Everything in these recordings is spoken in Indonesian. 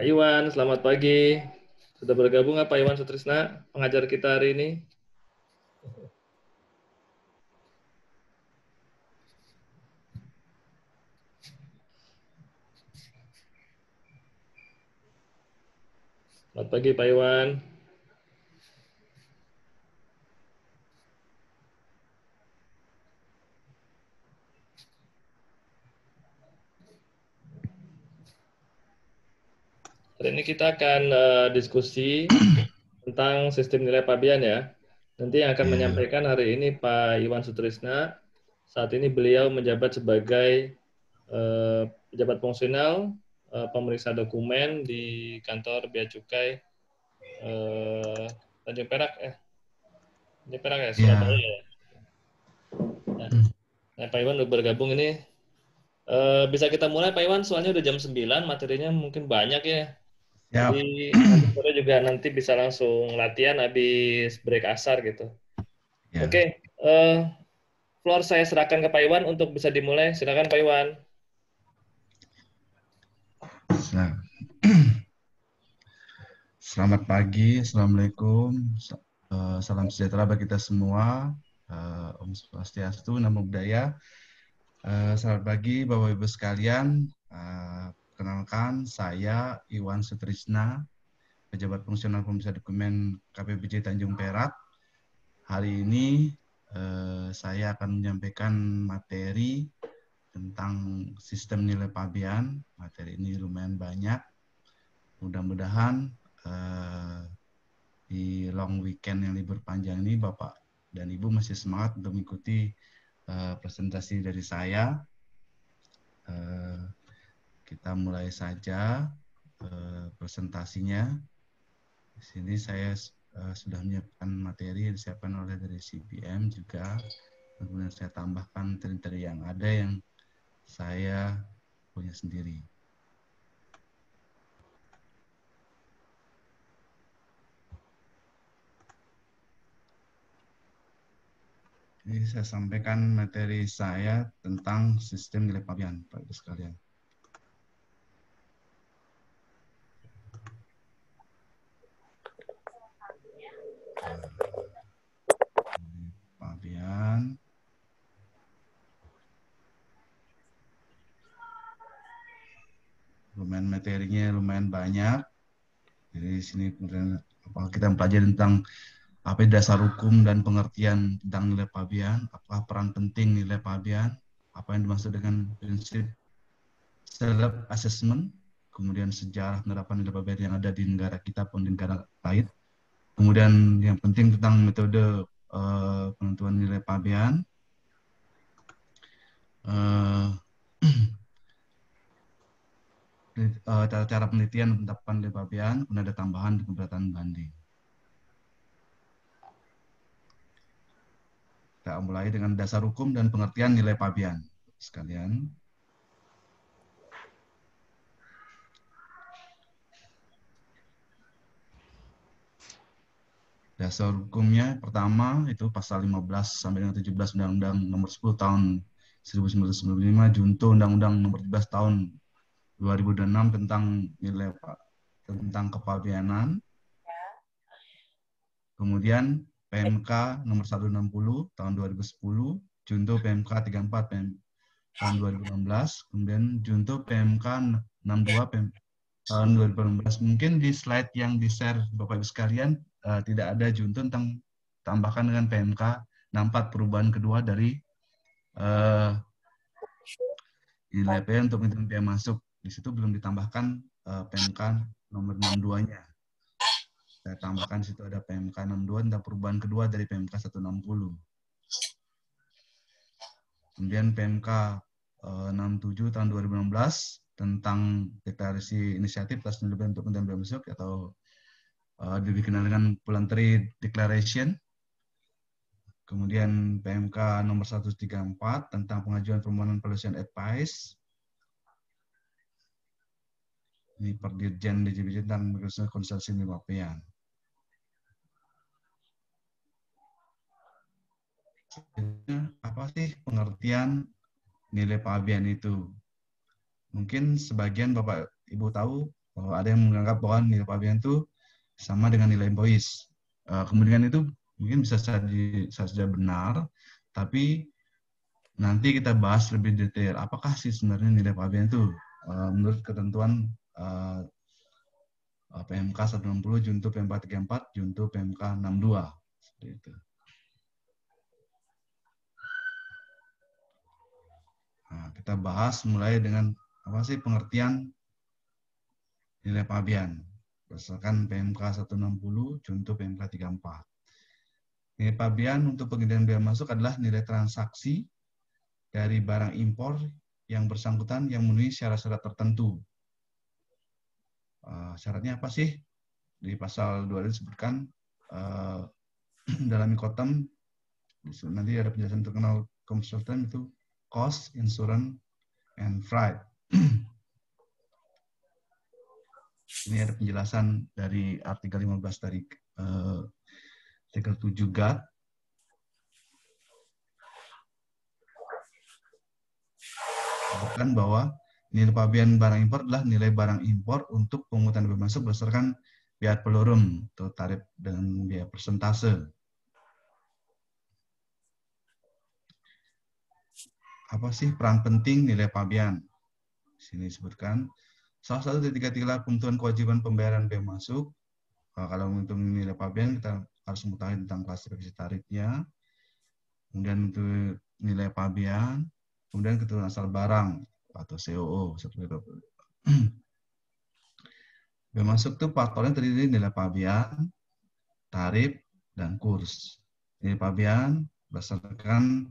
Pak Iwan, selamat pagi. Sudah bergabung nggak Pak Iwan Sutrisna, pengajar kita hari ini? Selamat pagi Pak Iwan. Hari ini kita akan uh, diskusi tentang sistem nilai pabian ya. Nanti yang akan iya. menyampaikan hari ini Pak Iwan Sutrisna. Saat ini beliau menjabat sebagai uh, pejabat fungsional uh, pemeriksa dokumen di kantor Bea Cukai uh, Tanjung Perak eh Tanjung Perak ya iya. Surabaya ya. Nah, hmm. nah, Pak Iwan udah bergabung ini. Uh, bisa kita mulai Pak Iwan, soalnya udah jam 9, materinya mungkin banyak ya. Yep. Jadi sore juga nanti bisa langsung latihan habis break asar gitu. Yeah. Oke, okay, uh, eh, floor saya serahkan ke Pak Iwan untuk bisa dimulai. Silakan Pak Iwan. Selamat pagi, assalamualaikum, eh, salam sejahtera bagi kita semua. Eh, Om Swastiastu, Namo Buddhaya. Selamat pagi, Bapak Ibu sekalian Perkenalkan, saya Iwan Sutrisna, pejabat fungsional pemirsa dokumen KPBJ Tanjung Perak. Hari ini eh, saya akan menyampaikan materi tentang sistem nilai pabean. Materi ini lumayan banyak. Mudah-mudahan eh, di long weekend yang libur panjang ini Bapak dan Ibu masih semangat untuk mengikuti eh, presentasi dari saya. Eh, kita mulai saja eh, presentasinya. Di sini saya eh, sudah menyiapkan materi yang disiapkan oleh dari CPM juga. Kemudian saya tambahkan materi yang ada yang saya punya sendiri. Ini saya sampaikan materi saya tentang sistem nilai pabian, Pak Ibu sekalian. Kemudian lumayan materinya lumayan banyak. Jadi di sini kemudian apa kita mempelajari tentang apa dasar hukum dan pengertian tentang nilai pabian, apa peran penting nilai pabian, apa yang dimaksud dengan prinsip self assessment, kemudian sejarah penerapan nilai pabian yang ada di negara kita pun di negara lain, Kemudian yang penting tentang metode uh, penentuan nilai pabean. Eh, eh, cara cara-cara penelitian penetapan nilai pabean, kemudian ada tambahan di keberatan banding. Kita mulai dengan dasar hukum dan pengertian nilai pabean. Sekalian, dasar hukumnya pertama itu pasal 15 sampai dengan 17 Undang-Undang Nomor 10 Tahun 1995 junto Undang-Undang Nomor 13 Tahun 2006 tentang nilai tentang kepabeanan ya. Kemudian PMK nomor 160 tahun 2010, junto PMK 34 PM, tahun 2016, kemudian junto PMK 62 PM, tahun 2016 Mungkin di slide yang di-share Bapak Ibu sekalian Eh, tidak ada junto tentang tambahkan dengan PMK 64 nah, perubahan kedua dari uh, eh, ILP untuk minta biaya masuk. Di situ belum ditambahkan uh, eh, PMK nomor 62-nya. Saya tambahkan situ ada PMK 62 tentang perubahan kedua dari PMK 160. Kemudian PMK uh, 67 tahun 2016 tentang deklarasi inisiatif atas 9 untuk pendidikan biaya masuk atau uh, eh, dikenal dengan Voluntary Declaration, kemudian PMK nomor 134 tentang pengajuan permohonan pelusian advice, ini Perdirjen DJBJ tentang mekanisme konsorsium lima papian. Apa sih pengertian nilai pabian itu? Mungkin sebagian Bapak Ibu tahu bahwa ada yang menganggap bahwa nilai pabian itu sama dengan nilai invoice eh, kemudian itu mungkin bisa saja, benar, tapi nanti kita bahas lebih detail apakah sih sebenarnya nilai pabean itu eh, menurut ketentuan uh, PMK 160 junto PMK 434 junto PMK 62 seperti itu. Nah, kita bahas mulai dengan apa sih pengertian nilai pabean berdasarkan PMK 160, contoh PMK 34. Nilai pabean untuk pengendalian biaya masuk adalah nilai transaksi dari barang impor yang bersangkutan yang memenuhi syarat-syarat tertentu. Eh, syaratnya apa sih? Di pasal 2 disebutkan eh, dalam ikotem nanti ada penjelasan terkenal konsultan itu cost, insurance, and freight. Ini ada penjelasan dari artikel 15 dari uh, artikel 7 GAT. Bukan bahwa nilai pabean barang impor adalah nilai barang impor untuk pungutan biaya masuk berdasarkan biaya pelurum, atau tarif dengan biaya persentase. Apa sih peran penting nilai pabean? sini disebutkan Salah satu dari tiga tiga ketentuan kewajiban pembayaran bea masuk, nah, kalau untuk nilai pabean kita harus mengetahui tentang klasifikasi tarifnya, kemudian untuk nilai pabean, kemudian keturunan asal barang atau COO seperti itu. bea masuk itu faktornya terdiri nilai pabean, tarif, dan kurs. Nilai pabean berdasarkan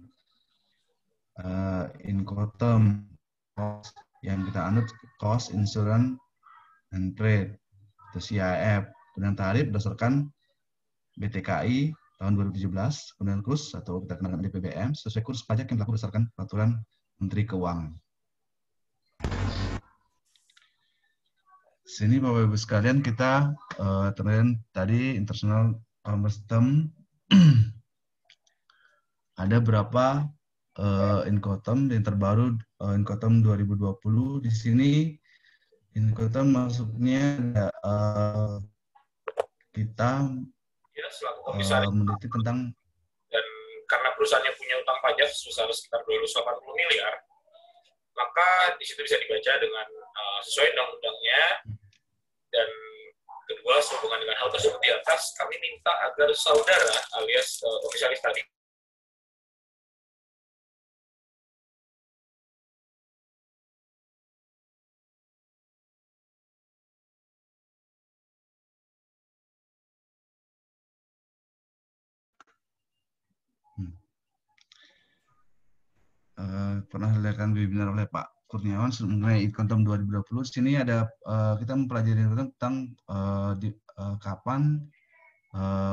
uh, eh, incoterm yang kita anut cost, insurance, and trade. Itu CIF. Kemudian tarif berdasarkan BTKI tahun 2017, kemudian kurs atau kita kenal di BBM sesuai kurs pajak yang berlaku berdasarkan peraturan Menteri Keuangan. Sini Bapak Ibu sekalian kita uh, tadi internasional commerce term ada berapa uh, yang terbaru eh, uh, 2020 di sini Inkotem masuknya ada uh, kita ya, selaku komisaris uh, meneliti tentang dan karena perusahaannya punya utang pajak sebesar sekitar 280 miliar maka di situ bisa dibaca dengan uh, sesuai undang-undangnya dan kedua sehubungan dengan hal tersebut di atas kami minta agar saudara alias uh, komisaris tadi Eh, pernah dilakukan webinar oleh Pak Kurniawan mengenai Ikontom 2020. Sini ada eh, kita mempelajari tentang uh, kapan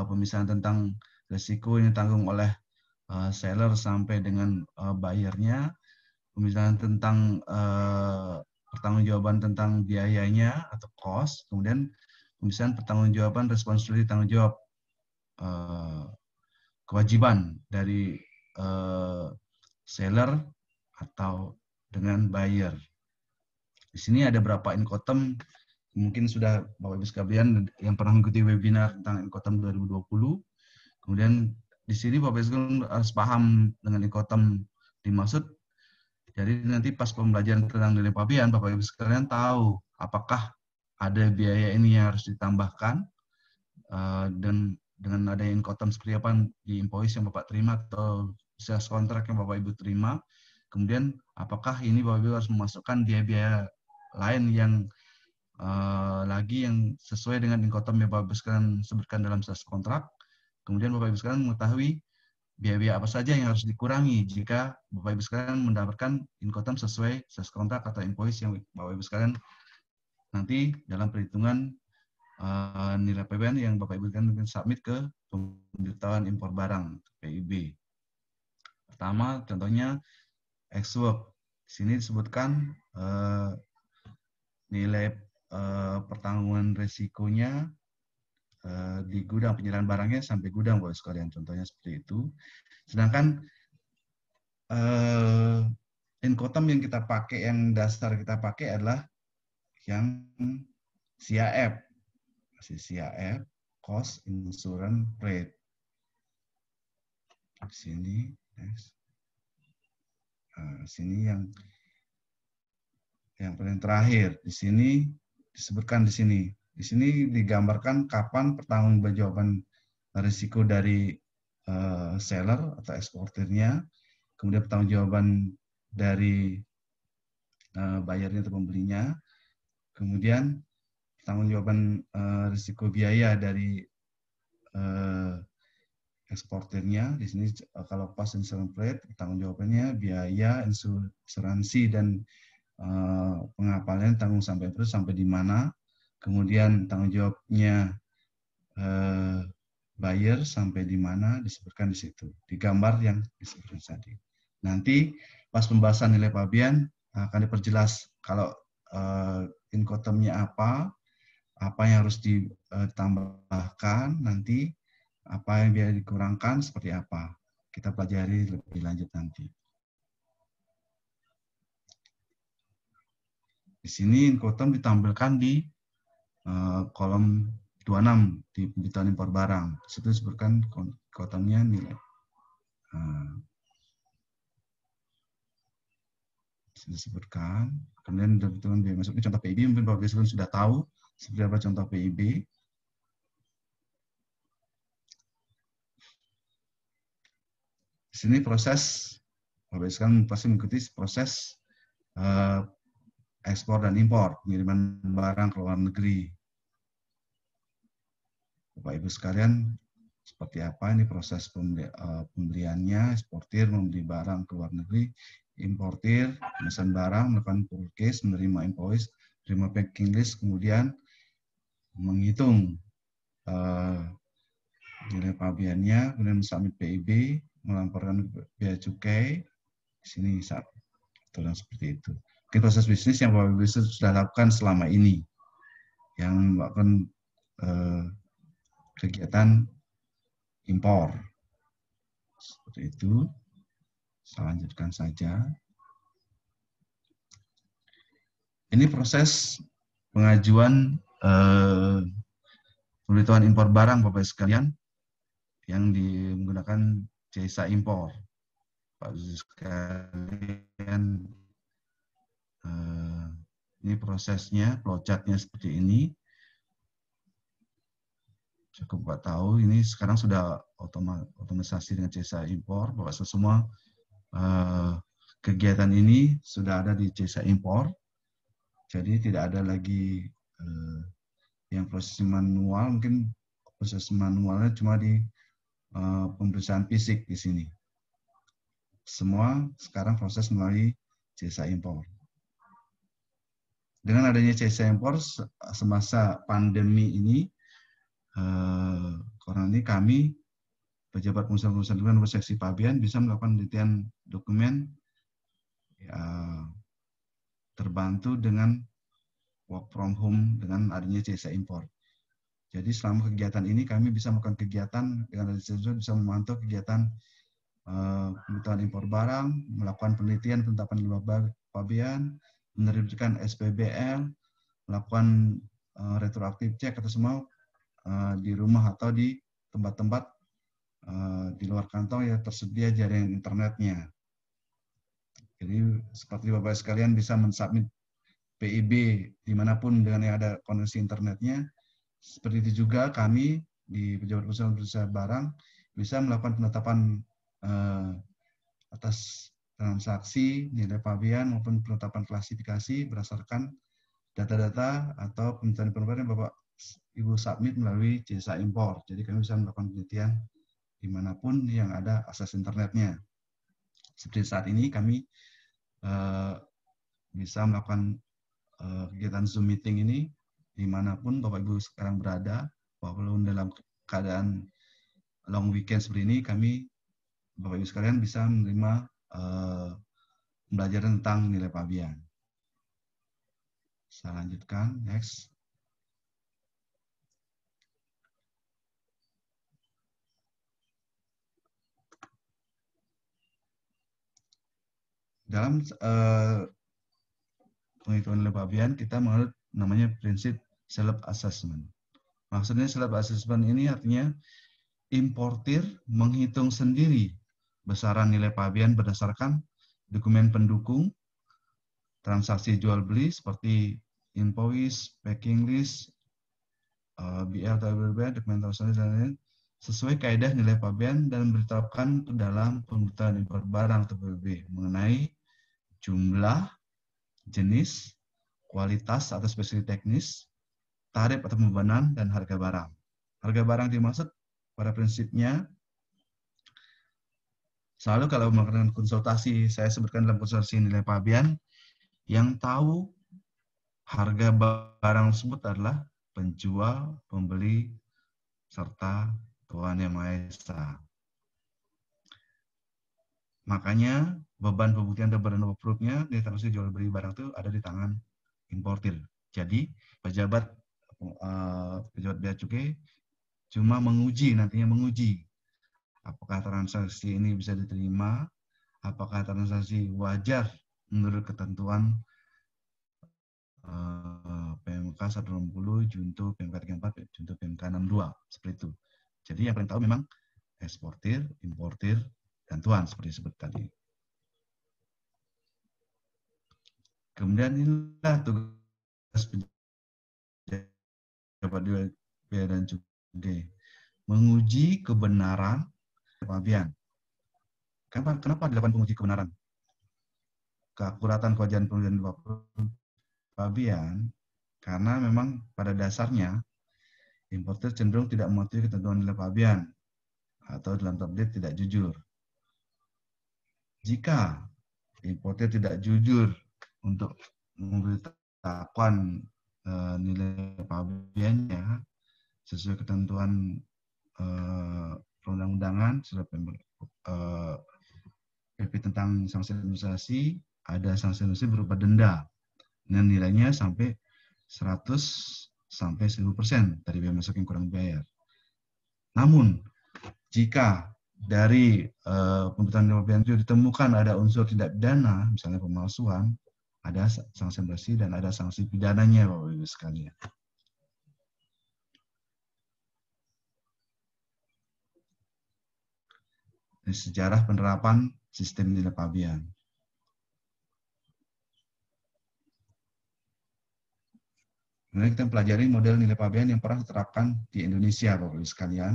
pemisahan tentang risiko yang ditanggung oleh seller sampai dengan bayarnya, pemisahan tentang uh, pertanggungjawaban tentang biayanya atau cost, kemudian pemisahan pertanggungjawaban responsibility tanggung jawab kewajiban dari seller atau dengan buyer. Di sini ada berapa incoterm? Mungkin sudah Bapak Ibu sekalian yang pernah mengikuti webinar tentang incoterm 2020. Kemudian di sini Bapak Ibu sekalian harus paham dengan incoterm dimaksud. Jadi nanti pas pembelajaran tentang nilai pabean Bapak Ibu sekalian tahu apakah ada biaya ini yang harus ditambahkan eh, dan dengan adanya incoterm seperti apa di invoice yang Bapak terima atau sales kontrak yang Bapak Ibu terima. Kemudian apakah ini Bapak Ibu harus memasukkan biaya-biaya lain yang uh, lagi yang sesuai dengan inkotom yang Bapak Ibu sekarang sebutkan dalam sales kontrak. Kemudian Bapak Ibu sekarang mengetahui biaya-biaya apa saja yang harus dikurangi jika Bapak Ibu sekarang mendapatkan inkotom sesuai sales kontrak atau invoice yang Bapak Ibu sekarang nanti dalam perhitungan uh, nilai PBN yang Bapak Ibu kan submit ke pemberitahuan impor barang PIB. Pertama contohnya x work. sini disebutkan eh, nilai eh, pertanggungan resikonya eh, di gudang penyerahan barangnya sampai gudang Bapak sekalian. Contohnya seperti itu. Sedangkan eh, income yang kita pakai yang dasar kita pakai adalah yang CIF. Masih CIF cost insurance rate. Di sini Nah, sini yang yang paling terakhir di sini disebutkan di sini. Di sini digambarkan kapan pertanggung jawaban risiko dari uh, seller atau eksportirnya, kemudian pertanggung jawaban dari uh, eh, bayarnya atau pembelinya, kemudian pertanggungjawaban uh, risiko biaya dari uh, eksportirnya di sini eh, kalau pas insurans plate tanggung jawabnya biaya insuransi dan uh, eh, pengapalan tanggung sampai terus sampai di mana kemudian tanggung jawabnya uh, buyer sampai di mana disebutkan di situ di gambar yang disebutkan tadi nanti pas pembahasan nilai pabian akan diperjelas kalau uh, incotermnya apa apa yang harus ditambahkan nanti apa yang biar dikurangkan seperti apa. Kita pelajari lebih lanjut nanti. Di sini inkotem ditampilkan di uh, kolom 26 di pemberitahuan impor barang. itu situ disebutkan incotermnya nilai. Uh, disebutkan. Kemudian teman-teman biaya masuk. Ini contoh PIB, mungkin Pak Presiden sudah tahu seperti apa contoh PIB. Di sini proses, OBS kan pasti mengikuti proses eh, ekspor dan impor, pengiriman barang ke luar negeri. Bapak-Ibu sekalian, seperti apa ini proses eh, pembeliannya, eksportir membeli barang ke luar negeri, importir memesan barang, melakukan purchase, menerima invoice, menerima packing list, kemudian menghitung uh, nilai pabianya, kemudian submit PIB, melaporkan biaya cukai di sini saat yang seperti itu. Oke, proses bisnis yang Bapak Ibu sudah lakukan selama ini yang melakukan eh, kegiatan impor seperti itu. Saya lanjutkan saja. Ini proses pengajuan eh, pemberitahuan impor barang Bapak sekalian yang digunakan Cesa impor. Pak Zuzi sekalian, eh, ini prosesnya, flowchartnya seperti ini. Cukup Pak tahu, ini sekarang sudah otomatisasi dengan CSA impor, bahwa semua eh, kegiatan ini sudah ada di CSA impor. Jadi tidak ada lagi eh, yang proses manual, mungkin proses manualnya cuma di Eh, pemeriksaan fisik di sini. Semua sekarang proses melalui jasa impor. Dengan adanya jasa impor semasa pandemi ini, koran eh, ini kami pejabat pengusaha-pengusaha dengan seksi Pabian bisa melakukan penelitian dokumen ya, terbantu dengan work from home dengan adanya jasa impor. Jadi selama kegiatan ini kami bisa melakukan kegiatan dengan resolusi bisa memantau kegiatan kebutuhan eh, impor barang, melakukan penelitian penetapan laba pabean, menerbitkan SPBL, melakukan eh, retroaktif cek atau semua eh, di rumah atau di tempat-tempat di luar kantor yang tersedia jaringan internetnya. Jadi seperti Bapak sekalian bisa mensubmit PIB dimanapun dengan yang ada kondisi internetnya, seperti itu juga kami di pejabat pusat usaha barang bisa melakukan penetapan eh, atas transaksi nilai pabean maupun penetapan klasifikasi berdasarkan data-data atau penelitian-penelitian yang Bapak Ibu submit melalui jasa impor. Jadi kami bisa melakukan penelitian dimanapun yang ada akses internetnya. Seperti saat ini kami eh, bisa melakukan eh, kegiatan Zoom meeting ini dimanapun Bapak Ibu sekarang berada, walaupun dalam keadaan long weekend seperti ini, kami Bapak Ibu sekalian bisa menerima uh, tentang nilai pabian. Saya lanjutkan, next. Dalam uh, penghitungan nilai pabian, kita menurut namanya prinsip self assessment. Maksudnya self assessment ini artinya importir menghitung sendiri besaran nilai pabean berdasarkan dokumen pendukung transaksi jual beli seperti invoice, packing list, BL atau BLB, transaksi dan lain-lain sesuai kaedah nilai pabean dan menetapkan ke dalam pembukaan impor barang atau PBB mengenai jumlah, jenis, kualitas atau spesifikasi teknis, tarif atau pembebanan, dan harga barang. Harga barang dimaksud pada prinsipnya selalu kalau melakukan konsultasi, saya sebutkan dalam konsultasi nilai pabian, yang tahu harga barang tersebut adalah penjual, pembeli, serta Tuhan Yang Maha Makanya beban pembuktian dan beban perutnya di transaksi jual beli barang itu ada di tangan importir. Jadi pejabat Eh, pejabat bea cukai cuma menguji nantinya menguji apakah transaksi ini bisa diterima, apakah transaksi wajar menurut ketentuan eh, PMK 160 junto PMK 34 junto PMK 62 seperti itu. Jadi yang paling tahu memang eksportir, importir, dan tuan seperti disebut tadi. Kemudian inilah tugas dapat B dan cukai. Menguji kebenaran pengabdian. Kenapa, kenapa dilakukan penguji kebenaran? Keakuratan kewajiban pengujian pengabdian karena memang pada dasarnya importer cenderung tidak mematuhi ketentuan nilai pabian atau dalam update tidak jujur. Jika importer tidak jujur untuk memberitahukan Eh, nilai pabeannya sesuai ketentuan eh, perundang-undangan surat PP eh, tentang sanksi administrasi ada sanksi administrasi berupa denda dan nilainya sampai 100 sampai 1000 persen dari biaya masuk yang kurang bayar. Namun jika dari uh, pembetulan itu ditemukan ada unsur tindak pidana, misalnya pemalsuan, ada sanksi administrasi dan ada sanksi pidananya Bapak Ibu sekalian. Ini sejarah penerapan sistem nilai pabian. Kemudian kita pelajari model nilai pabean yang pernah diterapkan di Indonesia, Bapak Ibu sekalian.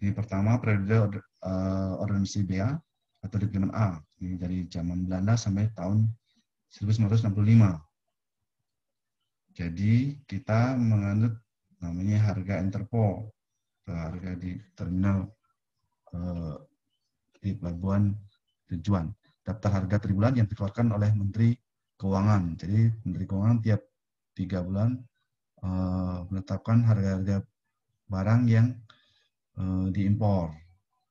Ini pertama periode uh, eh, ordinasi BA atau dikliman A, ini dari zaman Belanda sampai tahun 1965. Jadi kita menganut namanya harga interpol harga di terminal eh, di pelabuhan tujuan. Daftar harga tribulan yang dikeluarkan oleh Menteri Keuangan. Jadi Menteri Keuangan tiap tiga bulan eh, menetapkan harga-harga barang yang eh, diimpor.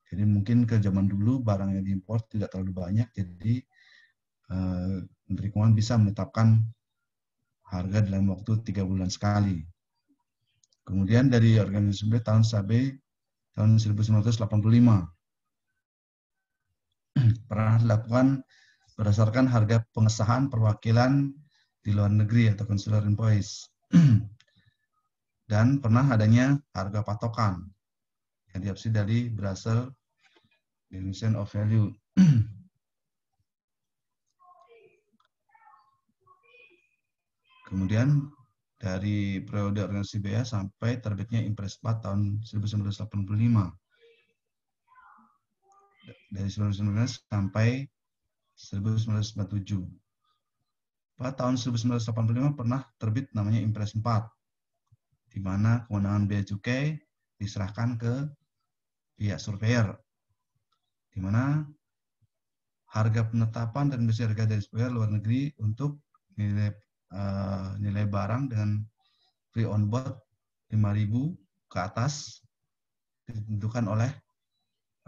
Jadi mungkin ke zaman dulu barang yang diimpor tidak terlalu banyak, jadi Menteri Keuangan bisa menetapkan harga dalam waktu tiga bulan sekali. Kemudian dari organisasi B tahun SAB tahun 1985 pernah dilakukan berdasarkan harga pengesahan perwakilan di luar negeri atau consular invoice dan pernah adanya harga patokan yang diopsi dari berasal Division of Value Kemudian dari periode organisasi BEA sampai terbitnya Impres 4 tahun 1985. Dari 1995 sampai 1997. Pada tahun 1985 pernah terbit namanya Impres 4, di mana kewenangan bea cukai diserahkan ke pihak surveyor, di mana harga penetapan dan besi harga dari surveyor luar negeri untuk nilai Eh, nilai barang dengan free on board 5000 ke atas ditentukan oleh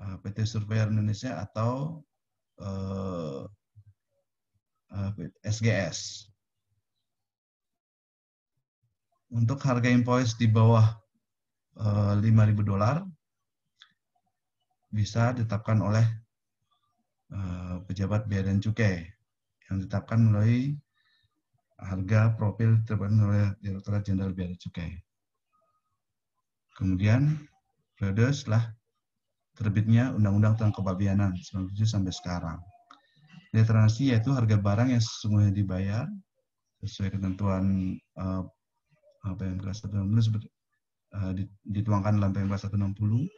eh, PT Surveyor Indonesia atau SGS. Eh, Untuk harga invoice di bawah uh, 5.000 dolar bisa ditetapkan oleh pejabat bea dan cukai yang ditetapkan melalui harga profil terbaru oleh Direktorat Jenderal Bea Cukai. Kemudian periode setelah terbitnya Undang-Undang tentang Kepabianan 97 sampai sekarang. Literasi yaitu harga barang yang sesungguhnya dibayar sesuai ketentuan uh, PMK 160 seperti uh, dituangkan dalam PMK 160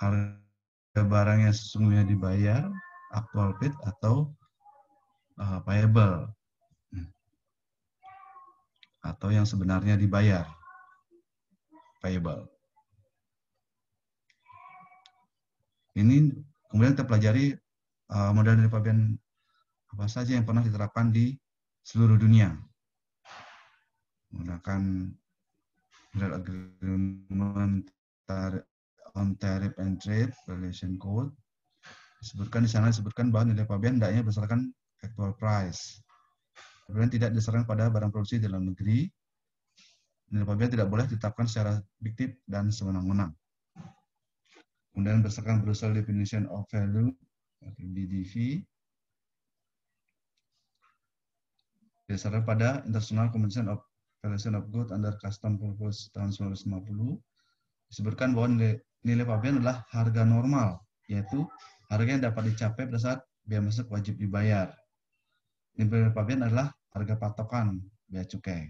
harga barang yang sesungguhnya dibayar actual paid atau uh, payable atau yang sebenarnya dibayar payable. Ini kemudian kita pelajari uh, model dari pabean apa saja yang pernah diterapkan di seluruh dunia. Menggunakan General Agreement on Tariff and Trade Relation Code. sebutkan di sana sebutkan bahwa nilai pabean tidaknya berdasarkan actual price apabila tidak diserang pada barang produksi dalam negeri, dan apabila tidak boleh ditetapkan secara fiktif dan sewenang-wenang. Kemudian berdasarkan Brussels Definition of Value, BDV, berdasarkan pada International Convention of Valuation of Goods under Custom Purpose tahun 1950, disebutkan bahwa nilai, nilai pabean adalah harga normal, yaitu harga yang dapat dicapai pada saat biaya masuk wajib dibayar. Nilai pabean adalah harga patokan bea cukai.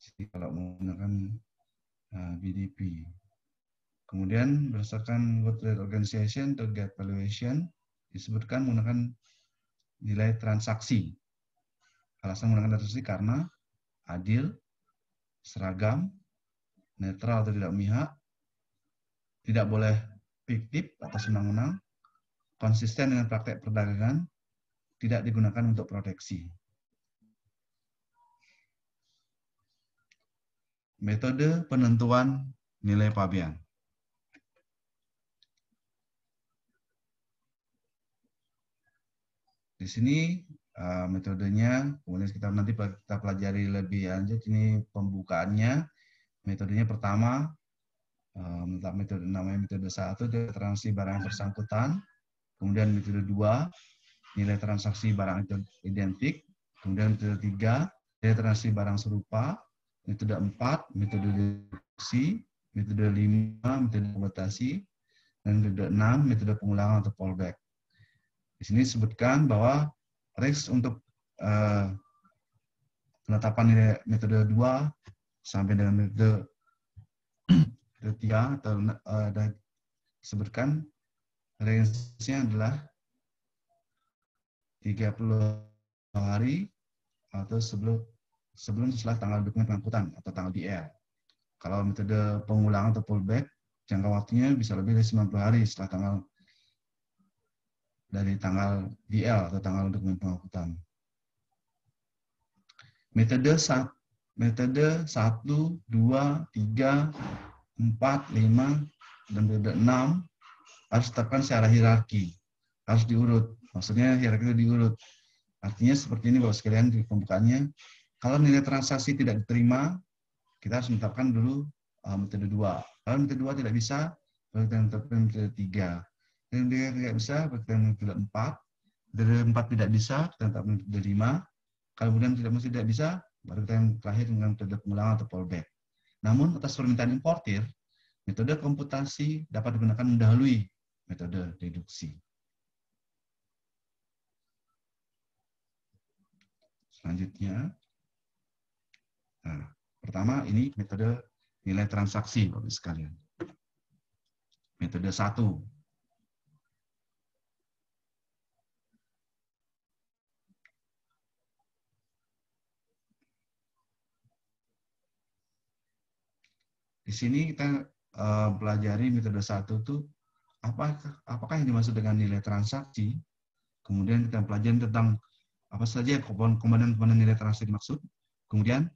Jadi kalau menggunakan eh, BDP. Kemudian berdasarkan World Trade Organization atau gap valuation disebutkan menggunakan nilai transaksi. Alasan menggunakan transaksi karena adil, seragam, netral atau tidak memihak, tidak boleh fiktif atau undang-undang, konsisten dengan praktek perdagangan, tidak digunakan untuk proteksi. Metode penentuan nilai pabean. Di sini uh, metodenya, kemudian kita nanti kita pelajari lebih lanjut ini pembukaannya. Metodenya pertama uh, metode namanya metode satu transaksi barang bersangkutan. Kemudian metode dua nilai transaksi barang identik. Kemudian metode tiga, nilai transaksi barang serupa. Metode empat, metode deduksi. Metode lima, metode komputasi. Dan metode enam, metode pengulangan atau fallback. Di sini disebutkan bahwa risk untuk uh, penetapan nilai metode dua sampai dengan metode, ketiga atau uh, disebutkan range-nya adalah 30 hari atau sebelum sebelum setelah tanggal dokumen pengangkutan atau tanggal DL. Kalau metode pengulangan atau pullback, jangka waktunya bisa lebih dari 90 hari setelah tanggal dari tanggal DL atau tanggal dokumen pengangkutan. Metode satu metode 1, 2, 3, 4, 5, dan metode 6 harus tetapkan secara hierarki, harus diurut Maksudnya hierarki ya, itu diurut. Artinya seperti ini Bapak sekalian di pembukaannya. Kalau nilai transaksi tidak diterima, kita harus menetapkan dulu eh, metode dua. Kalau metode dua tidak bisa, berarti kita menetapkan metode tiga. Dan tiga tidak bisa, berarti kita metode empat. Dari empat tidak bisa, kita menetapkan metode lima. Kalau kemudian tidak masih tidak bisa, baru kita yang terakhir dengan metode pengulangan atau fallback. Namun atas permintaan importir, metode komputasi dapat digunakan mendahului metode deduksi. Selanjutnya, nah, pertama ini metode nilai transaksi, Bapak sekalian. Metode satu. Di sini kita pelajari eh, metode satu itu apakah apakah yang dimaksud dengan nilai transaksi. Kemudian kita pelajari tentang apa saja komponen-komponen nilai transaksi dimaksud, kemudian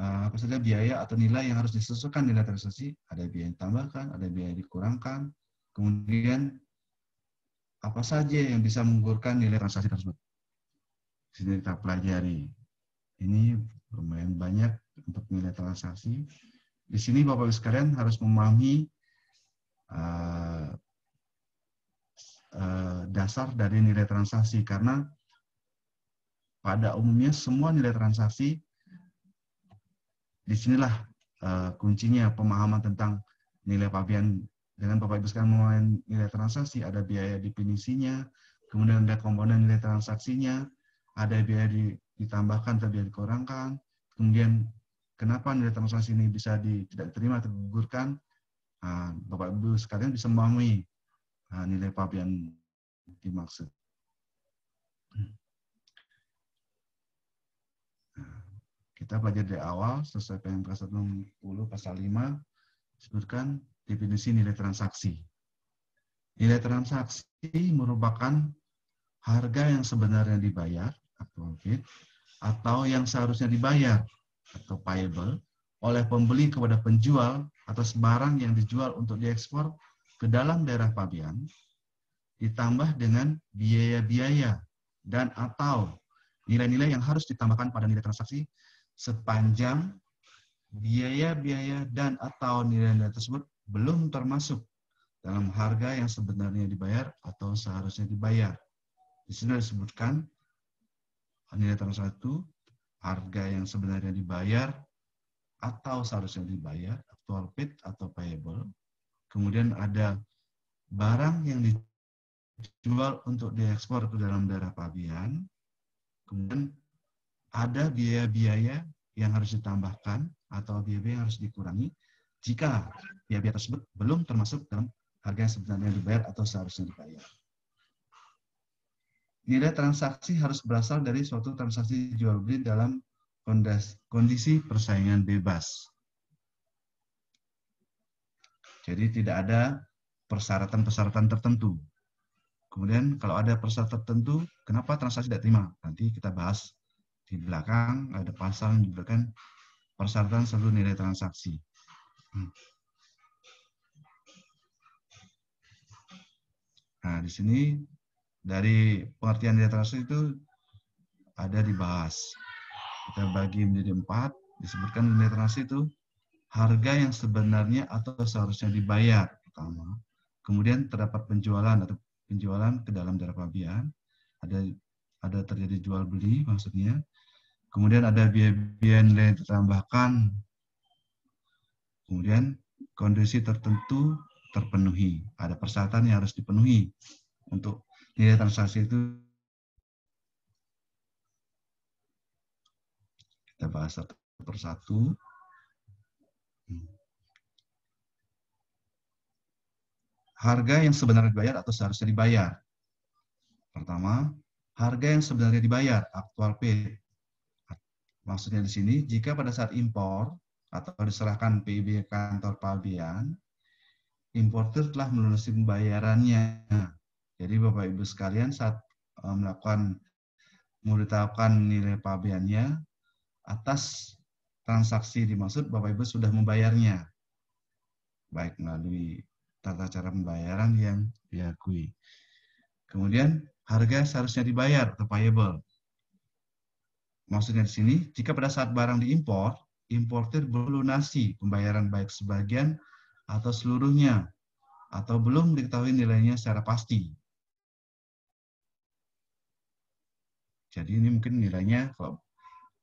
eh, apa saja biaya atau nilai yang harus disesuaikan nilai transaksi, ada biaya yang ditambahkan, ada biaya yang dikurangkan, kemudian apa saja yang bisa menggugurkan nilai transaksi tersebut. Di sini kita pelajari. Ini lumayan banyak untuk nilai transaksi. Di sini Bapak-Ibu sekalian harus memahami uh, dasar dari nilai transaksi karena pada umumnya semua nilai transaksi disinilah uh, kuncinya pemahaman tentang nilai pabean dengan Bapak Ibu sekalian memain nilai transaksi ada biaya definisinya kemudian ada komponen nilai transaksinya ada biaya ditambahkan atau biaya dikurangkan kemudian kenapa nilai transaksi ini bisa di, tidak diterima atau digugurkan uh, ah, Bapak Ibu sekalian bisa memahami uh, nilai pabean dimaksud Kita belajar dari awal sesuai Perpres 160 pasal 5 sebutkan definisi nilai transaksi. Nilai transaksi merupakan harga yang sebenarnya dibayar atau atau yang seharusnya dibayar atau payable oleh pembeli kepada penjual atas barang yang dijual untuk diekspor ke dalam daerah pabean ditambah dengan biaya-biaya dan atau nilai-nilai yang harus ditambahkan pada nilai transaksi sepanjang biaya-biaya dan atau nilai-nilai tersebut belum termasuk dalam harga yang sebenarnya dibayar atau seharusnya dibayar. Di sini disebutkan nilai term satu harga yang sebenarnya dibayar atau seharusnya dibayar, actual paid atau payable. Kemudian ada barang yang dijual untuk diekspor ke dalam daerah pabian Kemudian ada biaya-biaya yang harus ditambahkan atau biaya-biaya yang harus dikurangi jika biaya-biaya tersebut belum termasuk dalam harga yang sebenarnya dibayar atau seharusnya dibayar. Nilai transaksi harus berasal dari suatu transaksi jual beli dalam kondisi persaingan bebas. Jadi tidak ada persyaratan-persyaratan tertentu. Kemudian kalau ada persyaratan tertentu, kenapa transaksi tidak terima? Nanti kita bahas di belakang ada pasal yang menyebutkan persyaratan seluruh nilai transaksi. Hmm. Nah, di sini dari pengertian nilai transaksi itu ada dibahas. Kita bagi menjadi empat, disebutkan nilai transaksi itu harga yang sebenarnya atau seharusnya dibayar pertama. Kemudian terdapat penjualan atau penjualan ke dalam darah pabian. Ada ada terjadi jual beli maksudnya. Kemudian ada biaya-biaya nilai ditambahkan. Kemudian kondisi tertentu terpenuhi. Ada persyaratan yang harus dipenuhi untuk nilai transaksi itu. Kita bahas satu persatu. Harga yang sebenarnya dibayar atau seharusnya dibayar. Pertama, harga yang sebenarnya dibayar, aktual paid Maksudnya di sini, jika pada saat impor atau diserahkan PIB kantor pabean, importer telah melunasi pembayarannya. Jadi Bapak Ibu sekalian saat e, melakukan menetapkan nilai pabeannya atas transaksi dimaksud Bapak Ibu sudah membayarnya. Baik melalui tata cara pembayaran yang diakui. Kemudian harga seharusnya dibayar atau payable. Maksudnya di sini, jika pada saat barang diimpor, importer berlunasi pembayaran baik sebagian atau seluruhnya, atau belum diketahui nilainya secara pasti. Jadi ini mungkin nilainya kalau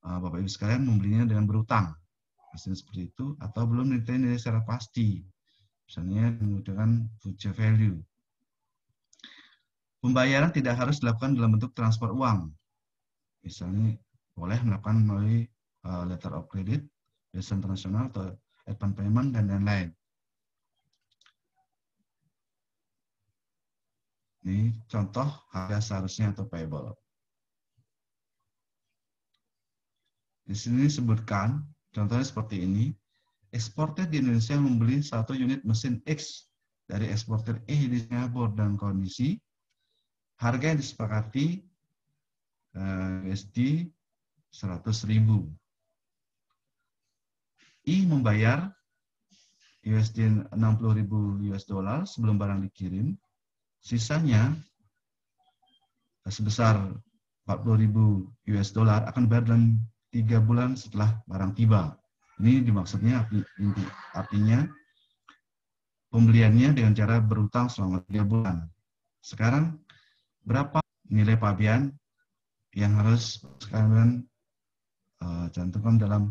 eh, Bapak-Ibu sekalian membelinya dengan berutang. Hasilnya seperti itu, atau belum diketahui nilai secara pasti. Misalnya menggunakan future value. Pembayaran tidak harus dilakukan dalam bentuk transfer uang. Misalnya boleh melakukan melalui uh, letter of credit, biasa internasional atau advance payment dan lain-lain. Ini contoh harga seharusnya atau payable. Di sini disebutkan contohnya seperti ini. Eksportir di Indonesia membeli satu unit mesin X dari eksportir E di Singapura dan kondisi harga yang disepakati eh, USD 100 ribu. I membayar USD 60 ribu US dollar sebelum barang dikirim. Sisanya eh, sebesar 40 ribu US dollar akan dibayar dalam tiga bulan setelah barang tiba. Ini dimaksudnya artinya pembeliannya dengan cara berutang selama tiga bulan. Sekarang berapa nilai pabian yang harus sekarang Eh, cantumkan dalam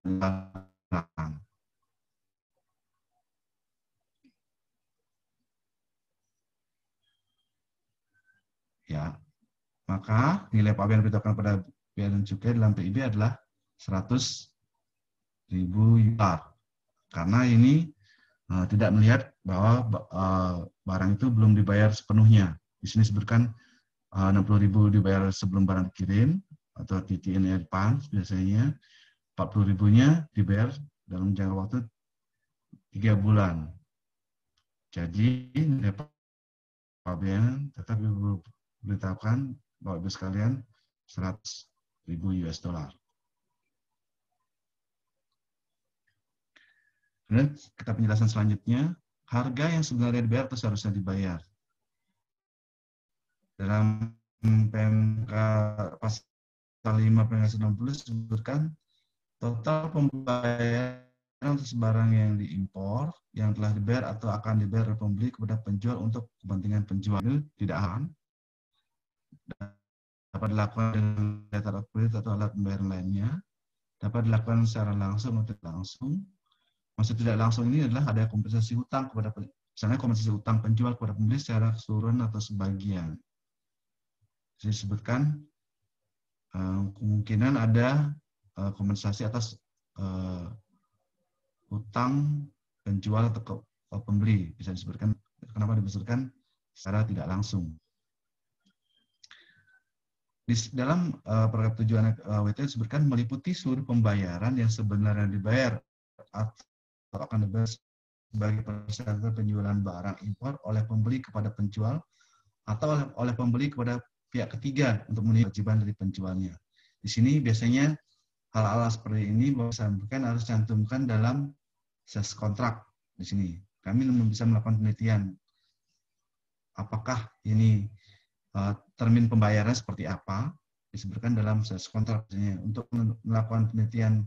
belakang. Ya, maka nilai pabean yang ditetapkan pada biaya dan cukai dalam PIB adalah 100 ribu yuan. Karena ini uh, tidak melihat bahwa uh, barang itu belum dibayar sepenuhnya. Di sini disebutkan 60.000 dibayar sebelum barang dikirim, atau di DNA Advance biasanya 40 ribunya dibayar dalam jangka waktu tiga bulan. Jadi dapat pabean tetap ditetapkan bahwa Ibu sekalian 100 ribu US dollar. Kemudian kita penjelasan selanjutnya, harga yang sebenarnya dibayar atau seharusnya dibayar. Dalam PMK pasal pasal 5 Permendak 60 disebutkan total pembayaran atas barang yang diimpor yang telah dibayar atau akan dibayar oleh pembeli kepada penjual untuk kepentingan penjual tidak akan dapat dilakukan dengan data credit atau alat pembayaran lainnya dapat dilakukan secara langsung atau tidak langsung maksud tidak langsung ini adalah ada kompensasi hutang kepada misalnya kompensasi hutang penjual kepada pembeli secara keseluruhan atau sebagian disebutkan Eh, kemungkinan ada eh, kompensasi atas eh, utang penjual atau pembeli bisa disebutkan kenapa disebutkan secara tidak langsung di dalam uh, program tujuan uh, WTO disebutkan meliputi seluruh pembayaran yang sebenarnya dibayar atau akan dibayar sebagai persyaratan penjualan barang impor oleh pembeli kepada penjual atau oleh, oleh pembeli kepada pihak ketiga untuk memenuhi kewajiban dari penjualnya. Di sini biasanya hal-hal seperti ini disampaikan harus cantumkan dalam ses kontrak di sini. Kami bisa melakukan penelitian apakah ini uh, termin pembayaran seperti apa disebutkan dalam ses kontrak biasanya. Untuk melakukan penelitian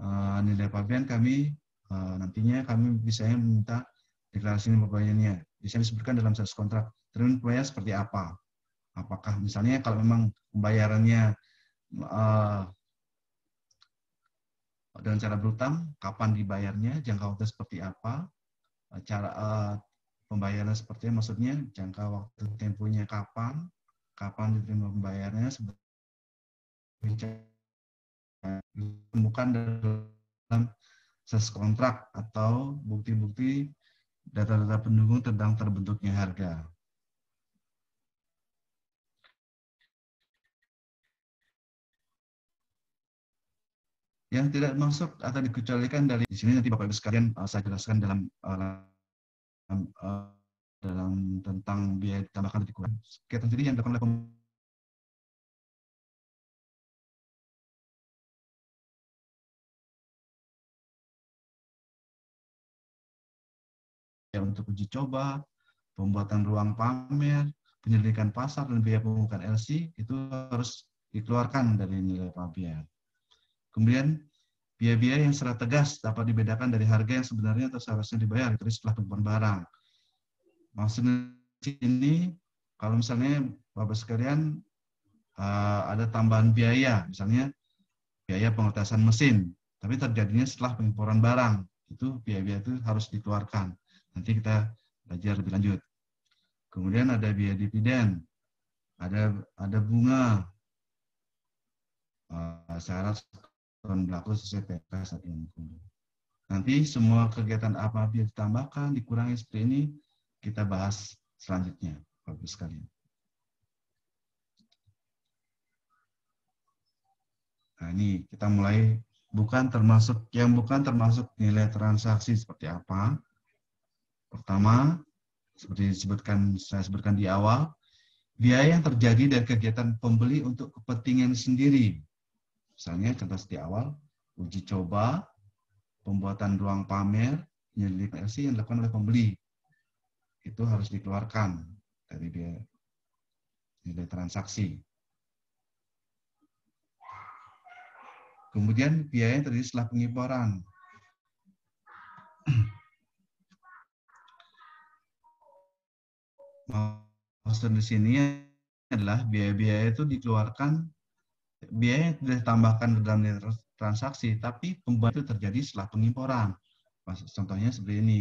uh, nilai pabean kami uh, nantinya kami bisa meminta deklarasi nilai pembayarannya. Bisa disebutkan dalam ses kontrak termin pembayaran seperti apa Apakah misalnya kalau memang pembayarannya uh, dengan cara berutang, kapan dibayarnya, jangka waktu seperti apa, eh, cara uh, pembayaran seperti maksudnya jangka waktu tempuhnya kapan, kapan diterima pembayarannya, ditemukan dalam ses kontrak atau bukti-bukti data-data pendukung tentang terbentuknya harga. yang tidak masuk atau dikecualikan dari di sini nanti Bapak Ibu sekalian uh, saya jelaskan dalam uh, uh, dalam tentang biaya tambahan di kurang. Kegiatan sendiri yang dilakukan oleh ya, untuk uji coba, pembuatan ruang pamer, penyelidikan pasar, dan biaya pembukaan LC itu harus dikeluarkan dari nilai pabean. Kemudian biaya-biaya yang secara tegas dapat dibedakan dari harga yang sebenarnya atau seharusnya dibayar dari setelah penipuan barang. Maksudnya ini kalau misalnya Bapak sekalian eh, ada tambahan biaya, misalnya biaya pengetesan mesin, tapi terjadinya setelah pengimporan barang, itu biaya-biaya itu harus dikeluarkan. Nanti kita belajar lebih lanjut. Kemudian ada biaya dividen, ada ada bunga, eh, syarat tahun berlaku sesuai PK saat yang Nanti semua kegiatan apa yang ditambahkan, dikurangi seperti ini, kita bahas selanjutnya, Bapak sekalian. Nah, ini kita mulai bukan termasuk yang bukan termasuk nilai transaksi seperti apa. Pertama, seperti disebutkan saya sebutkan di awal, biaya yang terjadi dari kegiatan pembeli untuk kepentingan sendiri Misalnya contoh di awal, uji coba, pembuatan ruang pamer, penyelidikan LC yang dilakukan oleh pembeli. Itu harus dikeluarkan dari biaya nilai transaksi. Kemudian biaya yang terdiri setelah pengimporan. Maksud di sini adalah biaya-biaya itu dikeluarkan biaya yang tidak ditambahkan dalam transaksi, tapi pembayaran itu terjadi setelah pengimporan. Contohnya seperti ini,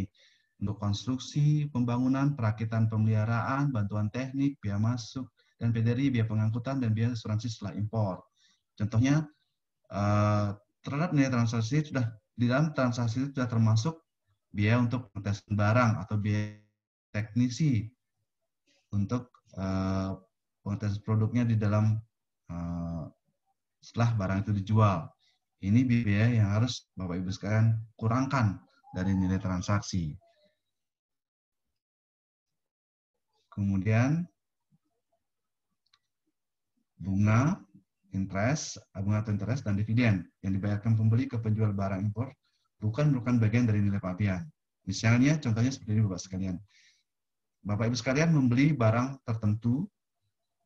untuk konstruksi, pembangunan, perakitan pemeliharaan, bantuan teknik, biaya masuk, dan PDRI, biaya pengangkutan, dan biaya asuransi setelah impor. Contohnya, eh, terhadap nilai transaksi sudah di dalam transaksi itu sudah termasuk biaya untuk tes barang atau biaya teknisi untuk eh, pengetesan produknya di dalam eh, setelah barang itu dijual. Ini biaya yang harus Bapak Ibu sekalian kurangkan dari nilai transaksi. Kemudian bunga, interest, bunga atau interest dan dividen yang dibayarkan pembeli ke penjual barang impor bukan merupakan bagian dari nilai pabean. Misalnya contohnya seperti ini Bapak sekalian. Bapak Ibu sekalian membeli barang tertentu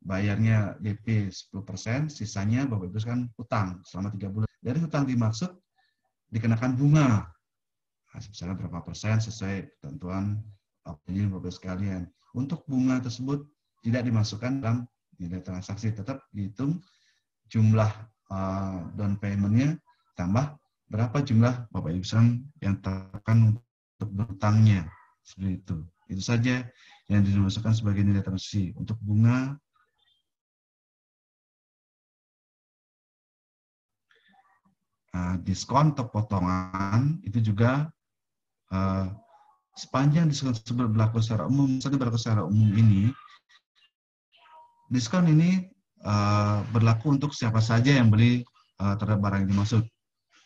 bayarnya DP 10%, sisanya Bapak Ibu kan utang selama tiga bulan. Dari utang dimaksud dikenakan bunga. Nah, misalnya berapa persen sesuai ketentuan opini Bapak Ibu sekalian. Untuk bunga tersebut tidak dimasukkan dalam nilai transaksi, tetap dihitung jumlah uh, down paymentnya tambah berapa jumlah Bapak Ibu sekalian yang terapkan untuk berutangnya. Seperti itu. Itu saja yang dimasukkan sebagai nilai transaksi. Untuk bunga Ah, diskon atau potongan itu juga uh, sepanjang diskon tersebut berlaku secara umum, misalnya berlaku secara umum ini, diskon ini uh, berlaku untuk siapa saja yang beli uh, terhadap barang yang dimaksud.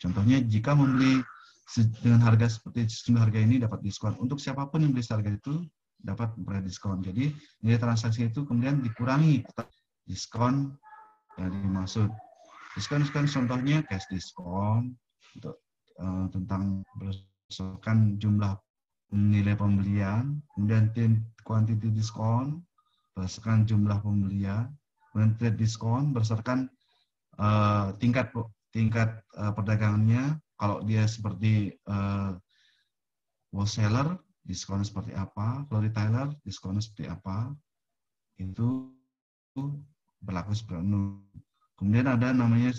Contohnya jika membeli dengan harga seperti sejumlah harga ini dapat diskon untuk siapapun yang beli harga itu dapat memperoleh diskon. Jadi nilai transaksi itu kemudian dikurangi diskon yang dimaksud diskon-diskon kan contohnya cash diskon untuk uh, tentang berdasarkan jumlah nilai pembelian, kemudian quantity diskon berdasarkan jumlah pembelian, kemudian trade diskon berdasarkan uh, tingkat tingkat uh, perdagangannya. Kalau dia seperti uh, wholesaler, diskon seperti apa? Kalau retailer, diskon seperti apa? Itu berlaku sebenarnya Kemudian ada namanya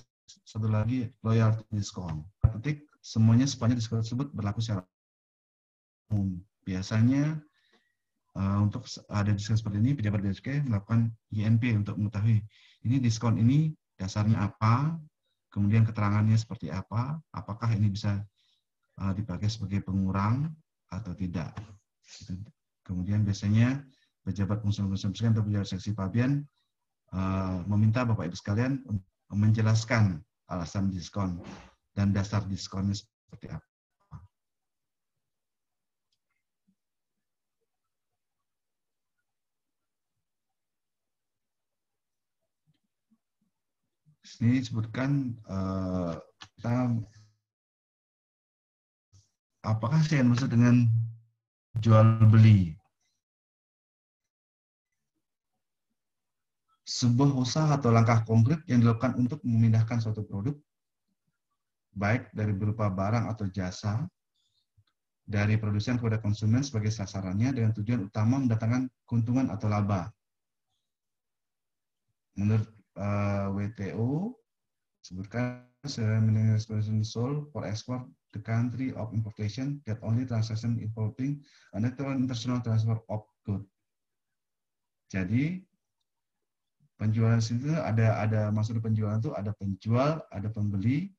satu lagi loyalty discount. Ketik semuanya sepanjang diskon tersebut berlaku secara umum. Biasanya uh, untuk ada diskon seperti ini, pejabat BSK melakukan INP untuk mengetahui ini diskon ini dasarnya apa, kemudian keterangannya seperti apa, apakah ini bisa uh, dipakai sebagai pengurang atau tidak. Kemudian biasanya pejabat fungsi-fungsi atau pejabat seksi pabian Eh, meminta Bapak Ibu sekalian menjelaskan alasan diskon dan dasar diskonnya seperti apa. disebutkan sebutkan uh, apakah saya maksud dengan jual beli sebuah usaha atau langkah konkret yang dilakukan untuk memindahkan suatu produk, baik dari berupa barang atau jasa, dari produsen kepada konsumen sebagai sasarannya dengan tujuan utama mendatangkan keuntungan atau laba. Menurut uh, eh, WTO, sebutkan minimum sold for export the country of importation that only transaction involving an international transfer of goods. Jadi penjualan itu ada ada maksud penjualan itu ada penjual, ada pembeli,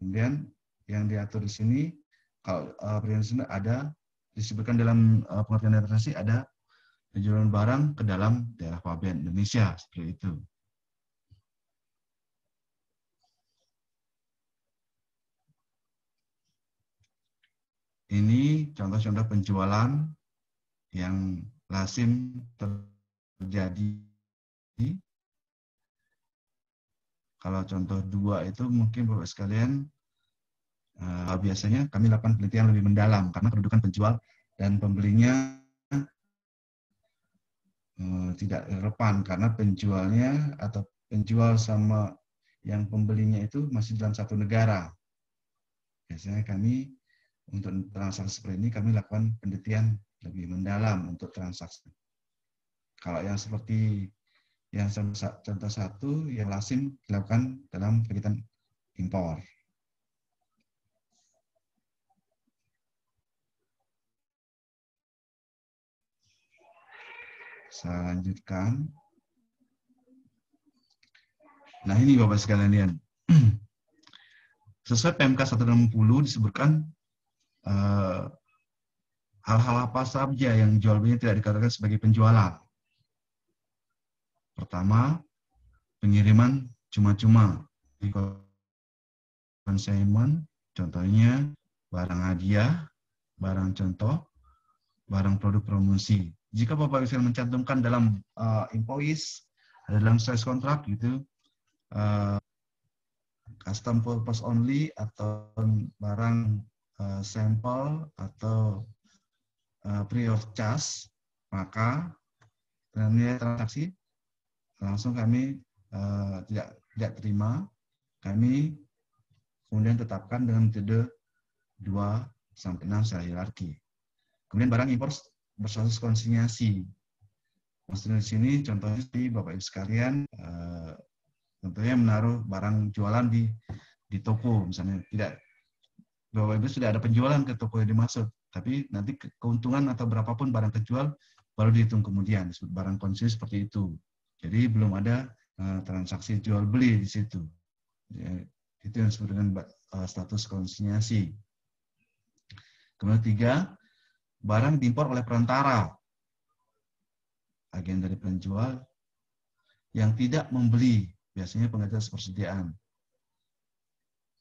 kemudian yang diatur di sini kalau uh, sini ada disebutkan dalam uh, pengertian literasi ada penjualan barang ke dalam daerah pabean Indonesia seperti itu. Ini contoh-contoh penjualan yang lazim terjadi di kalau contoh dua itu mungkin Bapak sekalian uh, biasanya kami lakukan penelitian lebih mendalam karena kedudukan penjual dan pembelinya uh, tidak relevan karena penjualnya atau penjual sama yang pembelinya itu masih dalam satu negara. Biasanya kami untuk transaksi seperti ini kami lakukan penelitian lebih mendalam untuk transaksi. Kalau yang seperti yang contoh satu yang lazim dilakukan dalam kegiatan impor. Saya lanjutkan. Nah ini Bapak sekalian. Sesuai PMK 160 disebutkan eh, hal-hal eh, apa saja yang jual tidak dikatakan sebagai penjualan Pertama, pengiriman cuma-cuma di konsumen, contohnya barang hadiah, barang contoh, barang produk promosi. Jika Bapak bisa mencantumkan dalam uh, invoice, dalam sales kontrak gitu, uh, custom purpose only atau barang uh, sampel atau uh, pre of charge, maka nilai transaksi langsung kami uh, tidak tidak terima. Kami kemudian tetapkan dengan metode 2 sampai 6 secara hierarki. Kemudian barang impor bersatus konsinyasi. Maksudnya di sini contohnya di Bapak Ibu sekalian eh, tentunya menaruh barang jualan di di toko misalnya tidak Bapak Ibu sudah ada penjualan ke toko yang dimaksud, tapi nanti keuntungan atau berapapun barang terjual baru dihitung kemudian barang konsumsi seperti itu. Jadi belum ada uh, transaksi jual beli di situ. Ya, itu yang disebut dengan uh, status konsinyasi. Kemudian tiga, barang diimpor oleh perantara. Agen dari penjual yang tidak membeli, biasanya pengajar persediaan.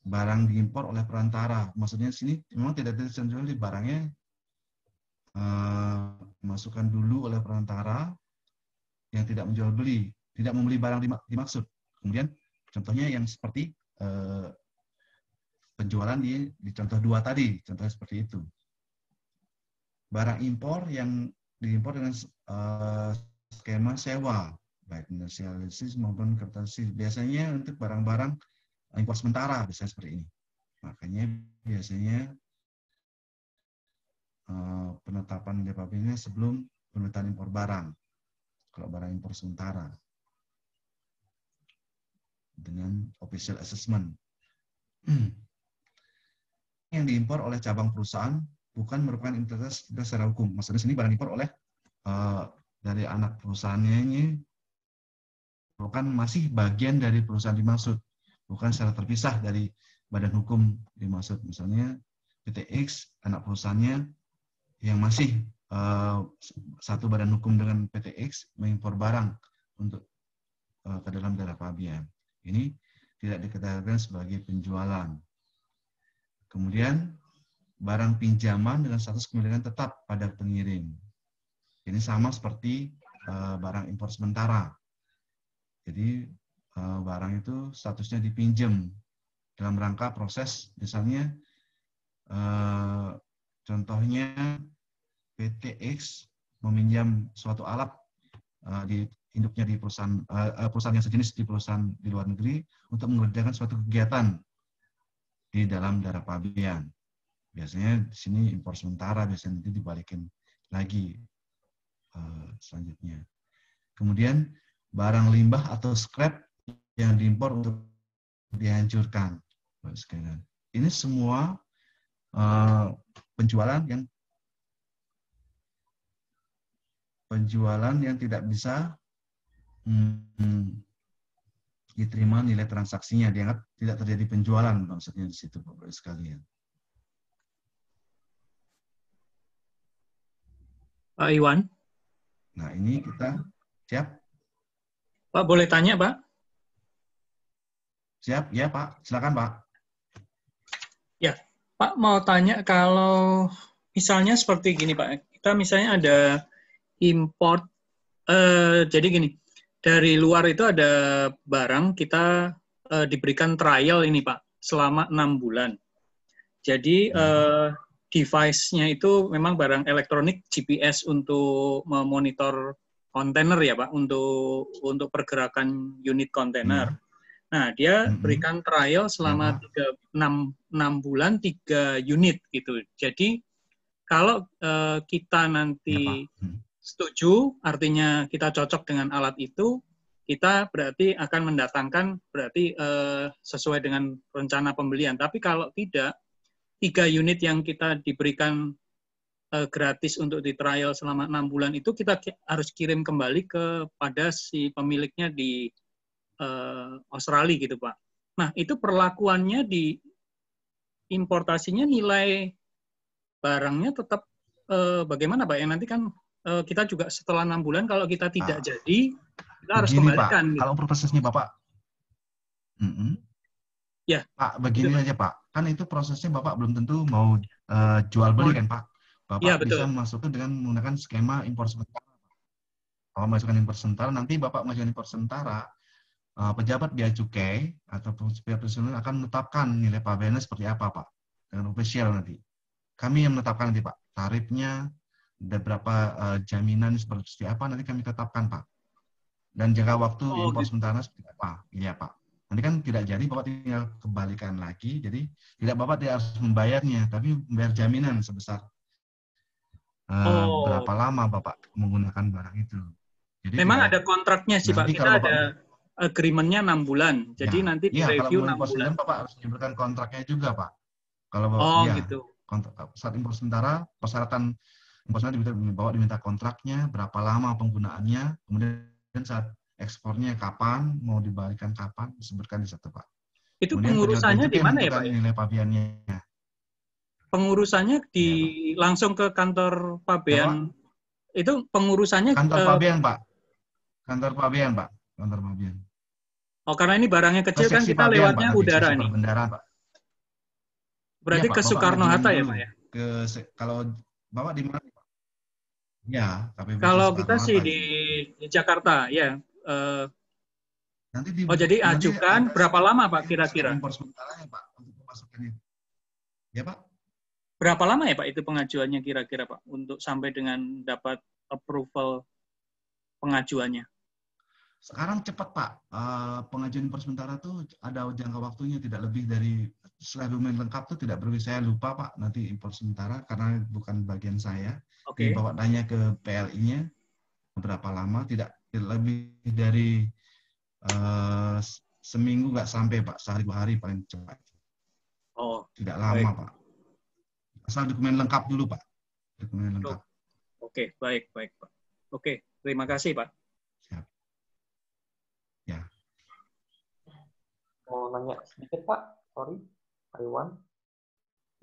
Barang diimpor oleh perantara, maksudnya sini memang tidak ada di barangnya uh, masukkan dulu oleh perantara, yang tidak menjual beli, tidak membeli barang dimaksud. Kemudian contohnya yang seperti eh, penjualan di, di contoh dua tadi, contohnya seperti itu. Barang impor yang diimpor dengan eh, skema sewa, baik nasionalisis maupun kertasis. Biasanya untuk barang-barang impor sementara, biasanya seperti ini. Makanya biasanya eh, penetapan nilai pabriknya sebelum penetapan impor barang kalau barang impor sementara dengan official assessment. Yang diimpor oleh cabang perusahaan bukan merupakan investasi secara hukum. Maksudnya sini barang impor oleh uh, dari anak perusahaannya ini bukan masih bagian dari perusahaan dimaksud, bukan secara terpisah dari badan hukum dimaksud. Misalnya PTX anak perusahaannya yang masih Eh, satu badan hukum dengan PTX mengimpor barang untuk uh, ke dalam daerah pabian Ini tidak dikatakan sebagai penjualan. Kemudian barang pinjaman dengan status kepemilikan tetap pada pengirim. Ini sama seperti uh, barang impor sementara. Jadi uh, barang itu statusnya dipinjam dalam rangka proses misalnya uh, contohnya PTX meminjam suatu alat uh, di induknya di perusahaan uh, perusahaan yang sejenis di perusahaan di luar negeri untuk mengerjakan suatu kegiatan di dalam darah pabean. Biasanya di sini impor sementara, biasanya nanti dibalikin lagi uh, selanjutnya. Kemudian barang limbah atau scrap yang diimpor untuk dihancurkan. Ini semua uh, penjualan yang penjualan yang tidak bisa hmm, diterima nilai transaksinya dianggap tidak terjadi penjualan maksudnya di situ Bapak sekalian. Pak Iwan. Nah ini kita siap. Pak boleh tanya Pak? Siap ya Pak, silakan Pak. Ya Pak mau tanya kalau misalnya seperti gini Pak, kita misalnya ada import eh, jadi gini dari luar itu ada barang kita eh, diberikan trial ini pak selama enam bulan jadi hmm. eh, device-nya itu memang barang elektronik GPS untuk memonitor kontainer ya pak untuk untuk pergerakan unit kontainer. Hmm. Nah dia hmm. berikan trial selama tiga enam enam bulan tiga unit gitu. Jadi kalau uh, kita nanti ya, setuju, artinya kita cocok dengan alat itu, kita berarti akan mendatangkan berarti eh, sesuai dengan rencana pembelian. Tapi kalau tidak, tiga unit yang kita diberikan eh, gratis untuk di trial selama enam bulan itu kita harus kirim kembali kepada si pemiliknya di eh, Australia gitu Pak. Nah itu perlakuannya di importasinya nilai barangnya tetap eh, bagaimana Pak? Ya nanti kan Eh, kita juga setelah enam bulan kalau kita tidak nah, jadi kita begini, harus kembalikan. Pak, gitu. Kalau prosesnya Bapak, mm -hmm. ya Pak, begini betul. aja Pak, kan itu prosesnya Bapak belum tentu mau uh, jual beli kan Pak. Bapak ya, betul. bisa masukkan dengan menggunakan skema impor sementara. Kalau masukkan impor sementara, nanti Bapak masukkan impor sementara, uh, pejabat biaya cukai atau pihak personal akan menetapkan nilai pabennya seperti apa Pak dengan official nanti. Kami yang menetapkan nanti Pak tarifnya, ada berapa uh, jaminan seperti apa nanti kami tetapkan Pak. Dan jangka waktu oh, impor gitu. sementara seperti apa? Iya Pak. Nanti kan tidak jadi Bapak tinggal kembalikan lagi. Jadi tidak Bapak tidak harus membayarnya, tapi membayar jaminan sebesar uh, oh. berapa lama Bapak menggunakan barang itu. Jadi Memang kalau, ada kontraknya sih Pak. Kita Bapak, ada agreementnya enam bulan. Jadi ya, nanti di ya, review enam bulan. Bapak harus menyebutkan kontraknya juga Pak. Kalau Bapak oh, ya, gitu. kontrak, saat impor sementara persyaratan konsumen diminta bawa diminta kontraknya, berapa lama penggunaannya, kemudian saat ekspornya kapan, mau dibalikan kapan, disebutkan di satu Pak. Itu kemudian pengurusannya di mana ya Pak? Ya? Nilai pabiannya. Pengurusannya di ya, langsung ke kantor pabean. Ya, itu pengurusannya kantor ke... Eh, pabean Pak. Kantor pabean Pak. Kantor pabean. Oh karena ini barangnya kecil kan kita pabian, lewatnya Pak, udara ini. Bendara, Pak. Berarti ya, Pak, ke Soekarno Hatta ya Pak ya? Ke kalau bawa di mana? Ya, tapi Kalau kita sih di, Jakarta, ya. Uh, nanti di, oh, jadi ajukan berapa lama, Pak, kira-kira? Ya, ya, Pak? Berapa lama ya, Pak, itu pengajuannya kira-kira, Pak, untuk sampai dengan dapat approval pengajuannya? Sekarang cepat, Pak. Uh, pengajuan impor sementara tuh ada jangka waktunya tidak lebih dari dokumen lengkap itu tidak perlu saya lupa Pak nanti impor sementara karena bukan bagian saya. Oke. Okay. Bapak tanya ke PLI-nya berapa lama tidak lebih dari uh, seminggu nggak sampai Pak sehari dua hari paling cepat. Oh. Tidak lama Pak. Asal dokumen lengkap dulu Pak. Dokumen lengkap. Oke okay, baik baik Pak. Oke okay, terima kasih Pak. Siap. Ya. Mau nanya sedikit Pak, sorry. Taiwan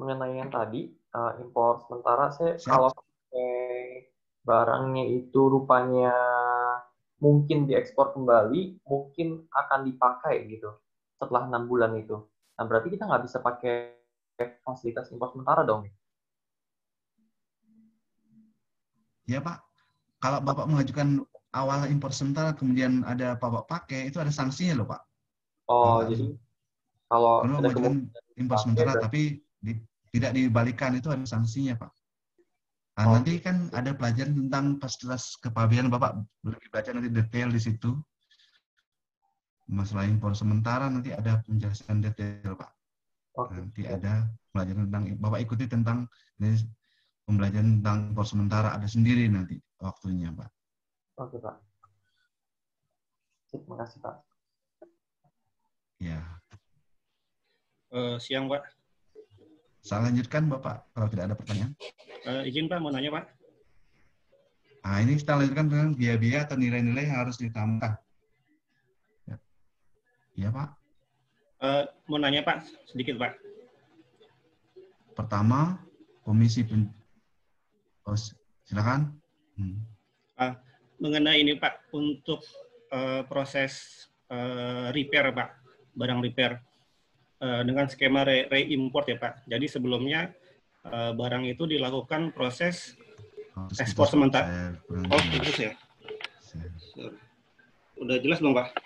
mengenai yang tadi uh, impor sementara saya Siap. kalau eh, barangnya itu rupanya mungkin diekspor kembali mungkin akan dipakai gitu setelah enam bulan itu nah berarti kita nggak bisa pakai fasilitas impor sementara dong ya pak kalau bapak mengajukan awal impor sementara kemudian ada bapak pakai itu ada sanksinya loh pak oh jadi kalau, kalau ada impor sementara tapi di, tidak dibalikan itu ada sanksinya pak. Nah, oh. Nanti kan ada pelajaran tentang fasilitas kepabianan bapak lebih baca nanti detail di situ masalah impor sementara nanti ada penjelasan detail pak. Nanti ada pelajaran tentang bapak ikuti tentang pembelajaran tentang impor sementara ada sendiri nanti waktunya pak. Oke pak. Terima kasih pak. Ya. Eh, siang, Pak. Saya lanjutkan, Bapak, kalau tidak ada pertanyaan. Uh, izin, Pak, mau nanya, Pak. Nah, ini kita lanjutkan dengan biaya-biaya atau nilai-nilai yang harus ditambah. Ya. Iya, ya, Pak. Uh, mau nanya, Pak, sedikit, Pak. Pertama, komisi pen... oh, silakan. Hmm. Uh, mengenai ini, Pak, untuk uh, proses uh, repair, Pak, barang repair Eh, dengan skema re reimport ya Pak. Jadi sebelumnya uh, barang itu dilakukan proses oh, ekspor sementara. Oh, terus ya. Udah jelas dong Pak?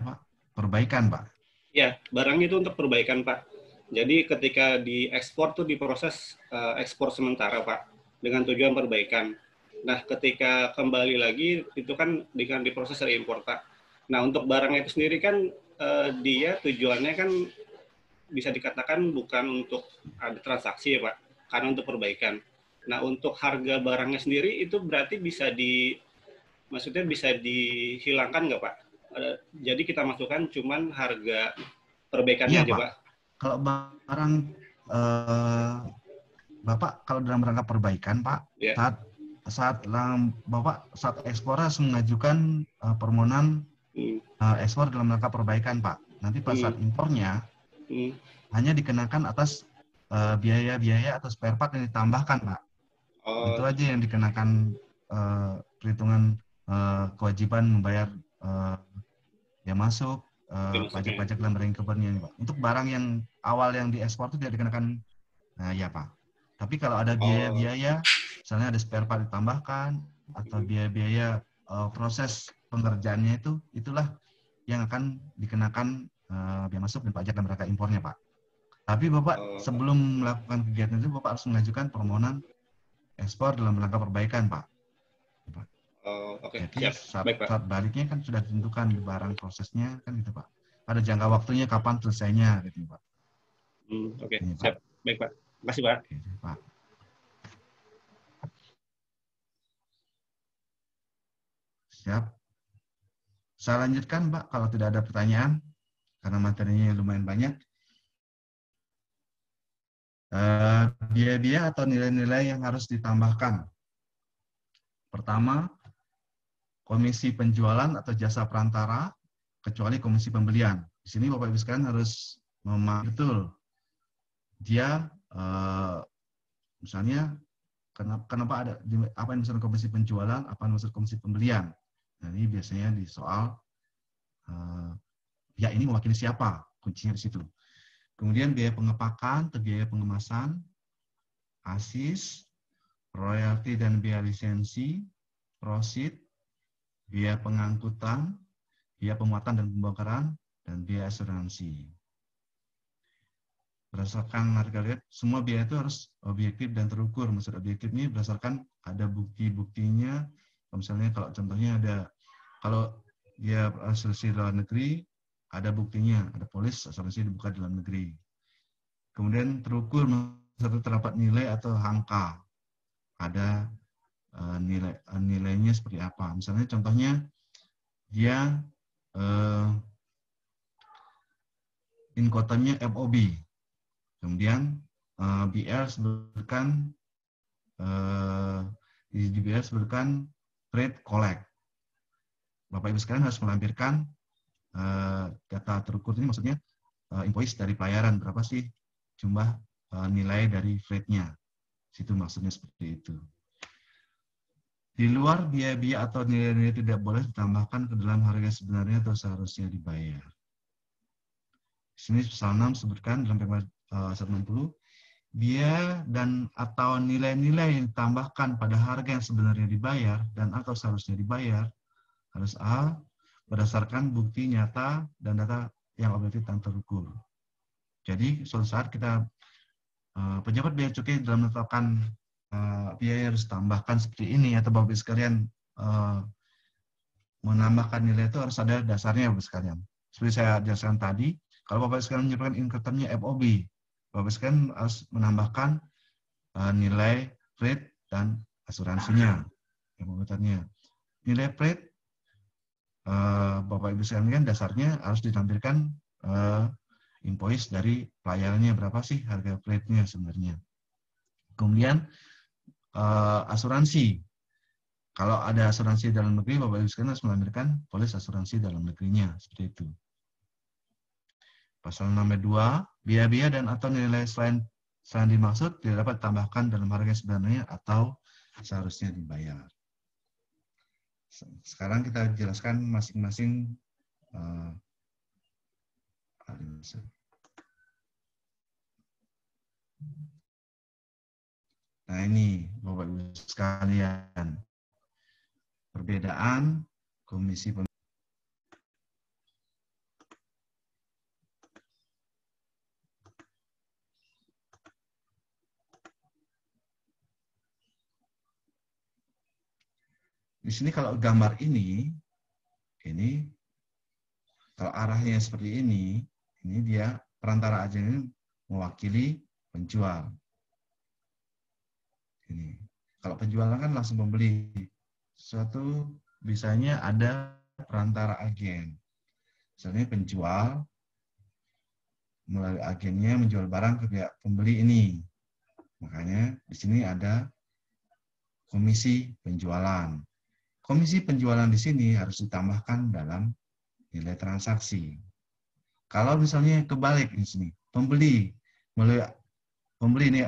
Pak, perbaikan Pak. Ya, barang itu untuk perbaikan Pak. Jadi ketika diekspor tuh diproses uh, ekspor sementara Pak dengan tujuan perbaikan. Nah, ketika kembali lagi itu kan dengan diproses reimport Pak. Nah, untuk barang itu sendiri kan dia tujuannya kan bisa dikatakan bukan untuk ada transaksi ya Pak, karena untuk perbaikan. Nah, untuk harga barangnya sendiri itu berarti bisa di maksudnya bisa dihilangkan nggak Pak? Eh, jadi kita masukkan cuman harga perbaikannya ya aja Pak. Pak. Kalau barang eh, Bapak kalau dalam rangka perbaikan Pak, ya. saat saat Bapak saat ekspor harus mengajukan eh, permohonan hmm. eh, ekspor dalam rangka perbaikan Pak. Nanti pas saat hmm. impornya hmm. hanya dikenakan atas eh, biaya-biaya uh, atau spare part yang ditambahkan, Pak. Oh. Itu aja yang dikenakan uh, perhitungan uh, kewajiban membayar uh, ya masuk uh, pajak-pajak iya. dan reimbursementnya, Pak. Untuk barang yang awal yang diekspor itu tidak dikenakan, nah ya Pak. Tapi kalau ada biaya-biaya, oh. misalnya ada spare part ditambahkan atau hmm. biaya-biaya uh, proses pengerjaannya itu, itulah yang akan dikenakan uh, eh, biaya masuk dan pajak dan mereka impornya Pak. Tapi Bapak oh. sebelum melakukan kegiatan itu Bapak harus mengajukan permohonan ekspor dalam rangka perbaikan Pak. Pak. Oh, Oke. Okay. Jadi Saat, Baik, Pak. saat baliknya kan sudah ditentukan barang prosesnya kan gitu Pak. Pada jangka waktunya kapan selesainya gitu Pak. Hmm, Oke. Okay. Iya, Ini, Siap. Baik Pak. Terima kasih Pak. Iya, Pak. Siap. Saya lanjutkan, Pak, kalau tidak ada pertanyaan karena materinya lumayan banyak. Eh, biaya-biaya atau nilai-nilai yang harus ditambahkan. Pertama, komisi penjualan atau jasa perantara, kecuali komisi pembelian. Di sini Bapak Ibu sekalian harus memahami betul. Dia eh, misalnya kenapa, kenapa ada apa yang maksud komisi penjualan, apa yang maksud komisi pembelian. Nah, ini biasanya di soal uh, ya ini mewakili siapa, kuncinya di situ. Kemudian biaya pengepakan, biaya pengemasan, asis, royalti dan biaya lisensi, prosit, biaya pengangkutan, biaya pemuatan dan pembongkaran, dan biaya asuransi. Berdasarkan harga lihat, semua biaya itu harus objektif dan terukur. Maksud objektif ini berdasarkan ada bukti-buktinya. Misalnya kalau contohnya ada, kalau dia asuransi luar negeri, ada buktinya, ada polis asuransi dibuka di dalam negeri. Kemudian terukur satu terdapat nilai atau angka. Ada e, nilai e, nilainya seperti apa. Misalnya contohnya dia e, eh, inkotanya FOB. Kemudian e, BR sebutkan uh, di BR sebutkan trade collect. Bapak Ibu sekalian harus melampirkan kata eh, data terukur ini maksudnya uh, invoice dari pelayaran berapa sih jumlah eh, nilai dari freight-nya. Situ maksudnya seperti itu. Di luar biaya-biaya atau nilai-nilai tidak boleh ditambahkan ke dalam harga sebenarnya atau seharusnya dibayar. Di sini pasal 6 sebutkan dalam pasal 60 biaya dan atau nilai-nilai yang ditambahkan pada harga yang sebenarnya dibayar dan atau seharusnya dibayar harus A berdasarkan bukti nyata dan data yang objektif dan terukur. Jadi suatu saat kita eh, pejabat biaya cukai dalam menetapkan eh, biaya harus tambahkan seperti ini atau bapak sekalian eh, menambahkan nilai itu harus ada dasarnya bapak sekalian. Seperti saya jelaskan tadi, kalau bapak sekalian menyebutkan income-nya FOB, bapak sekalian harus menambahkan nilai rate dan asuransinya, pengobatan Nilai rate Eh, Bapak Ibu sekalian kan dasarnya harus ditampilkan uh, invoice dari pelayanannya berapa sih harga plate-nya sebenarnya. Kemudian uh, asuransi. Kalau ada asuransi dalam negeri, Bapak Ibu sekalian harus melampirkan polis asuransi dalam negerinya, seperti itu. Pasal nomor 2, biaya-biaya dan atau nilai selain selain dimaksud tidak dapat ditambahkan dalam harga sebenarnya atau seharusnya dibayar. Sekarang kita jelaskan masing-masing eh, Nah ini Bapak Ibu sekalian, perbedaan komisi pemilihan Di sini kalau gambar ini, ini kalau arahnya seperti ini, ini dia perantara aja ini mewakili penjual. Ini. Kalau penjualan kan langsung pembeli. Suatu bisanya ada perantara agen. Misalnya penjual melalui agennya menjual barang ke pihak pembeli ini. Makanya di sini ada komisi penjualan komisi penjualan di sini harus ditambahkan dalam nilai transaksi. Kalau misalnya kebalik di sini, pembeli melalui pembeli ini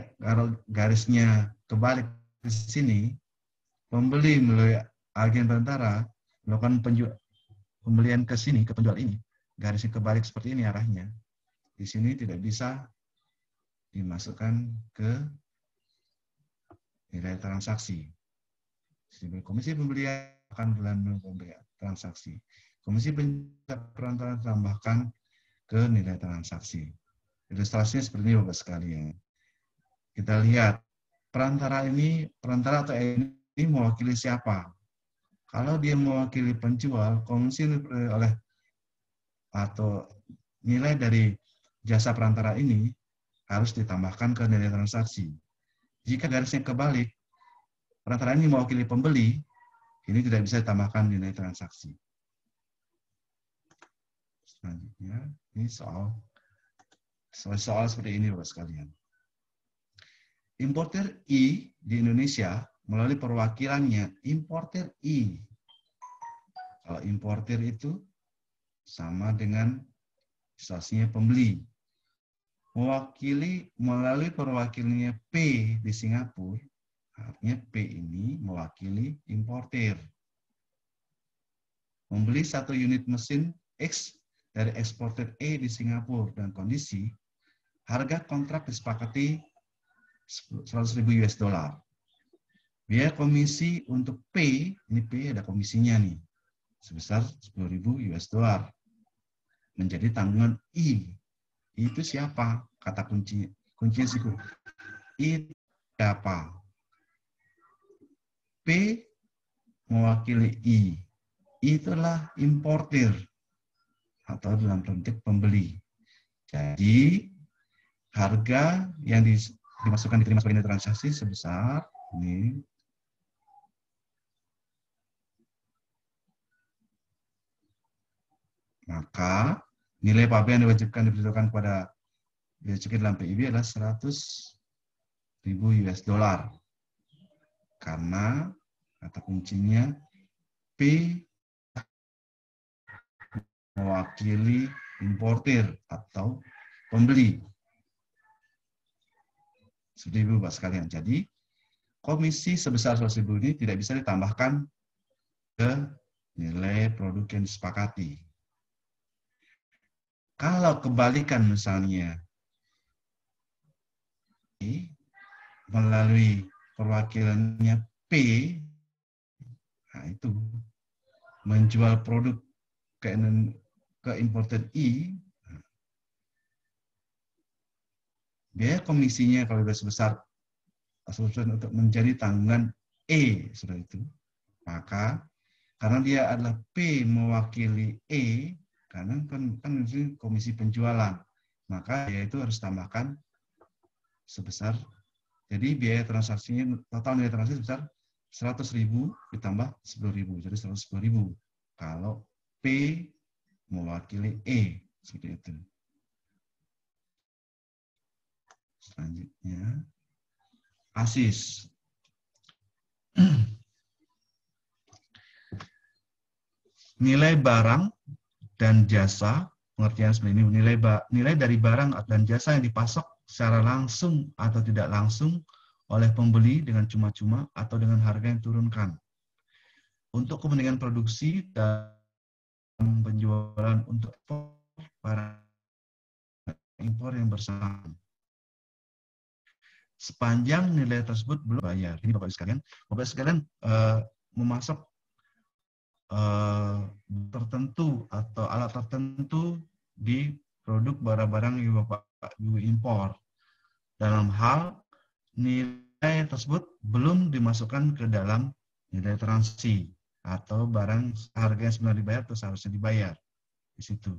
garisnya kebalik di sini, pembeli melalui agen perantara melakukan penjual, pembelian ke sini ke penjual ini, garisnya kebalik seperti ini arahnya. Di sini tidak bisa dimasukkan ke nilai transaksi sebagai komisi pembelian akan bulan pembelian transaksi. Komisi penjaga perantara tambahkan ke nilai transaksi. Ilustrasinya seperti ini Bapak sekalian. Kita lihat perantara ini, perantara atau ini mewakili siapa? Kalau dia mewakili penjual, komisi eh, oleh atau nilai dari jasa perantara ini harus ditambahkan ke nilai transaksi. Jika garisnya kebalik, perantara ini mewakili pembeli, ini tidak bisa ditambahkan nilai transaksi. Selanjutnya, ini soal soal, soal seperti ini Bapak sekalian. Importer I di Indonesia melalui perwakilannya importer I. Kalau importer itu sama dengan situasinya pembeli. Mewakili melalui perwakilannya P di Singapura Artinya P ini mewakili importer Membeli satu unit mesin X dari eksportir E di Singapura dan kondisi harga kontrak disepakati 100.000 US dollar. Biaya komisi untuk P, ini P ada komisinya nih, sebesar 10.000 US dollar. Menjadi tanggungan I. itu siapa? Kata kunci kuncinya sih. I siapa? P mewakili I. I itulah importer atau dalam bentuk pembeli. Jadi harga yang dimasukkan diterima sebagai transaksi sebesar ini maka nilai pabean yang diwajibkan diperuntukkan kepada biaya dalam PIB adalah 100 ribu US dollar karena Kata kuncinya P mewakili importer atau pembeli. Seperti itu Pak sekalian. Jadi komisi sebesar 100 ini tidak bisa ditambahkan ke nilai produk yang disepakati. Kalau kebalikan misalnya melalui perwakilannya P Nah, itu menjual produk ke, ke imported E, biaya komisinya kalau sudah sebesar asumsian untuk menjadi tanggungan E sudah itu, maka karena dia adalah P mewakili E, karena kan, kan ini komisi penjualan, maka biaya itu harus tambahkan sebesar jadi biaya transaksinya total nilai transaksi sebesar 100 ribu ditambah 10 ribu, jadi 110 ribu. Kalau P mewakili E, seperti itu. Selanjutnya, ASIS. nilai barang dan jasa, pengertian seperti ini, nilai, nilai dari barang dan jasa yang dipasok secara langsung atau tidak langsung, oleh pembeli dengan cuma-cuma atau dengan harga yang turunkan. Untuk kepentingan produksi dan penjualan untuk para impor yang bersamaan. Sepanjang nilai tersebut belum bayar. Ini Bapak ibu sekalian, Bapak ibu sekalian uh, eh, memasok uh, eh, tertentu atau alat tertentu di produk barang-barang yang Bapak Ibu impor dalam hal nilai tersebut belum dimasukkan ke dalam nilai transaksi atau barang harga yang sebenarnya dibayar terus harusnya dibayar di situ.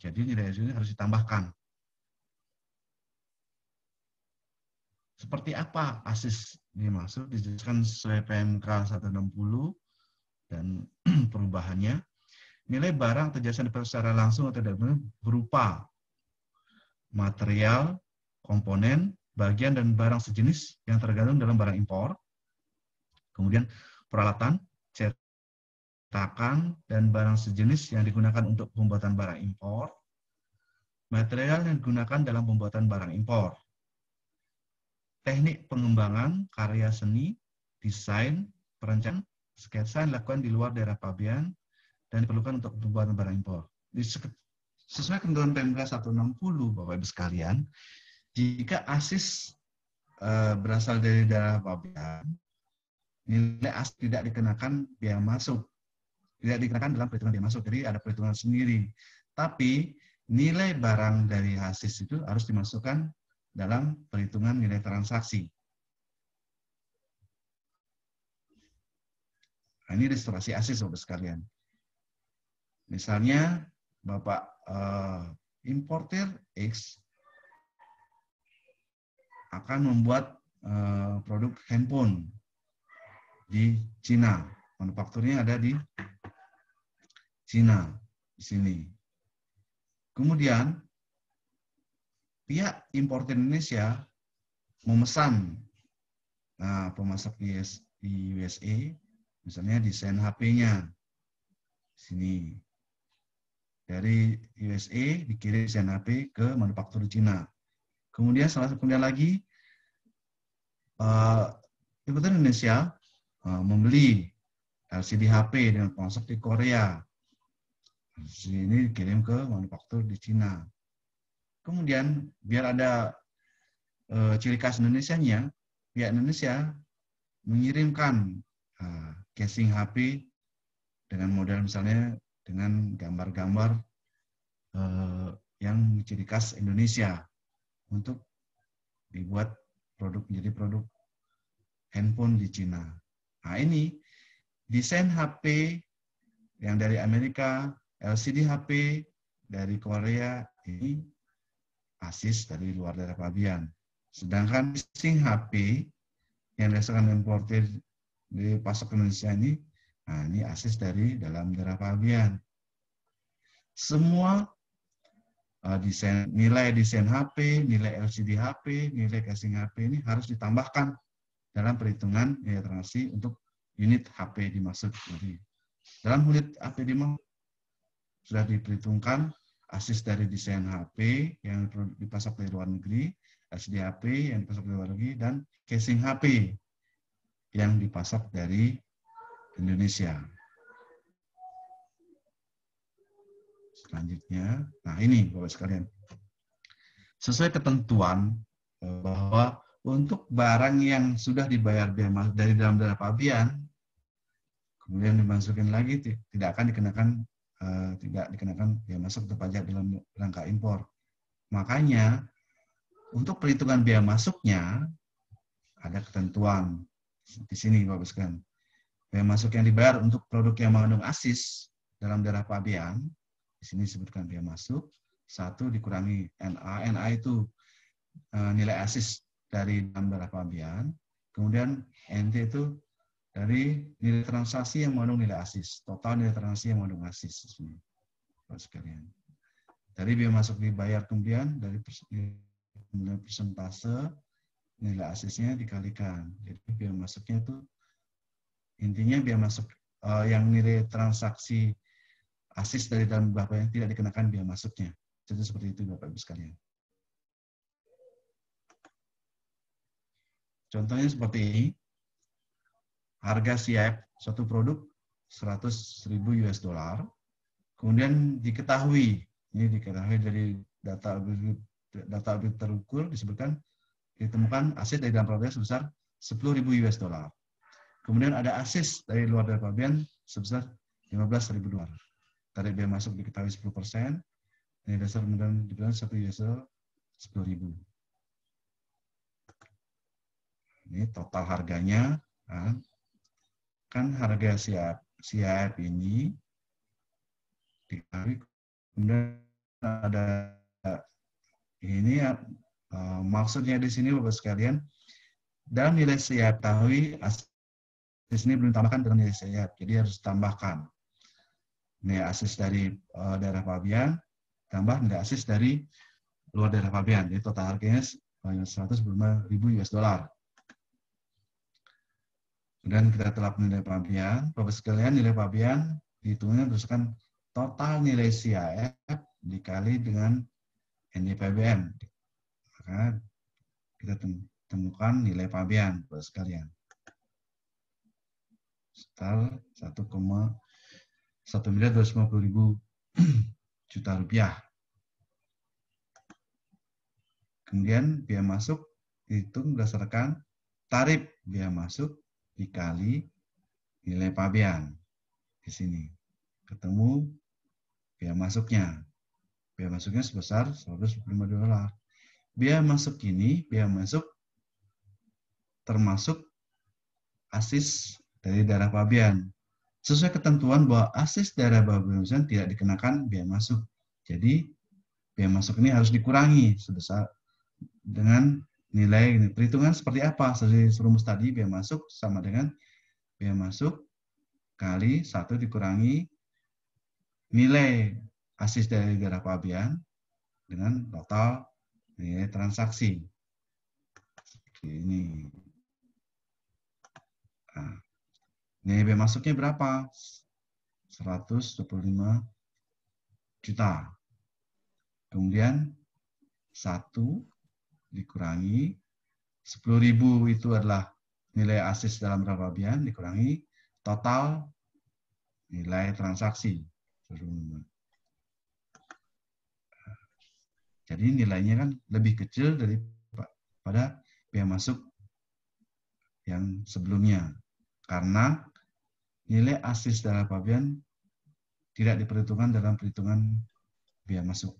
Jadi nilai ini harus ditambahkan. Seperti apa ASIS dimaksud dijelaskan sesuai PMK 160 dan perubahannya. Nilai barang atau jasa secara langsung atau tidak berupa material, komponen, bagian dan barang sejenis yang tergantung dalam barang impor. Kemudian peralatan, cetakan, dan barang sejenis yang digunakan untuk pembuatan barang impor. Material yang digunakan dalam pembuatan barang impor. Teknik pengembangan, karya seni, desain, perencanaan, sketsa yang dilakukan di luar daerah pabean dan diperlukan untuk pembuatan barang impor. Sesuai ketentuan Pemda 160, Bapak-Ibu sekalian, jika asis e, berasal dari darah pabean, nilai as tidak dikenakan biaya masuk. Tidak dikenakan dalam perhitungan biaya masuk, jadi ada perhitungan sendiri. Tapi nilai barang dari asis itu harus dimasukkan dalam perhitungan nilai transaksi. Nah, ini restorasi asis sobat sekalian. Misalnya Bapak uh, eh, importer X akan membuat eh, produk handphone di Cina. Manufakturnya ada di Cina di sini. Kemudian pihak importer Indonesia memesan nah, pemasok di, di USA, misalnya desain HP-nya sini dari USA dikirim desain HP ke manufaktur Cina. Kemudian salah satu kemudian lagi uh, eh, Ibutan Indonesia uh, membeli LCD HP dengan konsep di Korea. LCD ini dikirim ke manufaktur di Cina. Kemudian biar ada uh, ciri khas Indonesia-nya, pihak Indonesia mengirimkan uh, casing HP dengan model misalnya dengan gambar-gambar uh, yang ciri khas Indonesia untuk dibuat produk menjadi produk handphone di Cina. Nah ini desain HP yang dari Amerika, LCD HP dari Korea ini asis dari luar daerah pabian. Sedangkan sing HP yang dihasilkan portir di pasar Indonesia ini, nah ini asis dari dalam daerah pabian. Semua Eh, desain nilai desain HP, nilai LCD HP, nilai casing HP ini harus ditambahkan dalam perhitungan biaya transaksi untuk unit HP dimaksud Jadi Dalam unit HP dimaksud sudah diperhitungkan asis dari desain HP yang dipasok dari luar negeri, LCD HP yang dipasok dari luar negeri, dan casing HP yang dipasok dari Indonesia. selanjutnya. Nah ini Bapak sekalian. Sesuai ketentuan eh, bahwa untuk barang yang sudah dibayar dari dalam dana pabian, kemudian dimasukin lagi tidak akan dikenakan eh, tidak dikenakan biaya masuk atau pajak dalam rangka impor. Makanya untuk perhitungan biaya masuknya ada ketentuan di sini Bapak sekalian. Biaya masuk yang dibayar untuk produk yang mengandung asis dalam darah pabean di sini sebutkan biaya masuk. Satu dikurangi NA. NA itu e, nilai asis dari dalam pabian. Kemudian NT itu dari nilai transaksi yang mengandung nilai asis. Total nilai transaksi yang mengandung asis. Di sini. sekalian. Dari biaya masuk dibayar kemudian dari persentase nilai asisnya dikalikan. Jadi biaya masuknya itu intinya biaya masuk uh, yang nilai transaksi asis dari dalam Bapak yang tidak dikenakan biaya masuknya. Jadi seperti itu Bapak Ibu sekalian. Contohnya seperti ini. Harga siap suatu produk 100.000 US dollar. Kemudian diketahui, ini diketahui dari data data terukur disebutkan ditemukan aset dari dalam pabrik sebesar 10.000 US dollar. Kemudian ada asis dari luar dari pabrik sebesar 15.000 dolar dari biaya masuk diketahui 10 persen, nilai dasar kemudian dibilang satu user 10 ribu. Ini total harganya, nah, kan, harga siap siap ini diketahui kemudian ada ini ya, eh, maksudnya di sini bapak sekalian dalam nilai siap tahu di sini belum tambahkan dengan nilai siap jadi harus tambahkan nilai asis dari uh, daerah pabean tambah nilai asis dari luar daerah pabean. Jadi total harganya banyak 125 US dollar. Kemudian kita telah nilai pabean. Bapak sekalian nilai pabean dihitungnya berdasarkan total nilai CIF dikali dengan NIPBM. E Maka kita temukan nilai pabean Bapak sekalian. setelah 1,5 satu miliar dua ratus lima puluh ribu juta rupiah. Kemudian biaya masuk dihitung berdasarkan tarif biaya masuk dikali nilai pabean di sini. Ketemu biaya masuknya. Biaya masuknya sebesar 125 dolar. Biaya masuk ini, biaya masuk termasuk asis dari darah pabean sesuai ketentuan bahwa asis daerah bawah tidak dikenakan biaya masuk. Jadi biaya masuk ini harus dikurangi sebesar dengan nilai ini. perhitungan seperti apa? Sesuai rumus tadi biaya masuk sama dengan biaya masuk kali satu dikurangi nilai asis dari daerah pabian dengan total nilai transaksi. Seperti ini. Nah. Nilai masuknya berapa? 125 juta. Kemudian 1 dikurangi 10.000 itu adalah nilai asis dalam Rababian dikurangi total nilai transaksi. Jadi nilainya kan lebih kecil daripada biaya masuk yang sebelumnya. Karena nilai asis dalam Pabean tidak diperhitungkan dalam perhitungan biaya masuk.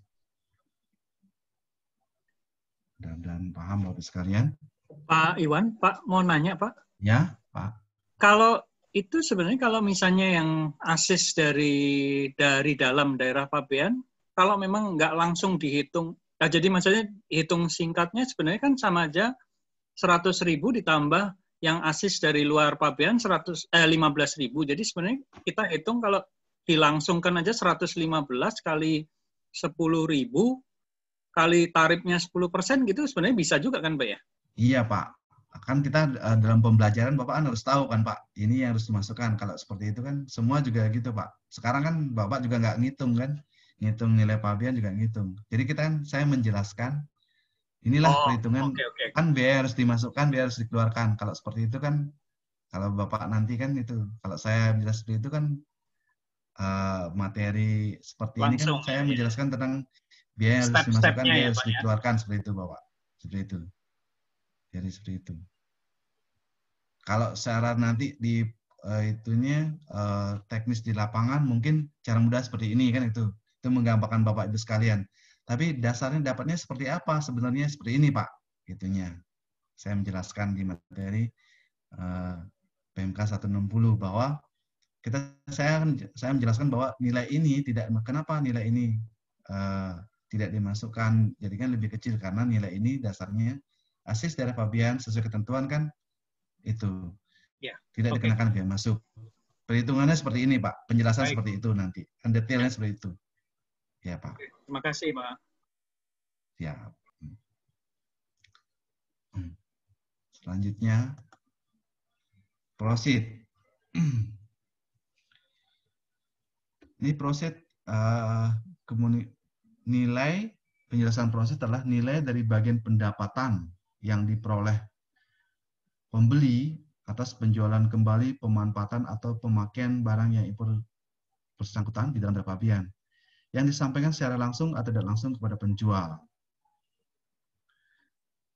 Dan, dan paham Bapak sekalian? Pak Iwan, Pak mau nanya Pak? Ya, Pak. Kalau itu sebenarnya kalau misalnya yang asis dari dari dalam daerah pabean, kalau memang nggak langsung dihitung, nah jadi maksudnya hitung singkatnya sebenarnya kan sama aja 100.000 ditambah yang asis dari luar pabean 100 eh 15.000. Jadi sebenarnya kita hitung kalau dilangsungkan aja 115 kali 10.000 kali tarifnya 10% gitu sebenarnya bisa juga kan, Pak ya? Iya, Pak. Kan kita eh, dalam pembelajaran Bapak kan harus tahu kan, Pak. Ini yang harus dimasukkan. Kalau seperti itu kan semua juga gitu, Pak. Sekarang kan Bapak juga nggak ngitung kan? Ngitung nilai pabean juga ngitung. Jadi kita kan saya menjelaskan Inilah oh, perhitungan okay, okay. kan biaya harus dimasukkan, biaya harus dikeluarkan. Kalau seperti itu kan kalau Bapak nanti kan itu kalau saya bilang seperti itu kan uh, materi seperti Langsung, ini kan ya, saya iya. menjelaskan tentang biaya Step harus dimasukkan, biaya ya, harus ya. dikeluarkan ya. seperti itu Bapak. Seperti itu. Jadi seperti itu. Kalau secara nanti di uh, itunya uh, teknis di lapangan mungkin cara mudah seperti ini kan itu. Itu menggambarkan Bapak Ibu sekalian. Tapi dasarnya dapatnya seperti apa? Sebenarnya seperti ini, Pak. Itunya. Saya menjelaskan di materi uh, PMK 160 bahwa kita saya saya menjelaskan bahwa nilai ini tidak kenapa nilai ini uh, tidak dimasukkan jadikan lebih kecil karena nilai ini dasarnya asis dari Fabian sesuai ketentuan kan itu ya. tidak okay. dikenakan biaya masuk perhitungannya seperti ini pak penjelasan Baik. seperti itu nanti detailnya ya. seperti itu Ya, Pak. Terima kasih, Pak. Siap. Hmm. Selanjutnya, proses. Ini prosit uh, nilai penjelasan proses adalah nilai dari bagian pendapatan yang diperoleh pembeli atas penjualan kembali, pemanfaatan atau pemakaian barang yang impor persangkutan di dalam drapabian yang disampaikan secara langsung atau tidak langsung kepada penjual.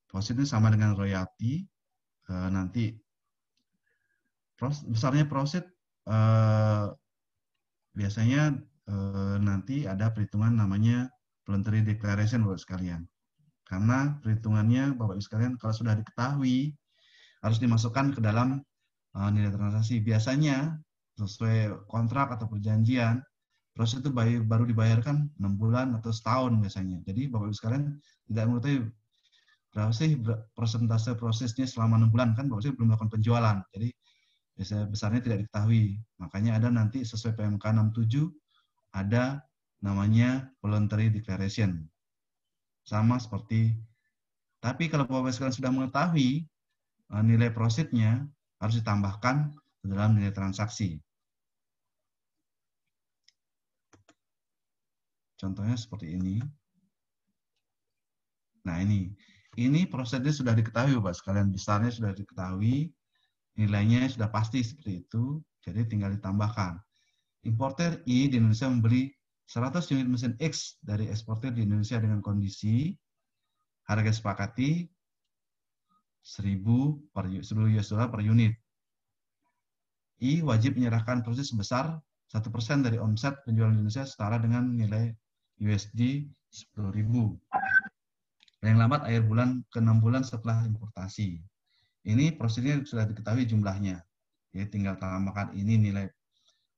Positif sama dengan royalti. E, nanti pros, besarnya profit e, eh, biasanya e, nanti ada perhitungan namanya voluntary declaration buat sekalian. Karena perhitungannya Bapak Ibu sekalian kalau sudah diketahui harus dimasukkan ke dalam e, nilai transaksi. Biasanya sesuai kontrak atau perjanjian Terus itu baru dibayarkan enam bulan atau setahun biasanya. Jadi Bapak Ibu sekalian tidak mengerti berapa sih persentase prosesnya selama enam bulan kan Bapak Ibu belum melakukan penjualan. Jadi biasanya besarnya tidak diketahui. Makanya ada nanti sesuai PMK 67 ada namanya voluntary declaration. Sama seperti tapi kalau Bapak ibu sekalian sudah mengetahui eh, nilai prosesnya harus ditambahkan ke dalam nilai transaksi. Contohnya seperti ini. Nah ini, ini prosesnya sudah diketahui Bapak sekalian, besarnya sudah diketahui, nilainya sudah pasti seperti itu, jadi tinggal ditambahkan. Importer I di Indonesia membeli 100 unit mesin X dari eksportir di Indonesia dengan kondisi harga sepakati 1000 per 10 US dollar per unit. I wajib menyerahkan proses sebesar 1% dari omset penjualan Indonesia setara dengan nilai USD 10.000. Paling lambat akhir bulan ke 6 bulan setelah importasi. Ini prosesnya sudah diketahui jumlahnya. Jadi ya, tinggal tambahkan ini nilai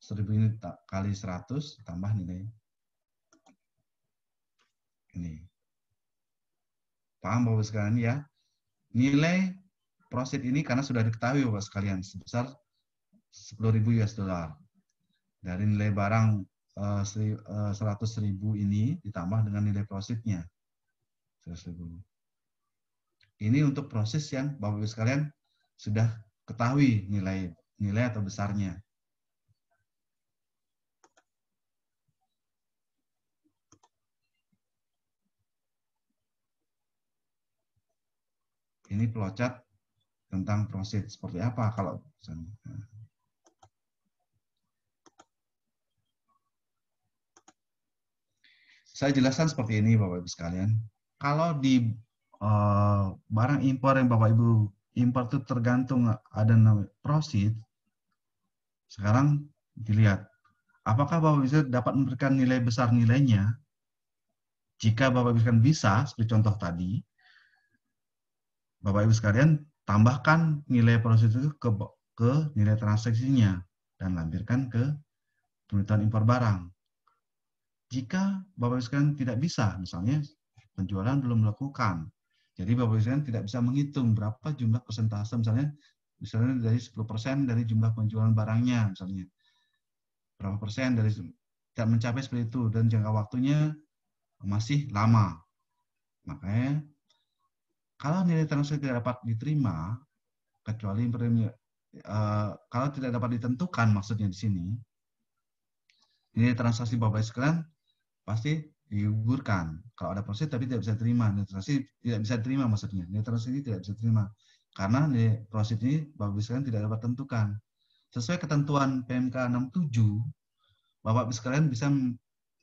1000 ini kali 100 tambah nilai ini. Paham Bapak sekalian ya? Nilai proses ini karena sudah diketahui Bapak sekalian sebesar 10.000 US dollar. Dari nilai barang Eh, eh, seratus ribu ini ditambah dengan nilai profitnya. seratus ribu. Ini untuk proses yang Bapak-Ibu sekalian sudah ketahui nilai nilai atau besarnya. Ini pelocat tentang proses seperti apa kalau misalnya. Saya jelaskan seperti ini Bapak Ibu sekalian. Kalau di uh, barang impor yang Bapak Ibu impor itu tergantung ada namanya prosit, sekarang dilihat apakah Bapak bisa dapat memberikan nilai besar nilainya? Jika Bapak Ibu kan bisa, seperti contoh tadi, Bapak Ibu sekalian tambahkan nilai proses itu ke, ke nilai transaksinya dan lampirkan ke pemberitahuan impor barang. Jika Bapak Ibu sekalian tidak bisa, misalnya penjualan belum dilakukan, jadi Bapak Ibu sekalian tidak bisa menghitung berapa jumlah persentase misalnya misalnya dari 10% dari jumlah penjualan barangnya misalnya. Berapa persen dari tidak mencapai seperti itu dan jangka waktunya masih lama. Makanya kalau nilai transaksi tidak dapat diterima kecuali premium, uh, kalau tidak dapat ditentukan maksudnya di sini nilai transaksi Bapak sekalian pasti digugurkan. Kalau ada proses tapi tidak bisa terima, netralisasi tidak bisa terima maksudnya. Netralisasi tidak bisa terima karena proses ini Bapak Ibu tidak dapat tentukan. Sesuai ketentuan PMK 67, Bapak Ibu sekalian bisa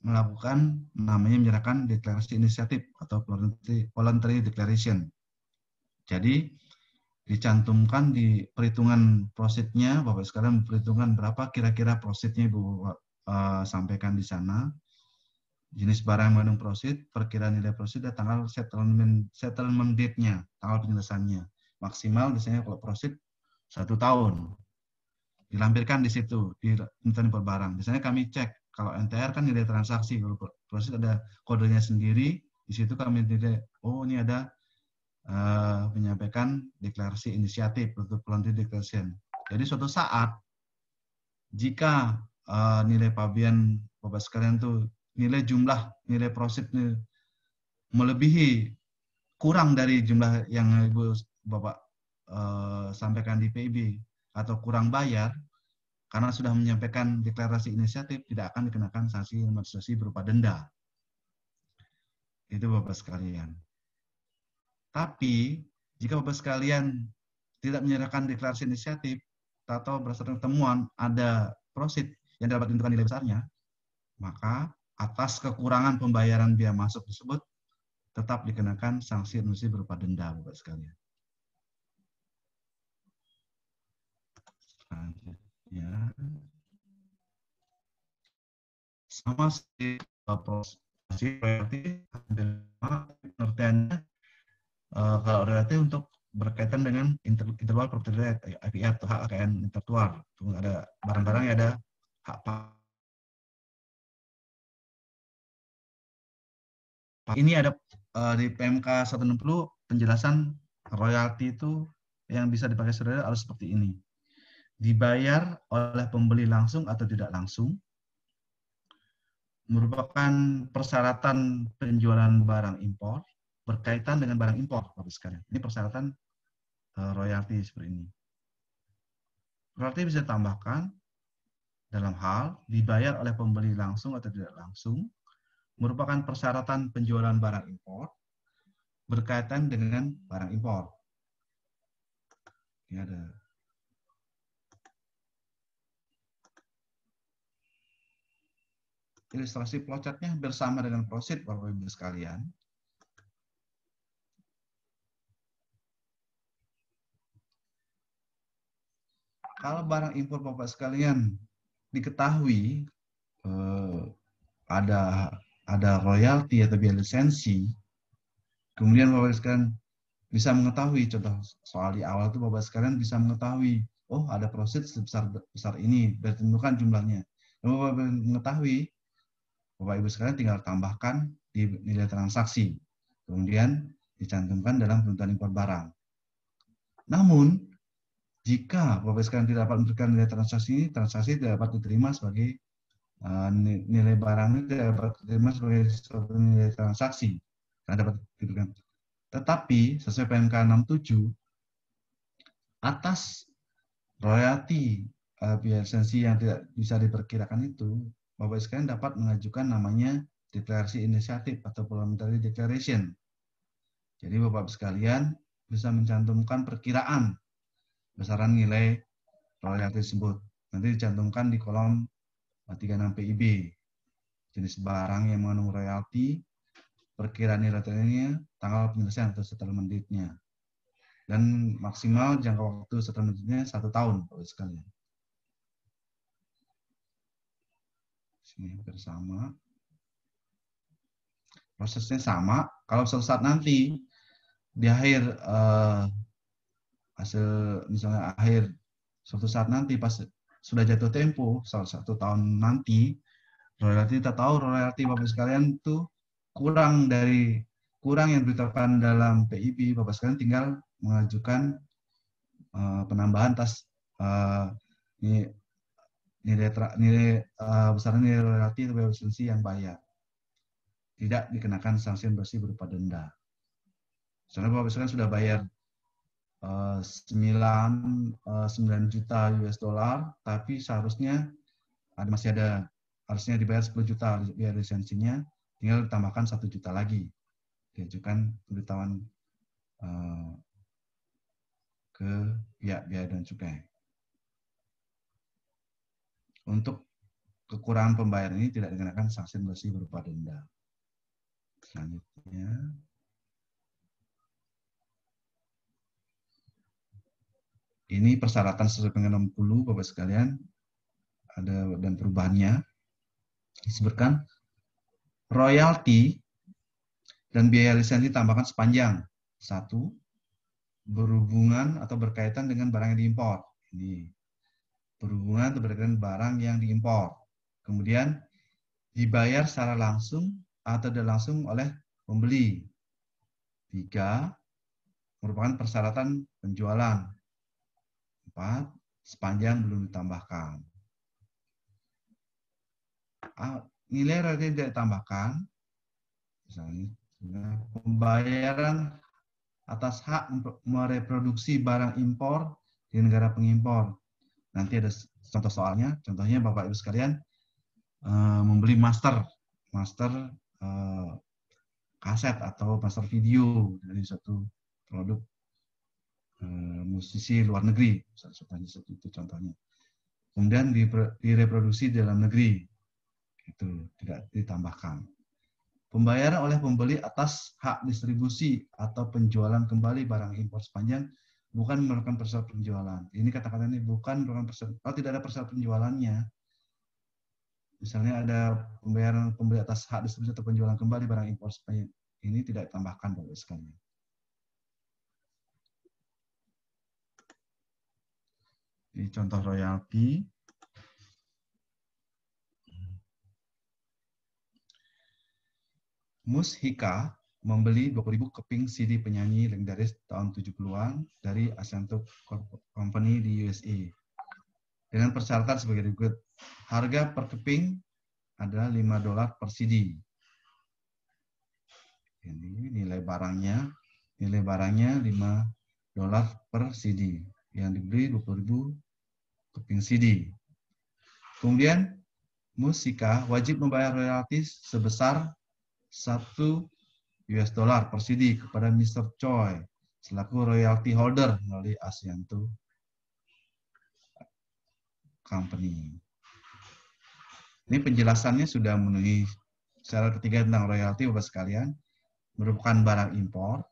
melakukan namanya menyerahkan deklarasi inisiatif atau voluntary declaration. Jadi dicantumkan di perhitungan prosesnya Bapak sekalian perhitungan berapa kira-kira prosesnya Ibu uh, eh, sampaikan di sana jenis barang yang mengandung prosit, perkiraan nilai prosit dan tanggal settlement settlement date-nya, tanggal penyelesaiannya. Maksimal biasanya kalau prosit satu tahun. Dilampirkan di situ, di internet per barang. Biasanya kami cek, kalau NTR kan nilai transaksi, kalau prosit ada kodenya sendiri, di situ kami nilai, oh ini ada uh, menyampaikan deklarasi inisiatif untuk pelantik deklarasi. Jadi suatu saat, jika uh, nilai pabian Bapak sekalian tuh nilai jumlah nilai prosip melebihi kurang dari jumlah yang Ibu Bapak e, sampaikan di PIB atau kurang bayar karena sudah menyampaikan deklarasi inisiatif tidak akan dikenakan sanksi administrasi berupa denda. Itu Bapak sekalian. Tapi jika Bapak sekalian tidak menyerahkan deklarasi inisiatif atau berdasarkan temuan ada prosit yang dapat ditentukan nilai besarnya, maka atas kekurangan pembayaran biaya masuk tersebut tetap dikenakan sanksi administrasi berupa denda, Bapak sekalian. Selanjutnya, sama seperti proses relatif, pengertiannya eh, kalau relatif untuk berkaitan dengan intellectual property rate, eh, IPR atau hak kekayaan intelektual. Ada barang-barang yang ada hak Ini ada uh, di PMK 160 penjelasan royalti itu yang bisa dipakai saudara harus seperti ini. Dibayar oleh pembeli langsung atau tidak langsung. Merupakan persyaratan penjualan barang impor berkaitan dengan barang impor, Bapak sekalian. Ini persyaratan eh, royalti seperti ini. Royalti bisa ditambahkan dalam hal dibayar oleh pembeli langsung atau tidak langsung merupakan persyaratan penjualan barang impor berkaitan dengan barang impor. Ini ada ilustrasi plocatnya bersama dengan prosit Bapak Ibu sekalian. Kalau barang impor Bapak sekalian diketahui eh, ada ada royalti atau biaya lisensi, kemudian Bapak sekalian bisa mengetahui contoh soal di awal itu Bapak sekalian bisa mengetahui oh ada proses sebesar besar ini bertentukan jumlahnya. Dan Bapak mengetahui Bapak Ibu sekalian tinggal tambahkan di nilai transaksi. Kemudian dicantumkan dalam penentuan impor barang. Namun, jika Bapak ibu sekalian tidak dapat memberikan nilai transaksi ini, transaksi tidak dapat diterima sebagai Eh, nilai barang ini dapat diterima sebagai suatu nilai transaksi. Nah, dapat gitu kan. Tetapi sesuai PMK 67 atas royalti uh, eh, lisensi yang tidak bisa diperkirakan itu, Bapak sekalian dapat mengajukan namanya deklarasi inisiatif atau parliamentary declaration. Jadi Bapak sekalian bisa mencantumkan perkiraan besaran nilai royalti tersebut. Nanti dicantumkan di kolom 36 PIB. Jenis barang yang mengandung royalti, perkiraan nilai ternilainya, tanggal penyelesaian atau settlement date-nya. Dan maksimal jangka waktu settlement-nya satu tahun, Bapak sekalian. Sini hampir Prosesnya sama. Kalau suatu saat nanti, di akhir uh, hasil misalnya akhir suatu saat nanti pas sudah jatuh tempo salah satu tahun nanti royalti kita tahu royalti Bapak sekalian itu kurang dari kurang yang diterapkan dalam PIB Bapak sekalian tinggal mengajukan uh, penambahan tas uh, ini nilai tra, nilai uh, besar nilai royalti atau lisensi yang bayar tidak dikenakan sanksi bersih berupa denda. Soalnya Bapak sekalian sudah bayar 9 eh, 9 eh, juta US dollar, tapi seharusnya ada masih ada harusnya dibayar 10 juta biaya lisensinya, tinggal ditambahkan satu juta lagi. Diajukan pemberitahuan eh, ke pihak biaya dan cukai. Untuk kekurangan pembayaran ini tidak dikenakan sanksi bersih berupa denda. Selanjutnya, Ini persyaratan sesuai dengan 60 Bapak sekalian ada dan perubahannya disebutkan royalti dan biaya lisensi tambahkan sepanjang satu berhubungan atau berkaitan dengan barang yang diimpor ini berhubungan atau berkaitan dengan barang yang diimpor kemudian dibayar secara langsung atau tidak langsung oleh pembeli tiga merupakan persyaratan penjualan 4 sepanjang belum ditambahkan. Ah, nilai rata tidak ditambahkan, misalnya pembayaran atas hak mereproduksi barang impor di negara pengimpor. Nanti ada contoh soalnya, contohnya Bapak Ibu sekalian eh, membeli master, master eh, kaset atau master video dari suatu produk Eh, musisi luar negeri, misalnya seperti itu contohnya. Kemudian direproduksi dalam negeri, itu tidak ditambahkan. Pembayaran oleh pembeli atas hak distribusi atau penjualan kembali barang impor sepanjang bukan merupakan persyarat penjualan. Ini kata-kata ini bukan merupakan persyarat, kalau tidak ada persyarat penjualannya, misalnya ada pembayaran pembeli atas hak distribusi atau penjualan kembali barang impor sepanjang ini tidak ditambahkan pada SK-nya. Ini contoh royalti. Mus Hika membeli 20.000 keping CD penyanyi legendaris tahun 70-an dari Asento Company di USA. Dengan persyaratan sebagai berikut. Harga per keping adalah 5 dolar per CD. Ini nilai barangnya. Nilai barangnya 5 dolar per CD. Yang dibeli 20.000 Keping CD. Kemudian musika wajib membayar royalti sebesar 1 US dollar per CD kepada Mr. Choi selaku royalty holder melalui Asianto Company. Ini penjelasannya sudah memenuhi syarat ketiga tentang royalti Bapak sekalian. Merupakan barang impor.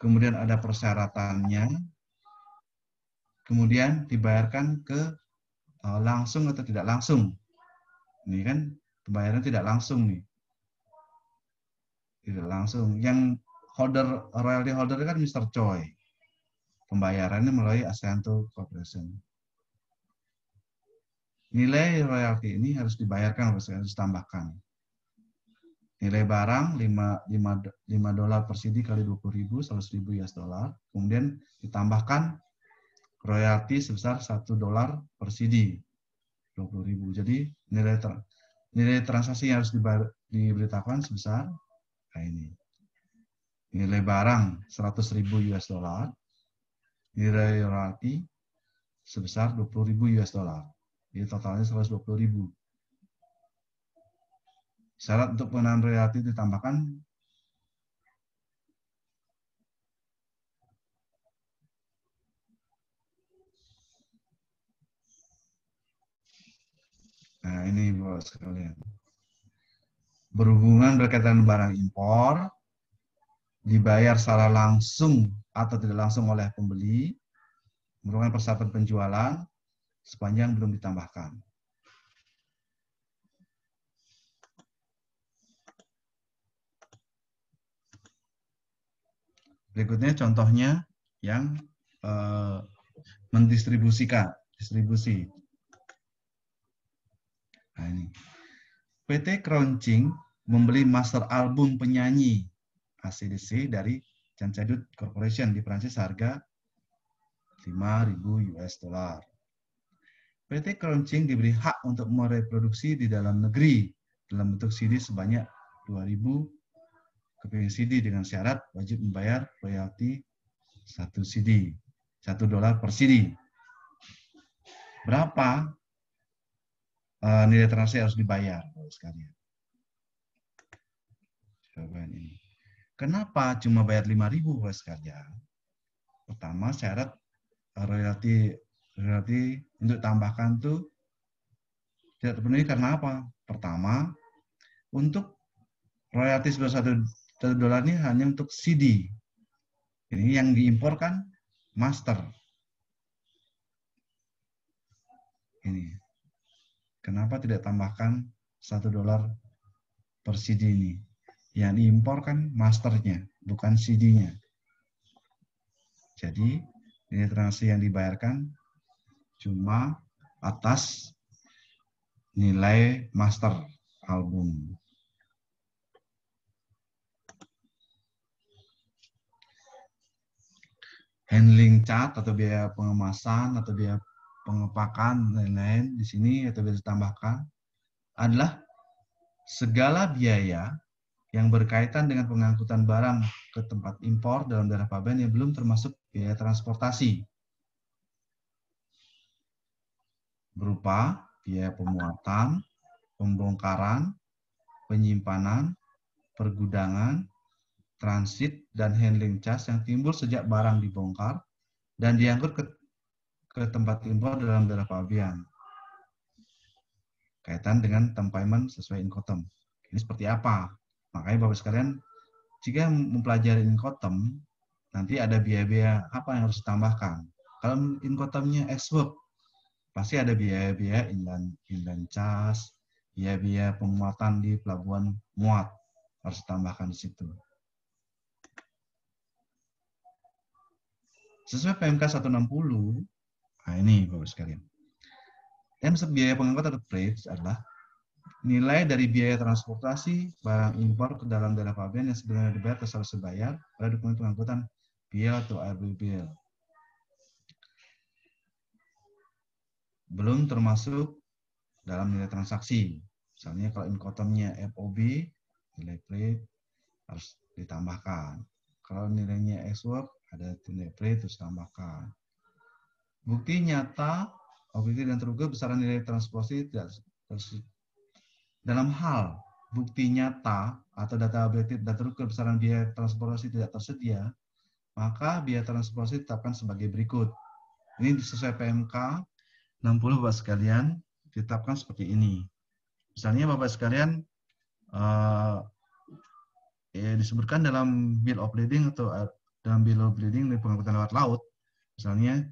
Kemudian ada persyaratannya, kemudian dibayarkan ke eh, langsung atau tidak langsung. Ini kan pembayaran tidak langsung nih. Tidak langsung. Yang holder royalty holder kan Mr. Choi. Pembayarannya melalui Asianto Corporation. Nilai royalti ini harus dibayarkan, harus ditambahkan. Nilai barang 5, 5, 5 dolar per CD kali 20 ribu, 100 ribu US dollar. Kemudian ditambahkan royalti sebesar 1 dolar per CD. ribu. Jadi nilai tra nilai transaksi yang harus diberitakan sebesar nah ini. Nilai barang seratus US dollar. Nilai royalti sebesar ribu US dollar. Jadi totalnya ribu Syarat untuk penahan royalti ditambahkan Nah, ini Bapak sekalian. Berhubungan berkaitan barang impor, dibayar secara langsung atau tidak langsung oleh pembeli, merupakan persyaratan penjualan sepanjang belum ditambahkan. Berikutnya contohnya yang eh, mendistribusikan, distribusi. Nah, ini. PT Crouching membeli master album penyanyi ACDC dari Chanchadut Corporation di Prancis harga 5.000 US dollar. PT Crouching diberi hak untuk mereproduksi di dalam negeri dalam bentuk CD sebanyak 2.000 keping CD dengan syarat wajib membayar royalti satu CD, satu dolar per CD. Berapa uh, nilai transaksi harus dibayar sekalian. Jawaban ini. Kenapa cuma bayar 5000 Bapak sekalian? Pertama syarat royalti royalti untuk tambahkan tuh tidak terpenuhi karena apa? Pertama, untuk royalti sebesar satu dolar ini hanya untuk CD. Ini yang diimpor kan master. Ini Kenapa tidak tambahkan satu dolar per CD ini? Yang diimpor kan masternya, bukan CD-nya. Jadi ini transaksi yang dibayarkan cuma atas nilai master album. Handling cat atau biaya pengemasan atau biaya pengepakan, lain-lain di sini atau bisa tambahkan adalah segala biaya yang berkaitan dengan pengangkutan barang ke tempat impor dalam daerah pabean yang belum termasuk biaya transportasi berupa biaya pemuatan, pembongkaran, penyimpanan, pergudangan, transit, dan handling charge yang timbul sejak barang dibongkar dan diangkut ke ke tempat impor dalam darah pabian Kaitan dengan tempaiman sesuai inkotem. Ini seperti apa? Makanya Bapak sekalian, jika mempelajari inkotem, nanti ada biaya-biaya apa yang harus ditambahkan. Kalau inkotemnya ex-work, pasti ada biaya-biaya inland, inland charge biaya-biaya pemuatan di pelabuhan muat harus ditambahkan di situ. Sesuai PMK 160, Nah, ini Bapak sekalian. M biaya pengangkut atau freight adalah nilai dari biaya transportasi barang impor ke dalam daerah pabean yang sebenarnya dibayar ke sebayar sebayar pada dokumen pengangkutan bill atau bill, Belum termasuk dalam nilai transaksi. Misalnya kalau inkotomnya FOB, nilai freight harus ditambahkan. Kalau nilainya ex work, ada nilai freight harus ditambahkan. Bukti nyata, objektif dan terukur besaran nilai transposisi tidak dalam hal bukti nyata atau data objektif dan terukur besaran biaya transportasi tidak tersedia, maka biaya transportasi ditetapkan sebagai berikut. Ini sesuai PMK 60 Bapak sekalian ditetapkan seperti ini. Misalnya Bapak sekalian eh, ya disebutkan dalam bill of lading atau eh, dalam bill of lading dari pengangkutan lewat laut, misalnya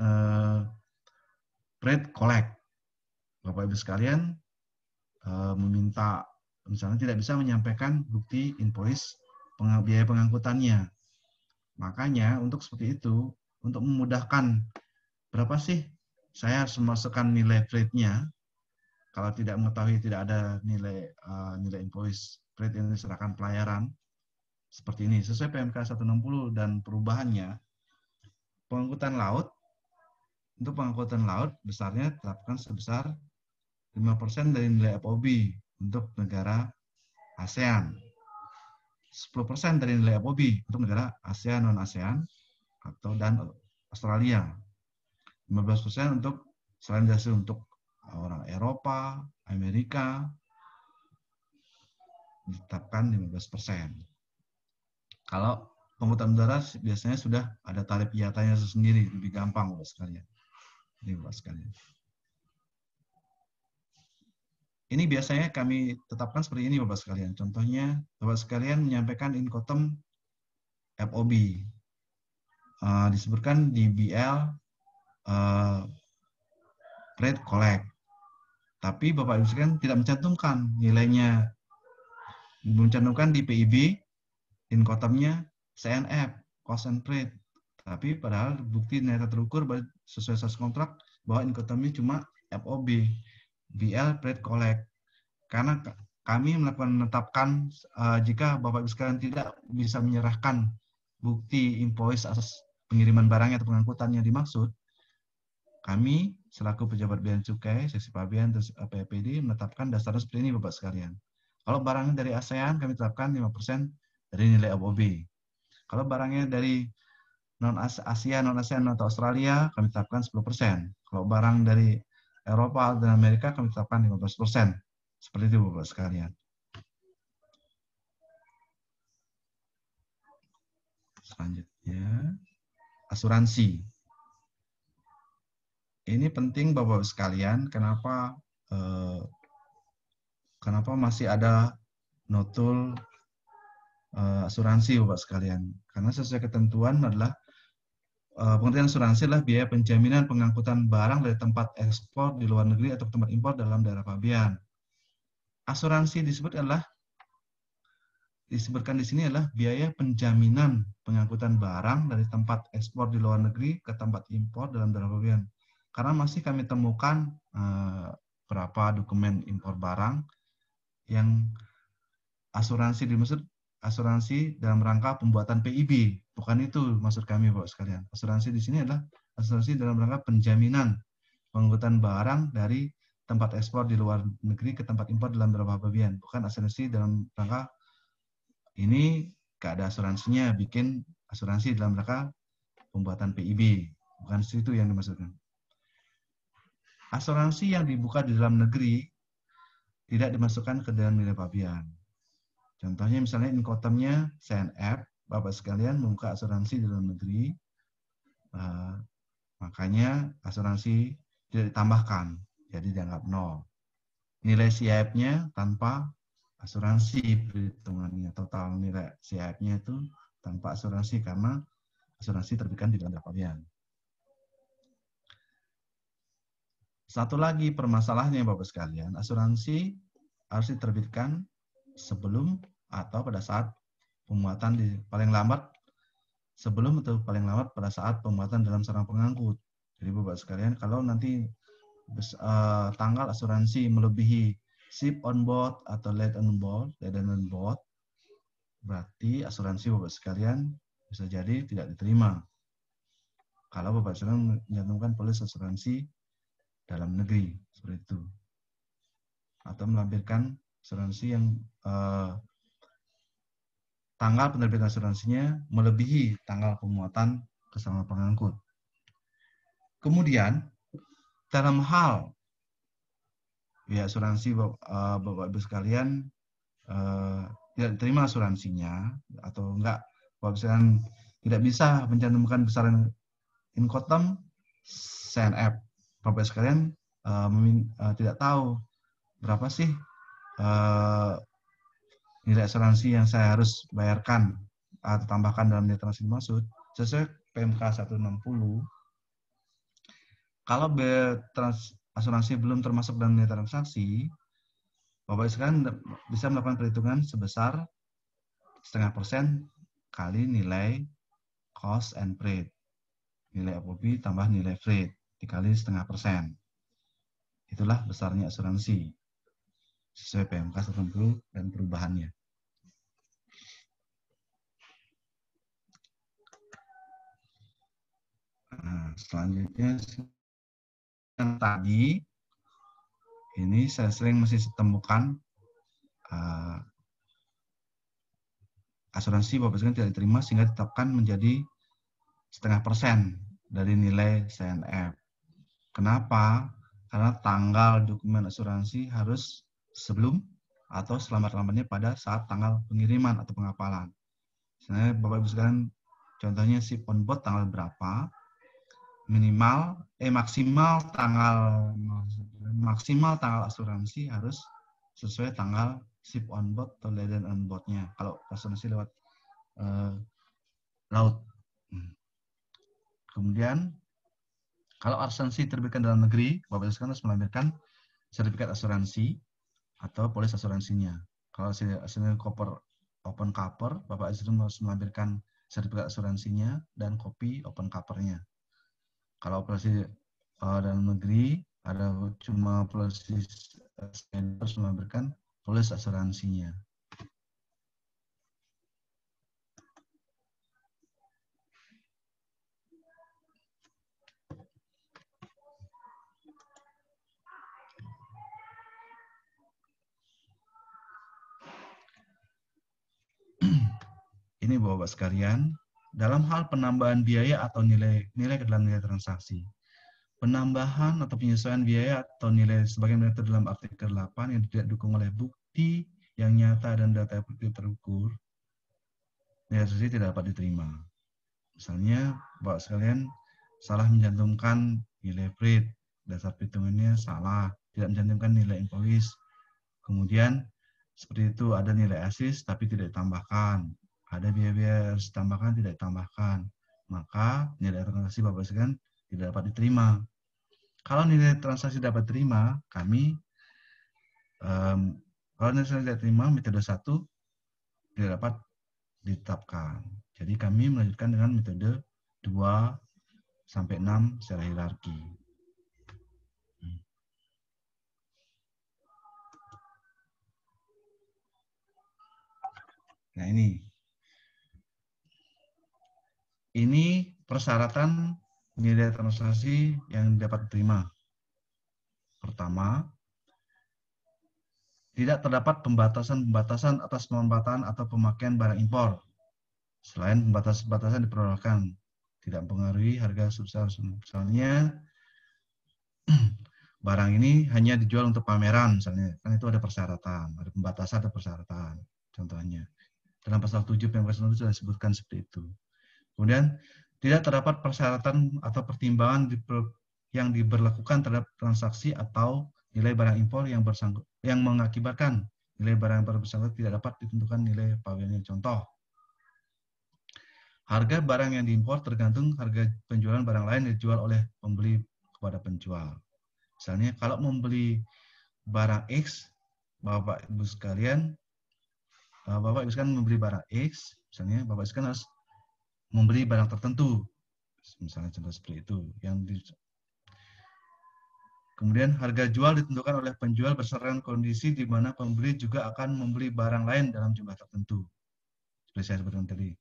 uh, rate collect. Bapak Ibu sekalian uh, meminta misalnya tidak bisa menyampaikan bukti invoice peng biaya pengangkutannya. Makanya untuk seperti itu, untuk memudahkan berapa sih saya harus memasukkan nilai freight-nya. Kalau tidak mengetahui tidak ada nilai uh, nilai invoice freight yang diserahkan pelayaran seperti ini sesuai PMK 160 dan perubahannya pengangkutan laut untuk pengangkutan laut, besarnya tetapkan sebesar 5% dari nilai FOB untuk negara ASEAN. 10% dari nilai FOB untuk negara ASEAN, non-ASEAN, atau dan Australia. 15% untuk selain dari untuk orang Eropa, Amerika, ditetapkan 15%. Kalau pengangkutan udara biasanya sudah ada tarif iatanya sendiri, lebih gampang buat sekalian. Ini Ini biasanya kami tetapkan seperti ini Bapak sekalian. Contohnya Bapak sekalian menyampaikan inkotem FOB. Uh, eh, disebutkan di BL uh, eh, rate collect. Tapi Bapak Ibu sekalian tidak mencantumkan nilainya. Mencantumkan di PIB, inkotemnya CNF, cost and rate. Tapi padahal bukti nyata terukur sesuai sas kontrak bahwa inkotomi cuma FOB, BL Pred collect. Karena kami melakukan menetapkan uh, jika Bapak Ibu sekalian tidak bisa menyerahkan bukti invoice asas pengiriman barangnya atau pengangkutan yang dimaksud, kami selaku pejabat bea cukai, seksi pabean dan eh, PPD menetapkan dasar seperti ini Bapak sekalian. Kalau barangnya dari ASEAN kami tetapkan 5% dari nilai FOB. Kalau barangnya dari non Asia, non ASEAN atau Australia kami tetapkan 10%. Kalau barang dari Eropa dan Amerika kami tetapkan 15%. Seperti itu Bapak sekalian. Selanjutnya asuransi. Ini penting Bapak sekalian, kenapa eh, kenapa masih ada notul eh, asuransi Bapak sekalian? Karena sesuai ketentuan adalah Eh, pengertian asuransi adalah biaya penjaminan pengangkutan barang dari tempat ekspor di luar negeri atau tempat impor dalam daerah pabean. Asuransi disebut adalah disebutkan di sini adalah biaya penjaminan pengangkutan barang dari tempat ekspor di luar negeri ke tempat impor dalam daerah pabean. Karena masih kami temukan eh, beberapa berapa dokumen impor barang yang asuransi dimaksud asuransi dalam rangka pembuatan PIB Bukan itu maksud kami Bapak sekalian. Asuransi di sini adalah asuransi dalam rangka penjaminan pengangkutan barang dari tempat ekspor di luar negeri ke tempat impor dalam beberapa bagian. Bukan asuransi dalam rangka ini gak ada asuransinya bikin asuransi dalam rangka pembuatan PIB. Bukan situ yang dimaksudkan. Asuransi yang dibuka di dalam negeri tidak dimasukkan ke dalam nilai pabian. Contohnya misalnya inkotomnya CNF Bapak sekalian membuka asuransi di dalam negeri, eh, makanya asuransi tidak ditambahkan, jadi dianggap nol. Nilai CIF-nya tanpa asuransi perhitungannya total nilai CIF-nya itu tanpa asuransi karena asuransi terbitkan di dalam kalian. Satu lagi permasalahannya Bapak sekalian, asuransi harus diterbitkan sebelum atau pada saat pemuatan di paling lambat sebelum atau paling lambat pada saat pemuatan dalam sarang pengangkut. Jadi Bapak sekalian, kalau nanti uh, tanggal asuransi melebihi ship on board atau late on board, late on board, berarti asuransi Bapak sekalian bisa jadi tidak diterima. Kalau Bapak sekalian mencantumkan polis asuransi dalam negeri, seperti itu. Atau melampirkan asuransi yang uh, tanggal penerbitan asuransinya melebihi tanggal pemuatan kesalahan pengangkut. Kemudian, dalam hal ya asuransi eh, Bapak Ibu sekalian eh, tidak terima asuransinya atau enggak Bapak sekalian tidak bisa mencantumkan besaran inkotem, CNF. Bapak Ibu sekalian eh, tidak tahu berapa sih nilai asuransi yang saya harus bayarkan atau tambahkan dalam nilai transaksi maksud sesuai PMK 160 kalau trans, asuransi belum termasuk dalam nilai transaksi Bapak sekalian bisa melakukan perhitungan sebesar setengah persen kali nilai cost and freight. Nilai FOB tambah nilai freight dikali setengah persen. Itulah besarnya asuransi sesuai PMK 80 dan perubahannya. Nah, selanjutnya yang tadi ini saya sering masih temukan uh, asuransi Bapak Presiden tidak diterima sehingga ditetapkan menjadi setengah persen dari nilai CNF. Kenapa? Karena tanggal dokumen asuransi harus sebelum atau selambat-lambatnya pada saat tanggal pengiriman atau pengapalan. Sebenarnya Bapak Ibu sekalian contohnya si ponbot tanggal berapa, minimal eh maksimal tanggal maksimal tanggal asuransi harus sesuai tanggal ship on board atau laden on boardnya kalau asuransi lewat eh, laut hmm. kemudian kalau asuransi terbitkan dalam negeri bapak ibu sekalian harus melampirkan sertifikat asuransi atau polis asuransinya. Kalau hasilnya koper open cover, Bapak Azrun harus melampirkan sertifikat asuransinya dan kopi open covernya. Kalau operasi uh, dalam negeri, ada cuma polis eh, harus melampirkan polis asuransinya. Ini Bapak-Bapak sekalian, dalam hal penambahan biaya atau nilai nilai ke dalam nilai transaksi. Penambahan atau penyesuaian biaya atau nilai sebagian nilai dalam artikel 8 yang tidak didukung oleh bukti yang nyata dan data bukti terukur, nilai transaksi tidak dapat diterima. Misalnya, Bapak sekalian, salah mencantumkan nilai freight, dasar perhitungannya salah, tidak mencantumkan nilai invoice. Kemudian, seperti itu ada nilai asis tapi tidak ditambahkan ada biaya-biaya harus tidak ditambahkan maka nilai transaksi Bapak sekalian tidak dapat diterima. Kalau nilai transaksi dapat diterima kami um, kalau nilai transaksi tidak terima metode satu tidak dapat ditetapkan. Jadi kami melanjutkan dengan metode 2 sampai 6 secara hierarki. Nah ini ini persyaratan nilai transaksi yang dapat diterima. Pertama, tidak terdapat pembatasan-pembatasan atas pemanfaatan atau pemakaian barang impor. Selain pembatasan-pembatasan diperolehkan, tidak mempengaruhi harga sebesar Misalnya, barang ini hanya dijual untuk pameran, misalnya. Kan itu ada persyaratan, ada pembatasan ada persyaratan, contohnya. Dalam pasal 7 yang sudah disebutkan seperti itu. Kemudian tidak terdapat persyaratan atau pertimbangan yang diberlakukan terhadap transaksi atau nilai barang impor yang bersangkut yang mengakibatkan nilai barang impor bersangkut tidak dapat ditentukan nilai pabeannya. Contoh, harga barang yang diimpor tergantung harga penjualan barang lain yang dijual oleh pembeli kepada penjual. Misalnya kalau membeli barang X, Bapak Ibu sekalian, eh, Bapak Ibu sekalian membeli barang X, misalnya Bapak Ibu sekalian harus membeli barang tertentu. Misalnya contoh seperti itu. Yang di... Kemudian harga jual ditentukan oleh penjual berdasarkan kondisi di mana pembeli juga akan membeli barang lain dalam jumlah tertentu. Seperti saya sebutkan tadi.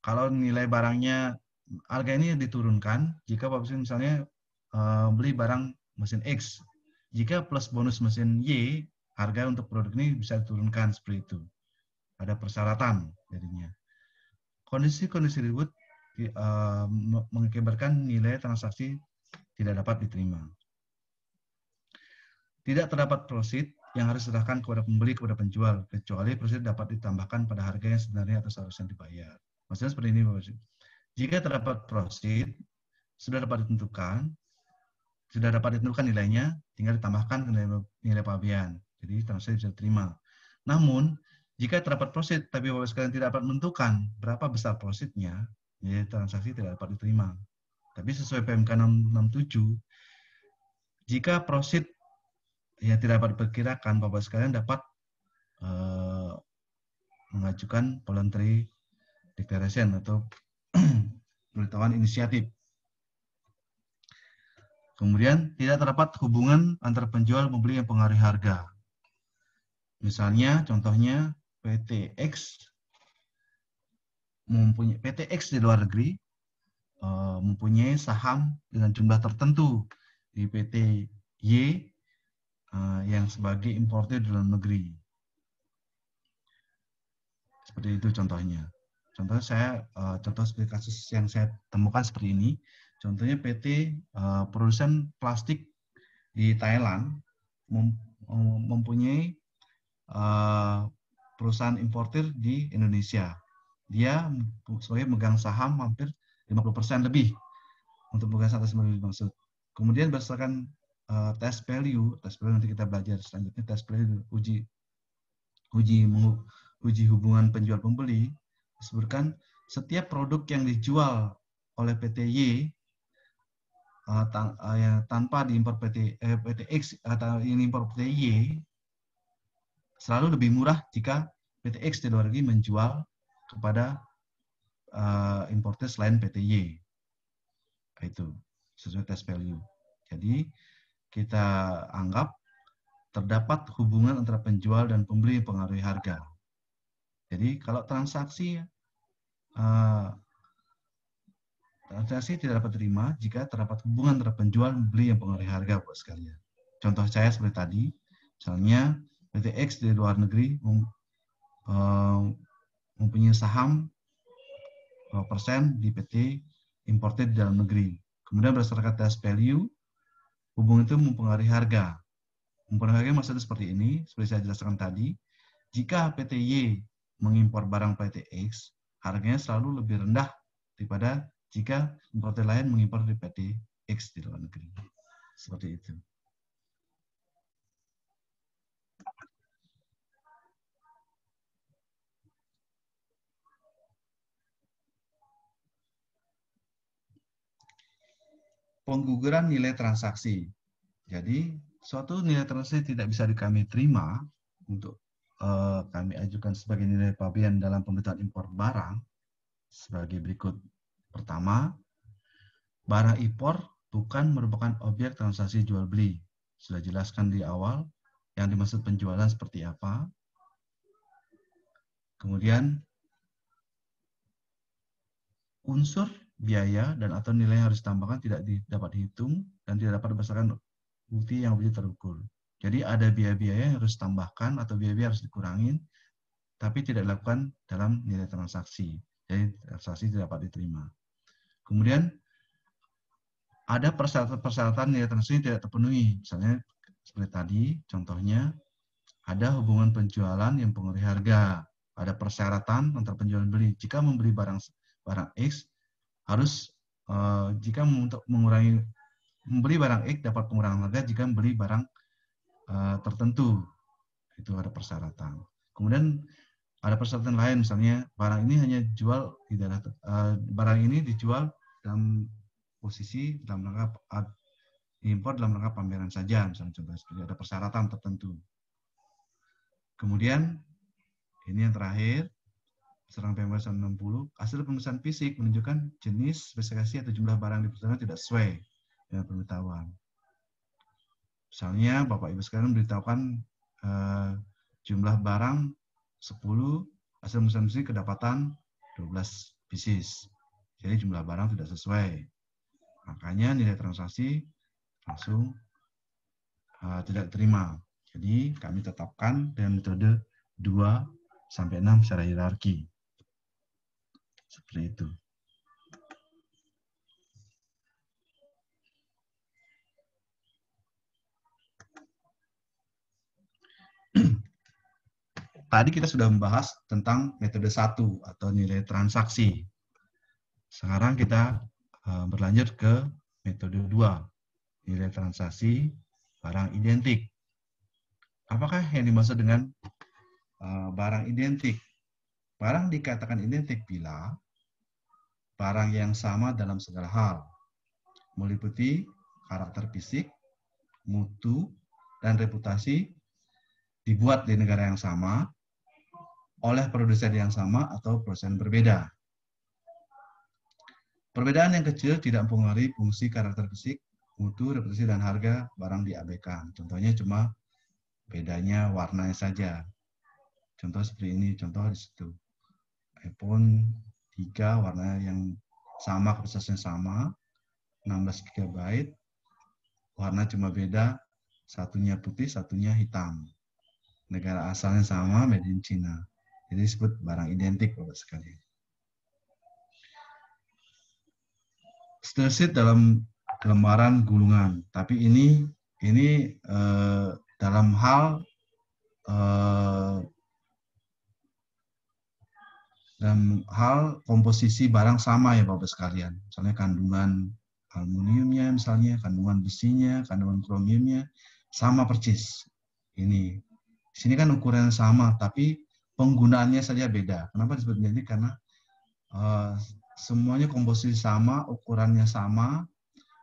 Kalau nilai barangnya, harga ini diturunkan jika misalnya eh, beli barang mesin X. Jika plus bonus mesin Y, harga untuk produk ini bisa diturunkan seperti itu. Ada persyaratan jadinya kondisi-kondisi ribut uh, mengakibatkan nilai transaksi tidak dapat diterima. Tidak terdapat proceed yang harus diserahkan kepada pembeli kepada penjual kecuali proceed dapat ditambahkan pada harga yang sebenarnya atau seharusnya dibayar. Maksudnya seperti ini, Bapak. Jika terdapat proceed sudah dapat ditentukan sudah dapat ditentukan nilainya, tinggal ditambahkan ke nilai, nilai pabean. Jadi transaksi bisa diterima. Namun, jika terdapat prosit tapi Bapak sekalian tidak dapat menentukan berapa besar prositnya, jadi ya, transaksi tidak dapat diterima. Tapi sesuai PMK 667, jika prosit yang tidak dapat diperkirakan, Bapak sekalian dapat uh, mengajukan voluntary declaration atau pemberitahuan inisiatif. Kemudian tidak terdapat hubungan antar penjual pembeli yang pengaruhi harga. Misalnya contohnya PTX mempunyai PTX di luar negeri eh, mempunyai saham dengan jumlah tertentu di PT Y eh, yang sebagai importer di dalam negeri. Seperti itu contohnya. Contohnya saya eh, contoh seperti kasus yang saya temukan seperti ini. Contohnya PT produsen plastik di Thailand mempunyai perusahaan importer di Indonesia. Dia sebagai megang saham hampir 50% lebih untuk megang saham tersebut dimaksud. Kemudian berdasarkan uh, eh, test value, test value nanti kita belajar selanjutnya test value uji uji uji hubungan penjual pembeli disebutkan setiap produk yang dijual oleh PT Y uh, eh, tan uh, eh, ya, tanpa diimpor PT, eh, PT X atau ini impor PT Y selalu lebih murah jika PT X di luar negeri menjual kepada uh, importer selain PT Y. Itu sesuai test value. Jadi kita anggap terdapat hubungan antara penjual dan pembeli pengaruhi harga. Jadi kalau transaksi uh, transaksi tidak dapat terima jika terdapat hubungan antara penjual dan pembeli yang pengaruhi harga, buat sekalian. Contoh saya seperti tadi, misalnya PTX dari luar negeri eh, mempunyai saham 2% di PT imported dalam negeri. Kemudian berdasarkan test value, hubungan itu mempengaruhi harga. Mempengaruhi harga maksudnya seperti ini, seperti saya jelaskan tadi. Jika PT Y mengimpor barang PT X, harganya selalu lebih rendah daripada jika importer lain mengimpor di PT X di luar negeri. Seperti itu. pengguguran nilai transaksi. Jadi, suatu nilai transaksi tidak bisa kami terima untuk uh, kami ajukan sebagai nilai pabean dalam pembentaran impor barang sebagai berikut. Pertama, barang impor bukan merupakan objek transaksi jual beli. Sudah jelaskan di awal yang dimaksud penjualan seperti apa. Kemudian unsur biaya dan atau nilai yang harus ditambahkan tidak dapat dihitung dan tidak dapat berdasarkan bukti yang lebih terukur. Jadi ada biaya-biaya yang harus ditambahkan atau biaya-biaya harus dikurangin, tapi tidak dilakukan dalam nilai transaksi. Jadi transaksi tidak dapat diterima. Kemudian ada persyaratan-persyaratan nilai transaksi yang tidak terpenuhi. Misalnya seperti tadi contohnya ada hubungan penjualan yang pengurih harga. Ada persyaratan antar penjualan beli. Jika membeli barang barang X harus uh, jika untuk mengurangi membeli barang X dapat pengurangan harga jika membeli barang uh, tertentu itu ada persyaratan. Kemudian ada persyaratan lain misalnya barang ini hanya jual di daerah uh, barang ini dijual dalam posisi dalam rangka impor dalam rangka pameran saja misalnya contoh seperti ada persyaratan tertentu. Kemudian ini yang terakhir Serang PMK 60. hasil pemeriksaan fisik menunjukkan jenis, spesifikasi, atau jumlah barang di perpustakaan tidak sesuai dengan pemberitahuan. Misalnya, Bapak Ibu sekarang memberitahukan eh, jumlah barang 10, hasil pemeriksaan fisik kedapatan 12 pieces. Jadi jumlah barang tidak sesuai. Makanya nilai transaksi langsung uh, tidak terima. Jadi kami tetapkan dengan metode 2 sampai 6 secara hierarki. Seperti itu. Tadi kita sudah membahas tentang metode satu atau nilai transaksi. Sekarang kita eh, berlanjut ke metode dua, nilai transaksi barang identik. Apakah yang dimaksud dengan eh, barang identik? Barang dikatakan identik bila barang yang sama dalam segala hal, meliputi karakter fisik, mutu, dan reputasi dibuat di negara yang sama oleh produsen yang sama atau produsen berbeda. Perbedaan yang kecil tidak mempengaruhi fungsi karakter fisik, mutu, reputasi, dan harga barang diabaikan. Contohnya cuma bedanya warnanya saja. Contoh seperti ini, contoh di situ iPhone 3 warna yang sama kapasitasnya sama 16 GB warna cuma beda satunya putih satunya hitam negara asalnya sama made in China jadi disebut barang identik Bapak sekali Stilsit dalam gambaran gulungan tapi ini ini eh, dalam hal eh, dalam hal komposisi barang sama ya Bapak sekalian. Misalnya kandungan aluminiumnya misalnya, kandungan besinya, kandungan kromiumnya sama persis. Ini di sini kan ukuran sama tapi penggunaannya saja beda. Kenapa disebut ini? Karena uh, semuanya komposisi sama, ukurannya sama,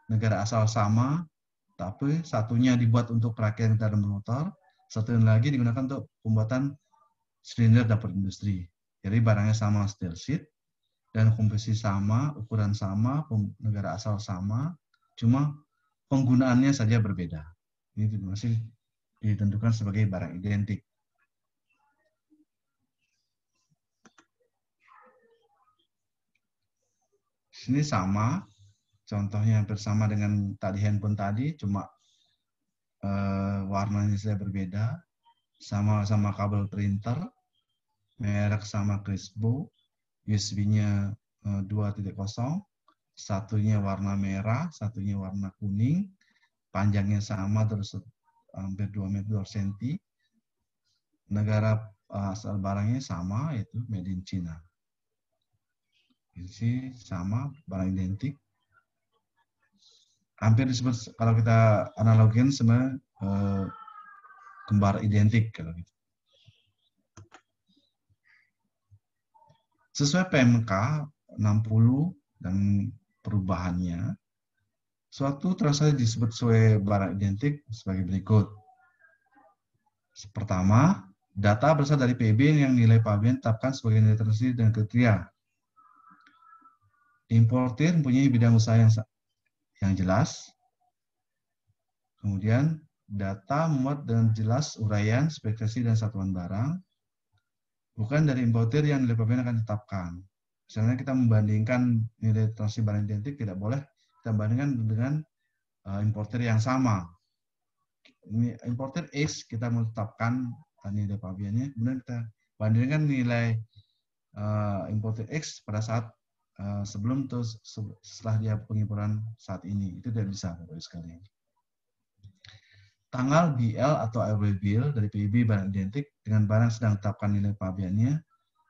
negara asal sama, tapi satunya dibuat untuk perakitan kendaraan motor, satu lagi digunakan untuk pembuatan silinder dapur industri. Jadi barangnya sama steel sheet dan komposisi sama, ukuran sama, negara asal sama, cuma penggunaannya saja berbeda. Ini masih ditentukan sebagai barang identik. Ini sama, contohnya yang bersama dengan tadi handphone tadi, cuma eh, warnanya saja berbeda, sama-sama kabel printer, merek sama Crispo, USB-nya eh, titik 2.0, satunya warna merah, satunya warna kuning, panjangnya sama terus eh, hampir 2 meter 2 cm. Negara eh, asal barangnya sama yaitu made in China. Isi sama, barang identik. Hampir disebut kalau kita analogin sama eh, kembar identik kalau gitu. Sesuai PMK 60 dan perubahannya, suatu terasa disebut sesuai barang identik sebagai berikut. Pertama, data berasal dari PB yang nilai Pabean tetapkan sebagai nilai tersendiri dan kriteria. Importir mempunyai bidang usaha yang yang jelas. Kemudian, data memuat dengan jelas uraian, spekulasi, dan satuan barang bukan dari importer yang nilai BPOM akan ditetapkan. Misalnya kita membandingkan nilai transaksi barang identik tidak boleh kita bandingkan dengan eh, importer yang sama. Ini importer X kita menetapkan eh, nilai paviannya, kemudian kita bandingkan nilai eh, importer X pada saat sebelum terus setelah dia pengimporan saat ini. Itu tidak bisa, Bapak sekalian tanggal BL atau Bill dari PIB barang identik dengan barang sedang tetapkan nilai pabeannya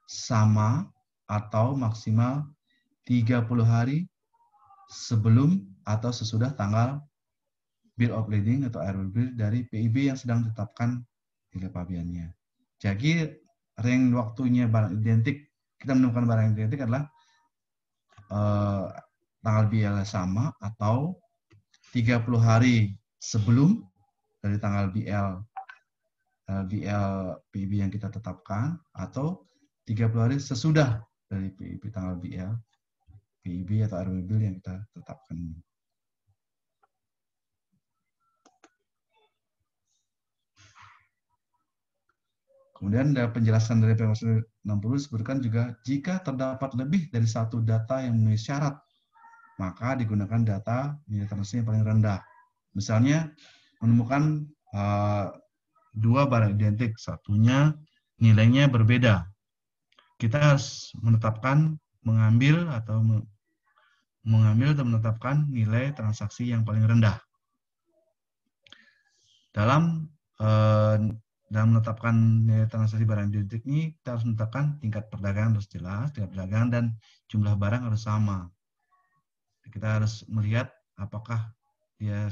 sama atau maksimal 30 hari sebelum atau sesudah tanggal Bill of Lading atau Bill dari PIB yang sedang tetapkan nilai pabeannya. Jadi ring waktunya barang identik, kita menemukan barang identik adalah eh, tanggal BL sama atau 30 hari sebelum dari tanggal BL eh, BL PIB yang kita tetapkan atau 30 hari sesudah dari PIB tanggal BL PIB atau RW yang kita tetapkan Kemudian ada penjelasan dari PMS 60 disebutkan juga jika terdapat lebih dari satu data yang memenuhi syarat, maka digunakan data transaksi yang paling rendah. Misalnya menemukan uh, dua barang identik, satunya nilainya berbeda. Kita harus menetapkan, mengambil atau mengambil atau menetapkan nilai transaksi yang paling rendah. Dalam uh, dalam menetapkan nilai transaksi barang identik ini, kita harus menetapkan tingkat perdagangan harus jelas, tingkat perdagangan dan jumlah barang harus sama. Kita harus melihat apakah dia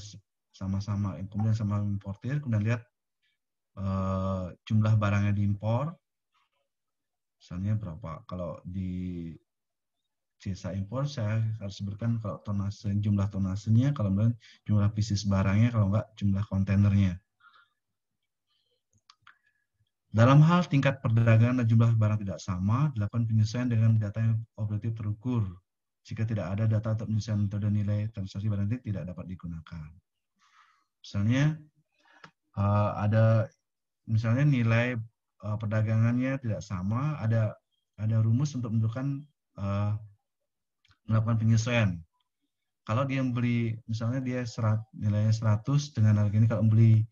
sama-sama kemudian sama importir kemudian lihat uh, jumlah barangnya diimpor misalnya berapa kalau di sisa impor saya harus berikan kalau tonase jumlah tonasenya kalau enggak jumlah bisnis barangnya kalau enggak jumlah kontainernya dalam hal tingkat perdagangan dan jumlah barang tidak sama, dilakukan penyesuaian dengan data yang objektif terukur. Jika tidak ada data atau penyesuaian metode nilai transaksi barang tidak dapat digunakan. Misalnya uh, ada misalnya nilai uh, perdagangannya tidak sama, ada ada rumus untuk menentukan uh, melakukan penyesuaian. Kalau dia membeli misalnya dia serat, nilainya 100 dengan harga ini kalau membeli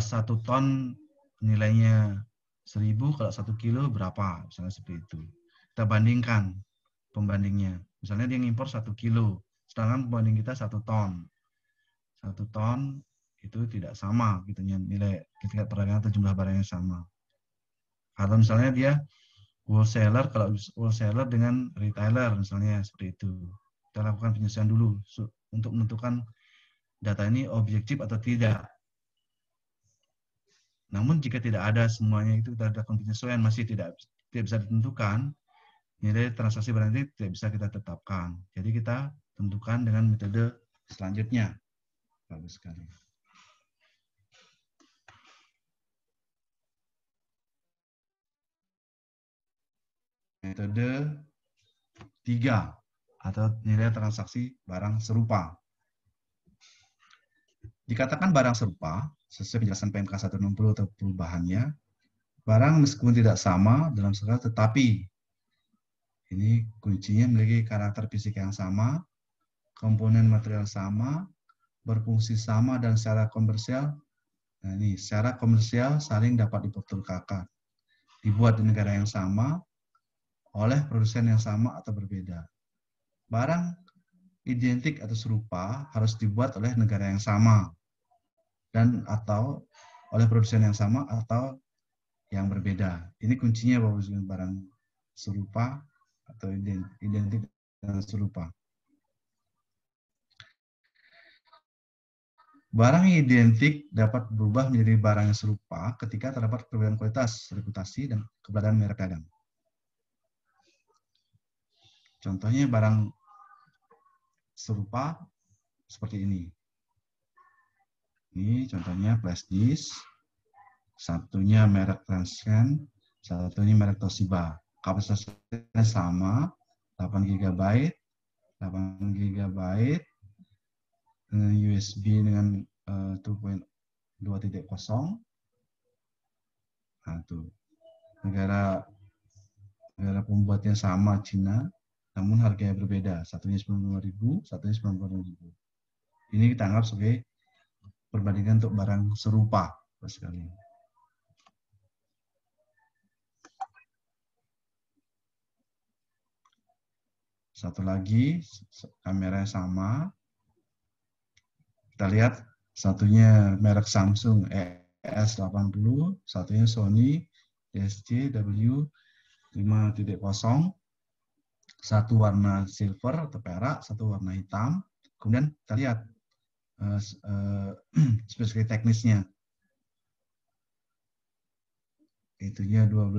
satu uh, ton nilainya 1000 kalau satu kilo berapa misalnya seperti itu. Kita bandingkan pembandingnya. Misalnya dia ngimpor satu kilo, sedangkan pembanding kita satu ton satu ton itu tidak sama gitu nilai ketika perdagangan atau jumlah barangnya sama. Atau misalnya dia wholesaler kalau wholesaler dengan retailer misalnya seperti itu. Kita lakukan penyesuaian dulu untuk menentukan data ini objektif atau tidak. Namun jika tidak ada semuanya itu kita lakukan penyesuaian masih tidak tidak bisa ditentukan nilai transaksi berarti tidak bisa kita tetapkan. Jadi kita tentukan dengan metode selanjutnya. Bagus sekali. Metode tiga atau nilai transaksi barang serupa. Dikatakan barang serupa, sesuai penjelasan PMK 160 atau perubahannya, barang meskipun tidak sama dalam skala tetapi ini kuncinya memiliki karakter fisik yang sama, komponen material sama, berfungsi sama dan secara komersial nah ini secara komersial saling dapat dipertukarkan, dibuat di negara yang sama oleh produsen yang sama atau berbeda barang identik atau serupa harus dibuat oleh negara yang sama dan atau oleh produsen yang sama atau yang berbeda. Ini kuncinya bahwa barang serupa atau identik dan serupa. Barang yang identik dapat berubah menjadi barang yang serupa ketika terdapat perbedaan kualitas, reputasi, dan keberadaan merek dagang. Contohnya barang serupa seperti ini. Ini contohnya flash disk, satunya merek Transcan, satunya merek Toshiba. Kapasitasnya sama, 8 GB, 8 GB, Eh, USB dengan uh, eh, 2.2.0. Nah, Negara negara pembuatnya sama Cina, namun harganya berbeda. Satunya 95.000, satunya 95.000. Ini kita anggap sebagai perbandingan untuk barang serupa sekali. Satu lagi kameranya sama, kita lihat satunya merek Samsung ES80, satunya Sony SJW5.0, satu warna silver atau perak, satu warna hitam. Kemudian kita lihat uh, uh, spesifik teknisnya. Itunya 12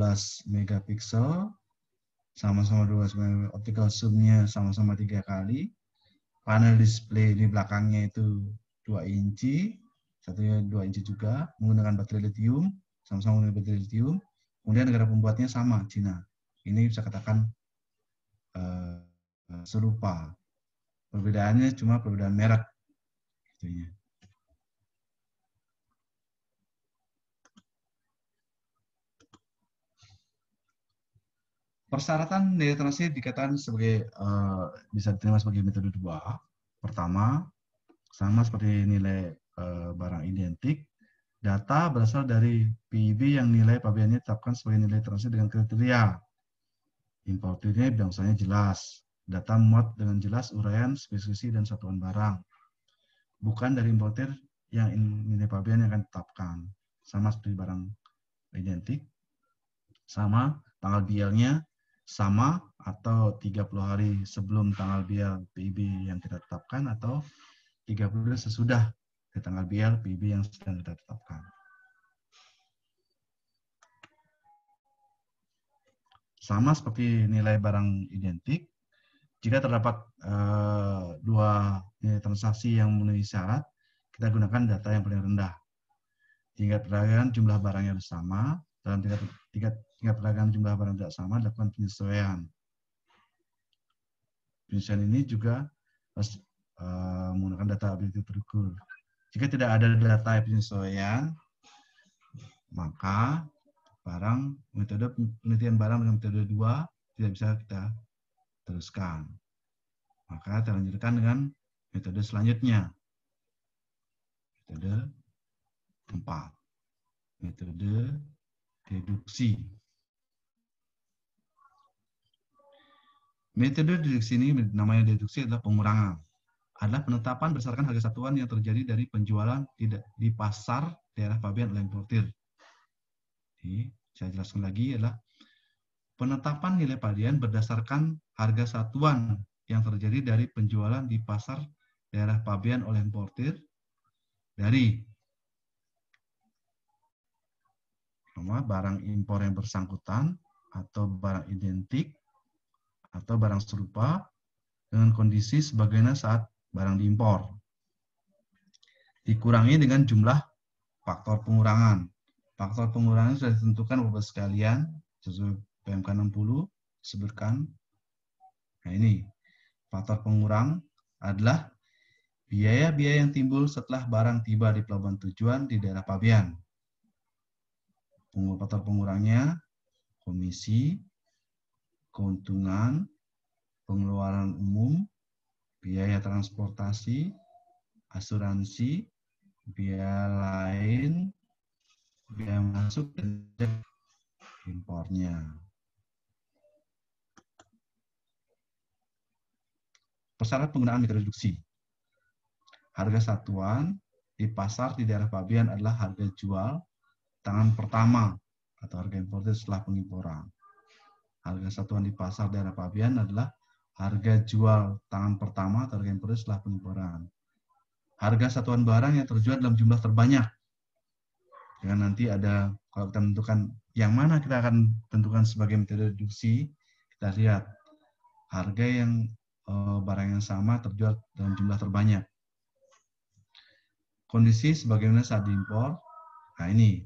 megapiksel, sama-sama 12 optical zoom-nya sama-sama tiga kali. Panel display di belakangnya itu 2 inci, satunya 2 inci juga, menggunakan baterai lithium, sama-sama menggunakan baterai lithium. Kemudian negara pembuatnya sama, Cina. Ini bisa katakan uh, serupa. Perbedaannya cuma perbedaan merek. Gitunya. Persyaratan nilai transisi dikatakan sebagai uh, bisa diterima sebagai metode dua. Pertama, sama seperti nilai e, barang identik, data berasal dari PIB yang nilai pabeannya tetapkan sebagai nilai transaksi dengan kriteria. Importirnya misalnya jelas, data muat dengan jelas uraian, spesifikasi dan satuan barang. Bukan dari importer yang nilai pabean yang akan tetapkan, Sama seperti barang identik, sama tanggal bialnya, sama atau 30 hari sebelum tanggal bial PIB yang kita tetapkan atau tiga bulan sesudah ke tanggal BL PB yang sedang kita tetapkan. Sama seperti nilai barang identik, jika terdapat eh, dua nilai transaksi yang memenuhi syarat, kita gunakan data yang paling rendah. Tingkat perdagangan jumlah barang yang sama, dalam tingkat, tingkat, tingkat perdagangan jumlah barang tidak sama, dilakukan penyesuaian. Penyesuaian ini juga uh, menggunakan data objektif terukur. Jika tidak ada data penyesuaian, maka barang metode penelitian barang dengan metode 2 tidak bisa kita teruskan. Maka kita lanjutkan dengan metode selanjutnya. Metode 4. Metode deduksi. Metode deduksi ini namanya deduksi adalah pengurangan adalah penetapan berdasarkan harga satuan yang terjadi dari penjualan tidak di pasar daerah pabean oleh importir. Jadi, saya jelaskan lagi adalah penetapan nilai pabean berdasarkan harga satuan yang terjadi dari penjualan di pasar daerah pabean oleh importir dari barang impor yang bersangkutan atau barang identik atau barang serupa dengan kondisi sebagaimana saat barang diimpor. Dikurangi dengan jumlah faktor pengurangan. Faktor pengurangan sudah ditentukan Bapak sekalian sesuai PMK 60 sebutkan. Nah ini faktor pengurang adalah biaya-biaya yang timbul setelah barang tiba di pelabuhan tujuan di daerah Pabian. Faktor pengurangnya komisi, keuntungan, pengeluaran umum, biaya transportasi, asuransi, biaya lain, biaya masuk dan impornya. Persyaratan penggunaan mikroduksi. Harga satuan di pasar di daerah pabian adalah harga jual tangan pertama atau harga impor setelah pengimporan. Harga satuan di pasar daerah pabian adalah Harga jual tangan pertama atau harga yang setelah pengeboran. Harga satuan barang yang terjual dalam jumlah terbanyak. dengan ya, nanti ada, kalau kita menentukan yang mana kita akan tentukan sebagai metode deduksi kita lihat harga yang eh, barang yang sama terjual dalam jumlah terbanyak. Kondisi sebagaimana saat diimpor, nah ini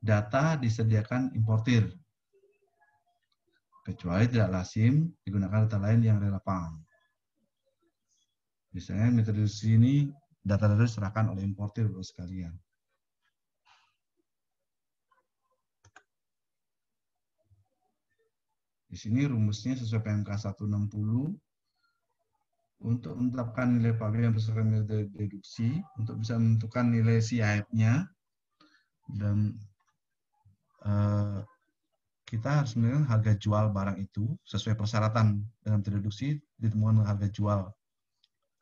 data disediakan importir Kecuali tidak lazim digunakan data lain yang relevan. misalnya metode di sini data-data diserahkan oleh importer bro sekalian. Di sini rumusnya sesuai PMK 160 untuk menetapkan nilai pabrik yang berdasarkan metode deduksi untuk bisa menentukan nilai CIF-nya dan eh, kita harus menentukan harga jual barang itu sesuai persyaratan dalam deduksi ditemukan harga jual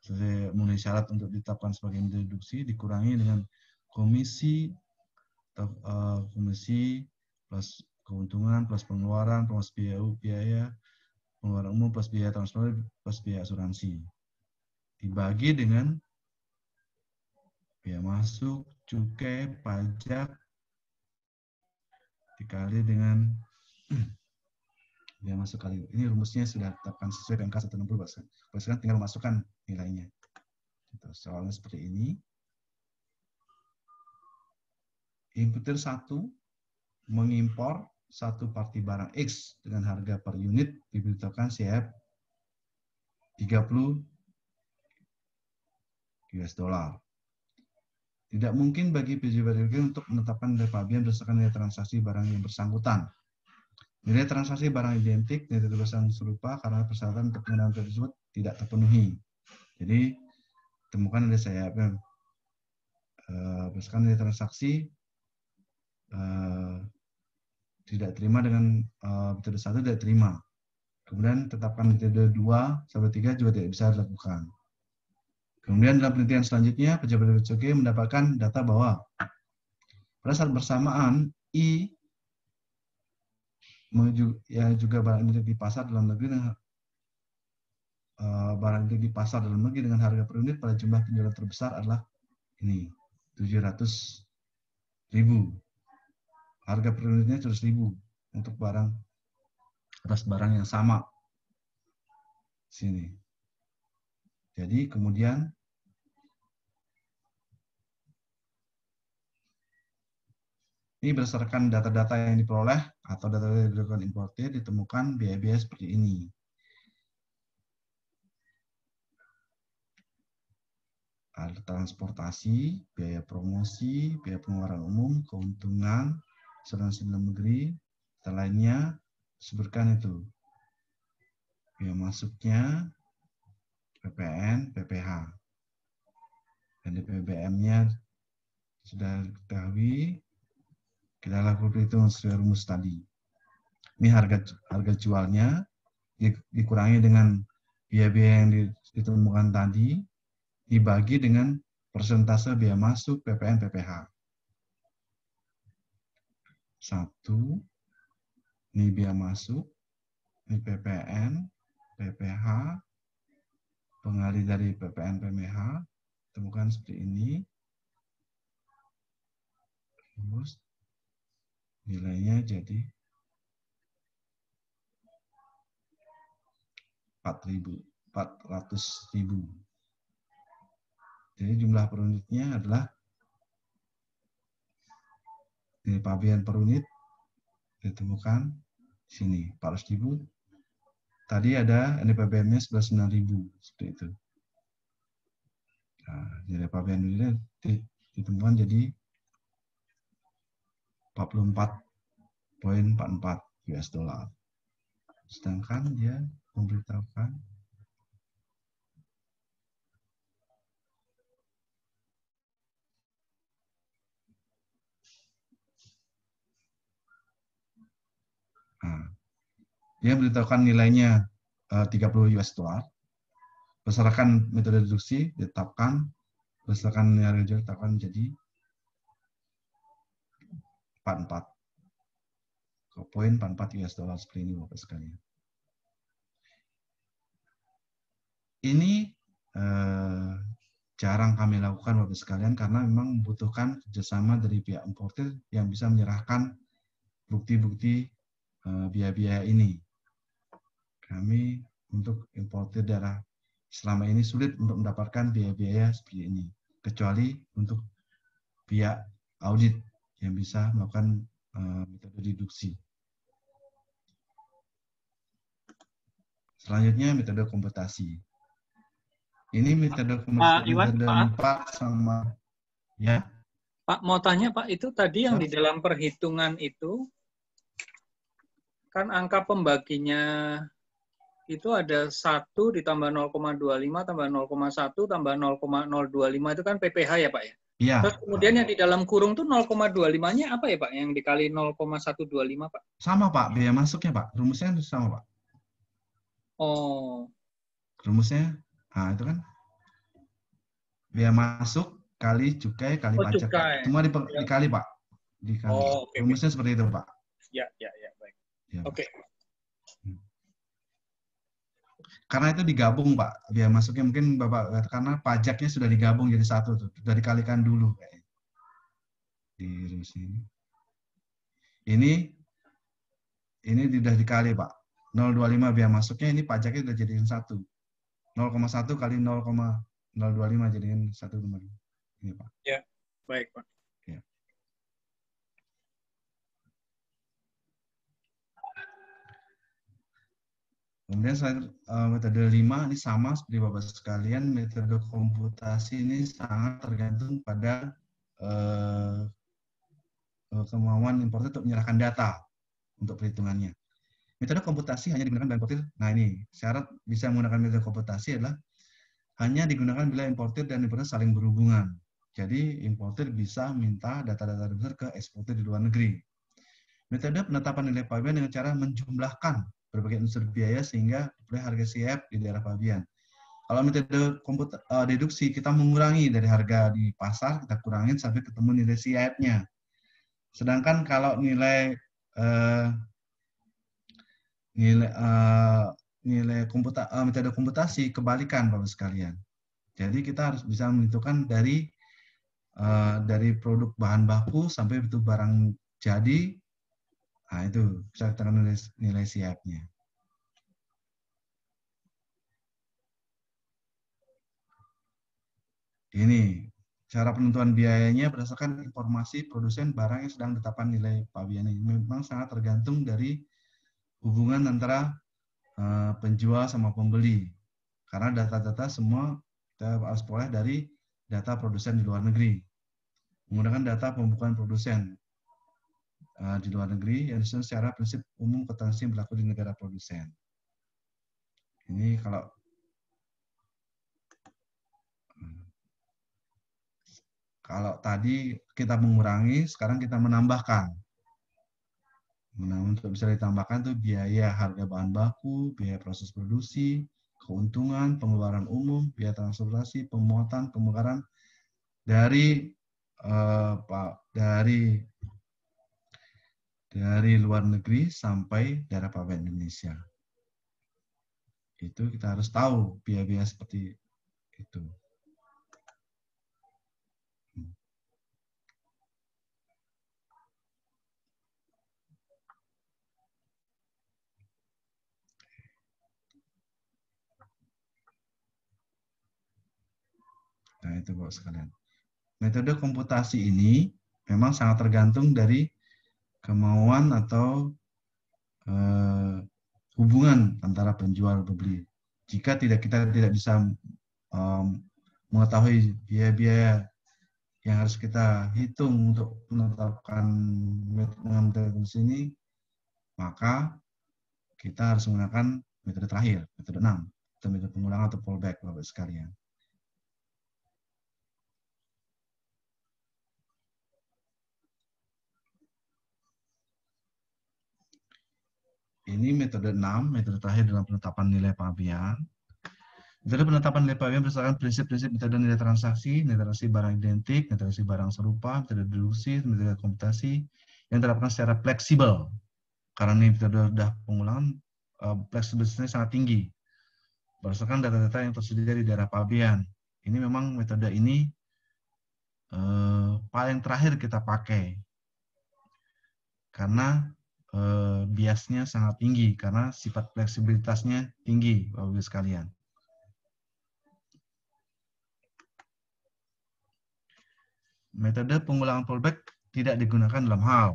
sesuai memenuhi syarat untuk ditetapkan sebagai deduksi dikurangi dengan komisi atau, uh, komisi plus keuntungan plus pengeluaran plus biaya biaya pengeluaran umum plus biaya transportasi plus biaya asuransi dibagi dengan biaya masuk cukai pajak dikali dengan Hmm. Dia masuk kali. Ini rumusnya sudah tetapkan sesuai PMK 160 bahasa. Bahkan tinggal masukkan nilainya. Gitu. Soalnya seperti ini. Importer 1 mengimpor satu parti barang X dengan harga per unit dibutuhkan CF 30 US dollar. Tidak mungkin bagi PJB untuk menetapkan nilai pabean berdasarkan nilai transaksi barang yang bersangkutan Nilai transaksi barang identik nilai tulisan serupa karena persyaratan untuk penggunaan tersebut tidak terpenuhi. Jadi temukan oleh saya eh, berdasarkan nilai transaksi eh, tidak terima dengan terus eh, metode satu tidak terima. Kemudian tetapkan metode dua sampai tiga juga tidak bisa dilakukan. Kemudian dalam penelitian selanjutnya pejabat BPCG mendapatkan data bahwa pada saat bersamaan I menuju ya juga barang ini di pasar dalam negeri dengan eh, barang ini di pasar dalam negeri dengan harga per unit pada jumlah penjualan terbesar adalah ini 700 ribu harga per unitnya 100 ribu untuk barang atas barang yang sama sini jadi kemudian Ini berdasarkan data-data yang diperoleh atau data data yang dilakukan importer ditemukan biaya-biaya seperti ini. Ada transportasi, biaya promosi, biaya pengeluaran umum, keuntungan, asuransi dalam negeri, dan lainnya, sebutkan itu. Biaya masuknya, PPN, PPH. Dan di PBM-nya sudah diketahui kita lakukan perhitungan sesuai rumus tadi. Ini harga harga jualnya dikurangi dengan biaya-biaya yang ditemukan tadi dibagi dengan persentase biaya masuk PPN PPH. Satu, ini biaya masuk, ini PPN, PPH, pengali dari PPN PMH, temukan seperti ini. Terus nilainya jadi 4.400.000. 400.000 jadi jumlah per unitnya adalah ini pabean per unit ditemukan sini 400.000 tadi ada NPBM-nya 19000 seperti itu nah, jadi pabean unitnya ditemukan jadi 44.44 US dollar. Sedangkan dia memberitahukan Nah, dia memberitahukan nilainya 30 eh, US dollar. Berdasarkan metode deduksi ditetapkan berdasarkan nilai ditetapkan jadi. Pan 4 US dollar seperti ini Bapak sekalian. Ini eh, jarang kami lakukan Bapak sekalian karena memang membutuhkan kerjasama dari pihak importer yang bisa menyerahkan bukti-bukti biaya eh, biaya-biaya ini. Kami untuk importer darah selama ini sulit untuk mendapatkan biaya-biaya seperti ini, kecuali untuk pihak audit yang bisa melakukan uh, metode deduksi. Selanjutnya metode komputasi. Ini metode komputasi Pak Iwan, sama ya. Pak mau tanya Pak itu tadi yang Sorry. di dalam perhitungan itu kan angka pembaginya itu ada 1 ditambah 0,25 tambah 0,1 tambah 0,025 itu kan PPH ya Pak ya? Ya. Terus kemudian yang di dalam kurung tuh 0,25-nya apa ya Pak? Yang dikali 0,125 Pak? Sama Pak, biaya masuknya Pak. Rumusnya sama Pak. Oh. Rumusnya, nah itu kan biaya masuk kali cukai kali oh, pajak. Cukai. Semua di, ya. dikali Pak. Dikali. Oh, okay, Rumusnya okay. seperti itu Pak. Ya, ya, ya. Baik. Ya, Oke. Okay karena itu digabung pak biaya masuknya mungkin bapak karena pajaknya sudah digabung jadi satu tuh sudah dikalikan dulu kayaknya. Gitu. di sini ini ini sudah dikali pak 0,25 biaya masuknya ini pajaknya sudah jadiin satu 0,1 kali 0,025 jadiin satu kemarin ini pak ya baik pak Kemudian uh, metode 5 ini sama seperti Bapak sekalian, metode komputasi ini sangat tergantung pada uh, kemauan importer untuk menyerahkan data untuk perhitungannya. Metode komputasi hanya digunakan bila importer. Nah ini syarat bisa menggunakan metode komputasi adalah hanya digunakan bila importer dan importer saling berhubungan. Jadi importer bisa minta data-data besar ke eksportir di luar negeri. Metode penetapan nilai pabean dengan cara menjumlahkan berbagai unsur biaya sehingga oleh harga CF di daerah pabean. Kalau metode komputer, uh, deduksi kita mengurangi dari harga di pasar, kita kurangin sampai ketemu nilai CF-nya. Sedangkan kalau nilai uh, nilai uh, nilai komputa, uh, metode komputasi kebalikan Bapak sekalian. Jadi kita harus bisa menentukan dari uh, dari produk bahan baku sampai itu barang jadi Nah, itu secara nilai, nilai siapnya. Ini cara penentuan biayanya berdasarkan informasi produsen barang yang sedang ditetapkan nilai pabian ini. Memang sangat tergantung dari hubungan antara uh, penjual sama pembeli. Karena data-data semua kita harus peroleh dari data produsen di luar negeri. Menggunakan data pembukaan produsen. Eh, di luar negeri yang disusun secara prinsip umum konsumsi yang berlaku di negara produsen. Ini kalau kalau tadi kita mengurangi, sekarang kita menambahkan. Nah, untuk bisa ditambahkan itu biaya harga bahan baku, biaya proses produksi, keuntungan, pengeluaran umum, biaya transportasi, pemuatan, pemekaran dari eh, dari dari luar negeri sampai daerah pabean Indonesia. Itu kita harus tahu biaya-biaya seperti itu. Nah, itu Bapak sekalian. Metode komputasi ini memang sangat tergantung dari kemauan atau uh, hubungan antara penjual pembeli. Jika tidak kita tidak bisa um, mengetahui biaya-biaya yang harus kita hitung untuk menetapkan metode ini, maka kita harus menggunakan metode terakhir, metode 6, atau metode pengulangan atau fallback Bapak sekalian. Ini metode 6, metode terakhir dalam penetapan nilai pabian. Metode penetapan nilai pabian berdasarkan prinsip-prinsip metode nilai transaksi, nilai transaksi barang identik, nilai transaksi barang serupa, metode deduksi, metode komputasi yang diterapkan secara fleksibel. Karena ini metode sudah pengulangan, eh, fleksibilitasnya sangat tinggi. Berdasarkan data-data yang tersedia di daerah pabian. Ini memang metode ini uh, paling terakhir kita pakai. Karena eh, biasnya sangat tinggi karena sifat fleksibilitasnya tinggi, bagi sekalian. Metode pengulangan pullback tidak digunakan dalam hal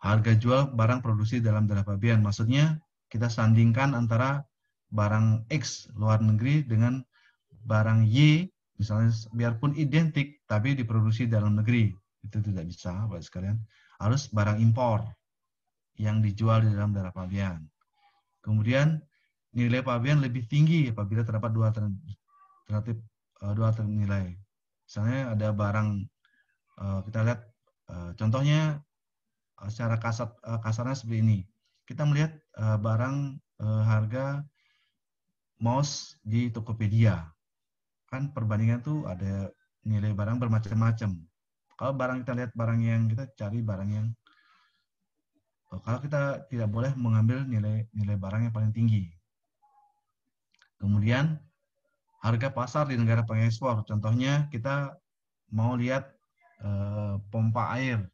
harga jual barang produksi dalam daerah pabean. Maksudnya kita sandingkan antara barang X luar negeri dengan barang Y misalnya biarpun identik tapi diproduksi dalam negeri. Itu tidak bisa, Bapak sekalian harus barang impor yang dijual di dalam daerah pabean. Kemudian nilai pabean lebih tinggi apabila terdapat dua alternatif eh, dua alternatif nilai. Misalnya ada barang eh, kita lihat eh, contohnya secara kasat kasarnya seperti ini. Kita melihat barang harga mouse di Tokopedia. Kan perbandingan tuh ada nilai barang bermacam-macam. Kalau barang kita lihat barang yang kita cari barang yang oh, kalau kita tidak boleh mengambil nilai nilai barang yang paling tinggi. Kemudian harga pasar di negara pengekspor, contohnya kita mau lihat e, pompa air,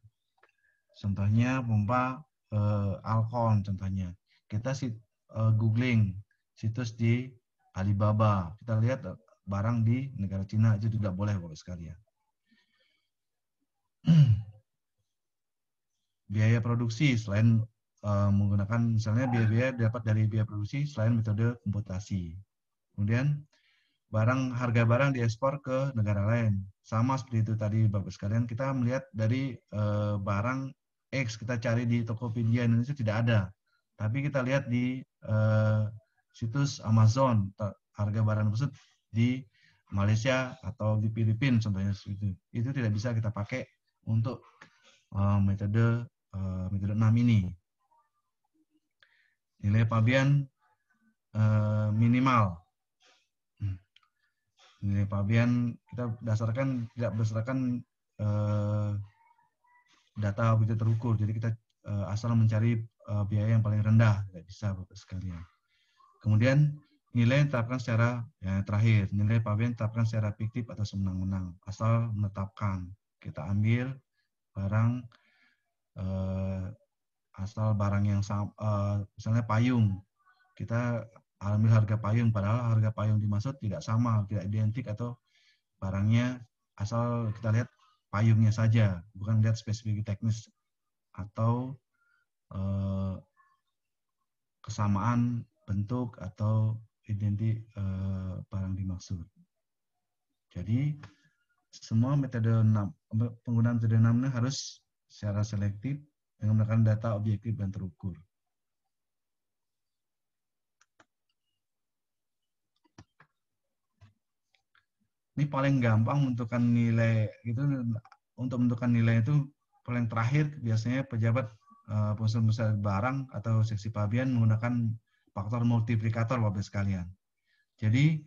contohnya pompa e, contohnya kita si, e, eh, googling situs di Alibaba, kita lihat barang di negara Cina itu tidak boleh bapak sekalian. biaya produksi selain uh, menggunakan misalnya biaya-biaya dapat dari biaya produksi selain metode komputasi. Kemudian barang harga barang diekspor ke negara lain. Sama seperti itu tadi Bapak sekalian, kita melihat dari uh, barang X kita cari di Tokopedia Indonesia tidak ada. Tapi kita lihat di uh, situs Amazon harga barang tersebut di Malaysia atau di Filipina contohnya itu. Itu tidak bisa kita pakai untuk uh, metode uh, metode 6 ini. Nilai pabian uh, eh, minimal. Hmm. Nilai pabian kita dasarkan tidak berdasarkan uh, data objek terukur. Jadi kita uh, asal mencari uh, biaya yang paling rendah, tidak bisa Bapak sekalian. Kemudian nilai yang ditetapkan secara ya, terakhir, nilai pabian ditetapkan secara fiktif atau semenang-menang, asal menetapkan kita ambil barang uh, asal barang yang uh, misalnya payung kita ambil harga payung padahal harga payung dimaksud tidak sama tidak identik atau barangnya asal kita lihat payungnya saja bukan lihat spesifik teknis atau uh, kesamaan bentuk atau identik uh, barang dimaksud jadi semua metode 6 penggunaan metode 6 ini harus secara selektif dengan menggunakan data objektif dan terukur. Ini paling gampang menentukan nilai itu untuk menentukan nilai itu paling terakhir biasanya pejabat uh, eh, pengusaha barang atau seksi pabian menggunakan faktor multiplikator Bapak sekalian. Jadi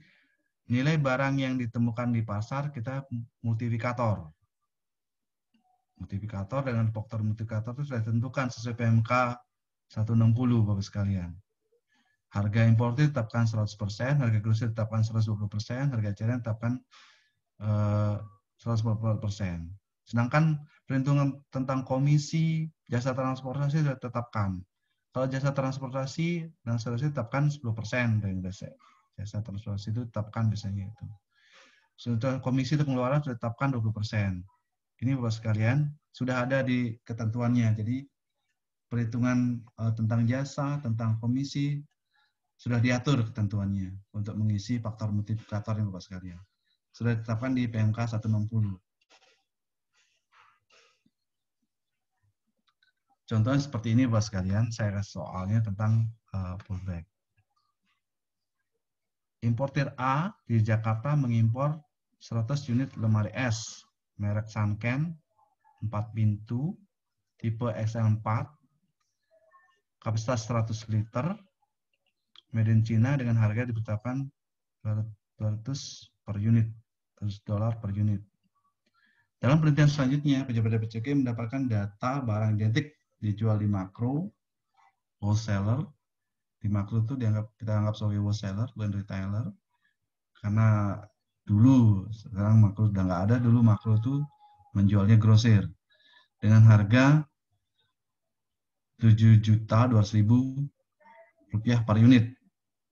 nilai barang yang ditemukan di pasar kita multiplikator. Multiplikator dengan faktor multiplikator itu sudah ditentukan sesuai PMK 160 Bapak sekalian. Harga impor ditetapkan 100%, harga grosir ditetapkan 120%, harga cairan ditetapkan eh, 140%. Sedangkan perhitungan tentang komisi jasa transportasi sudah ditetapkan. Kalau jasa transportasi dan seterusnya ditetapkan 10% dari dasar jasa transportasi itu tetapkan biasanya itu. Sudah komisi itu pengeluaran sudah tetapkan 20 persen. Ini Bapak sekalian sudah ada di ketentuannya. Jadi perhitungan uh, tentang jasa, tentang komisi sudah diatur ketentuannya untuk mengisi faktor multiplikator yang Bapak sekalian. Sudah ditetapkan di PMK 160. Contohnya seperti ini Bapak sekalian, saya kasih soalnya tentang uh, pullback. Importir A di Jakarta mengimpor 100 unit lemari es merek Sanken 4 pintu tipe xl 4 kapasitas 100 liter made in China dengan harga ditetapkan 200 per unit 100 dolar per unit. Dalam penelitian selanjutnya, pejabat BPJK mendapatkan data barang identik dijual di makro, wholesaler, di makro itu dianggap kita anggap sebagai worst seller bukan retailer karena dulu sekarang makro sudah nggak ada dulu makro itu menjualnya grosir dengan harga 7 juta 200 ribu rupiah per unit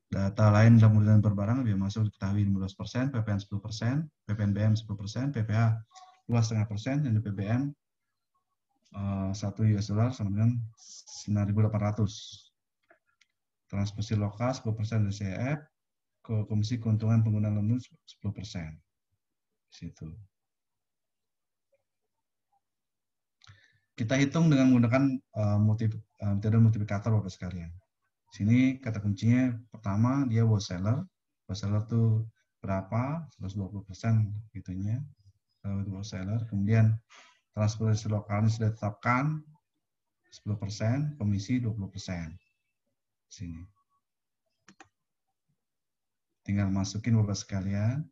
data lain dalam urutan per barang biaya masuk diketahui 15%, persen PPN 10%, persen PPNBM 10%, persen PPH persen dan PPN uh, 1 US dollar sama dengan 9.800 transmisi lokal 10% dari CF, ke komisi keuntungan pengguna lembur 10%. Di situ. Kita hitung dengan menggunakan uh, uh, metode multiplikator Bapak sekalian. Sini kata kuncinya pertama dia wholesaler, seller. Bos seller itu berapa? 120% gitunya. Bos wholesaler, Kemudian transportasi lokal sudah ditetapkan 10%, komisi 20% sini. Tinggal masukin Bapak sekalian.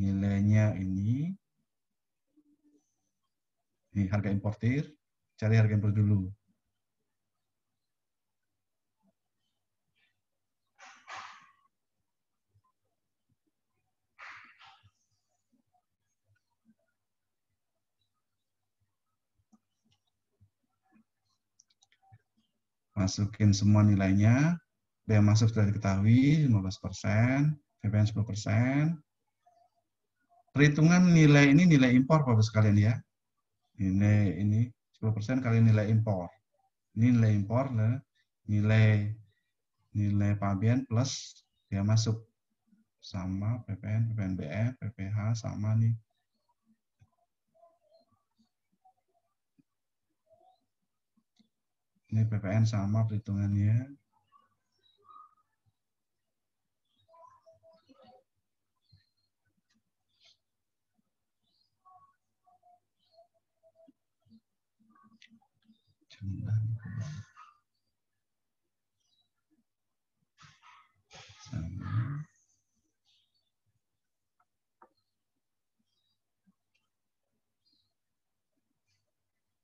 Nilainya ini. Ini harga importir. Cari harga impor dulu. masukin semua nilainya, biaya masuk sudah diketahui 15%, VPN 10%. Perhitungan nilai ini nilai impor Bapak sekalian ya. Ini ini 10% kali nilai impor. Ini nilai impor nilai nilai pabean plus dia masuk sama PPN, PPNBF, PPH sama nih Ini PPN sama perhitungannya.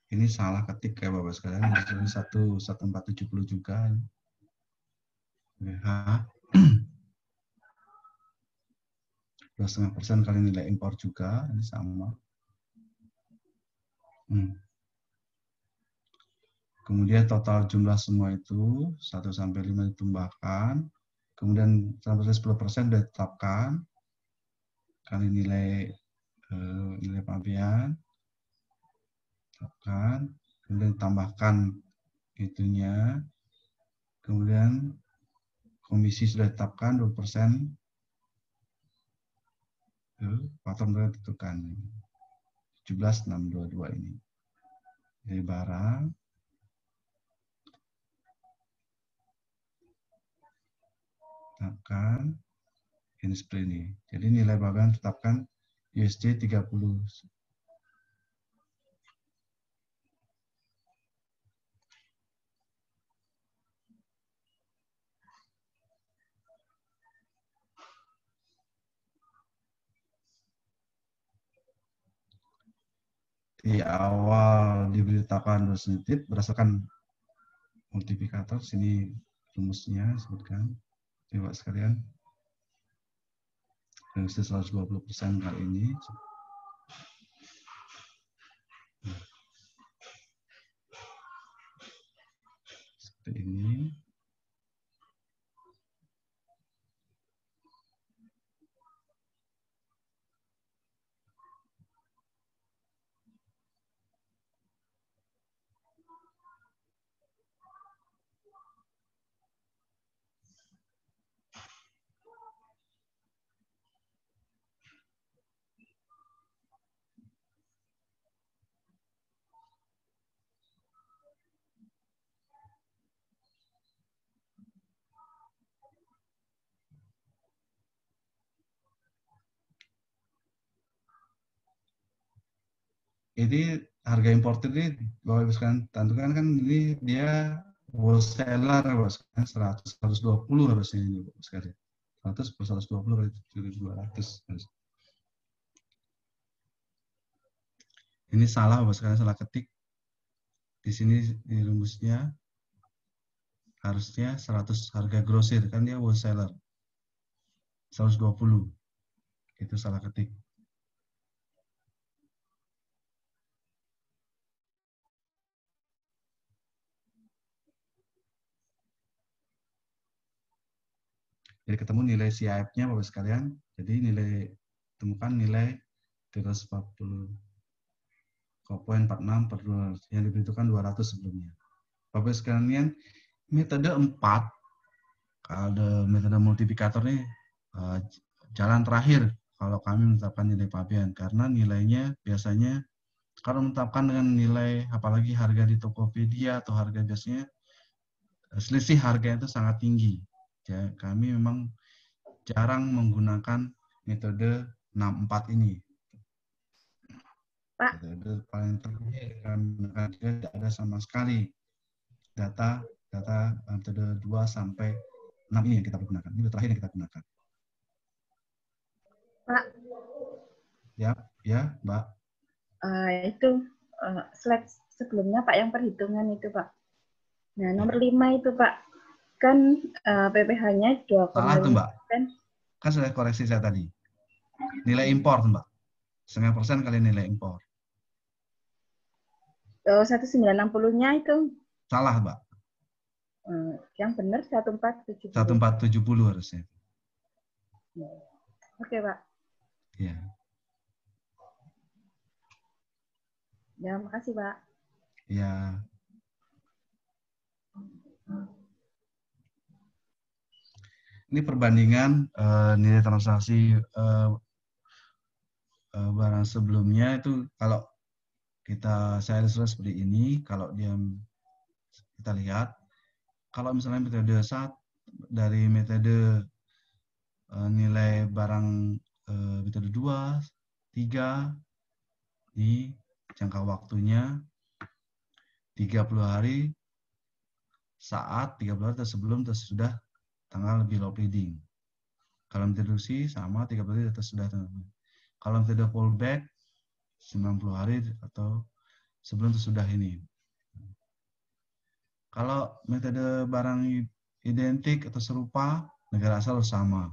Ini salah ketik ya Bapak sekalian. Ah. Ini satu satu empat tujuh puluh juga. BH dua setengah persen kali nilai impor juga ini sama. Hmm. Kemudian total jumlah semua itu satu sampai lima ditambahkan. Kemudian sampai sepuluh persen ditetapkan kali nilai eh, nilai pabean Tambahkan, kemudian tambahkan itunya. Kemudian komisi sudah tetapkan 2 persen. Patron sudah ditentukan. 17622 ini. jadi barang. Tetapkan. Ini ini. Jadi nilai barang tetapkan USD 30 di awal diberitakan representatif berdasarkan multiplikator sini rumusnya sebutkan coba sekalian Yang 120 persen kali ini seperti ini ini harga importer ini Bapak Ibu sekalian tentukan kan ini dia wholesaler Bapak sekalian seratus seratus dua puluh harusnya ini Bapak sekalian. seratus per 120 dua ratus. Ini salah Bapak sekalian salah ketik. Di sini di rumusnya harusnya 100 harga grosir kan dia wholesaler. 120. Itu salah ketik. Jadi ketemu nilai CIF-nya Bapak sekalian. Jadi nilai temukan nilai 340 0.46 per dolar yang dibutuhkan 200 sebelumnya. Bapak sekalian, metode 4 ada metode multiplikator nih eh, jalan terakhir kalau kami menetapkan nilai pabean karena nilainya biasanya kalau menetapkan dengan nilai apalagi harga di Tokopedia atau harga biasanya selisih harga itu sangat tinggi ya, kami memang jarang menggunakan metode 64 ini. Pak. Metode paling terakhir kami menggunakan tidak ada sama sekali data data metode 2 sampai 6 ini yang kita gunakan. Ini terakhir yang kita gunakan. Pak. Ya, ya, Mbak. Uh, itu uh, slide sebelumnya Pak yang perhitungan itu Pak. Nah, nomor ya. lima 5 itu Pak kan uh, eh, PPh-nya 2,5 Salah tuh Mbak. Kan sudah koreksi saya tadi. Nilai impor Mbak. Setengah persen kali nilai impor. Oh, 1960-nya itu? Salah Mbak. Eh, yang benar tujuh puluh harusnya. Ya. Oke Pak. Iya. Ya, makasih Pak. Iya. Hmm. Ini perbandingan uh, nilai transaksi uh, uh, barang sebelumnya itu kalau kita saya ilustrasi seperti ini, kalau dia kita lihat kalau misalnya metode saat dari metode uh, nilai barang uh, metode 2, 3 ini jangka waktunya 30 hari saat 30 hari sebelum sudah tanggal below bleeding. Kalau deduksi sama tiga hari atau sudah teman-teman. Column tidak back 90 hari atau sebelum itu sudah ini. Kalau metode barang identik atau serupa, negara asal sama.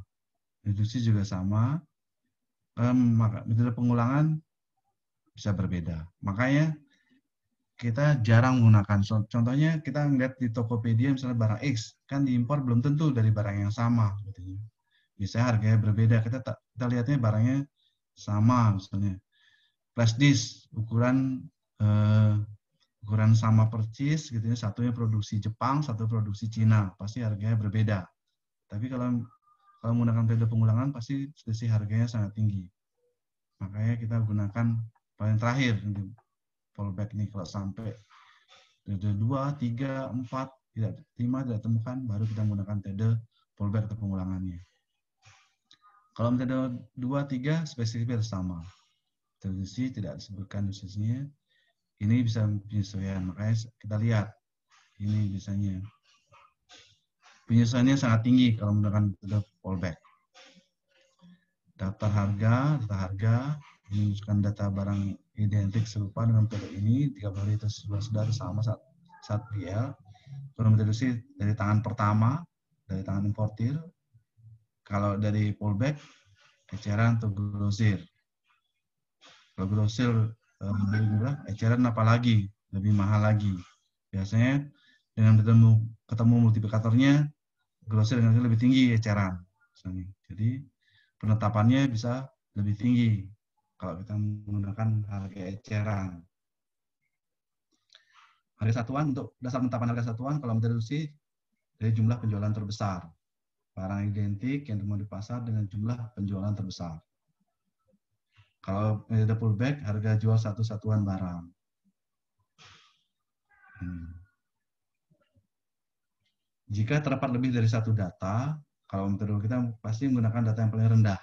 reduksi juga sama. Maka metode pengulangan bisa berbeda. Makanya kita jarang menggunakan. So, contohnya kita ngeliat di Tokopedia misalnya barang X, kan diimpor belum tentu dari barang yang sama. Gitu. harga harganya berbeda, kita, kita lihatnya barangnya sama misalnya. Flash disk, ukuran eh, ukuran sama persis gitu ya. satunya produksi Jepang, satu produksi Cina, pasti harganya berbeda. Tapi kalau kalau menggunakan metode pengulangan pasti selisih harganya sangat tinggi. Makanya kita gunakan paling terakhir, gitu fallback nih kalau sampai trader 2, 3, 4, tidak, 5 tidak temukan, baru kita menggunakan trader fallback atau pengulangannya. Kalau trader 2, 3, spesifiknya sama. Tradisi tidak disebutkan dosisnya. Ini bisa penyesuaian, makanya kita lihat. Ini biasanya. Penyesuaiannya sangat tinggi kalau menggunakan trader fallback. Daftar harga, data harga, ini menunjukkan data barang identik serupa dengan metode ini, tiga metode itu sudah sama saat, saat BL. Kalau metode dari tangan pertama, dari tangan importir, kalau dari pullback, eceran atau grosir. Kalau grosir eh, lebih murah, eceran apalagi, lebih mahal lagi. Biasanya dengan ketemu, ketemu multiplikatornya, grosir dengan lebih tinggi eceran. Jadi penetapannya bisa lebih tinggi kalau kita menggunakan harga eh, eceran. Harga satuan untuk dasar penetapan harga satuan kalau mendeduksi dari jumlah penjualan terbesar. Barang identik yang ditemukan di pasar dengan jumlah penjualan terbesar. Kalau ada eh, pullback, harga jual satu satuan barang. Hmm. Jika terdapat lebih dari satu data, kalau metode kita pasti menggunakan data yang paling rendah.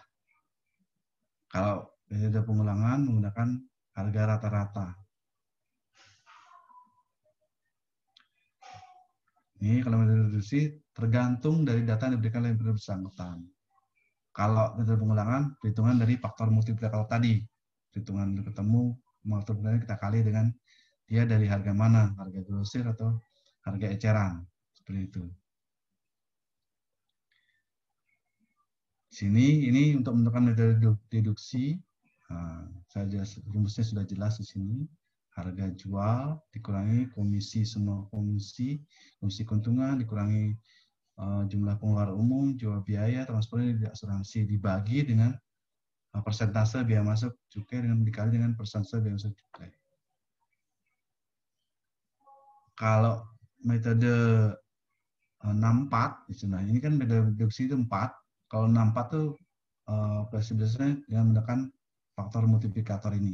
Kalau jadi ada pengulangan menggunakan harga rata-rata. Ini kalau metode deduksi tergantung dari data yang diberikan oleh metode bersangkutan. Kalau metode pengulangan, perhitungan dari faktor multiplikator tadi. Perhitungan ketemu, multiplikator kita kali dengan dia dari harga mana, harga grosir atau harga eceran. Seperti itu. Sini, ini untuk menentukan metode deduksi Nah, saja rumusnya sudah jelas di sini. Harga jual dikurangi komisi semua komisi, komisi keuntungan dikurangi uh, jumlah pengeluaran umum, jual biaya, transportasi di asuransi dibagi dengan uh, persentase biaya masuk cukai dengan dikali dengan persentase biaya masuk cukai. Kalau metode uh, eh, 64 istilahnya ini kan metode deduksi itu 4. Kalau 64 tuh uh, biasanya dengan menekan faktor multiplikator ini.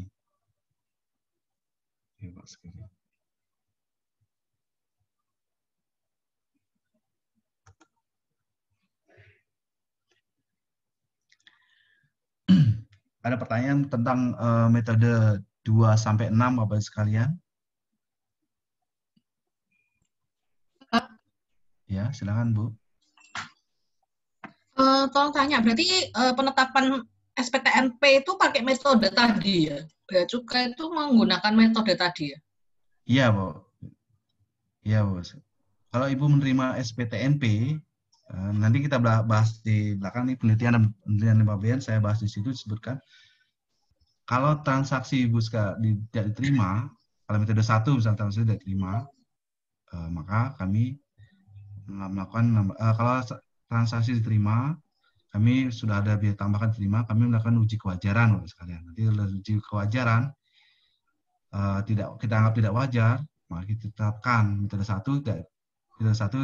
ada pertanyaan tentang uh, metode 2 sampai 6 Bapak sekalian? Ya, silakan Bu. Uh, tolong tanya, berarti uh, penetapan SPTNP itu pakai metode tadi ya? Bea cukai itu menggunakan metode tadi ya? Iya, Bu. Iya, Bu. Kalau Ibu menerima SPTNP, eh, nanti kita bahas di belakang nih penelitian dan penelitian pembagian saya bahas di situ disebutkan kalau transaksi Ibu tidak diterima, kalau metode satu misalnya transaksi tidak diterima, eh, maka kami melakukan eh, kalau transaksi diterima kami sudah ada biaya tambahan terima, kami melakukan uji kewajaran untuk sekalian. Nanti uji kewajaran uh, tidak kita anggap tidak wajar, maka kita tetapkan metode satu tidak metode satu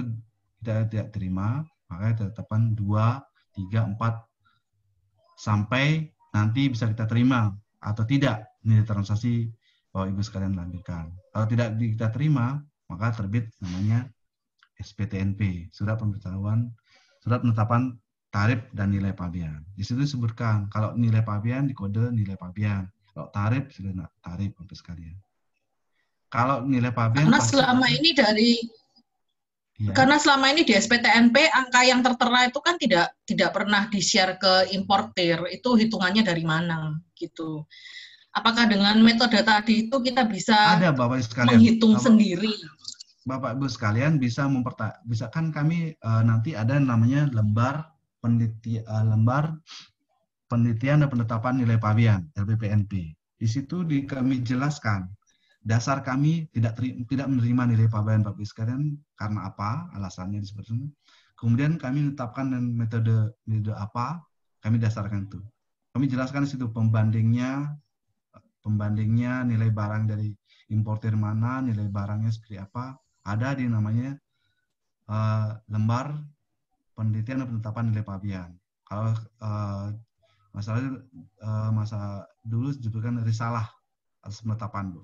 tidak tidak terima, maka kita tetapkan dua, tiga, empat sampai nanti bisa kita terima atau tidak nilai transaksi bahwa ibu sekalian lampirkan. Kalau tidak kita terima, maka terbit namanya SPTNP, surat pemberitahuan, surat penetapan tarif dan nilai pabean. Di situ disebutkan kalau nilai pabean di kode nilai pabean, kalau tarif sudah tarif Bapak sekalian. Kalau nilai pabean karena selama ini dari ya. karena selama ini di SPTNP angka yang tertera itu kan tidak tidak pernah di-share ke importer Itu hitungannya dari mana gitu. Apakah dengan metode tadi itu kita bisa ada Bapak sekalian menghitung Bapak, sendiri? Bapak Ibu sekalian bisa memperta bisa kan kami e, nanti ada namanya lembar peneliti, uh, lembar penelitian dan penetapan nilai pavian LPPNP. Di situ di, kami jelaskan dasar kami tidak teri, tidak menerima nilai pavian Bapak sekalian karena apa alasannya seperti itu. Kemudian kami menetapkan dan metode metode apa kami dasarkan itu. Kami jelaskan di situ pembandingnya pembandingnya nilai barang dari importer mana, nilai barangnya seperti apa. Ada di namanya uh, lembar penelitian dan penetapan nilai pabian. Kalau uh, eh, masalah uh, eh, masa dulu judulkan risalah atas penetapan bu.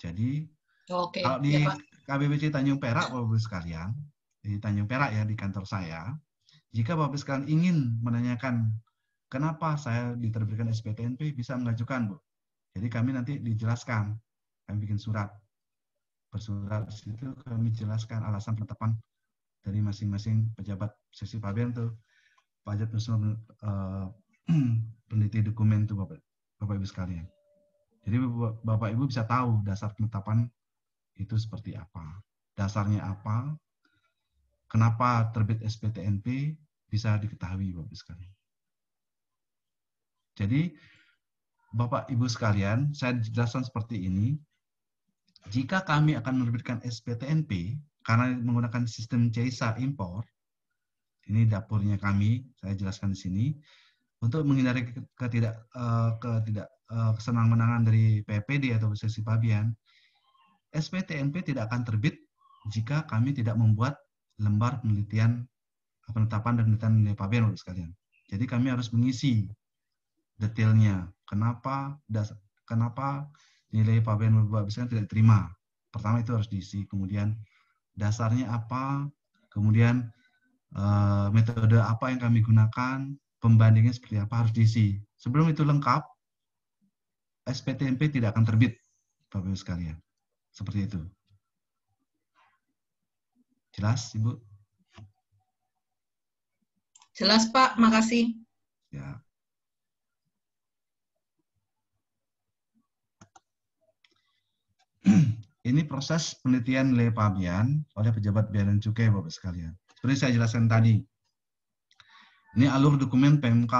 Jadi okay. kalau di ya, KBBC Tanjung Perak bapak sekalian di Tanjung Perak ya di kantor saya, jika bapak sekalian ingin menanyakan kenapa saya diterbitkan SPTNP bisa mengajukan bu. Jadi kami nanti dijelaskan, kami bikin surat bersurat di situ kami jelaskan alasan penetapan dari masing-masing pejabat sesi pabean tuh pajak personal uh, peneliti dokumen tuh Bapak, Bapak Ibu sekalian. Jadi Bapak Ibu bisa tahu dasar penetapan itu seperti apa, dasarnya apa, kenapa terbit SPTNP bisa diketahui Bapak Ibu sekalian. Jadi Bapak Ibu sekalian, saya jelaskan seperti ini. Jika kami akan menerbitkan SPTNP, karena menggunakan sistem CISA impor, ini dapurnya kami, saya jelaskan di sini, untuk menghindari ketidak eh, ketidak eh, kesenang-menangan dari PPD atau sesi pabian, SPTNP tidak akan terbit jika kami tidak membuat lembar penelitian penetapan dan penelitian nilai pabian untuk sekalian. Jadi kami harus mengisi detailnya. Kenapa das, kenapa nilai pabean berbuat tidak diterima? Pertama itu harus diisi, kemudian dasarnya apa, kemudian e, metode apa yang kami gunakan, pembandingnya seperti apa harus diisi. Sebelum itu lengkap, SPTMP tidak akan terbit, Bapak-Ibu sekalian. Seperti itu. Jelas, Ibu? Jelas, Pak. Makasih. Ya. ini proses penelitian Le Pabian oleh pejabat Bea dan Cukai Bapak sekalian. Seperti saya jelaskan tadi, ini alur dokumen PMK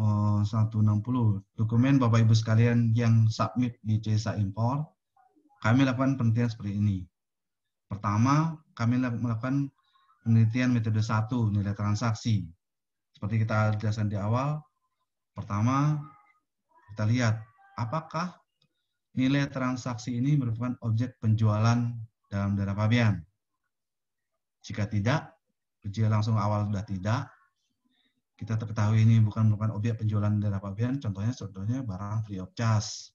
eh, enam 160, dokumen Bapak Ibu sekalian yang submit di CSA Impor, kami lakukan penelitian seperti ini. Pertama, kami melakukan penelitian metode satu nilai transaksi. Seperti kita jelaskan di awal, pertama kita lihat apakah nilai transaksi ini merupakan objek penjualan dalam dana pabean. Jika tidak, uji langsung awal sudah tidak, kita ketahui ini bukan merupakan objek penjualan dana pabean, contohnya contohnya barang free of charge,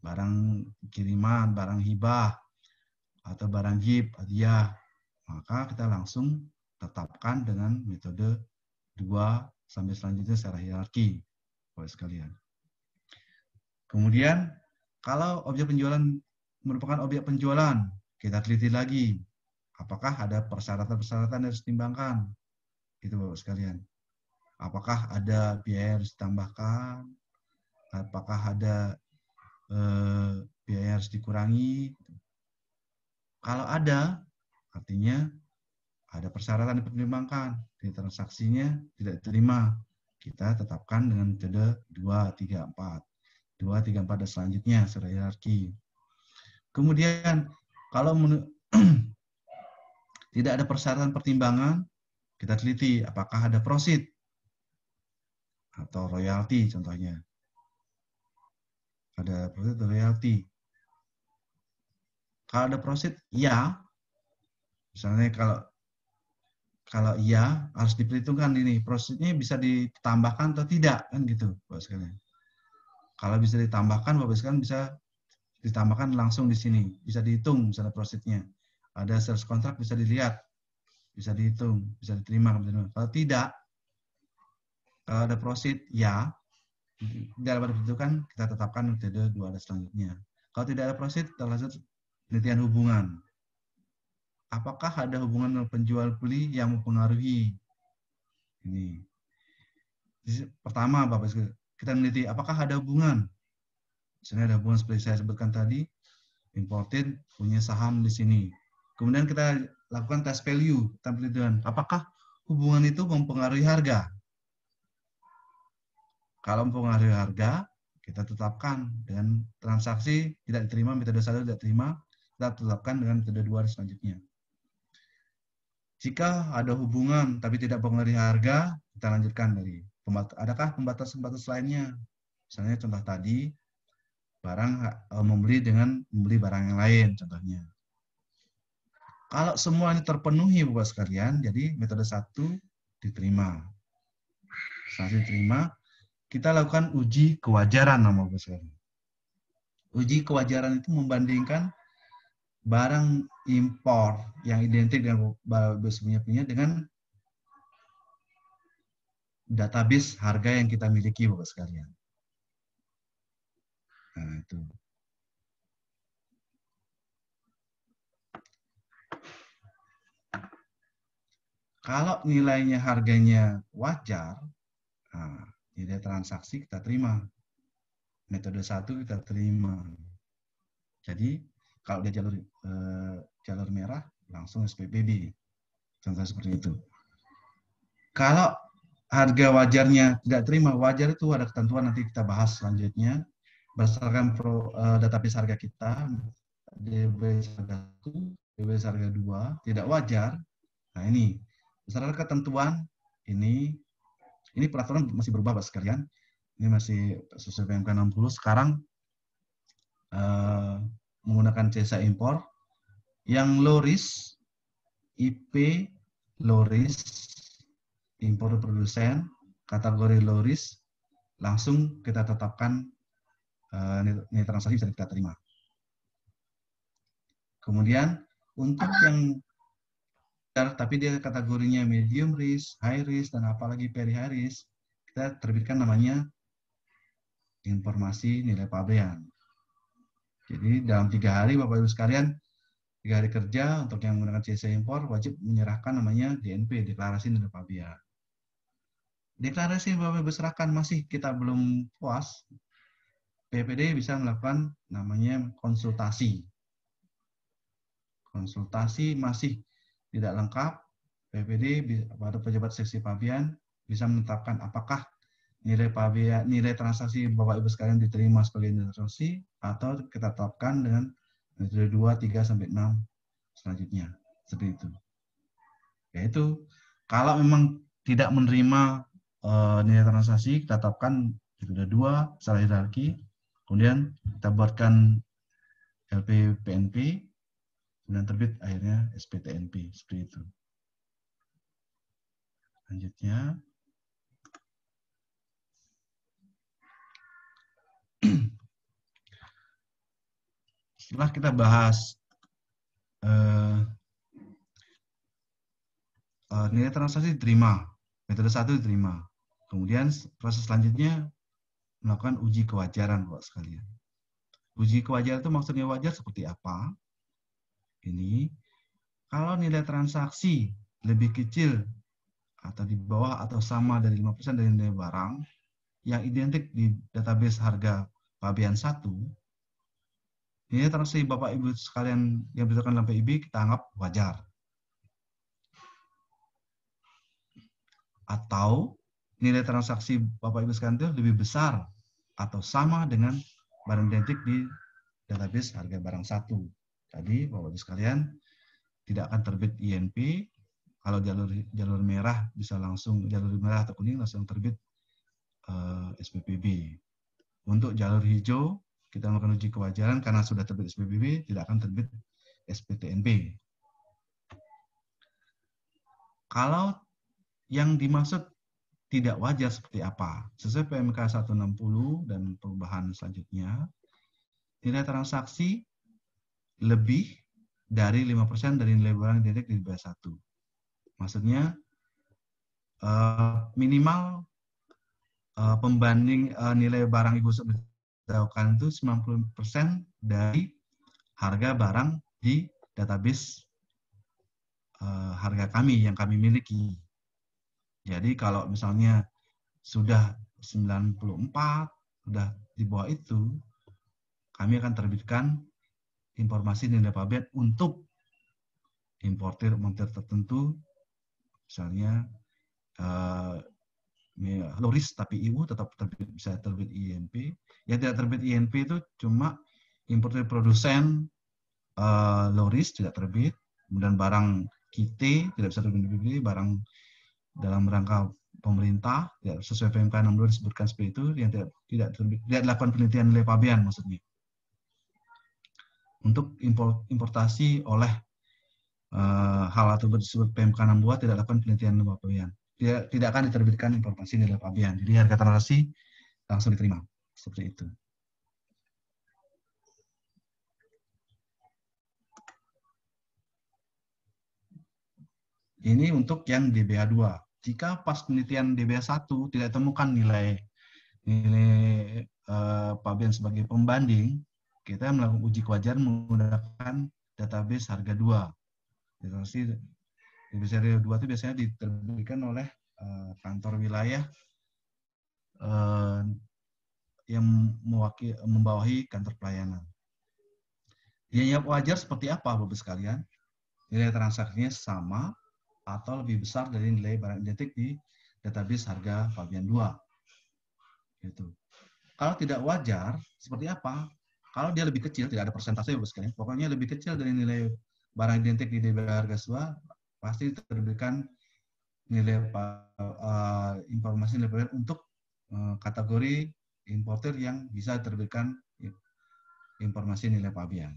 barang kiriman, barang hibah, atau barang jip, hadiah, maka kita langsung tetapkan dengan metode 2 sampai selanjutnya secara hierarki. Boleh sekalian. Kemudian kalau objek penjualan merupakan objek penjualan, kita teliti lagi apakah ada persyaratan-persyaratan yang harus ditimbangkan. Itu Bapak sekalian. Apakah ada biaya yang harus ditambahkan? Apakah ada eh, biaya yang harus dikurangi? Gitu. Kalau ada, artinya ada persyaratan yang dipertimbangkan. Di transaksinya tidak diterima. Kita tetapkan dengan metode 2, 3, 4 dua, tiga, empat, dan selanjutnya secara hierarki. Kemudian kalau tidak ada persyaratan pertimbangan, kita teliti apakah ada prosit atau royalti contohnya. Ada prosit atau royalti. Kalau ada prosit, ya. Misalnya kalau kalau iya harus diperhitungkan ini prosesnya bisa ditambahkan atau tidak kan gitu bahasanya. Kalau bisa ditambahkan, Bapak sekalian bisa ditambahkan langsung di sini. Bisa dihitung misalnya profitnya. Ada sales kontrak bisa dilihat. Bisa dihitung, bisa diterima. Kalau tidak, kalau ada proses, ya. Dalam ada kan kita tetapkan metode dua ada selanjutnya. Kalau tidak ada proses, kita lanjut penelitian hubungan. Apakah ada hubungan penjual beli yang mempengaruhi ini? Pertama, Bapak Ibu, kita meneliti apakah ada hubungan. Misalnya ada hubungan seperti saya sebutkan tadi, imported punya saham di sini. Kemudian kita lakukan test value, dengan Apakah hubungan itu mempengaruhi harga? Kalau mempengaruhi harga, kita tetapkan dengan transaksi tidak diterima, metode satu tidak terima, kita tetapkan dengan metode dua selanjutnya. Jika ada hubungan tapi tidak mempengaruhi harga, kita lanjutkan dari adakah pembatasan-pembatasan lainnya? Misalnya contoh tadi, barang e, membeli dengan membeli barang yang lain contohnya. Kalau semua ini terpenuhi Bapak sekalian, jadi metode satu diterima. Satu diterima, kita lakukan uji kewajaran nama Bapak sekalian. Uji kewajaran itu membandingkan barang impor yang identik dengan barang sebelumnya punya dengan database harga yang kita miliki Bapak sekalian. Nah, itu. Kalau nilainya harganya wajar, nah, nilai transaksi kita terima. Metode satu kita terima. Jadi kalau dia jalur eh, jalur merah langsung SPBB, Contoh seperti itu. Kalau harga wajarnya tidak terima, wajar itu ada ketentuan nanti kita bahas selanjutnya berdasarkan pro, uh, database harga kita DB harga 1, DB harga 2 tidak wajar. Nah, ini berdasarkan ketentuan ini ini peraturan masih berubah Pak sekalian. Ini masih sesuai PMK 60 sekarang uh, menggunakan CESA impor yang loris IP loris impor produsen, kategori low risk, langsung kita tetapkan uh, eh, nilai transaksi bisa kita terima. Kemudian untuk yang tapi dia kategorinya medium risk, high risk, dan apalagi very high risk, kita terbitkan namanya informasi nilai pabean. Jadi dalam tiga hari Bapak-Ibu sekalian, tiga hari kerja untuk yang menggunakan CC impor wajib menyerahkan namanya DNP, Deklarasi Nilai Pabean deklarasi bahwa berserahkan masih kita belum puas, BPD bisa melakukan namanya konsultasi. Konsultasi masih tidak lengkap, BPD pada pejabat seksi pabian bisa menetapkan apakah nilai pabian, nilai transaksi Bapak Ibu sekalian diterima sebagai transaksi atau kita tetapkan dengan metode 2, 3, sampai 6 selanjutnya. Seperti itu. Yaitu, kalau memang tidak menerima uh, nilai transaksi kita tetapkan itu ada dua secara hierarki. Kemudian kita buatkan LP PNP, kemudian terbit akhirnya SPTNP seperti itu. Selanjutnya setelah kita bahas uh, nilai transaksi diterima, metode satu diterima, Kemudian proses selanjutnya melakukan uji kewajaran buat sekalian. Uji kewajaran itu maksudnya wajar seperti apa? Ini kalau nilai transaksi lebih kecil atau di bawah atau sama dari 5% dari nilai barang yang identik di database harga pabean 1, nilai transaksi Bapak Ibu sekalian yang berdasarkan dalam PIB kita anggap wajar. Atau nilai transaksi Bapak Ibu sekalian lebih besar atau sama dengan barang identik di database harga barang satu. Tadi Bapak Ibu sekalian tidak akan terbit INP. Kalau jalur jalur merah bisa langsung jalur merah atau kuning langsung terbit uh, eh, SPPB. Untuk jalur hijau kita melakukan uji kewajaran karena sudah terbit SPPB tidak akan terbit SPTNB. Kalau yang dimaksud tidak wajar seperti apa. Sesuai PMK 160 dan perubahan selanjutnya, nilai transaksi lebih dari 5% dari nilai barang direct di B1. Maksudnya eh, minimal eh, pembanding eh, nilai barang ibu sebutkan itu 90% dari harga barang di database harga kami yang kami miliki. Jadi kalau misalnya sudah 94, sudah di bawah itu, kami akan terbitkan informasi nilai pabet untuk importer montir tertentu, misalnya uh, Loris tapi IU tetap terbit, bisa terbit INP. Yang tidak terbit INP itu cuma importer produsen uh, Loris tidak terbit, kemudian barang kita tidak bisa terbit barang dalam rangka pemerintah ya, sesuai PMK 62 disebutkan seperti itu yang tidak tidak, tidak dilakukan penelitian oleh pabean maksudnya untuk importasi oleh uh, hal atau disebut PMK 62 tidak dilakukan penelitian oleh pabean tidak tidak akan diterbitkan informasi dari pabean jadi harga transaksi langsung diterima seperti itu Ini untuk yang DBA 2 Jika pas penelitian DBA 1 tidak temukan nilai nilai eh, pabean sebagai pembanding, kita melakukan uji kewajaran menggunakan database harga 2. Jadi DBA 2 itu biasanya diterbitkan oleh eh, kantor wilayah eh, yang mewakili, membawahi kantor pelayanan. Nilai wajar seperti apa Bapak sekalian? Nilai transaksinya sama, atau lebih besar dari nilai barang identik di database harga Fabian 2. Gitu. Kalau tidak wajar, seperti apa? Kalau dia lebih kecil, tidak ada persentase ya, bos kan? Pokoknya lebih kecil dari nilai barang identik di DB harga 2, pasti terbitkan nilai uh, informasi nilai barang untuk eh, kategori importer yang bisa terbitkan informasi nilai pabian.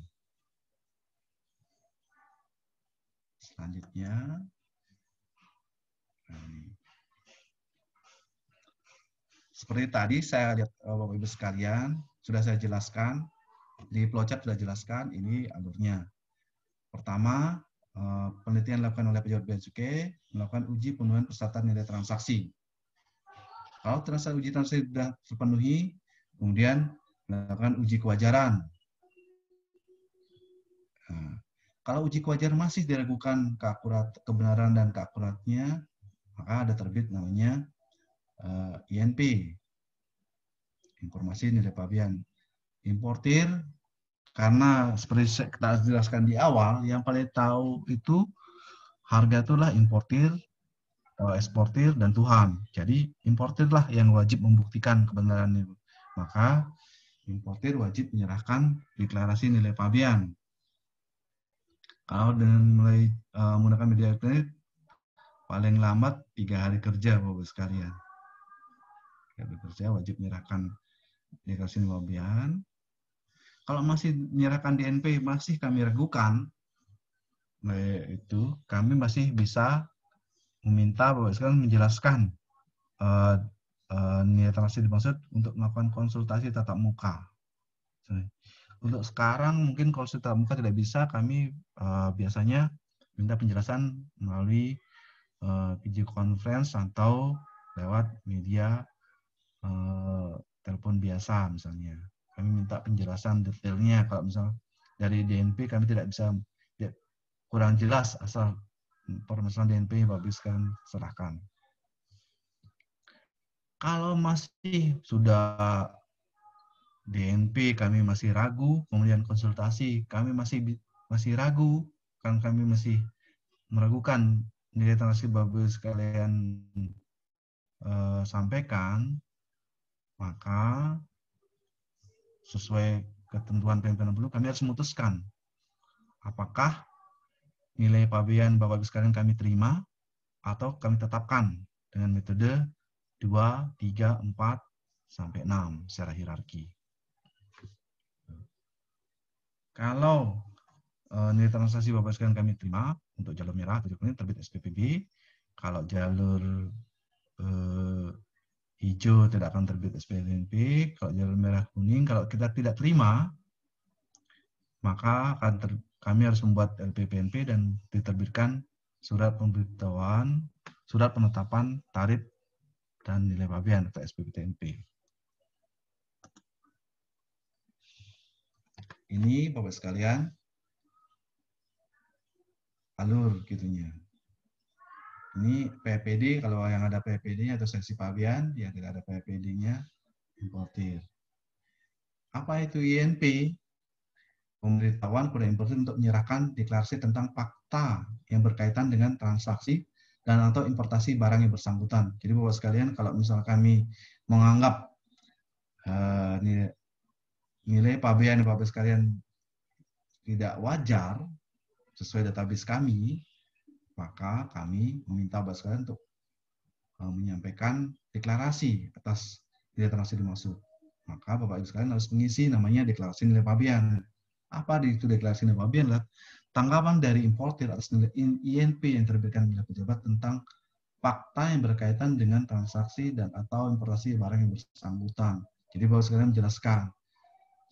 Selanjutnya, Nah, Seperti tadi saya lihat eh, Bapak Ibu sekalian, sudah saya jelaskan di flowchart sudah jelaskan ini alurnya. Pertama, eh, penelitian dilakukan oleh pejabat bea cukai melakukan uji penuhan persyaratan nilai transaksi. Kalau terasa uji transaksi sudah terpenuhi, kemudian melakukan uji kewajaran. Nah, kalau uji kewajaran masih diragukan keakurat, kebenaran dan keakuratnya, maka ada terbit namanya uh, eh, INP informasi nilai pabean importir karena seperti kita jelaskan di awal yang paling tahu itu harga itulah importir eh, eksportir dan Tuhan jadi importirlah yang wajib membuktikan kebenaran kebenarannya maka importir wajib menyerahkan deklarasi nilai pabian. kalau dengan mulai uh, menggunakan media elektronik paling lambat tiga hari kerja Bapak sekalian. Kalau kerja wajib menyerahkan deklarasi kelebihan Kalau masih menyerahkan DNP masih kami ragukan, nah, itu kami masih bisa meminta Bapak sekalian menjelaskan uh, uh, transaksi dimaksud untuk melakukan konsultasi tatap muka. Untuk sekarang mungkin konsultasi tatap muka tidak bisa, kami uh, biasanya minta penjelasan melalui Eh, video conference atau lewat media eh, telepon biasa misalnya. Kami minta penjelasan detailnya kalau misalnya dari DNP kami tidak bisa ya, kurang jelas asal permasalahan DNP Bapak kan serahkan. Kalau masih sudah DNP kami masih ragu, kemudian konsultasi kami masih masih ragu, kan kami masih meragukan nilai transaksi Bapak sekalian e, eh, sampaikan, maka sesuai ketentuan PM 60 kami harus memutuskan apakah nilai pabean Bapak Ibu sekalian kami terima atau kami tetapkan dengan metode 2, 3, 4, sampai 6 secara hierarki. Kalau e, nilai transaksi Bapak sekalian kami terima, untuk jalur merah atau kuning terbit SPPB. Kalau jalur eh, hijau tidak akan terbit SPPB. Kalau jalur merah kuning, kalau kita tidak terima, maka akan ter, kami harus membuat LPPNP dan diterbitkan surat pemberitahuan, surat penetapan tarif dan nilai pabean atau SPPTNP. Ini Bapak sekalian alur gitunya. Ini PPD, kalau yang ada PPD-nya atau sensi pabian, ya tidak ada PPD-nya, importir. Apa itu INP? Pemberitahuan kepada importir untuk menyerahkan deklarasi tentang fakta yang berkaitan dengan transaksi dan atau importasi barang yang bersangkutan. Jadi Bapak sekalian, kalau misal kami menganggap uh, nilai, nilai pabean Bapak sekalian tidak wajar, sesuai database kami, maka kami meminta Baskara untuk eh, menyampaikan deklarasi atas nilai transaksi dimaksud. Maka Bapak Ibu sekalian harus mengisi namanya deklarasi nilai pabean. Apa di itu deklarasi nilai pabean? Lihat, tanggapan dari importer atas nilai INP yang terbitkan oleh pejabat tentang fakta yang berkaitan dengan transaksi dan atau importasi barang yang bersangkutan. Jadi Bapak sekalian menjelaskan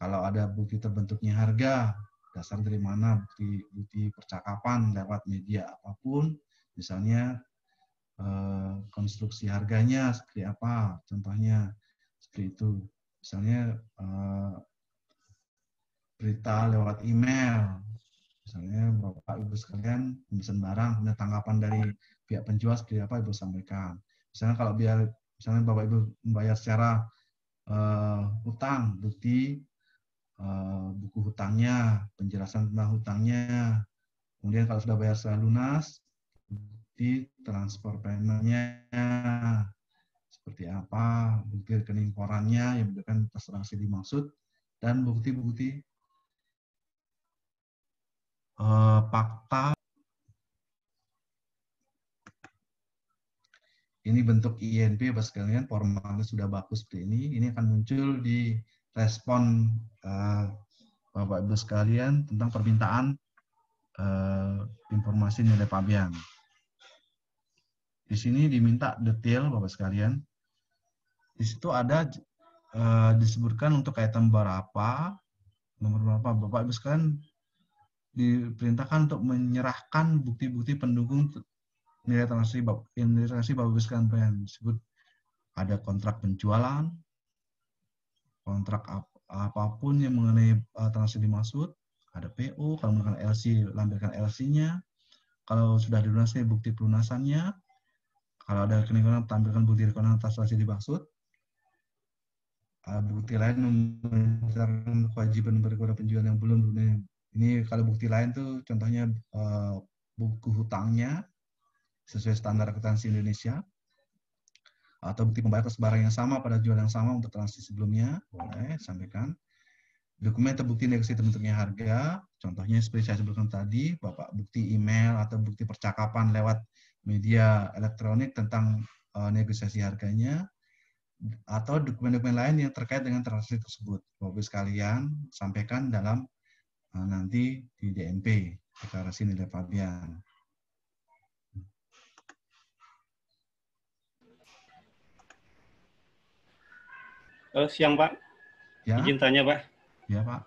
kalau ada bukti terbentuknya harga, dasar dari mana bukti bukti percakapan lewat media apapun misalnya eh, konstruksi harganya seperti apa contohnya seperti itu misalnya eh, berita lewat email misalnya bapak ibu sekalian pesan barang punya tanggapan dari pihak penjual seperti apa ibu sampaikan misalnya kalau biar misalnya bapak ibu membayar secara uh, utang bukti Eh, buku hutangnya, penjelasan tentang hutangnya. Kemudian kalau sudah bayar secara lunas, bukti transfer paymentnya seperti apa, bukti rekening korannya yang menunjukkan transaksi dimaksud, dan bukti-bukti uh, fakta. Ini bentuk INP, Bapak sekalian, formatnya sudah bagus seperti ini. Ini akan muncul di respon uh, Bapak Ibu sekalian tentang permintaan uh, informasi nilai pabean. Di sini diminta detail Bapak sekalian. Di situ ada uh, disebutkan untuk item berapa, nomor berapa. Bapak Ibu sekalian diperintahkan untuk menyerahkan bukti-bukti pendukung nilai transaksi nilai transaksi Bapak Ibu sekalian disebut ada kontrak penjualan, kontrak ap apapun yang mengenai uh, transaksi dimaksud, ada PO, kalau menggunakan LC, lampirkan LC-nya. Kalau sudah dilunasi, bukti pelunasannya. Kalau ada rekening tampilkan bukti rekening transaksi dimaksud. Uh, bukti lain menunjukkan kewajiban berkepada penjualan yang belum dunia. Ini kalau bukti lain tuh contohnya uh, buku hutangnya sesuai standar akuntansi Indonesia atau bukti pembayar atas barang yang sama pada jual yang sama untuk transaksi sebelumnya boleh sampaikan dokumen terbukti negosiasi terbentuknya harga contohnya seperti saya sebutkan tadi bapak bukti email atau bukti percakapan lewat media elektronik tentang uh, negosiasi harganya atau dokumen-dokumen lain yang terkait dengan transaksi tersebut bapak sekalian sampaikan dalam uh, nanti di DNP deklarasi nilai pabean Uh, siang Pak. Ya. Izin tanya Pak. Ya Pak.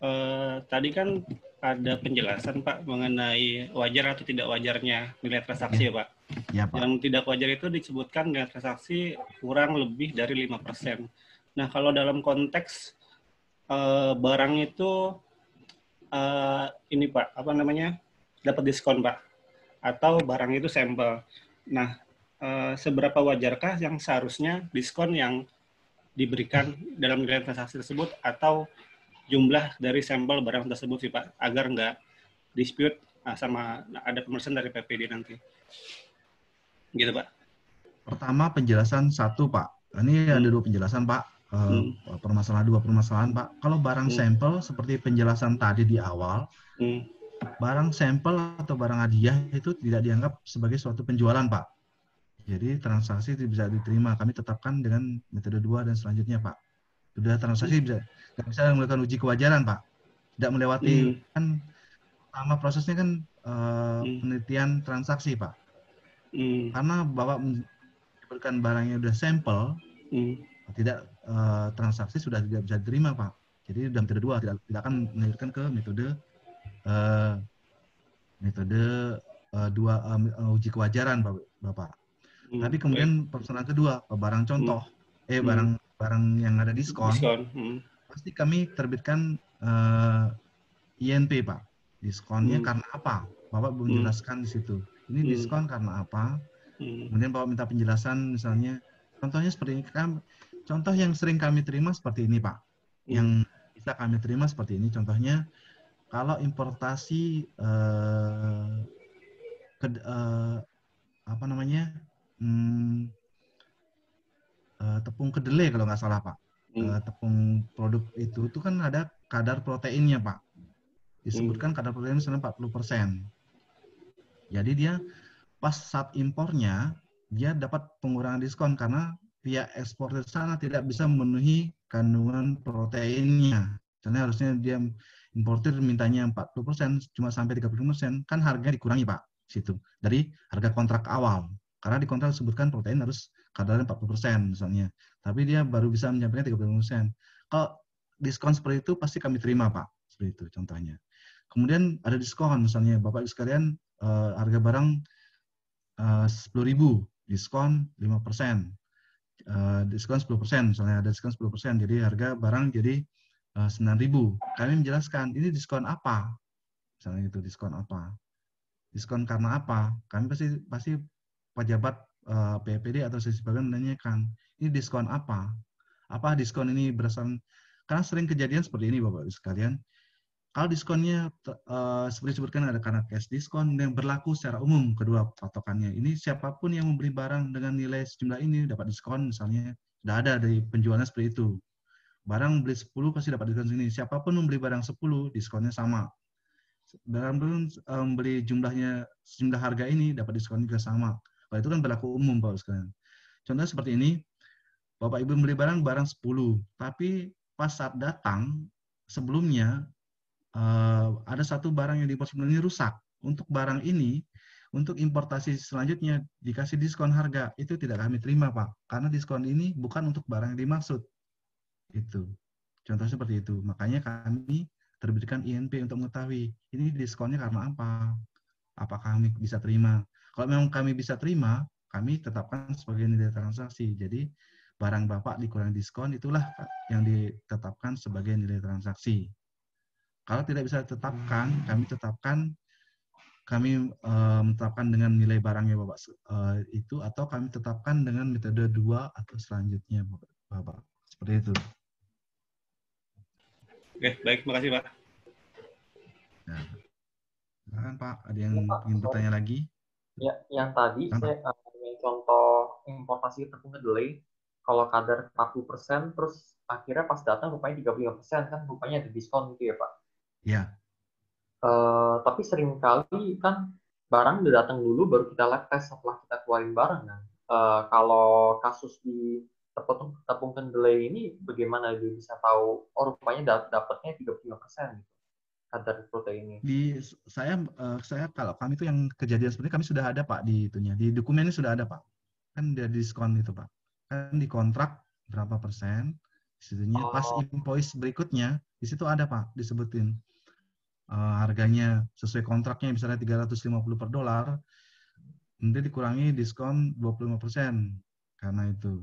Uh, tadi kan ada penjelasan Pak mengenai wajar atau tidak wajarnya nilai transaksi ya, Pak. Ya, Pak. Yang tidak wajar itu disebutkan nilai transaksi kurang lebih dari 5%. Nah kalau dalam konteks uh, barang itu uh, ini Pak, apa namanya? dapat diskon Pak atau barang itu sampel. Nah, uh, seberapa wajarkah yang seharusnya diskon yang diberikan dalam nilai transaksi tersebut atau jumlah dari sampel barang tersebut sih Pak, agar nggak dispute ah, sama ada pemeriksaan dari PPD nanti. Gitu Pak. Pertama penjelasan satu Pak. Ini hmm. ada dua penjelasan Pak. Uh, hmm. permasalahan dua permasalahan Pak. Kalau barang hmm. sampel seperti penjelasan tadi di awal, hmm. barang sampel atau barang hadiah itu tidak dianggap sebagai suatu penjualan Pak. Jadi transaksi bisa diterima. Kami tetapkan dengan metode dua dan selanjutnya, Pak. Sudah transaksi hmm. bisa nggak bisa melakukan uji kewajaran, Pak. Tidak melewati hmm. kan sama prosesnya kan e, hmm. penelitian transaksi, Pak. Hmm. Karena Bapak memberikan barangnya sudah sampel, hmm. tidak e, transaksi sudah tidak bisa diterima, Pak. Jadi dalam metode dua tidak, tidak akan melahirkan ke metode e, metode e, dua e, uji kewajaran, Bapak. Hmm. Tapi kemudian personal kedua barang hmm. contoh, eh, hmm. eh barang barang yang ada diskon, diskon. Hmm. pasti kami terbitkan uh, eh, INP pak. Diskonnya hmm. karena apa? Bapak belum hmm. jelaskan di situ. Ini hmm. diskon karena apa? Hmm. Kemudian bapak minta penjelasan misalnya. Contohnya seperti ini kan. Contoh yang sering kami terima seperti ini pak. Hmm. Yang bisa kami terima seperti ini. Contohnya kalau importasi uh, eh, ke, eh, apa namanya hmm, uh, tepung kedelai kalau nggak salah pak. Hmm. Uh, tepung produk itu itu kan ada kadar proteinnya pak. Disebutkan hmm. kadar proteinnya misalnya 40 persen. Jadi dia pas saat impornya dia dapat pengurangan diskon karena pihak eksportir sana tidak bisa memenuhi kandungan proteinnya. Karena harusnya dia importir mintanya 40 cuma sampai 30 kan harganya dikurangi pak situ dari harga kontrak awal. Karena di kontrak disebutkan protein harus kadarnya 40% persen misalnya. Tapi dia baru bisa menyampaikan 30%. Kalau diskon seperti itu pasti kami terima, Pak. Seperti itu contohnya. Kemudian ada diskon misalnya Bapak sekalian uh, harga barang uh, ribu diskon 5%. Uh, eh, diskon 10% persen misalnya ada diskon 10%. persen Jadi harga barang jadi uh, ribu. Kami menjelaskan ini diskon apa? Misalnya itu diskon apa? diskon karena apa? Kami pasti pasti pejabat uh, eh, BPD atau sesi bagian menanyakan, ini diskon apa? Apa diskon ini berasal? karena sering kejadian seperti ini Bapak sekalian. Kalau diskonnya uh, seperti disebutkan ada karena cash diskon yang berlaku secara umum kedua patokannya. Ini siapapun yang membeli barang dengan nilai sejumlah ini dapat diskon misalnya sudah ada dari penjualnya seperti itu. Barang beli 10 pasti dapat diskon sini. Siapapun membeli barang 10 diskonnya sama. Barang um, eh, beli jumlahnya sejumlah harga ini dapat diskon juga sama. Nah, itu kan berlaku umum, Pak sekalian. Contoh seperti ini, Bapak Ibu beli barang barang 10, tapi pas saat datang sebelumnya uh, ada satu barang yang diimpor sebelumnya rusak. Untuk barang ini, untuk importasi selanjutnya dikasih diskon harga, itu tidak kami terima, Pak. Karena diskon ini bukan untuk barang yang dimaksud. Itu. Contoh seperti itu. Makanya kami terbitkan INP untuk mengetahui ini diskonnya karena apa. Apakah kami bisa terima? Kalau memang kami bisa terima, kami tetapkan sebagai nilai transaksi. Jadi barang Bapak dikurangi diskon itulah yang ditetapkan sebagai nilai transaksi. Kalau tidak bisa ditetapkan, kami tetapkan kami e, menetapkan dengan nilai barangnya Bapak e, itu atau kami tetapkan dengan metode dua atau selanjutnya Bapak. Seperti itu. Oke, baik, terima kasih Pak. Nah, Silakan Pak, ada yang ingin bertanya lagi? Ya, yang tadi saya uh, contoh importasi tepung kedelai kalau kadar 40% terus akhirnya pas datang rupanya 35% kan rupanya ada diskon gitu ya Pak. Iya. Uh, tapi seringkali kan barang udah datang dulu baru kita lab setelah kita keluarin barang kan. Uh, kalau kasus di tepung, tepung kedelai ini bagaimana dia bisa tahu oh rupanya dapatnya 35% gitu kadar kota Di saya uh, saya kalau kami itu yang kejadian seperti kami sudah ada pak di itunya di dokumennya sudah ada pak kan ada diskon itu pak kan di kontrak berapa persen Sebenarnya oh. pas invoice berikutnya di situ ada pak disebutin uh, harganya sesuai kontraknya misalnya 350 per dolar nanti dikurangi diskon 25 persen karena itu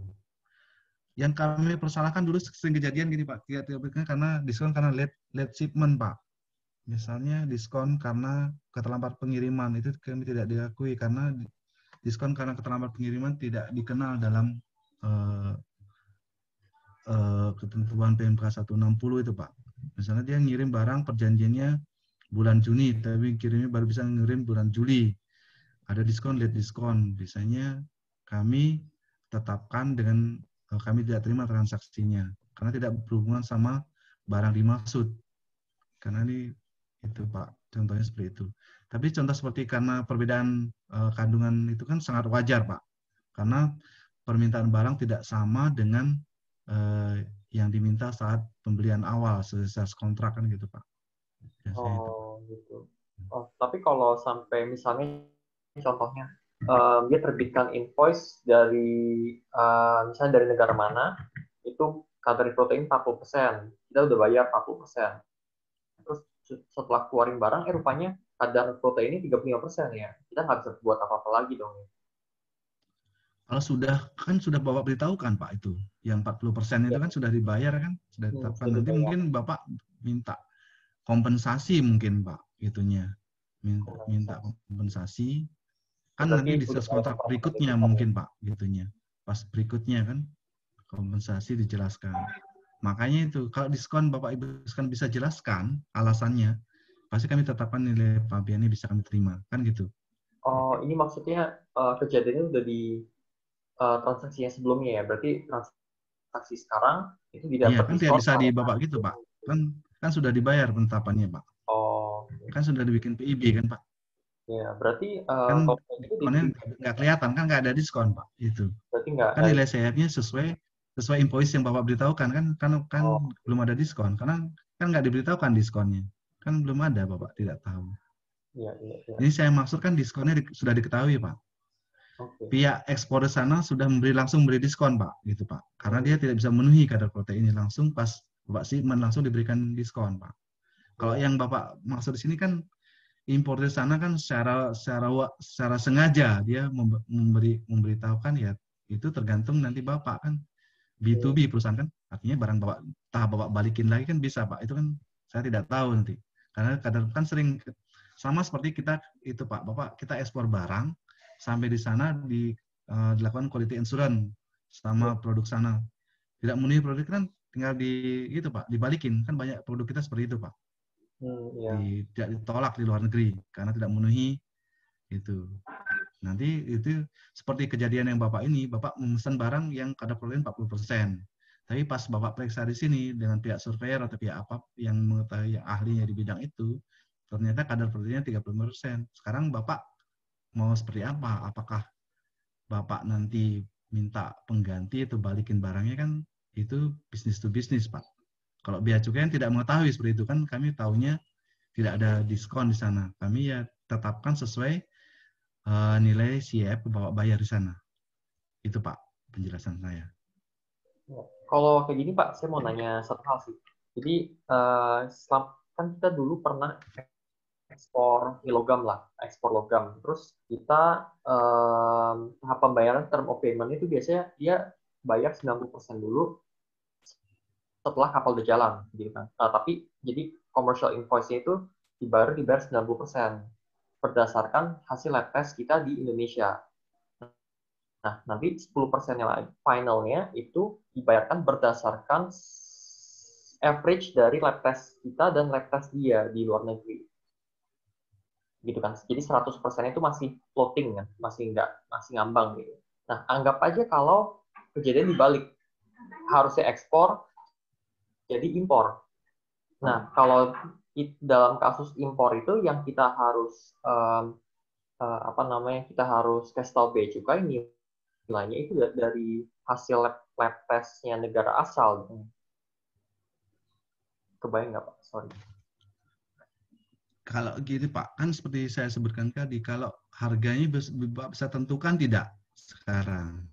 yang kami persalahkan dulu sering kejadian gini pak tiga karena diskon karena late late shipment pak misalnya diskon karena keterlambat pengiriman itu kami tidak diakui karena diskon karena keterlambat pengiriman tidak dikenal dalam uh, uh, ketentuan PMK 160 itu Pak. Misalnya dia ngirim barang perjanjiannya bulan Juni tapi kirimnya baru bisa ngirim bulan Juli. Ada diskon, lihat diskon. Biasanya kami tetapkan dengan uh, kami tidak terima transaksinya karena tidak berhubungan sama barang dimaksud. Karena ini itu Pak. Contohnya seperti itu. Tapi contoh seperti karena perbedaan uh, kandungan itu kan sangat wajar Pak. Karena permintaan barang tidak sama dengan uh, yang diminta saat pembelian awal selesai kontrak kan gitu Pak. Biasanya oh itu. gitu. Oh tapi kalau sampai misalnya contohnya um, dia terbitkan invoice dari uh, misalnya dari negara mana itu kategori protein 40 persen kita udah bayar 40 persen setelah keluarin barang eh rupanya kadar proteinnya 35% ya. Kita nggak bisa buat apa-apa lagi dong Kalau sudah kan sudah Bapak beritahukan Pak itu. Yang 40% ya. itu kan sudah dibayar kan, sudah ditetapkan. Hmm, sudah Nanti mungkin Bapak minta kompensasi mungkin Pak itunya. Minta, iya. minta kompensasi kan nanti di sales kontrak berikutnya mungkin Pak gitunya pas berikutnya kan kompensasi dijelaskan Makanya itu kalau diskon Bapak Ibu kan bisa jelaskan alasannya, pasti kami tetapkan nilai pabiannya bisa kami terima, kan gitu. Oh, ini maksudnya uh, kejadiannya sudah di uh, eh, transaksinya sebelumnya ya. Berarti transaksi sekarang itu tidak ya, kan tidak bisa di Bapak gitu, Pak. Kan kan sudah dibayar penetapannya, Pak. Oh. Kan sudah dibikin PIB kan, Pak. Ya, berarti uh, kan gitu diskonnya nggak kelihatan kan nggak ada diskon pak itu. Berarti nggak. Kan nilai sehatnya sesuai sesuai invoice yang bapak beritahukan kan kan kan oh. belum ada diskon karena kan nggak diberitahukan diskonnya kan belum ada bapak tidak tahu. Ya, ya, ya. saya maksudkan diskonnya di, sudah diketahui pak. Okay. Pihak ekspor sana sudah memberi langsung beri diskon pak, gitu pak. Karena dia tidak bisa memenuhi kadar protein ini langsung pas bapak sih langsung diberikan diskon pak. Kalau iya. yang bapak maksud di sini kan impor di sana kan secara secara secara sengaja dia memberi memberitahukan ya itu tergantung nanti bapak kan B2B perusahaan kan artinya barang bawa tahap bawa balikin lagi kan bisa pak itu kan saya tidak tahu nanti karena kadang kan sering sama seperti kita itu pak bapak kita ekspor barang sampai di sana di uh, dilakukan quality insurance sama iya. produk sana tidak memenuhi produk kan tinggal di itu pak dibalikin kan banyak produk kita seperti itu pak hmm, ya. di, tidak ditolak di luar negeri karena tidak memenuhi itu Nanti itu seperti kejadian yang Bapak ini, Bapak memesan barang yang kadar protein 40%. persen. Tapi pas Bapak periksa di sini dengan pihak surveyor atau pihak apa yang mengetahui yang ahlinya di bidang itu, ternyata kadar proteinnya 30%. Sekarang Bapak mau seperti apa? Apakah Bapak nanti minta pengganti atau balikin barangnya kan itu bisnis to bisnis, Pak. Kalau biaya cukai yang tidak mengetahui seperti itu kan kami taunya tidak ada diskon di sana. Kami ya tetapkan sesuai Eh, nilai CIF bawa bayar di sana. Itu Pak penjelasan saya. Kalau kayak gini Pak, saya mau nanya satu hal sih. Jadi uh, kan kita dulu pernah ekspor logam lah, ekspor logam. Terus kita um, tahap pembayaran term of payment itu biasanya dia bayar 90% dulu setelah kapal udah jalan gitu kan. Nah, tapi jadi commercial invoice-nya itu dibayar dibayar 90% berdasarkan hasil lab test kita di Indonesia. Nah, nanti 10 persennya lagi, finalnya itu dibayarkan berdasarkan average dari lab test kita dan lab test dia di luar negeri. Gitu kan. Jadi 100 persennya itu masih floating kan, masih enggak, masih ngambang gitu. Nah, anggap aja kalau kejadian dibalik. Harusnya ekspor, jadi impor. Nah, kalau dalam kasus impor itu yang kita harus um, uh, apa namanya kita harus kasih tahu bea cukai nilainya itu dari hasil lab, lab testnya negara asal. Kebayang nggak Pak? Sorry. Kalau gitu Pak, kan seperti saya sebutkan tadi, kalau harganya bisa tentukan tidak sekarang?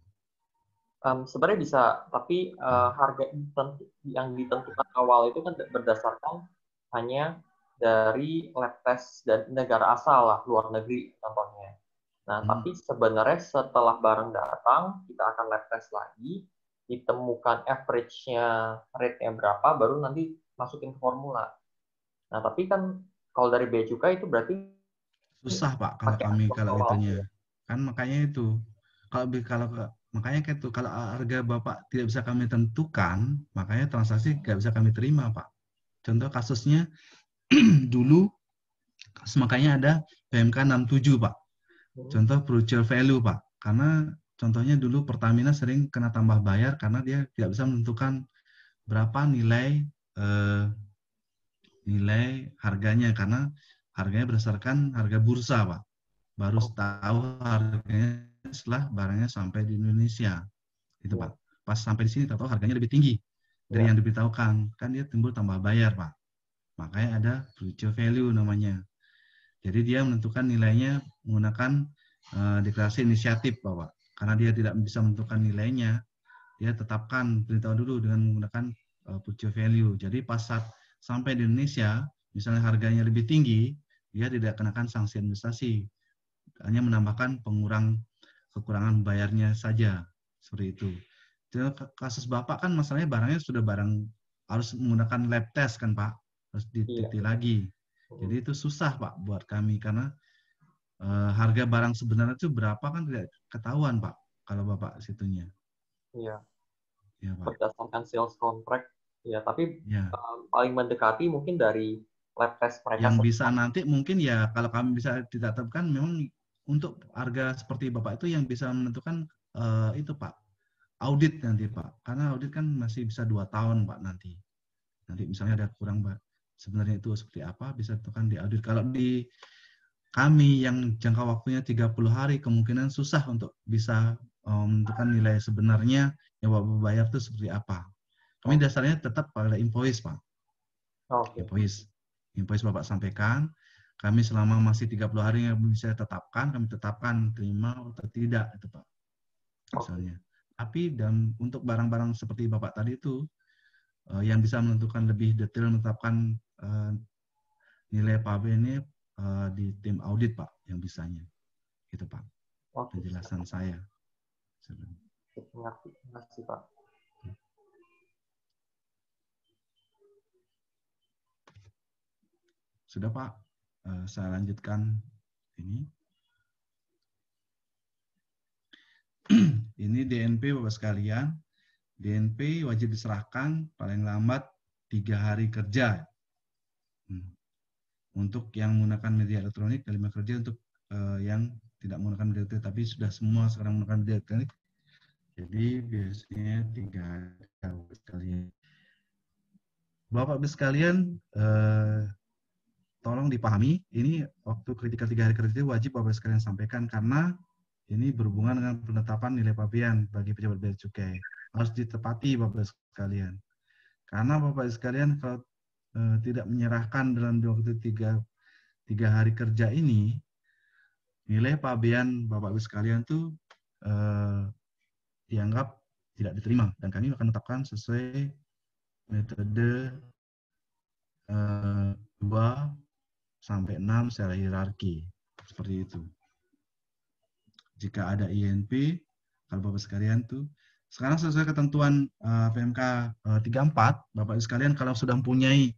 Um, sebenarnya bisa, tapi uh, harga yang ditentukan awal itu kan berdasarkan hanya dari lab test dan negara asal lah, luar negeri contohnya. Nah, hmm. tapi sebenarnya setelah barang datang, kita akan lab test lagi, ditemukan average-nya rate-nya berapa, baru nanti masukin formula. Nah, tapi kan kalau dari bea cukai itu berarti susah Pak kalau kami kalau itunya. Kan makanya itu. Kalau kalau makanya kayak itu kalau harga Bapak tidak bisa kami tentukan, makanya transaksi nggak bisa kami terima, Pak. Contoh kasusnya dulu makanya ada PMK 67 Pak. Oh. Contoh crucial value Pak. Karena contohnya dulu Pertamina sering kena tambah bayar karena dia tidak bisa menentukan berapa nilai eh, nilai harganya karena harganya berdasarkan harga bursa Pak. Baru oh. tahu harganya setelah barangnya sampai di Indonesia. Itu oh. Pak. Pas sampai di sini tahu harganya lebih tinggi dari ya. yang diberitahukan kan dia timbul tambah bayar pak makanya ada future value namanya jadi dia menentukan nilainya menggunakan uh, deklarasi inisiatif bapak karena dia tidak bisa menentukan nilainya dia tetapkan beritahu dulu dengan menggunakan uh, future value jadi pas saat sampai di Indonesia misalnya harganya lebih tinggi dia tidak kenakan sanksi administrasi hanya menambahkan pengurang kekurangan bayarnya saja seperti itu kasus bapak kan masalahnya barangnya sudah barang harus menggunakan lab test kan pak harus diteliti iya. lagi jadi itu susah pak buat kami karena e, harga barang sebenarnya itu berapa kan tidak ketahuan pak kalau bapak situnya iya ya, pak. berdasarkan sales contract ya tapi ya. Um, paling mendekati mungkin dari lab test mereka yang bisa nanti mungkin ya kalau kami bisa ditetapkan memang untuk harga seperti bapak itu yang bisa menentukan uh, itu pak audit nanti Pak. Karena audit kan masih bisa dua tahun Pak nanti. Nanti misalnya ada kurang Pak, sebenarnya itu seperti apa bisa ditentukan di audit. Kalau di kami yang jangka waktunya 30 hari kemungkinan susah untuk bisa menentukan um, nilai sebenarnya yang Bapak bayar itu seperti apa. Kami dasarnya tetap pada invoice Pak. Okay. Invoice. Invoice Bapak sampaikan, kami selama masih 30 hari yang bisa tetapkan, kami tetapkan terima atau tidak itu Pak. Misalnya. Okay api dan untuk barang-barang seperti Bapak tadi itu uh, yang bisa menentukan lebih detail menetapkan uh, nilai PAB ini uh, di tim audit Pak yang bisanya. Itu Pak. Oke, Penjelasan bisa. saya. Terima kasih Pak. Sudah Pak, uh, saya lanjutkan ini. ini DNP Bapak sekalian, DNP wajib diserahkan paling lambat tiga hari kerja. Hmm. Untuk yang menggunakan media elektronik, kelima kerja untuk eh, yang tidak menggunakan media elektronik, tapi sudah semua sekarang menggunakan media elektronik. Jadi biasanya tiga hari Bapak Bapak Ibu sekalian, eh, tolong dipahami, ini waktu kritikal tiga hari kerja wajib Bapak sekalian sampaikan karena ini berhubungan dengan penetapan nilai pabean bagi pejabat bea cukai. Harus ditepati Bapak ibu sekalian. Karena Bapak ibu sekalian kalau e, tidak menyerahkan dalam waktu tiga, tiga hari kerja ini, nilai pabean Bapak Ibu sekalian itu e, eh, dianggap tidak diterima dan kami akan tetapkan sesuai metode e, eh, 2 sampai 6 secara hierarki seperti itu jika ada INP, kalau Bapak sekalian tuh. Sekarang sesuai ketentuan uh, PMK uh, 34, Bapak sekalian kalau sudah mempunyai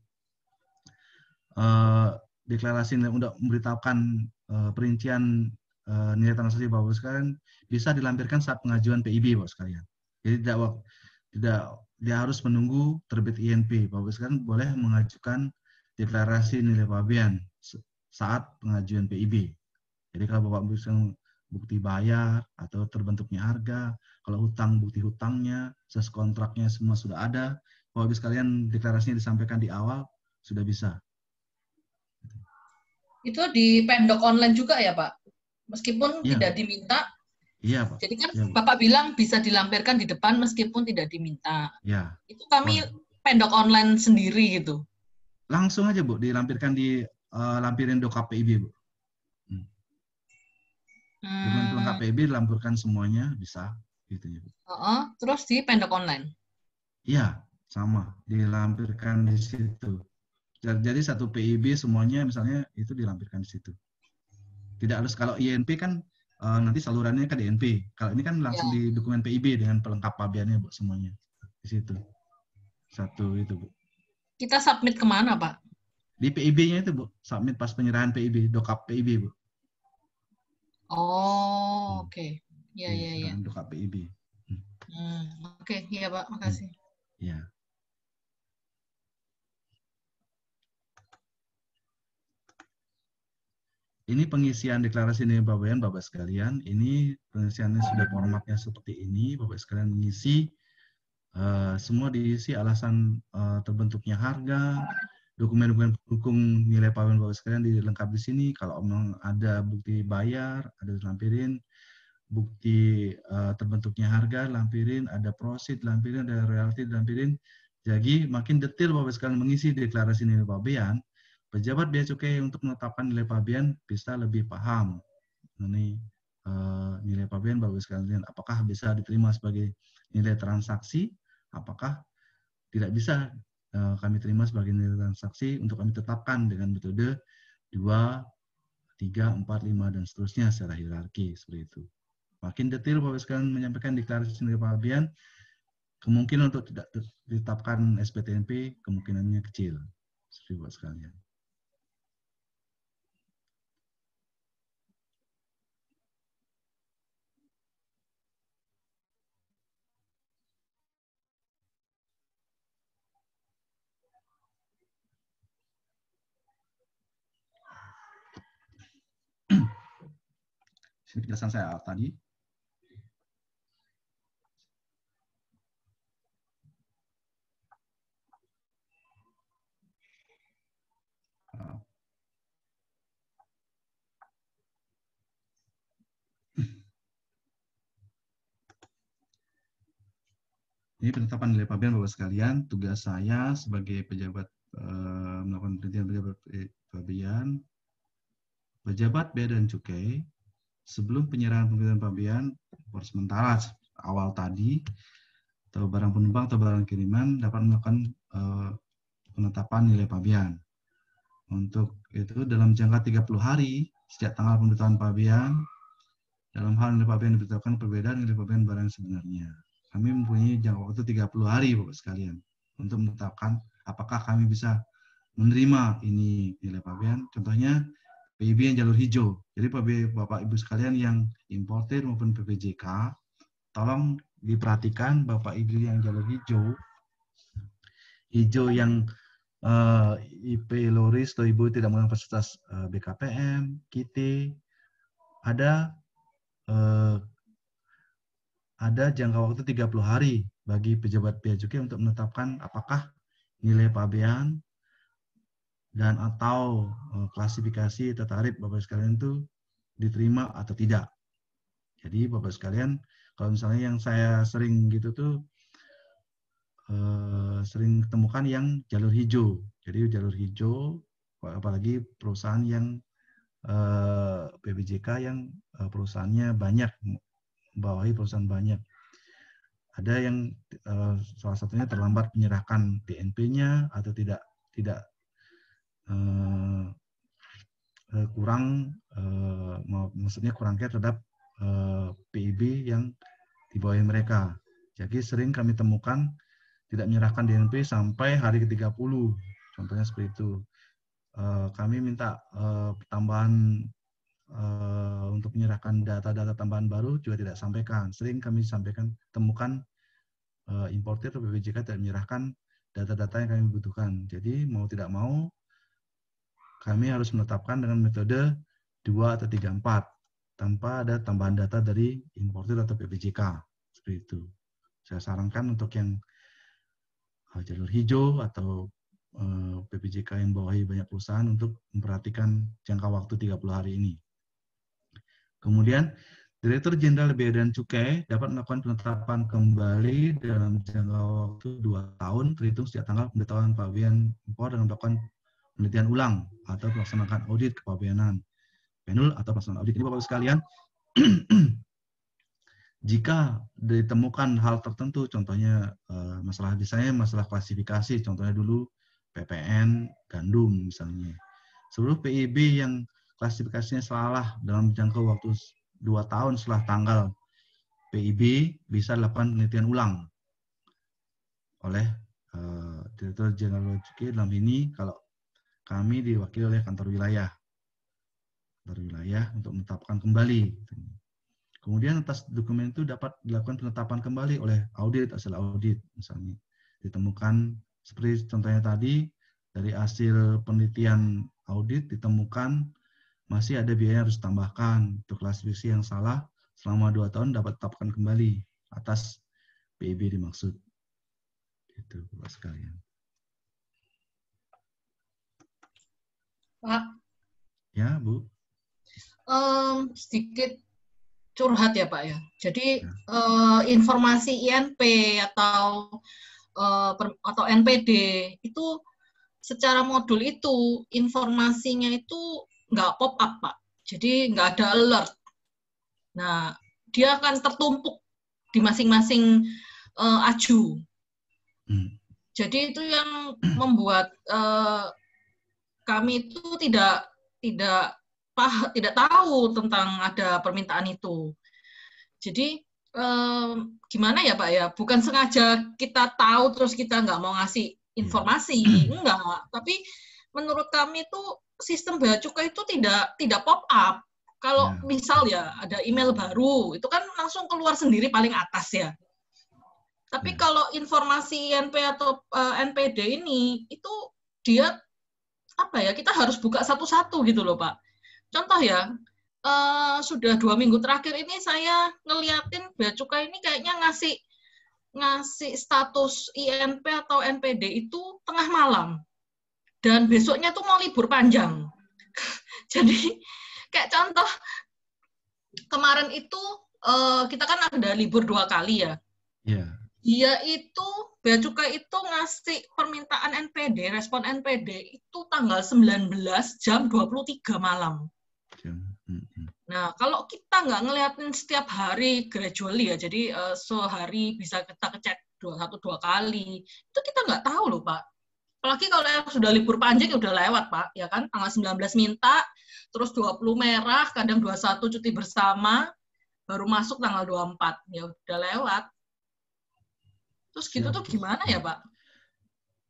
uh, deklarasi untuk memberitahukan uh, perincian uh, nilai transaksi Bapak sekalian bisa dilampirkan saat pengajuan PIB Bapak sekalian. Jadi tidak tidak dia harus menunggu terbit INP. Bapak sekalian boleh mengajukan deklarasi nilai pabean saat pengajuan PIB. Jadi kalau Bapak sekalian bukti bayar atau terbentuknya harga. Kalau hutang, bukti hutangnya, ses kontraknya semua sudah ada. Kalau habis kalian deklarasinya disampaikan di awal, sudah bisa. Itu di pendok online juga ya Pak? Meskipun ya. tidak diminta, Iya, Pak. Jadi kan ya, Bapak bilang bisa dilampirkan di depan meskipun tidak diminta. Iya. Itu kami oh. pendok online sendiri gitu. Langsung aja, Bu, dilampirkan di uh, lampirin do KPIB, ya, Bu. Dengan hmm. pelengkap PB dilampirkan semuanya bisa gitu ya. Uh -uh. Terus di pendok online? Iya, sama. Dilampirkan di situ. Jadi satu PIB semuanya misalnya itu dilampirkan di situ. Tidak harus kalau INP kan uh, nanti salurannya ke DNP. Kalau ini kan langsung ya. di dokumen PIB dengan pelengkap pabeannya Bu semuanya di situ. Satu itu Bu. Kita submit kemana Pak? Di PIB-nya itu Bu, submit pas penyerahan PIB, dokap PIB Bu. Oh, oke. Okay. Ya, ya, ya. Untuk KPIB. Hmm. Oke, iya, iya, iya, hmm. hmm, okay. iya Pak, makasih. Ya. Ini pengisian deklarasi ini Bapak Ian, Bapak sekalian. Ini pengisiannya sudah formatnya seperti ini. Bapak sekalian mengisi uh, semua diisi alasan uh, terbentuknya harga, dokumen-dokumen pendukung nilai pawen bapak sekalian dilengkap di sini. Kalau memang ada bukti bayar, ada lampirin bukti uh, terbentuknya harga lampirin, ada prosit lampirin, ada royalti lampirin. Jadi makin detail bapak sekalian mengisi deklarasi nilai pabean, pejabat biaya cukai untuk menetapkan nilai pabean bisa lebih paham mengenai uh, nilai pabean bapak sekalian. Apakah bisa diterima sebagai nilai transaksi? Apakah tidak bisa Eh, kami terima sebagai nilai transaksi untuk kami tetapkan dengan metode 2, 3, 4, 5, dan seterusnya secara hierarki seperti itu. Makin detail Bapak sekalian menyampaikan deklarasi nilai pabean, kemungkinan untuk tidak ditetapkan SPTNP kemungkinannya kecil. Seperti Bapak sekalian. penjelasan saya tadi. Ah. Ini penetapan nilai pabean Bapak sekalian, tugas saya sebagai pejabat eh, melakukan penelitian pejabat eh, pabean, pejabat bea dan cukai sebelum penyerahan pemberitahuan pabean sementara awal tadi atau barang penumpang atau barang kiriman dapat melakukan uh, penetapan nilai pabean. Untuk itu dalam jangka 30 hari sejak tanggal pemberitahuan pabean dalam hal nilai pabean diberitahukan perbedaan nilai pabean barang sebenarnya. Kami mempunyai jangka waktu 30 hari Bapak sekalian untuk menetapkan apakah kami bisa menerima ini nilai pabean. Contohnya PIB yang jalur hijau. Jadi Bapak Ibu sekalian yang importer maupun PPJK, tolong diperhatikan Bapak Ibu yang jalur hijau, hijau yang uh, eh, IP Loris atau Ibu tidak menggunakan fasilitas uh, eh, BKPM, KITI, ada uh, ada jangka waktu 30 hari bagi pejabat bea cukai untuk menetapkan apakah nilai pabean dan atau eh, klasifikasi tertarik Bapak sekalian itu diterima atau tidak. Jadi Bapak sekalian, kalau misalnya yang saya sering gitu tuh eh, sering temukan yang jalur hijau. Jadi jalur hijau apalagi perusahaan yang PBJK eh, yang perusahaannya banyak bawahi perusahaan banyak. Ada yang salah satunya terlambat menyerahkan tnp nya atau tidak tidak Eh, eh, kurang eh, maksudnya kurang care terhadap eh, PIB yang di bawah mereka. Jadi sering kami temukan tidak menyerahkan DNP sampai hari ke-30. Contohnya seperti itu. Eh, kami minta eh, tambahan eh, untuk menyerahkan data-data tambahan baru juga tidak sampaikan. Sering kami sampaikan temukan eh, importer atau BPJK tidak menyerahkan data-data yang kami butuhkan. Jadi mau tidak mau kami harus menetapkan dengan metode 2 atau 3, 4 tanpa ada tambahan data dari importer atau PPJK. Seperti itu. Saya sarankan untuk yang eh, jalur hijau atau eh, PPJK yang bawahi banyak perusahaan untuk memperhatikan jangka waktu 30 hari ini. Kemudian, Direktur Jenderal Bea dan Cukai dapat melakukan penetapan kembali dalam jangka waktu 2 tahun terhitung sejak tanggal pemberitahuan pabean impor dan melakukan penelitian ulang atau melaksanakan audit kepabeanan penul atau pelaksanaan audit. Ini Bapak-Ibu sekalian, jika ditemukan hal tertentu, contohnya eh, masalah misalnya masalah klasifikasi, contohnya dulu PPN gandum misalnya. Seluruh PIB yang klasifikasinya salah dalam jangka waktu dua tahun setelah tanggal PIB bisa dilakukan penelitian ulang oleh uh, Direktur Jenderal cukai dalam ini kalau kami diwakili oleh kantor wilayah. Kantor wilayah untuk menetapkan kembali. Gitu. Kemudian atas dokumen itu dapat dilakukan penetapan kembali oleh audit, hasil audit misalnya. Ditemukan seperti contohnya tadi, dari hasil penelitian audit ditemukan masih ada biaya yang harus ditambahkan untuk klasifikasi yang salah selama dua tahun dapat tetapkan kembali atas PIB dimaksud. Itu buat sekalian. Pak. Ya, Bu. Um, sedikit curhat ya Pak ya. Jadi ya. Uh, informasi INP atau uh, per, atau NPD itu secara modul itu informasinya itu nggak pop up Pak. Jadi nggak ada alert. Nah, dia akan tertumpuk di masing-masing uh, aju. Hmm. Jadi itu yang membuat uh, kami itu tidak tidak pah, tidak tahu tentang ada permintaan itu. Jadi um, gimana ya Pak ya? Bukan sengaja kita tahu terus kita nggak mau ngasih hmm. informasi, hmm. enggak. Tapi menurut kami itu sistem bea cukai itu tidak tidak pop up. Kalau ya. misal ya ada email baru, itu kan langsung keluar sendiri paling atas ya. Tapi ya. kalau informasi NP atau uh, eh, NPD ini itu dia apa ya kita harus buka satu-satu gitu loh pak contoh ya uh, sudah dua minggu terakhir ini saya ngeliatin bea cukai ini kayaknya ngasih ngasih status INP atau NPD itu tengah malam dan besoknya tuh mau libur panjang jadi kayak contoh kemarin itu uh, kita kan ada libur dua kali ya yeah dia itu bea cukai itu ngasih permintaan NPD, respon NPD itu tanggal 19 jam 23 malam. Nah, kalau kita nggak ngeliatin setiap hari gradually ya, jadi uh, sehari bisa kita cek dua satu dua kali, itu kita nggak tahu loh Pak. Apalagi kalau yang sudah libur panjang ya udah lewat Pak, ya kan? Tanggal 19 minta, terus 20 merah, kadang 21 cuti bersama, baru masuk tanggal 24, ya udah lewat. Terus gitu ya. tuh gimana ya Pak?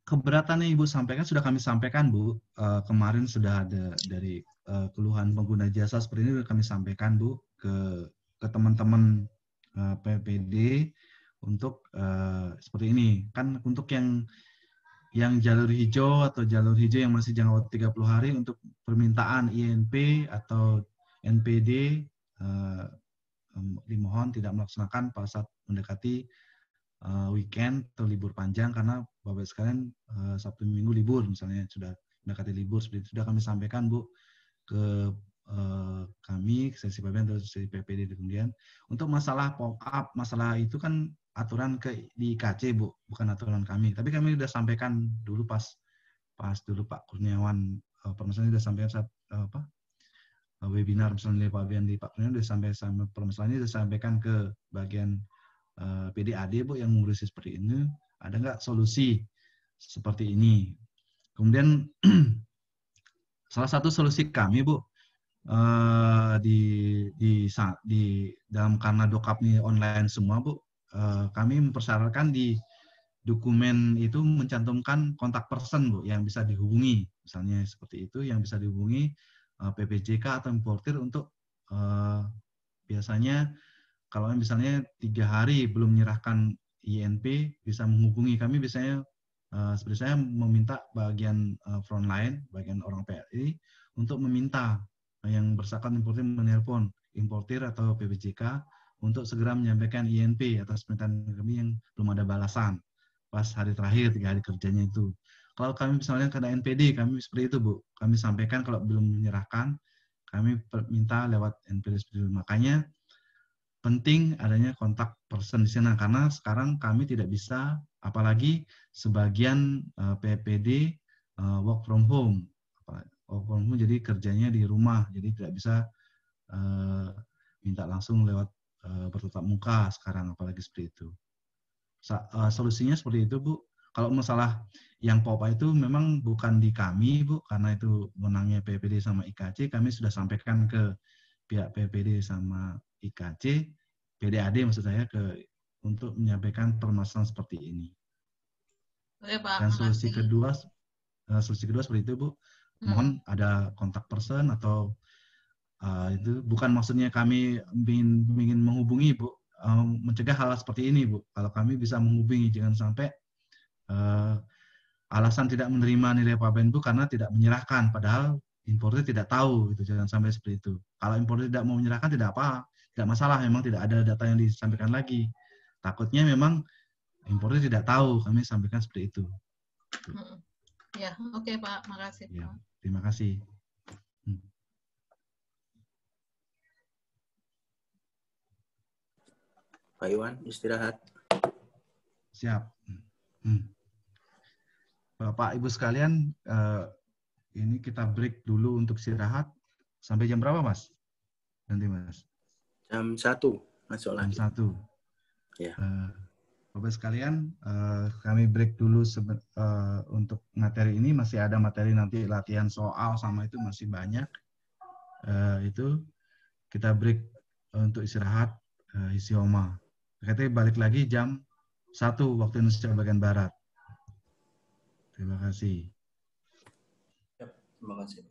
Keberatan yang Ibu sampaikan sudah kami sampaikan Bu. Uh, kemarin sudah ada dari uh, keluhan pengguna jasa seperti ini sudah kami sampaikan Bu ke ke teman-teman uh, eh, PPD untuk uh, seperti ini. Kan untuk yang yang jalur hijau atau jalur hijau yang masih jangka waktu 30 hari untuk permintaan INP atau NPD uh, dimohon tidak melaksanakan pada saat mendekati uh, weekend atau libur panjang karena Bapak sekalian uh, Sabtu Minggu libur misalnya sudah mendekati libur seperti sudah kami sampaikan Bu ke uh, kami ke sesi PPD atau sesi PPD kemudian untuk masalah pop up masalah itu kan aturan ke di IKC Bu bukan aturan kami tapi kami sudah sampaikan dulu pas pas dulu Pak Kurniawan uh, permasalahan sudah sampaikan saat uh, apa webinar misalnya Pak Bian di Pak Kurniawan sudah sampai sama ini sudah sampaikan ke bagian Eh, PDAD Bu yang mengurusi seperti ini, ada nggak solusi seperti ini? Kemudian salah satu solusi kami Bu eh, di, di di dalam karena dokap ini online semua Bu, eh, kami mempersyaratkan di dokumen itu mencantumkan kontak person Bu yang bisa dihubungi, misalnya seperti itu yang bisa dihubungi PPJK atau importer untuk biasanya kalau kan misalnya tiga hari belum menyerahkan INP bisa menghubungi kami biasanya uh, seperti saya meminta bagian uh, eh, line, bagian orang PRI untuk meminta yang bersangkutan importir menelpon importir atau PBJK untuk segera menyampaikan INP atas permintaan kami yang belum ada balasan pas hari terakhir tiga hari kerjanya itu kalau kami misalnya kena NPD kami seperti itu bu kami sampaikan kalau belum menyerahkan kami minta lewat NPD seperti itu. makanya penting adanya kontak person di sana karena sekarang kami tidak bisa apalagi sebagian eh, PPD eh, work from home work from home jadi kerjanya di rumah jadi tidak bisa eh, minta langsung lewat bertatap muka sekarang apalagi seperti itu solusinya seperti itu bu kalau masalah yang popa itu memang bukan di kami bu karena itu menangnya PPD sama IKC kami sudah sampaikan ke pihak PPD sama IKC, PDAD maksud saya ke untuk menyampaikan permasalahan seperti ini. Oke, Pak. Dan solusi makasih. kedua, eh, solusi kedua seperti itu Bu. Hmm. Mohon ada kontak person atau uh, itu bukan maksudnya kami ingin, ingin menghubungi Bu, Um, mencegah hal seperti ini Bu. Kalau kami bisa menghubungi jangan sampai uh, alasan tidak menerima nilai pabean Bu karena tidak menyerahkan padahal importer tidak tahu gitu jangan sampai seperti itu. Kalau importer tidak mau menyerahkan tidak apa, tidak masalah memang tidak ada data yang disampaikan lagi takutnya memang importer tidak tahu kami sampaikan seperti itu ya oke okay, pak makasih ya, terima kasih hmm. Pak Iwan istirahat siap hmm. Bapak Ibu sekalian eh, ini kita break dulu untuk istirahat sampai jam berapa Mas nanti Mas Jam satu masuk lagi. Jam satu. Ya. Bapak sekalian, eh, kami break dulu eh, untuk materi ini. Masih ada materi nanti latihan soal sama itu masih banyak. itu kita break untuk istirahat uh, oma Kita balik lagi jam satu waktu Indonesia bagian Barat. Terima kasih. Terima kasih.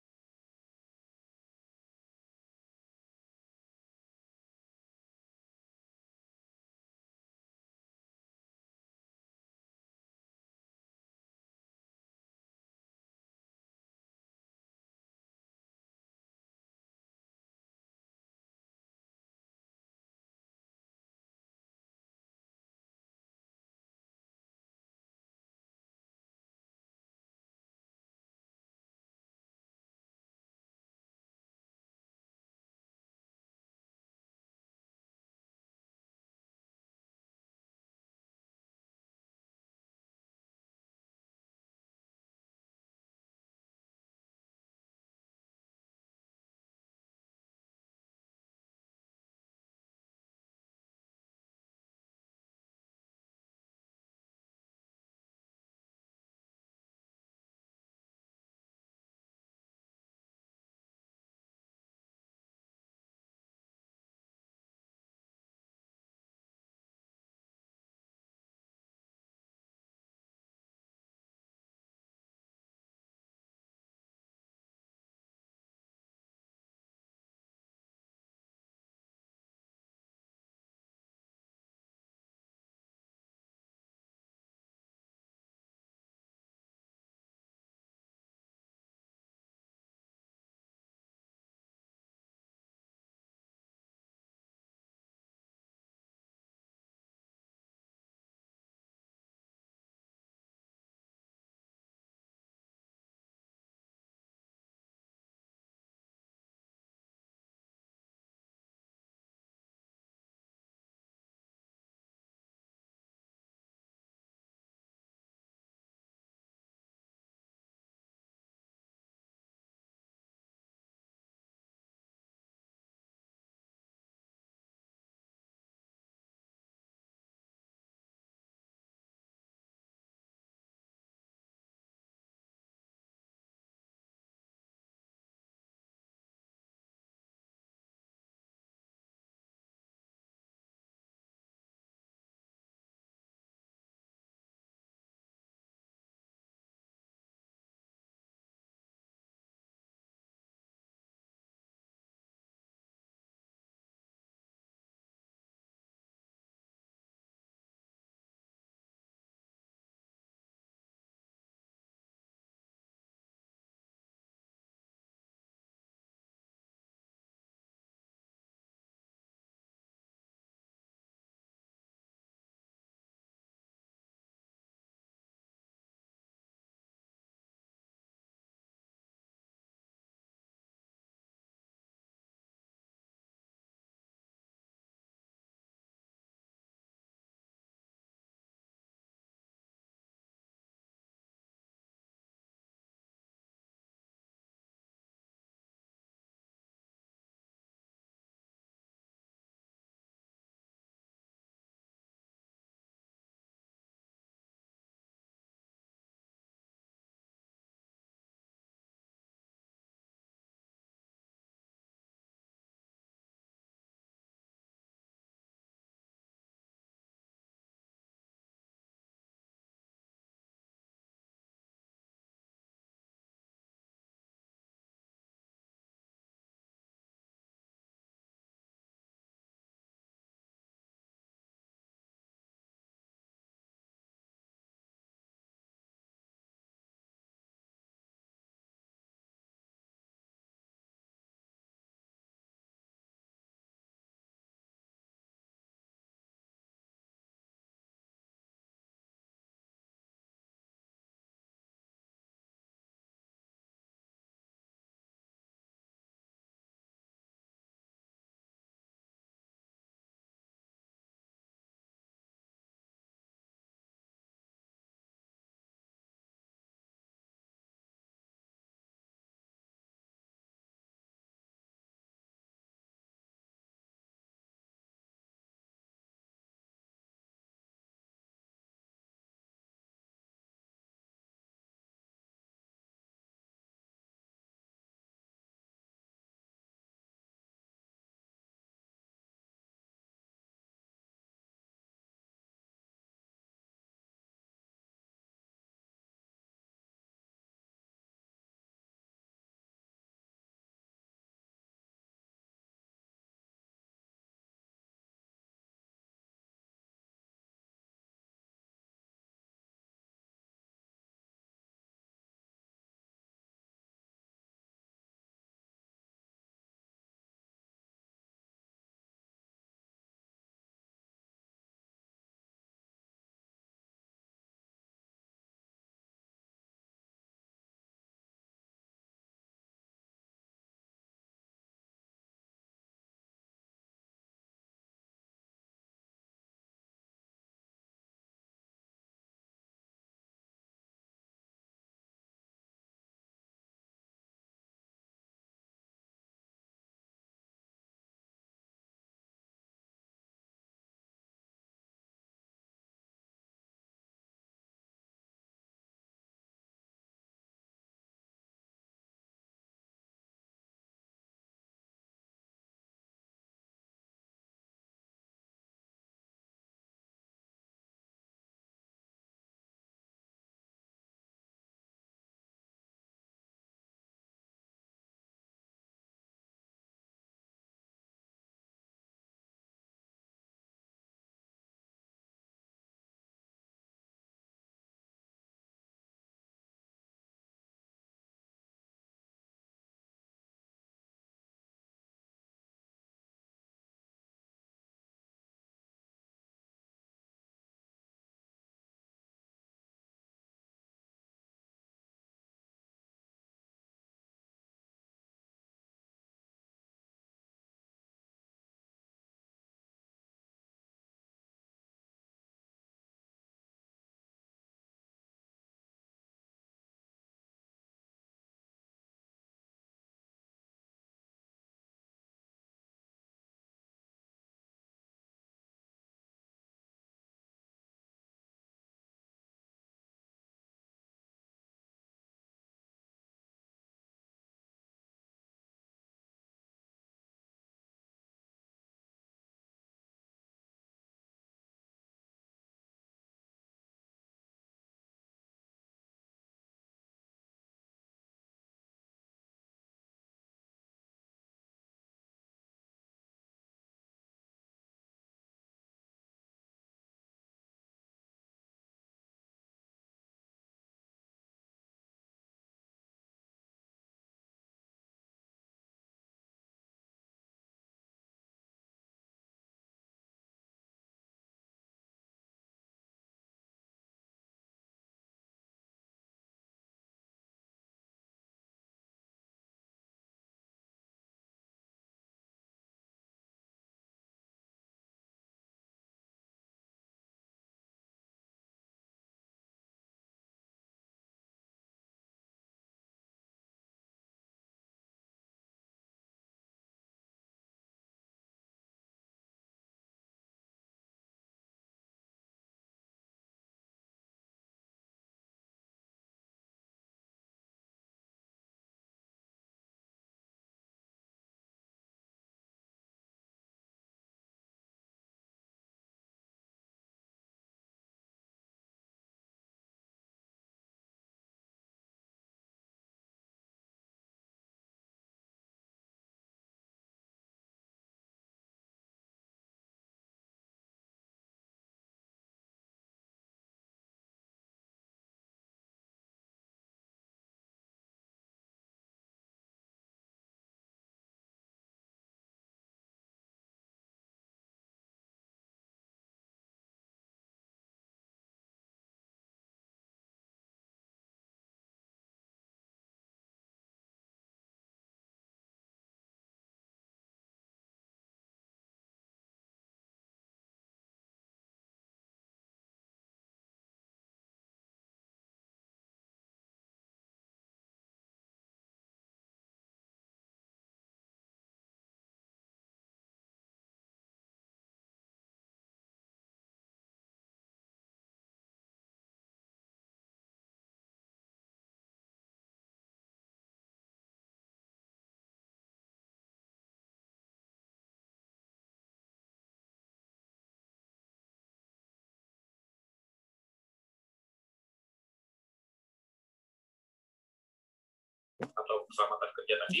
atau keselamatan kerja tadi,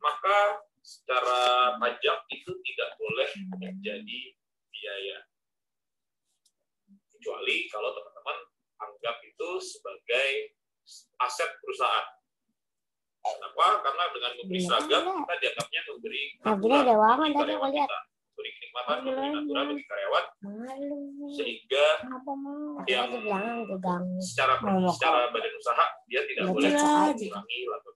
maka secara pajak itu tidak boleh menjadi biaya. Kecuali kalau teman-teman anggap itu sebagai aset perusahaan. Kenapa? Karena dengan memberi iya. seragam, kita dianggapnya memberi Nah, ada lihat. kita beri kenikmatan, memberi natural bagi karyawan sehingga yang secara secara badan usaha dia tidak iya, boleh iya. mengurangi laba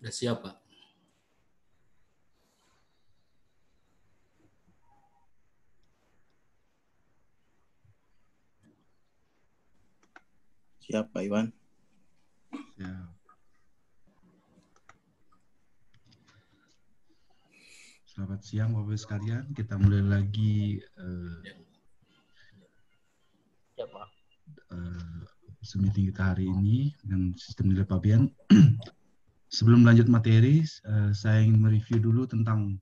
Sudah siap, Pak. Siap, Pak Iwan. Siap. Selamat siang Bapak sekalian. Kita mulai lagi uh, ya, Uh, kita hari ini dengan sistem nilai pabian sebelum lanjut materi, uh, saya ingin mereview dulu tentang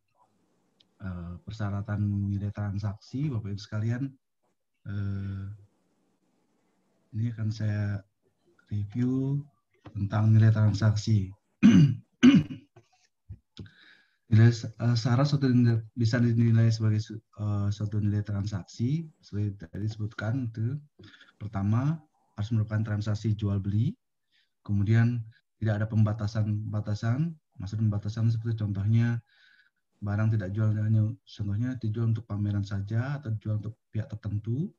uh, persyaratan nilai transaksi, Bapak Ibu sekalian. Uh, ini akan saya review tentang nilai transaksi. nilai syarat suatu nilai, bisa dinilai sebagai uh, suatu nilai transaksi, seperti tadi disebutkan itu pertama harus merupakan transaksi jual beli, kemudian tidak ada pembatasan-batasan, maksudnya pembatasan seperti contohnya barang tidak jual hanya contohnya dijual untuk pameran saja atau dijual untuk pihak tertentu.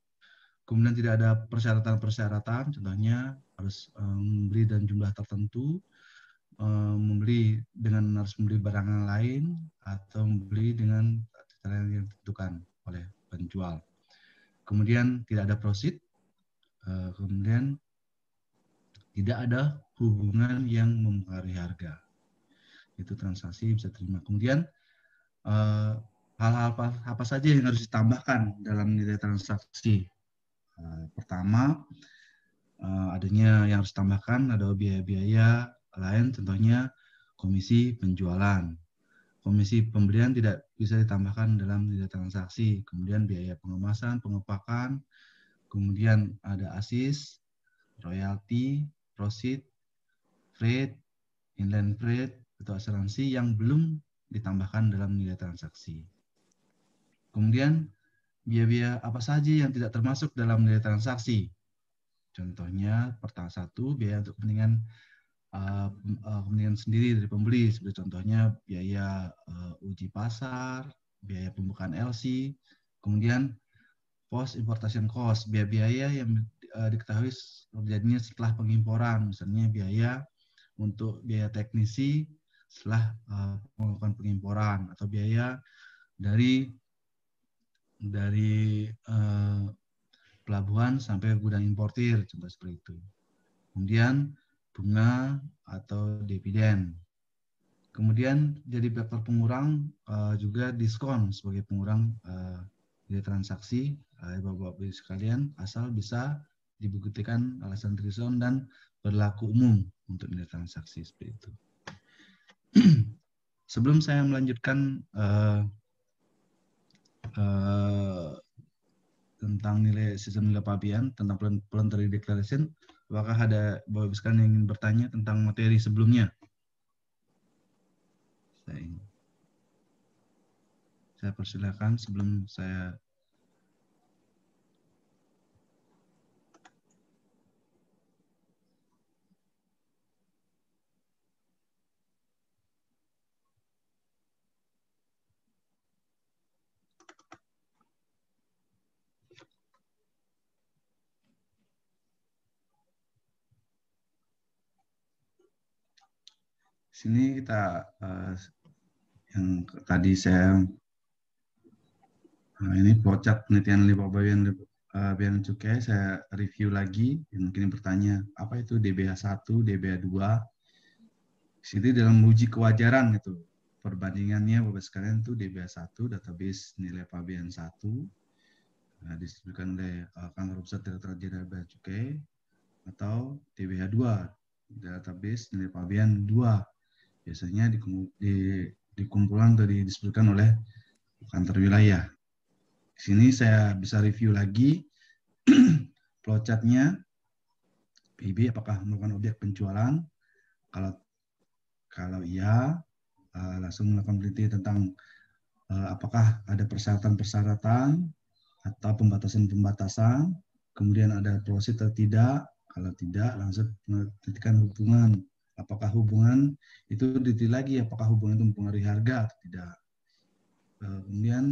Kemudian tidak ada persyaratan-persyaratan, contohnya harus eh, membeli dan jumlah tertentu, eh, membeli dengan harus membeli barang yang lain atau membeli dengan cara yang ditentukan oleh penjual. Kemudian tidak ada prosit, eh, kemudian tidak ada hubungan yang mempengaruhi harga. Itu transaksi bisa terima. Kemudian eh, hal-hal apa, apa saja yang harus ditambahkan dalam nilai transaksi? Eh, pertama, eh, adanya yang harus ditambahkan ada biaya-biaya lain contohnya komisi penjualan. Komisi pembelian tidak bisa ditambahkan dalam nilai transaksi. Kemudian biaya pengemasan, pengepakan, kemudian ada asis, royalti, proceed, freight, inland freight, atau asuransi yang belum ditambahkan dalam nilai transaksi. Kemudian, biaya-biaya apa saja yang tidak termasuk dalam nilai transaksi. Contohnya, pertama satu, biaya untuk kepentingan uh, uh kepentingan sendiri dari pembeli, seperti contohnya biaya uh, uji pasar, biaya pembukaan LC, kemudian post importation cost, biaya-biaya yang Eh, diketahui terjadinya setelah pengimporan, misalnya biaya untuk biaya teknisi setelah eh, melakukan pengimporan atau biaya dari dari eh, pelabuhan sampai gudang importir, coba seperti itu. Kemudian bunga atau dividen. Kemudian jadi faktor pengurang juga diskon sebagai pengurang dari transaksi. Bapak-bapak sekalian asal bisa dibuktikan alasan Trison dan berlaku umum untuk nilai transaksi seperti itu. Sebelum saya melanjutkan uh, uh, tentang nilai sistem nilai pabian tentang voluntary declaration, apakah ada Bapak sekalian yang ingin bertanya tentang materi sebelumnya? Saya, persilahkan. saya persilakan sebelum saya sini kita uh, yang tadi saya uh, ini pocak penelitian lipo bagian uh, cukai saya review lagi yang mungkin bertanya apa itu DBH 1, DBH 2. Sini dalam uji kewajaran itu perbandingannya Bapak sekalian itu DBH 1 database nilai pabean 1 uh, disebutkan oleh uh, kantor pusat Direktorat Jenderal Bea Cukai atau DBH 2 database nilai pabean 2 biasanya dikumpulkan atau disebutkan oleh kantor wilayah. Di sini saya bisa review lagi flowchartnya PIB apakah merupakan objek penjualan. Kalau kalau iya, eh, langsung melakukan peneliti tentang eh, apakah ada persyaratan-persyaratan atau pembatasan-pembatasan. Kemudian ada proses atau tidak. Kalau tidak, langsung menentukan hubungan apakah hubungan itu diteliti lagi apakah hubungan itu mempengaruhi harga atau tidak eh, kemudian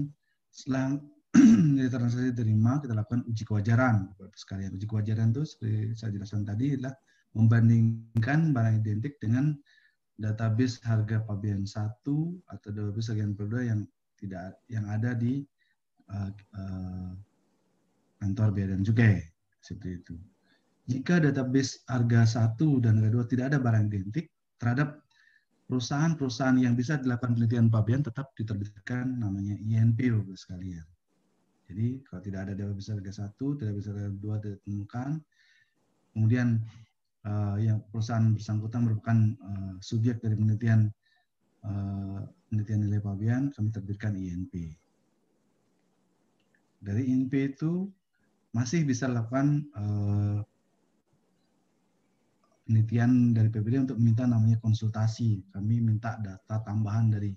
selang nilai transaksi diterima kita lakukan uji kewajaran sekalian uji kewajaran itu seperti saya jelaskan tadi adalah membandingkan barang identik dengan database harga pabean satu atau database harga yang kedua yang tidak yang ada di uh, uh, kantor bea dan cukai seperti itu jika database harga satu dan harga dua tidak ada barang identik terhadap perusahaan-perusahaan yang bisa dilakukan penelitian pabean tetap diterbitkan namanya INPO sekalian. Jadi kalau tidak ada database harga satu, tidak bisa harga dua tidak ditemukan, kemudian uh, yang perusahaan bersangkutan merupakan uh, subjek dari penelitian uh, penelitian nilai pabean, kami terbitkan INP. Dari INP itu masih bisa dilakukan uh, penelitian dari PPD untuk meminta namanya konsultasi. Kami minta data tambahan dari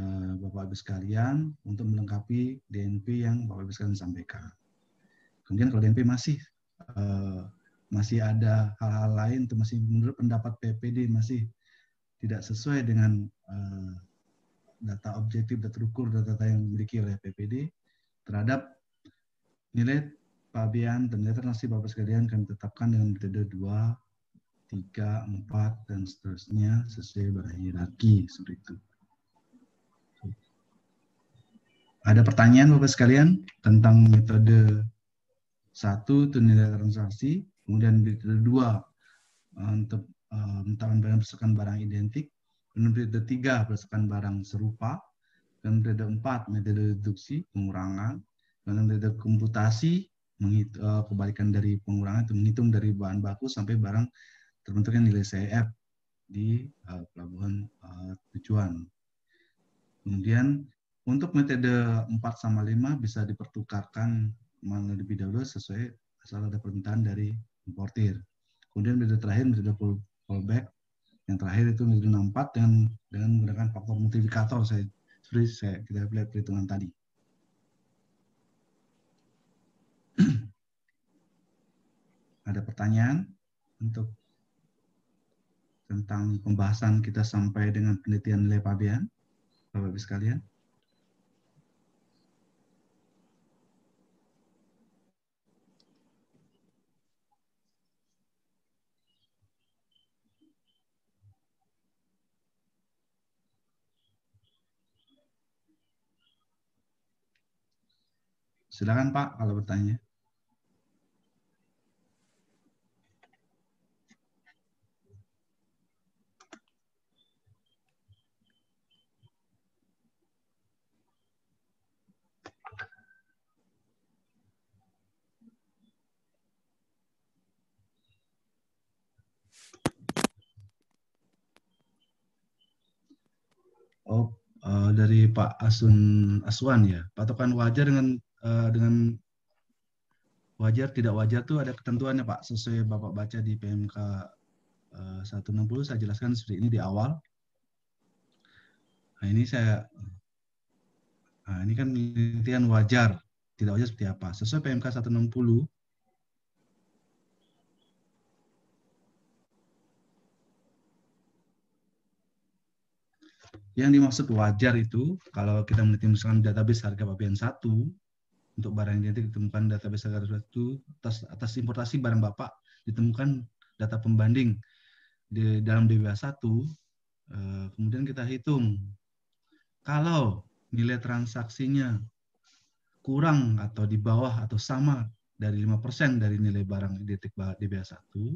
eh, Bapak-Ibu sekalian untuk melengkapi DNP yang Bapak-Ibu sekalian sampaikan. Kemudian kalau DNP masih eh, masih ada hal-hal lain, itu masih menurut pendapat PPD masih tidak sesuai dengan eh, data objektif, dan terukur, data-data yang dimiliki oleh PPD terhadap nilai pabean dan nilai transaksi Bapak sekalian kami tetapkan dengan metode 2 tiga, empat, dan seterusnya sesuai berhierarki seperti itu. Ada pertanyaan Bapak sekalian tentang metode satu itu transaksi, kemudian metode dua uh, untuk penetapan uh, barang berdasarkan barang identik, kemudian metode tiga berdasarkan barang serupa, dan metode empat metode deduksi pengurangan, kemudian metode komputasi menghitung, uh, kebalikan dari pengurangan itu menghitung dari bahan baku sampai barang terbentuknya nilai CEF di uh, pelabuhan uh, tujuan. Kemudian untuk metode 4 sama 5 bisa dipertukarkan mana lebih dahulu sesuai asal ada permintaan dari importir. Kemudian metode terakhir metode fallback. Yang terakhir itu metode 64 dengan dengan menggunakan faktor multiplikator saya seperti saya kita lihat perhitungan tadi. Ada pertanyaan untuk tentang pembahasan kita sampai dengan penelitian nilai pabean. Bapak-Ibu sekalian. Silakan Pak kalau bertanya. Oh, uh, dari Pak Asun Aswan ya. Patokan wajar dengan uh, dengan wajar tidak wajar tuh ada ketentuannya Pak. Sesuai Bapak baca di PMK uh, 160 saya jelaskan seperti ini di awal. Nah, ini saya Nah, ini kan penelitian wajar, tidak wajar seperti apa. Sesuai PMK 160 Yang dimaksud wajar itu kalau kita meneliti misalkan database harga pabean satu untuk barang identik ditemukan database harga satu atas, atas importasi barang bapak ditemukan data pembanding di dalam dba satu eh, kemudian kita hitung kalau nilai transaksinya kurang atau di bawah atau sama dari 5% dari nilai barang identik dba satu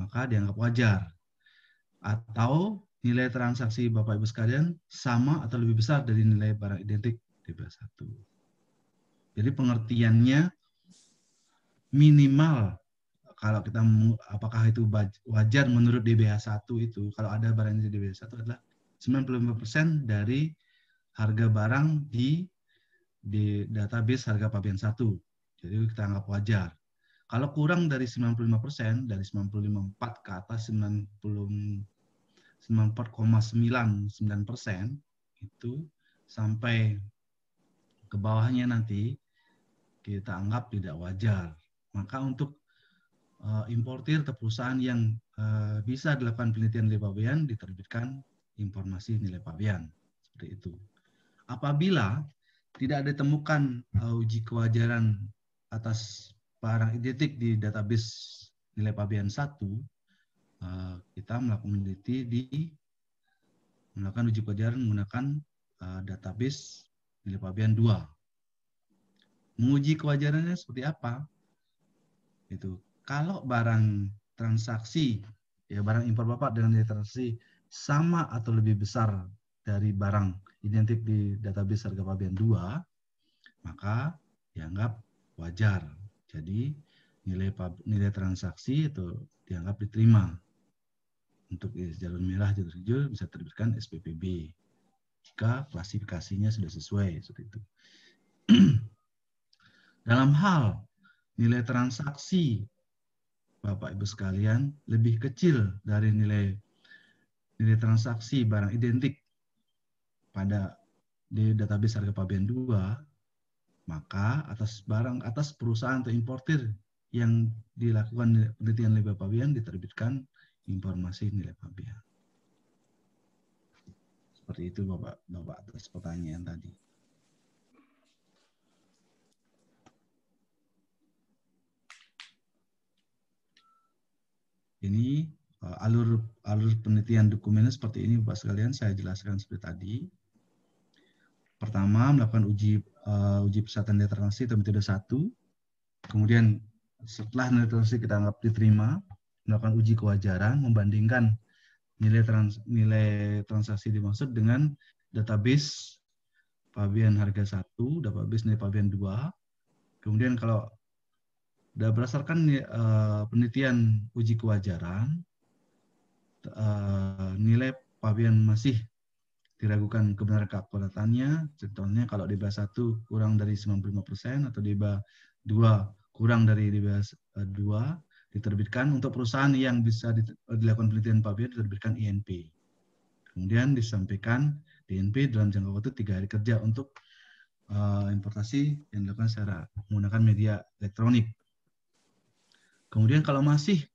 maka dianggap wajar atau nilai transaksi Bapak Ibu sekalian sama atau lebih besar dari nilai barang identik DB1. Jadi pengertiannya minimal kalau kita apakah itu wajar menurut DBH1 itu kalau ada barang di DBH1 adalah 95% dari harga barang di di database harga pabean 1. Jadi kita anggap wajar. Kalau kurang dari 95%, dari 94 ke atas 95 94,99 persen itu sampai ke bawahnya nanti kita anggap tidak wajar. Maka untuk uh, importir atau perusahaan yang uh, bisa dilakukan penelitian nilai pabean diterbitkan informasi nilai pabean seperti itu. Apabila tidak ditemukan uh, uji kewajaran atas barang identik di database nilai pabean satu. Eh, kita melakukan meneliti di melakukan uji pelajaran menggunakan uh, database nilai pabean 2. Menguji kewajarannya seperti apa? Itu kalau barang transaksi ya barang impor Bapak dengan nilai transaksi sama atau lebih besar dari barang identik di database harga pabean 2, maka dianggap wajar. Jadi nilai nilai transaksi itu dianggap diterima untuk jalur merah, jalur hijau bisa terbitkan SPPB jika klasifikasinya sudah sesuai seperti itu. Dalam hal nilai transaksi Bapak Ibu sekalian lebih kecil dari nilai nilai transaksi barang identik pada di database harga pabean 2 maka atas barang atas perusahaan atau importir yang dilakukan penelitian lebih pabean diterbitkan informasi nilai Fabian. Seperti itu Bapak Bapak atas pertanyaan tadi. Ini eh, alur alur penelitian dokumennya seperti ini Bapak sekalian saya jelaskan seperti tadi. Pertama melakukan uji uh, uji pesatuan literasi atau metode satu. Kemudian setelah literasi kita anggap diterima, melakukan uji kewajaran membandingkan nilai trans, nilai transaksi dimaksud dengan database pabian harga 1, database nilai pabian 2. Kemudian kalau berdasarkan uh, penelitian uji kewajaran uh, nilai pabian masih diragukan kebenaran keakuratannya. Contohnya kalau di DBA satu kurang dari 95% atau di DBA dua kurang dari DBA eh, dua diterbitkan untuk perusahaan yang bisa eh, dilakukan penelitian pabrik diterbitkan INP. Kemudian disampaikan INP dalam jangka waktu tiga hari kerja untuk uh, importasi yang dilakukan secara menggunakan media elektronik. Kemudian kalau masih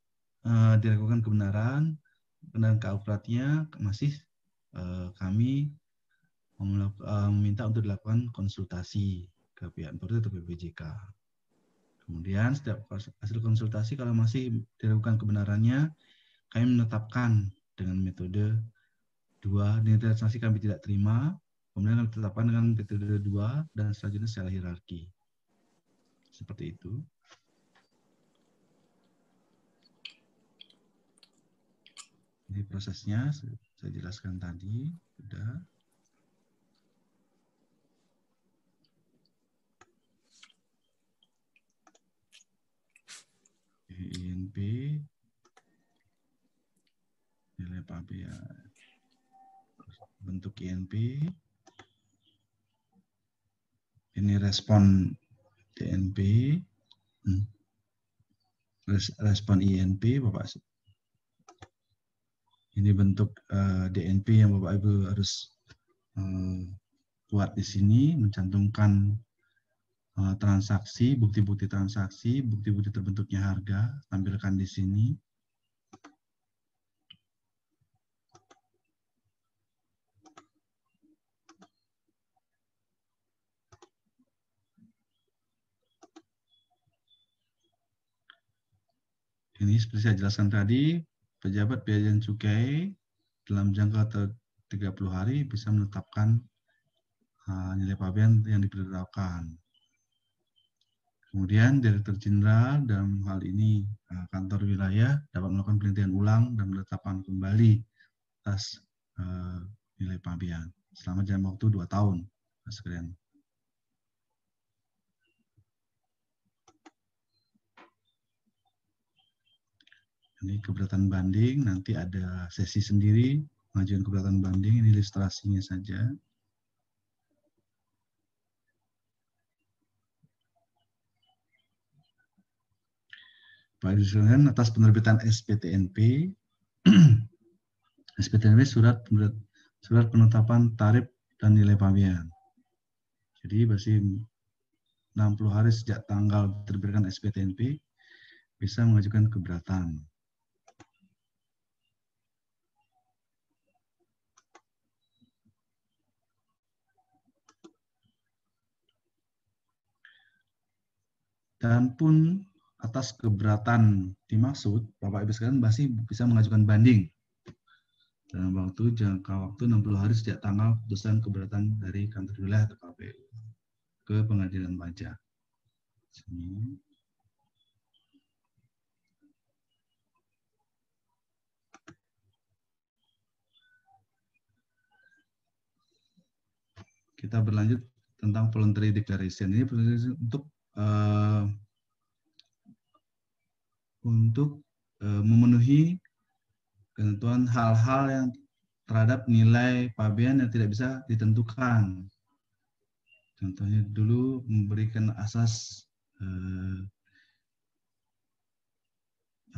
uh, dilakukan kebenaran, dan keakuratnya masih uh, kami meminta untuk dilakukan konsultasi ke pihak importer atau PPJK. Kemudian setiap hasil konsultasi kalau masih diragukan kebenarannya, kami menetapkan dengan metode dua nilai transaksi kami tidak terima, kemudian kami tetapkan dengan metode dua dan selanjutnya secara hierarki. Seperti itu. Ini prosesnya saya jelaskan tadi, sudah. INP nilai ya bentuk INP ini respon DNP hmm. respon INP Bapak ini bentuk eh, DNP yang Bapak Ibu harus uh, buat di sini mencantumkan Eh, transaksi, bukti-bukti transaksi, bukti-bukti terbentuknya harga, tampilkan di sini. Ini seperti saya jelaskan tadi, pejabat Bea Cukai dalam jangka 30 hari bisa menetapkan eh, nilai pabean yang diperlukan. Kemudian Direktur Jenderal dalam hal ini eh, kantor wilayah dapat melakukan penelitian ulang dan menetapkan kembali atas eh, nilai pabian selama jam waktu dua tahun. Sekalian. Ini keberatan banding, nanti ada sesi sendiri, pengajuan keberatan banding, ini ilustrasinya saja. Pak atas penerbitan SPTNP SPTNP surat surat penetapan tarif dan nilai pabean. Jadi masih 60 hari sejak tanggal terbitkan SPTNP bisa mengajukan keberatan. Dan pun atas keberatan dimaksud, Bapak Ibu sekalian masih bisa mengajukan banding dalam waktu jangka waktu 60 hari sejak tanggal putusan keberatan dari kantor wilayah atau KPU ke pengadilan pajak. Kita berlanjut tentang voluntary declaration. Ini untuk eh, untuk e, memenuhi ketentuan hal-hal yang terhadap nilai pabean yang tidak bisa ditentukan. Contohnya dulu memberikan asas e,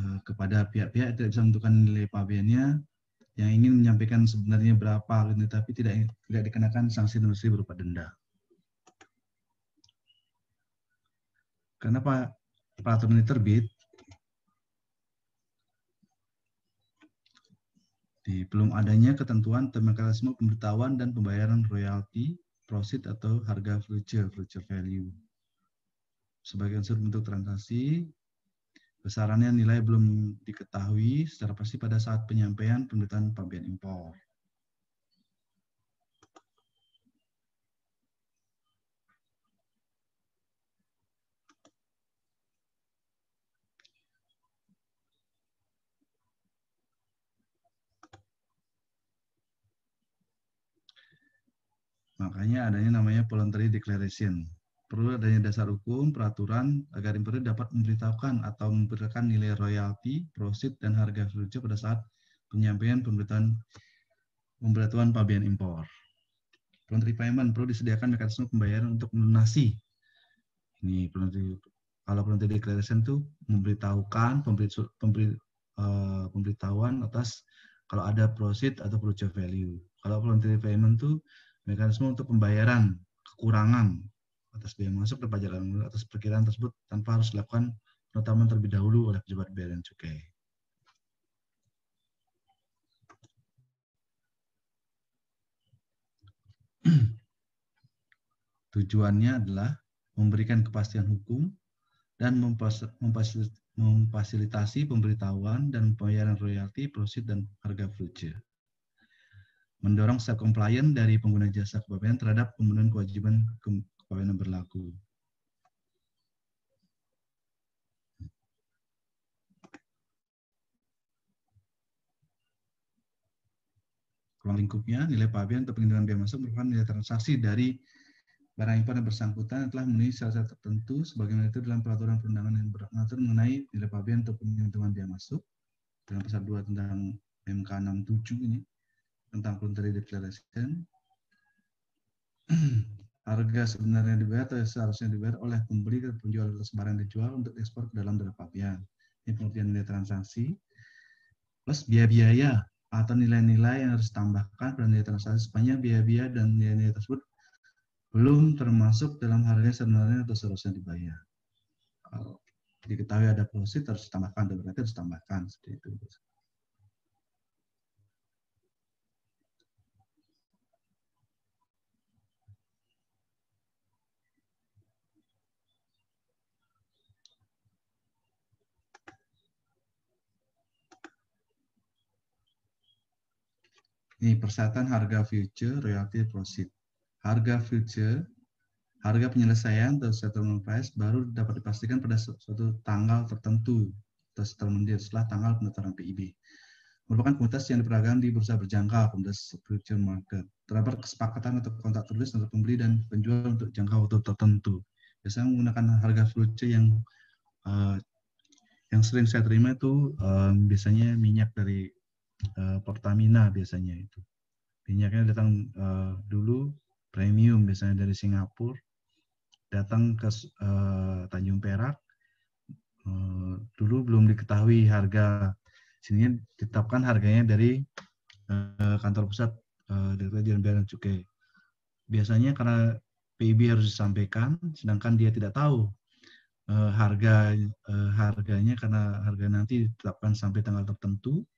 e, kepada pihak-pihak tidak bisa menentukan nilai pabeannya yang ingin menyampaikan sebenarnya berapa, tapi tidak tidak dikenakan sanksi administrasi berupa denda. Kenapa peraturan ini terbit? di belum adanya ketentuan mekanisme pemberitahuan dan pembayaran royalti, profit atau harga future, future value. Sebagai unsur bentuk transaksi, besarannya nilai belum diketahui secara pasti pada saat penyampaian pemberitahuan pembelian impor. Makanya adanya namanya voluntary declaration. Perlu adanya dasar hukum, peraturan, agar importer dapat memberitahukan atau memberikan nilai royalti, prosit, dan harga seluruhnya pada saat penyampaian pemberitahuan, pemberitahuan pabean impor. Voluntary payment perlu disediakan mekanisme pembayaran untuk melunasi. Ini voluntary, kalau voluntary declaration itu memberitahukan pemberi, pemberi, uh, pemberitahuan atas kalau ada prosit atau future value. Kalau voluntary payment itu mekanisme untuk pembayaran kekurangan atas biaya masuk dan pajak atas perkiraan tersebut tanpa harus dilakukan penetapan terlebih dahulu oleh pejabat bea dan cukai. Tujuannya adalah memberikan kepastian hukum dan memfasilitasi pemberitahuan dan pembayaran royalti, prosit, dan harga future mendorong self compliance dari pengguna jasa kepabeanan terhadap pemenuhan kewajiban kepabeanan berlaku. Ruang lingkupnya, nilai pabean atau pengendalian biaya masuk merupakan nilai transaksi dari barang impor yang bersangkutan yang telah memenuhi syarat-syarat tertentu sebagaimana itu dalam peraturan perundangan yang mengatur mengenai nilai pabean atau penghitungan biaya masuk dalam pasal 2 tentang MK 67 ini tentang voluntary declaration. Harga sebenarnya dibayar atau seharusnya dibayar oleh pembeli dan penjual atas barang dijual untuk ekspor ke dalam negara pabean. Ini pengertian nilai transaksi. Plus biaya-biaya atau nilai-nilai yang harus ditambahkan pada nilai transaksi sepanjang biaya-biaya dan nilai-nilai tersebut belum termasuk dalam harga sebenarnya atau seharusnya dibayar. Kalau diketahui ada profit harus ditambahkan, berarti harus ditambahkan seperti itu. Ini persyaratan harga future, royalty, profit Harga future, harga penyelesaian atau settlement price baru dapat dipastikan pada suatu tanggal tertentu atau settlement date setelah tanggal penetapan PIB. Merupakan komunitas yang diperdagangkan di bursa berjangka, komoditas future market. Terdapat kesepakatan atau kontak tertulis antara pembeli dan penjual untuk jangka waktu tertentu. Biasanya menggunakan harga future yang uh, yang sering saya terima itu um, biasanya minyak dari Eh, Pertamina biasanya itu. Minyaknya datang eh, dulu premium biasanya dari Singapura, datang ke eh, Tanjung Perak. dulu belum diketahui harga, sini ditetapkan harganya dari kantor pusat dari Direktur Jenderal Bea dan Cukai. Biasanya karena PIB harus disampaikan, sedangkan dia tidak tahu harga harganya karena harga nanti ditetapkan sampai tanggal tertentu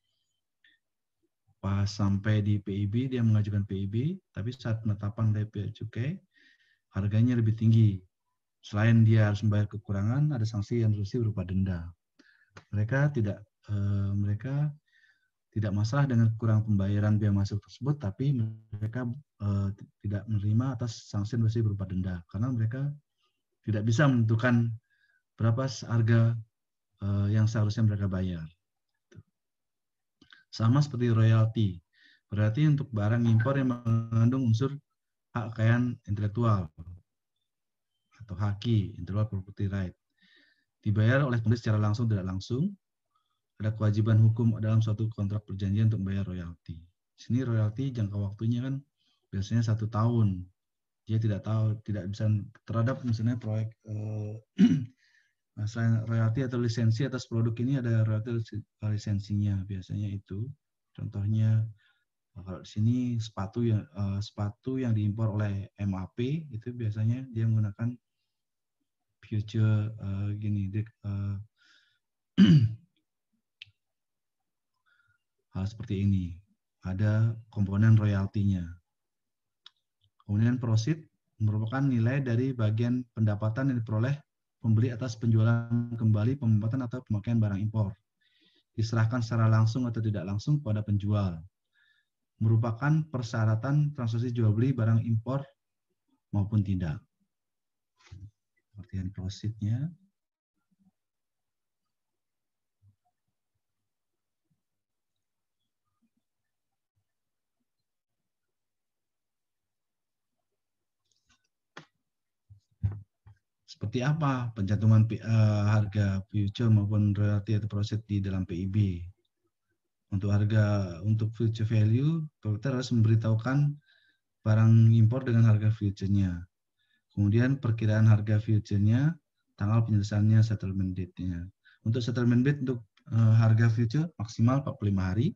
pas sampai di PIB dia mengajukan PIB tapi saat penetapan dari bea cukai harganya lebih tinggi selain dia harus membayar kekurangan ada sanksi yang administrasi berupa denda mereka tidak eh, mereka tidak masalah dengan kurang pembayaran biaya masuk tersebut tapi mereka eh, tidak menerima atas sanksi administrasi berupa denda karena mereka tidak bisa menentukan berapa harga eh, yang seharusnya mereka bayar sama seperti royalti. Berarti untuk barang impor yang mengandung unsur hak kekayaan intelektual atau haki, intelektual property right. Dibayar oleh pembeli secara langsung tidak langsung. Ada kewajiban hukum dalam suatu kontrak perjanjian untuk membayar royalti. Di Sini royalti jangka waktunya kan biasanya satu tahun. Dia tidak tahu, tidak bisa terhadap misalnya proyek eh, Nah, selain royalti atau lisensi atas produk ini ada royalti eh, lisensinya biasanya itu. Contohnya eh, kalau di sini sepatu yang uh, eh, sepatu yang diimpor oleh MAP itu biasanya dia menggunakan future uh, gini dia, uh, hal seperti ini. Ada komponen royaltinya. Kemudian proceed merupakan nilai dari bagian pendapatan yang diperoleh pembeli atas penjualan kembali pembuatan atau pemakaian barang impor. Diserahkan secara langsung atau tidak langsung kepada penjual. Merupakan persyaratan transaksi jual beli barang impor maupun tidak. Artian proceednya. seperti apa pencantuman eh, harga future maupun royalti atau proses di dalam PIB. Untuk harga untuk future value, provider harus memberitahukan barang impor dengan harga future-nya. Kemudian perkiraan harga future-nya, tanggal penyelesaiannya settlement date-nya. Untuk settlement date untuk eh, harga future maksimal 45 hari.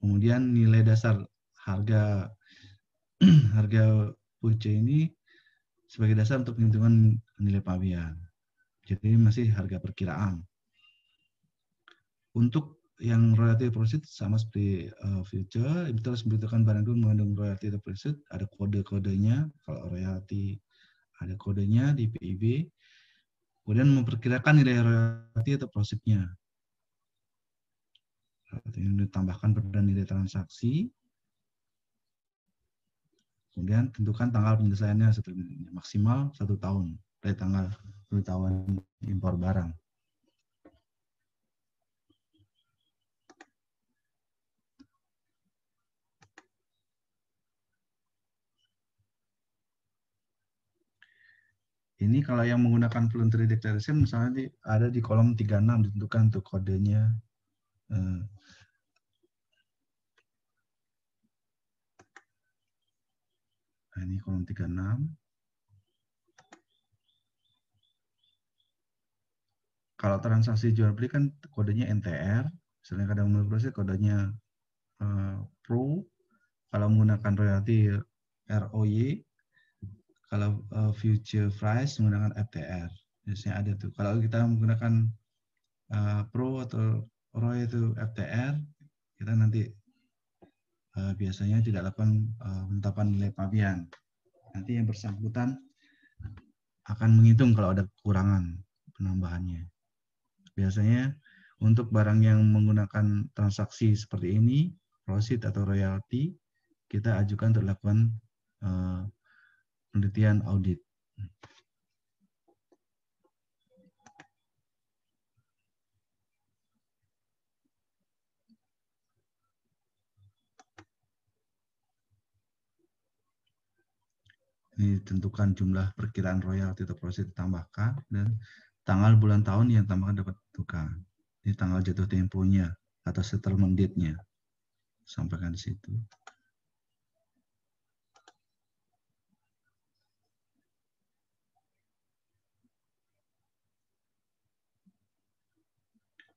Kemudian nilai dasar harga harga future ini sebagai dasar untuk penghitungan nilai pabean. Jadi masih harga perkiraan. Untuk yang royalty deposit sama seperti uh, future, harus membutuhkan barang dulu mengandung royalty deposit, ada kode-kodenya, kalau royalty ada kodenya di PIB, kemudian memperkirakan nilai royalty atau profitnya. Ini ditambahkan pada nilai transaksi, Kemudian tentukan tanggal penyelesaiannya maksimal satu tahun dari tanggal pemberitahuan impor barang. Ini kalau yang menggunakan voluntary declaration misalnya ada di kolom 36 ditentukan untuk kodenya. Eh, Nah, ini kolom 36. Kalau transaksi jual beli kan kodenya NTR, misalnya kadang proses kodenya uh, PRO, kalau menggunakan royalti ROY, kalau uh, future price menggunakan FTR. Biasanya ada tuh. Kalau kita menggunakan uh, PRO atau ROY itu FTR, kita nanti Eh, biasanya tidak lakukan eh, penetapan nilai pabian. Nanti yang bersangkutan akan menghitung kalau ada kekurangan penambahannya. Biasanya untuk barang yang menggunakan transaksi seperti ini, proceed atau royalti, kita ajukan untuk dilakukan eh, penelitian audit. ini tentukan jumlah perkiraan royalti atau proses ditambahkan dan tanggal bulan tahun yang tambahkan dapat ditentukan. Ini tanggal jatuh temponya atau settlement date-nya. Sampaikan di situ.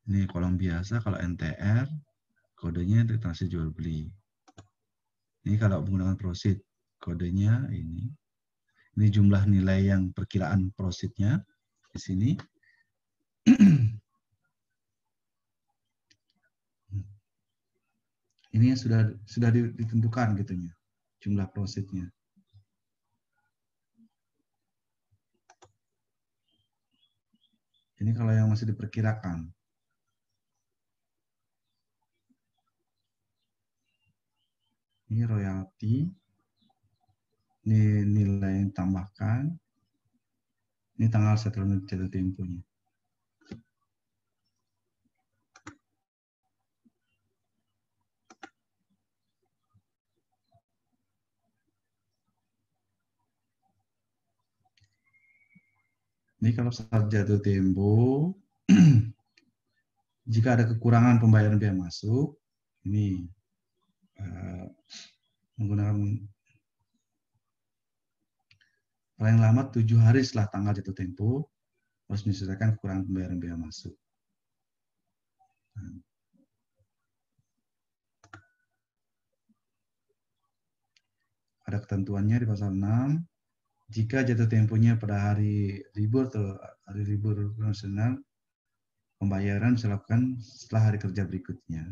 Ini kolom biasa kalau NTR kodenya transaksi jual beli. Ini kalau menggunakan proceed kodenya ini ini jumlah nilai yang perkiraan profitnya di sini. Ini yang sudah sudah ditentukan ya jumlah profitnya. Ini kalau yang masih diperkirakan. Ini royalti. Ini nilai yang tambahkan. Ini tanggal settlement jatuh temponya. Ini kalau saat jatuh tempo, jika ada kekurangan pembayaran biaya masuk, ini uh, menggunakan paling lama tujuh hari setelah tanggal jatuh tempo harus menyelesaikan kurang pembayaran biaya masuk. Nah. Ada ketentuannya di pasal 6. Jika jatuh temponya pada hari libur atau hari libur nasional, pembayaran bisa dilakukan setelah hari kerja berikutnya.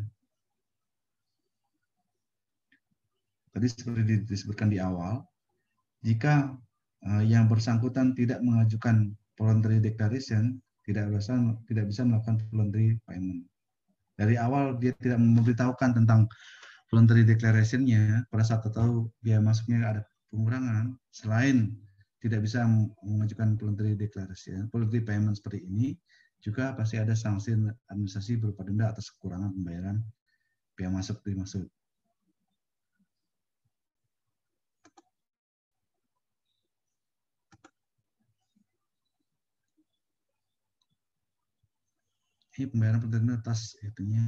Tadi seperti disebutkan di awal, jika Eh, yang bersangkutan tidak mengajukan voluntary declaration, tidak bisa tidak bisa melakukan voluntary payment. Dari awal dia tidak memberitahukan tentang voluntary declaration-nya pada saat tahu dia masuknya ada pengurangan selain tidak bisa mengajukan voluntary declaration, voluntary payment seperti ini juga pasti ada sanksi administrasi berupa denda atas kekurangan pembayaran biaya masuk dimaksud. Ini pembayaran perdana atas itunya.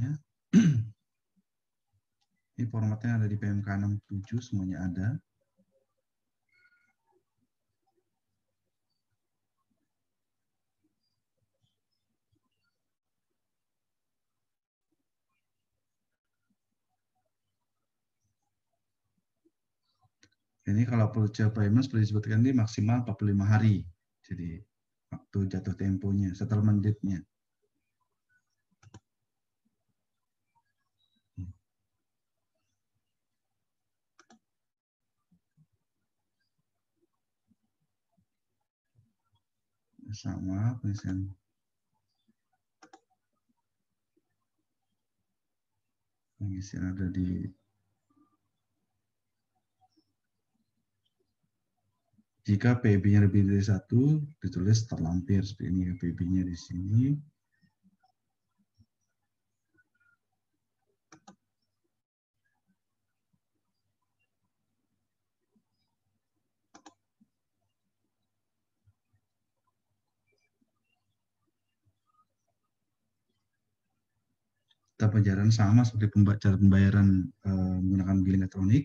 Ini formatnya ada di PMK 67, semuanya ada. Ini kalau purchase payment seperti disebutkan ini maksimal 45 hari. Jadi waktu jatuh temponya, settlement date-nya. sama present pengisian ada di jika PB-nya lebih dari satu ditulis terlampir seperti ini ya, PB-nya di sini pembayaran sama seperti cara pembayaran uh, menggunakan billing elektronik.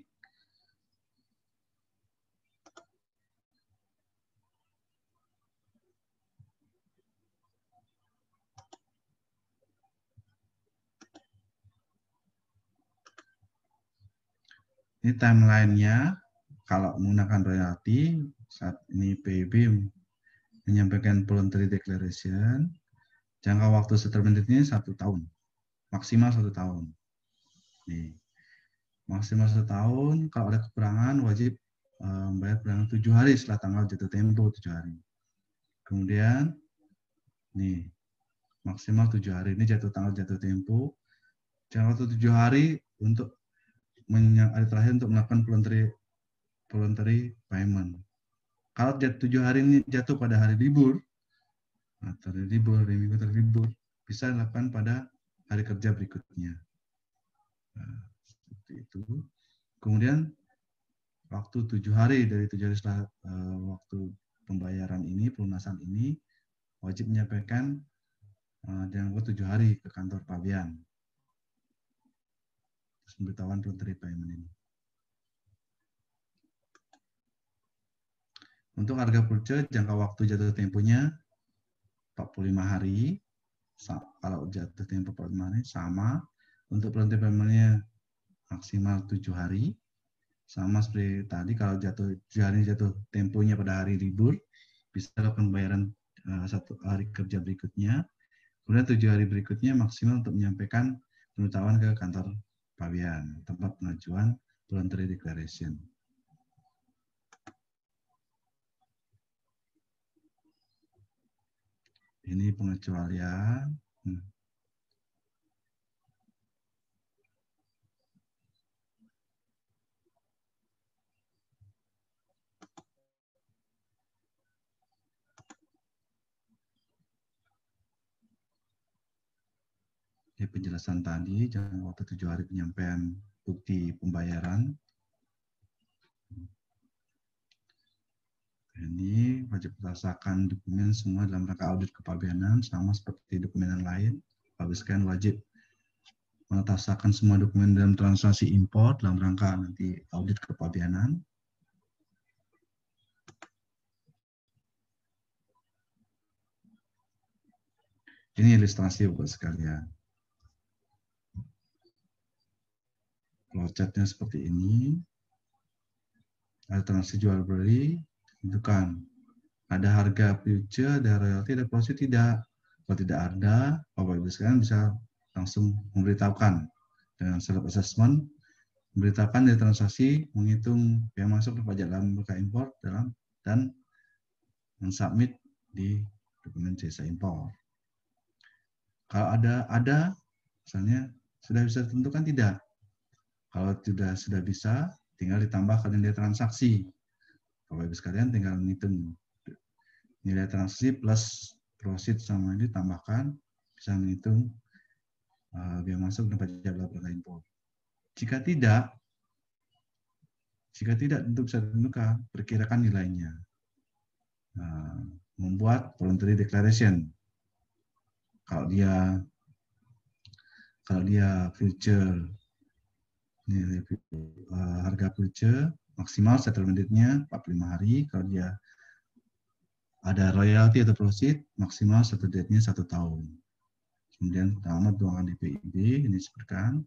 Ini timelinenya, kalau menggunakan royalti, saat ini PB menyampaikan voluntary declaration, jangka waktu ini satu tahun maksimal satu tahun. Nih. Maksimal satu tahun, kalau ada kekurangan wajib eh, membayar kurang tujuh hari setelah tanggal jatuh tempo tujuh hari. Kemudian, nih maksimal tujuh hari ini jatuh tanggal jatuh tempo. Jangan waktu tujuh hari untuk hari terakhir untuk melakukan voluntary voluntary payment. Kalau jatuh tujuh hari ini jatuh pada hari libur, atau libur, hari minggu libur bisa dilakukan pada hari kerja berikutnya. Nah, seperti itu. Kemudian waktu tujuh hari dari tujuh hari setelah eh, waktu pembayaran ini, pelunasan ini, wajib menyampaikan uh, dengan waktu tujuh hari ke kantor pabean. Terus pemberitahuan voluntary payment ini. Untuk harga purchase, jangka waktu jatuh temponya 45 hari kalau jatuh tempo kemarin sama untuk perhentian permanennya maksimal tujuh hari sama seperti tadi kalau jatuh hari jatuh temponya pada hari libur bisa lakukan pembayaran eh, satu hari kerja berikutnya kemudian tujuh hari berikutnya maksimal untuk menyampaikan pengetahuan ke kantor pabean tempat pengajuan voluntary declaration Ini pengecualian. Hmm. Ini penjelasan tadi, jangan waktu tujuh hari penyampaian bukti pembayaran Ini wajib merasakan dokumen semua dalam rangka audit kepabeanan sama seperti dokumen yang lain. Pabeskan wajib menetapkan semua dokumen dalam transaksi import dalam rangka nanti audit kepabeanan. Ini ilustrasi buat sekalian. Flowchartnya seperti ini. Ada transaksi jual beli, gitu kan. Ada harga future, ada royalti, ada profit tidak. Kalau tidak ada, Bapak Ibu sekalian bisa langsung memberitahukan dengan self assessment memberitahukan dari transaksi menghitung yang masuk ke pajak dalam berkah impor dalam dan mensubmit di dokumen jasa impor. Kalau ada ada misalnya sudah bisa tentukan tidak. Kalau sudah sudah bisa tinggal ditambahkan nilai transaksi Bapak Ibu sekalian tinggal menghitung nilai transaksi plus proceed sama ini tambahkan bisa menghitung uh, biaya masuk dan pajak laba impor. Jika tidak, jika tidak tentu bisa dibuka perkirakan nilainya. Nah, membuat voluntary declaration. Kalau dia kalau dia future nilai uh, harga future maksimal settlement date-nya 45 hari. Kalau dia ada royalty atau profit, maksimal satu date-nya satu tahun. Kemudian alamat di PIB ini sebutkan.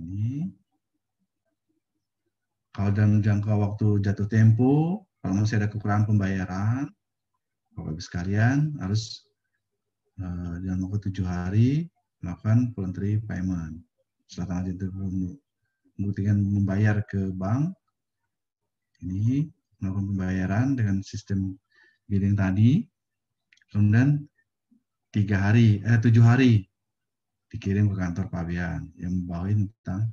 Ini. Kalau dalam jangka waktu jatuh tempo, kalau masih ada kekurangan pembayaran, Bapak-Ibu sekalian harus uh, dalam waktu tujuh hari melakukan voluntary payment. Setelah tanggal untuk membuktikan membayar ke bank ini melakukan pembayaran dengan sistem billing tadi. Kemudian tiga hari, eh tujuh hari dikirim ke kantor pabean yang membawa tentang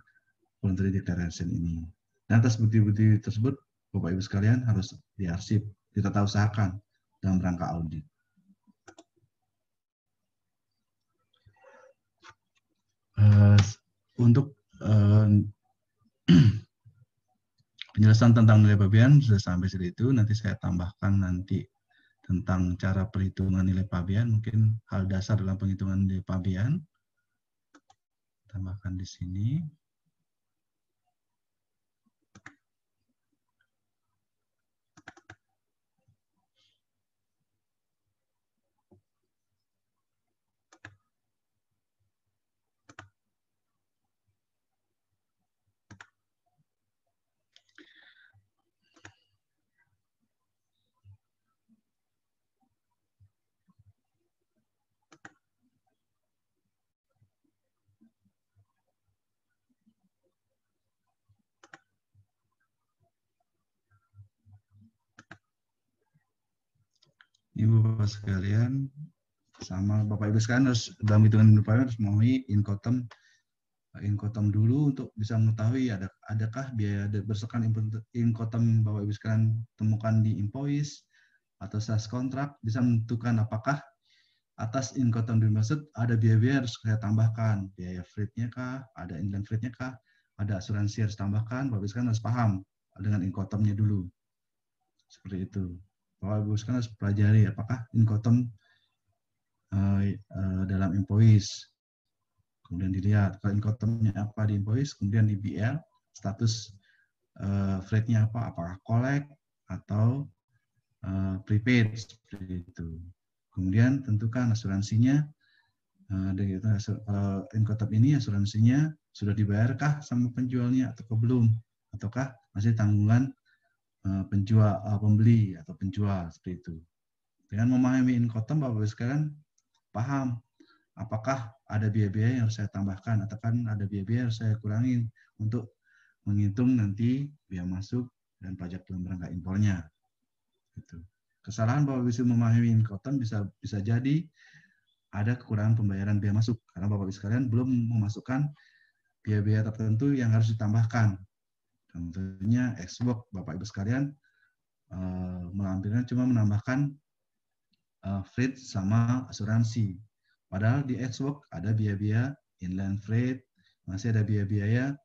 voluntary declaration ini. Dan atas bukti-bukti tersebut, Bapak Ibu sekalian harus diarsip, ditata usahakan dalam rangka audit. Uh, untuk uh, penjelasan tentang nilai pabean sudah sampai situ. Nanti saya tambahkan nanti tentang cara perhitungan nilai pabean, mungkin hal dasar dalam penghitungan nilai pabean. Tambahkan di sini. Bapak sekalian, sama Bapak Ibu sekalian harus dalam hitungan hidup harus memenuhi inkotem eh, inkotem dulu untuk bisa mengetahui ada adakah biaya berdasarkan inkotem Bapak Ibu sekalian temukan di invoice atau sas kontrak bisa menentukan apakah atas inkotem dimaksud ada biaya-biaya harus saya tambahkan biaya freightnya kah ada inland freightnya kah ada asuransi harus tambahkan Bapak Ibu sekalian harus paham dengan inkotemnya dulu seperti itu kalau ibu sekalian harus pelajari apakah inkotom uh, eh, uh, eh, dalam invoice kemudian dilihat kalau inkotomnya apa di invoice kemudian di BL status uh, eh, freight apa apakah collect atau uh, prepaid seperti itu kemudian tentukan asuransinya uh, uh, gitu, inkotem ini asuransinya sudah dibayarkah sama penjualnya atau belum ataukah masih tanggungan Eh, penjual eh, pembeli atau penjual seperti itu. Dengan memahami income, Bapak-Ibu sekalian paham apakah ada biaya-biaya yang harus saya tambahkan kan ada biaya-biaya yang harus saya kurangin untuk menghitung nanti biaya masuk dan pajak dalam rangka impornya. Itu. Kesalahan Bapak bisa memahami income bisa bisa jadi ada kekurangan pembayaran biaya masuk karena Bapak Ibu sekalian belum memasukkan biaya-biaya tertentu yang harus ditambahkan Tentunya Xbox Bapak Ibu sekalian uh, melampirkan cuma menambahkan uh, freight sama asuransi. Padahal di Xbox ada biaya-biaya inland freight, masih ada biaya-biaya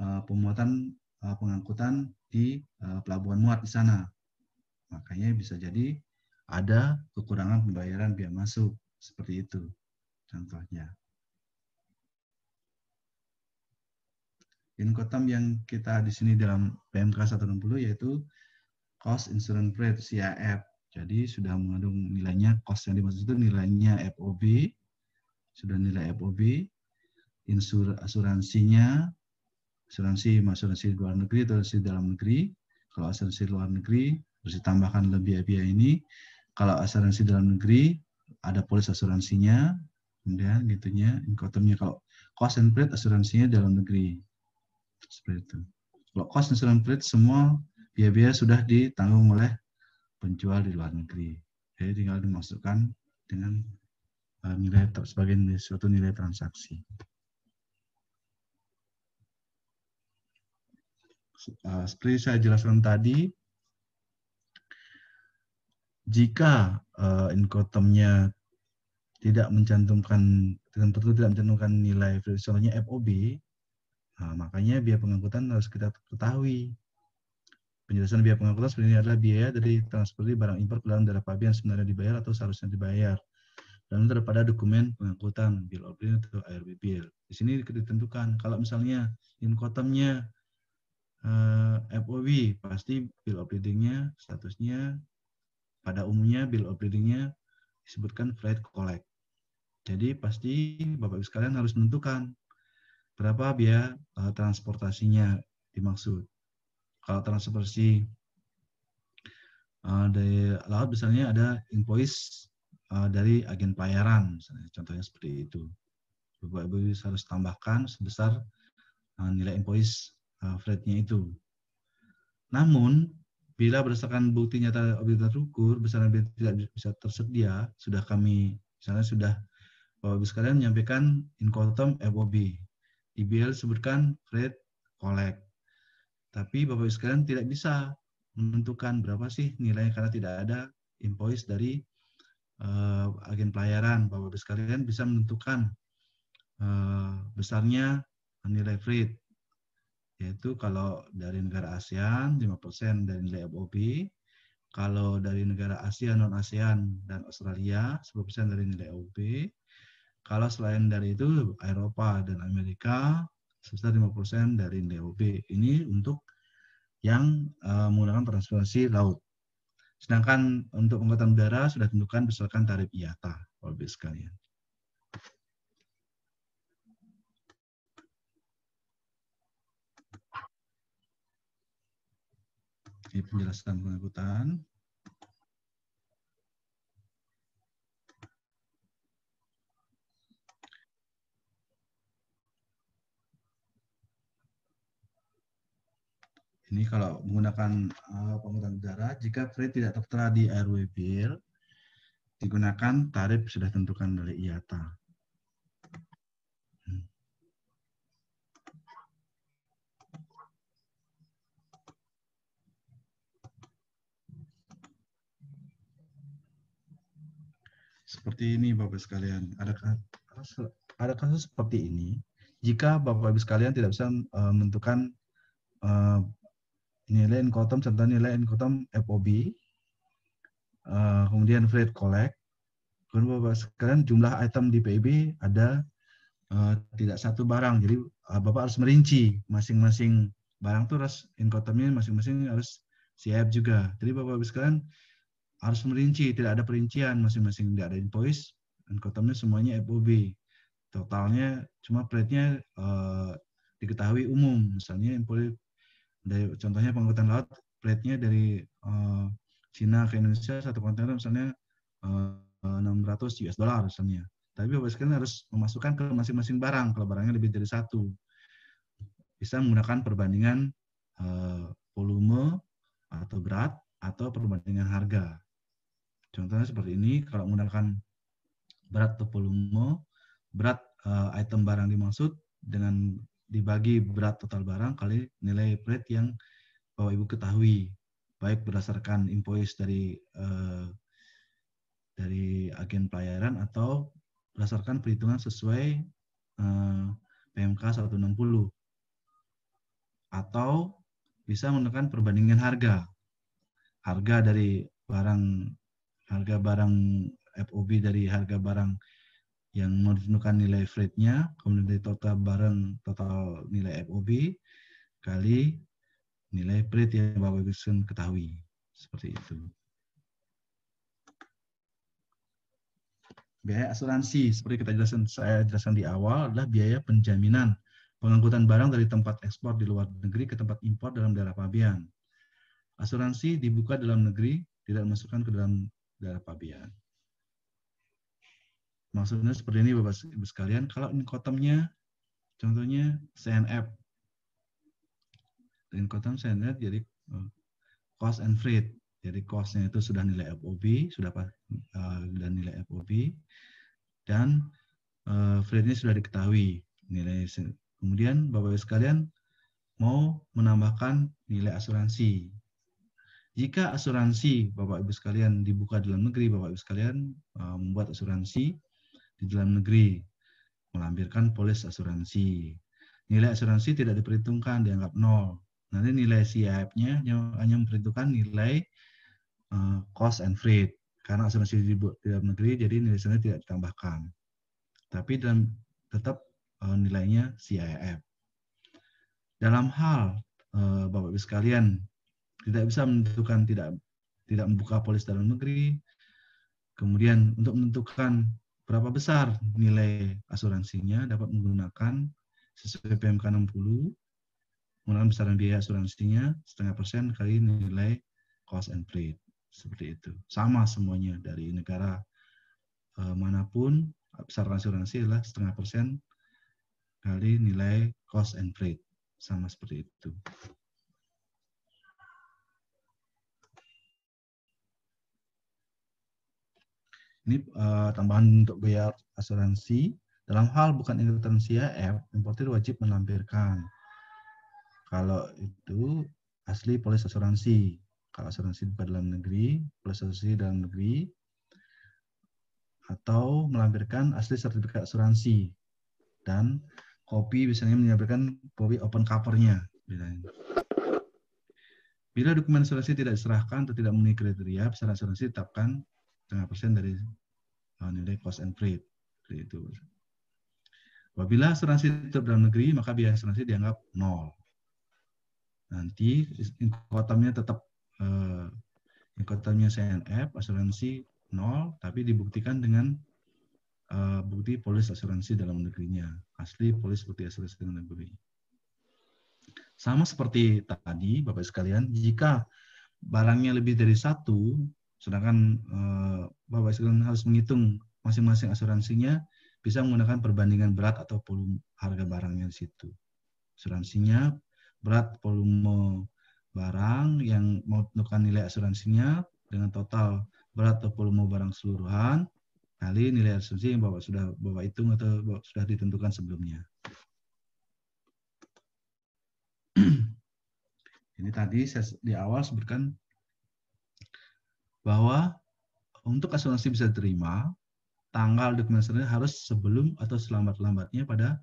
uh, pemuatan pengangkutan di pelabuhan muat di sana. Makanya bisa jadi ada kekurangan pembayaran biaya masuk seperti itu contohnya. inkotam yang kita di sini dalam PMK 160 yaitu cost insurance rate CIF. Jadi sudah mengandung nilainya cost yang dimaksud itu nilainya FOB, sudah nilai FOB, insur asuransinya, asuransi asuransi luar negeri atau asuransi dalam negeri. Kalau asuransi luar negeri harus ditambahkan lebih biaya ini. Kalau asuransi dalam negeri ada polis asuransinya, kemudian gitunya, inkotomnya kalau cost and rate asuransinya dalam negeri. Seperti itu. Kalau cost insurance plate semua biaya-biaya sudah ditanggung oleh penjual di luar negeri. Jadi tinggal dimasukkan dengan eh, nilai sebagai nilai, suatu nilai transaksi. Eh, seperti saya jelaskan tadi, jika uh, tidak mencantumkan tertentu tidak mencantumkan nilai misalnya FOB Nah, makanya biaya pengangkutan harus kita ketahui. Penjelasan biaya pengangkutan sebenarnya adalah biaya dari transportasi barang impor ke dalam daerah pabean sebenarnya dibayar atau seharusnya dibayar. Dan daripada dokumen pengangkutan, bill of lading atau ARB Di sini ditentukan kalau misalnya inkotamnya eh, FOB, pasti bill of ladingnya, statusnya, pada umumnya bill of ladingnya disebutkan freight collect. Jadi pasti Bapak-Ibu sekalian harus menentukan berapa biaya uh, transportasinya dimaksud. Kalau transportasi uh, dari laut misalnya ada invoice uh, dari agen pelayaran, misalnya, contohnya seperti itu. Bapak Ibu harus tambahkan sebesar uh, nilai invoice uh, freight itu. Namun, bila berdasarkan bukti nyata objek terukur, besaran objek tidak bisa tersedia, sudah kami, misalnya sudah Bapak Ibu sekalian menyampaikan inkotom FOB, IBL sebutkan rate collect. Tapi Bapak-Ibu sekalian tidak bisa menentukan berapa sih nilainya karena tidak ada invoice dari uh, agen pelayaran. Bapak-Ibu sekalian bisa menentukan uh, besarnya nilai freight yaitu kalau dari negara ASEAN 5% dari nilai FOB, kalau dari negara Asia non ASEAN dan Australia 10% dari nilai FOB. Kalau selain dari itu Eropa dan Amerika sebesar persen dari DOB. Ini untuk yang uh, menggunakan transportasi laut. Sedangkan untuk angkutan udara sudah tentukan berdasarkan tarif IATA, Bapak sekalian. Ini penjelasan pengangkutan. Ini kalau menggunakan uh, eh, pengangkutan udara, jika freight tidak tertera di airway bill, digunakan tarif sudah tentukan oleh IATA. Hmm. Seperti ini Bapak sekalian, ada kasus, ada kasus seperti ini. Jika Bapak Ibu sekalian tidak bisa eh, menentukan eh, nilai inkotom serta nilai inkotom FOB, uh, eh, kemudian freight collect. Kemudian Bapak sekarang jumlah item di PIB ada uh, tidak satu barang, jadi uh, Bapak harus merinci masing-masing barang itu harus inkotomnya masing-masing harus siap juga. Jadi Bapak bapak sekarang harus merinci, tidak ada perincian masing-masing, tidak ada invoice, inkotomnya semuanya FOB. Totalnya cuma freightnya uh, diketahui umum, misalnya invoice dari contohnya pengangkutan laut plate-nya dari uh, Cina ke Indonesia satu kontainer misalnya uh, eh, 600 US dollar misalnya. Tapi Bapak sekalian harus memasukkan ke masing-masing barang kalau barangnya lebih dari satu. Bisa menggunakan perbandingan uh, volume atau berat atau perbandingan harga. Contohnya seperti ini kalau menggunakan berat atau volume, berat uh, item barang dimaksud dengan dibagi berat total barang kali nilai freight yang Bapak Ibu ketahui baik berdasarkan invoice dari eh, dari agen pelayaran atau berdasarkan perhitungan sesuai eh, PMK 160 atau bisa menekan perbandingan harga harga dari barang harga barang FOB dari harga barang yang menentukan nilai freight kemudian dari total barang total nilai FOB kali nilai freight yang Bapak Wilson ketahui. Seperti itu. Biaya asuransi, seperti kita jelaskan, saya jelaskan di awal, adalah biaya penjaminan pengangkutan barang dari tempat ekspor di luar negeri ke tempat impor dalam daerah pabean. Asuransi dibuka dalam negeri, tidak dimasukkan ke dalam daerah pabean. Maksudnya seperti ini Bapak Ibu sekalian, kalau inkotomnya contohnya CNF. Inkotom CNF jadi eh, cost and freight. Jadi costnya itu sudah nilai FOB, sudah eh, dan nilai FOB dan eh, freightnya sudah diketahui nilai. Kemudian Bapak Ibu sekalian mau menambahkan nilai asuransi. Jika asuransi Bapak Ibu sekalian dibuka dalam negeri, Bapak Ibu sekalian membuat asuransi di dalam negeri, melampirkan polis asuransi. Nilai asuransi tidak diperhitungkan, dianggap nol. Nanti nilai CIF-nya hanya memperhitungkan nilai uh, cost and freight. Karena asuransi di dalam negeri, jadi nilai asuransi tidak ditambahkan. Tapi dan tetap uh, nilainya CIF. Dalam hal uh, Bapak Ibu sekalian tidak bisa menentukan tidak tidak membuka polis dalam negeri, kemudian untuk menentukan berapa besar nilai asuransinya dapat menggunakan sesuai PMK 60 menggunakan besaran biaya asuransinya setengah persen kali nilai cost and rate seperti itu sama semuanya dari negara eh, manapun besaran asuransi adalah setengah persen kali nilai cost and rate sama seperti itu. Ini uh, tambahan untuk biaya asuransi. Dalam hal bukan inkutansi AF, importer wajib melampirkan. Kalau itu asli polis asuransi. Kalau asuransi bukan dalam negeri, polis asuransi dalam negeri, atau melampirkan asli sertifikat asuransi. Dan kopi biasanya menyampaikan kopi open covernya. Bila dokumen asuransi tidak diserahkan atau tidak memenuhi kriteria, peserta asuransi ditetapkan setengah persen dari uh, nilai cost and freight. itu. Apabila asuransi tetap dalam negeri, maka biaya asuransi dianggap nol. Nanti inkotamnya tetap uh, inkotamnya CNF, asuransi nol, tapi dibuktikan dengan uh, bukti polis asuransi dalam negerinya. Asli polis bukti asuransi dalam negeri. Sama seperti tadi, Bapak sekalian, jika barangnya lebih dari satu, Sedangkan eh, Bapak sekalian harus menghitung masing-masing asuransinya bisa menggunakan perbandingan berat atau volume harga barangnya di situ. Asuransinya berat volume barang yang menentukan nilai asuransinya dengan total berat atau volume barang seluruhan kali nilai asuransi yang Bapak sudah Bapak hitung atau Bapak sudah ditentukan sebelumnya. Ini tadi saya di awal sebutkan bahwa untuk asuransi bisa diterima tanggal dokumentasinya harus sebelum atau selambat-lambatnya pada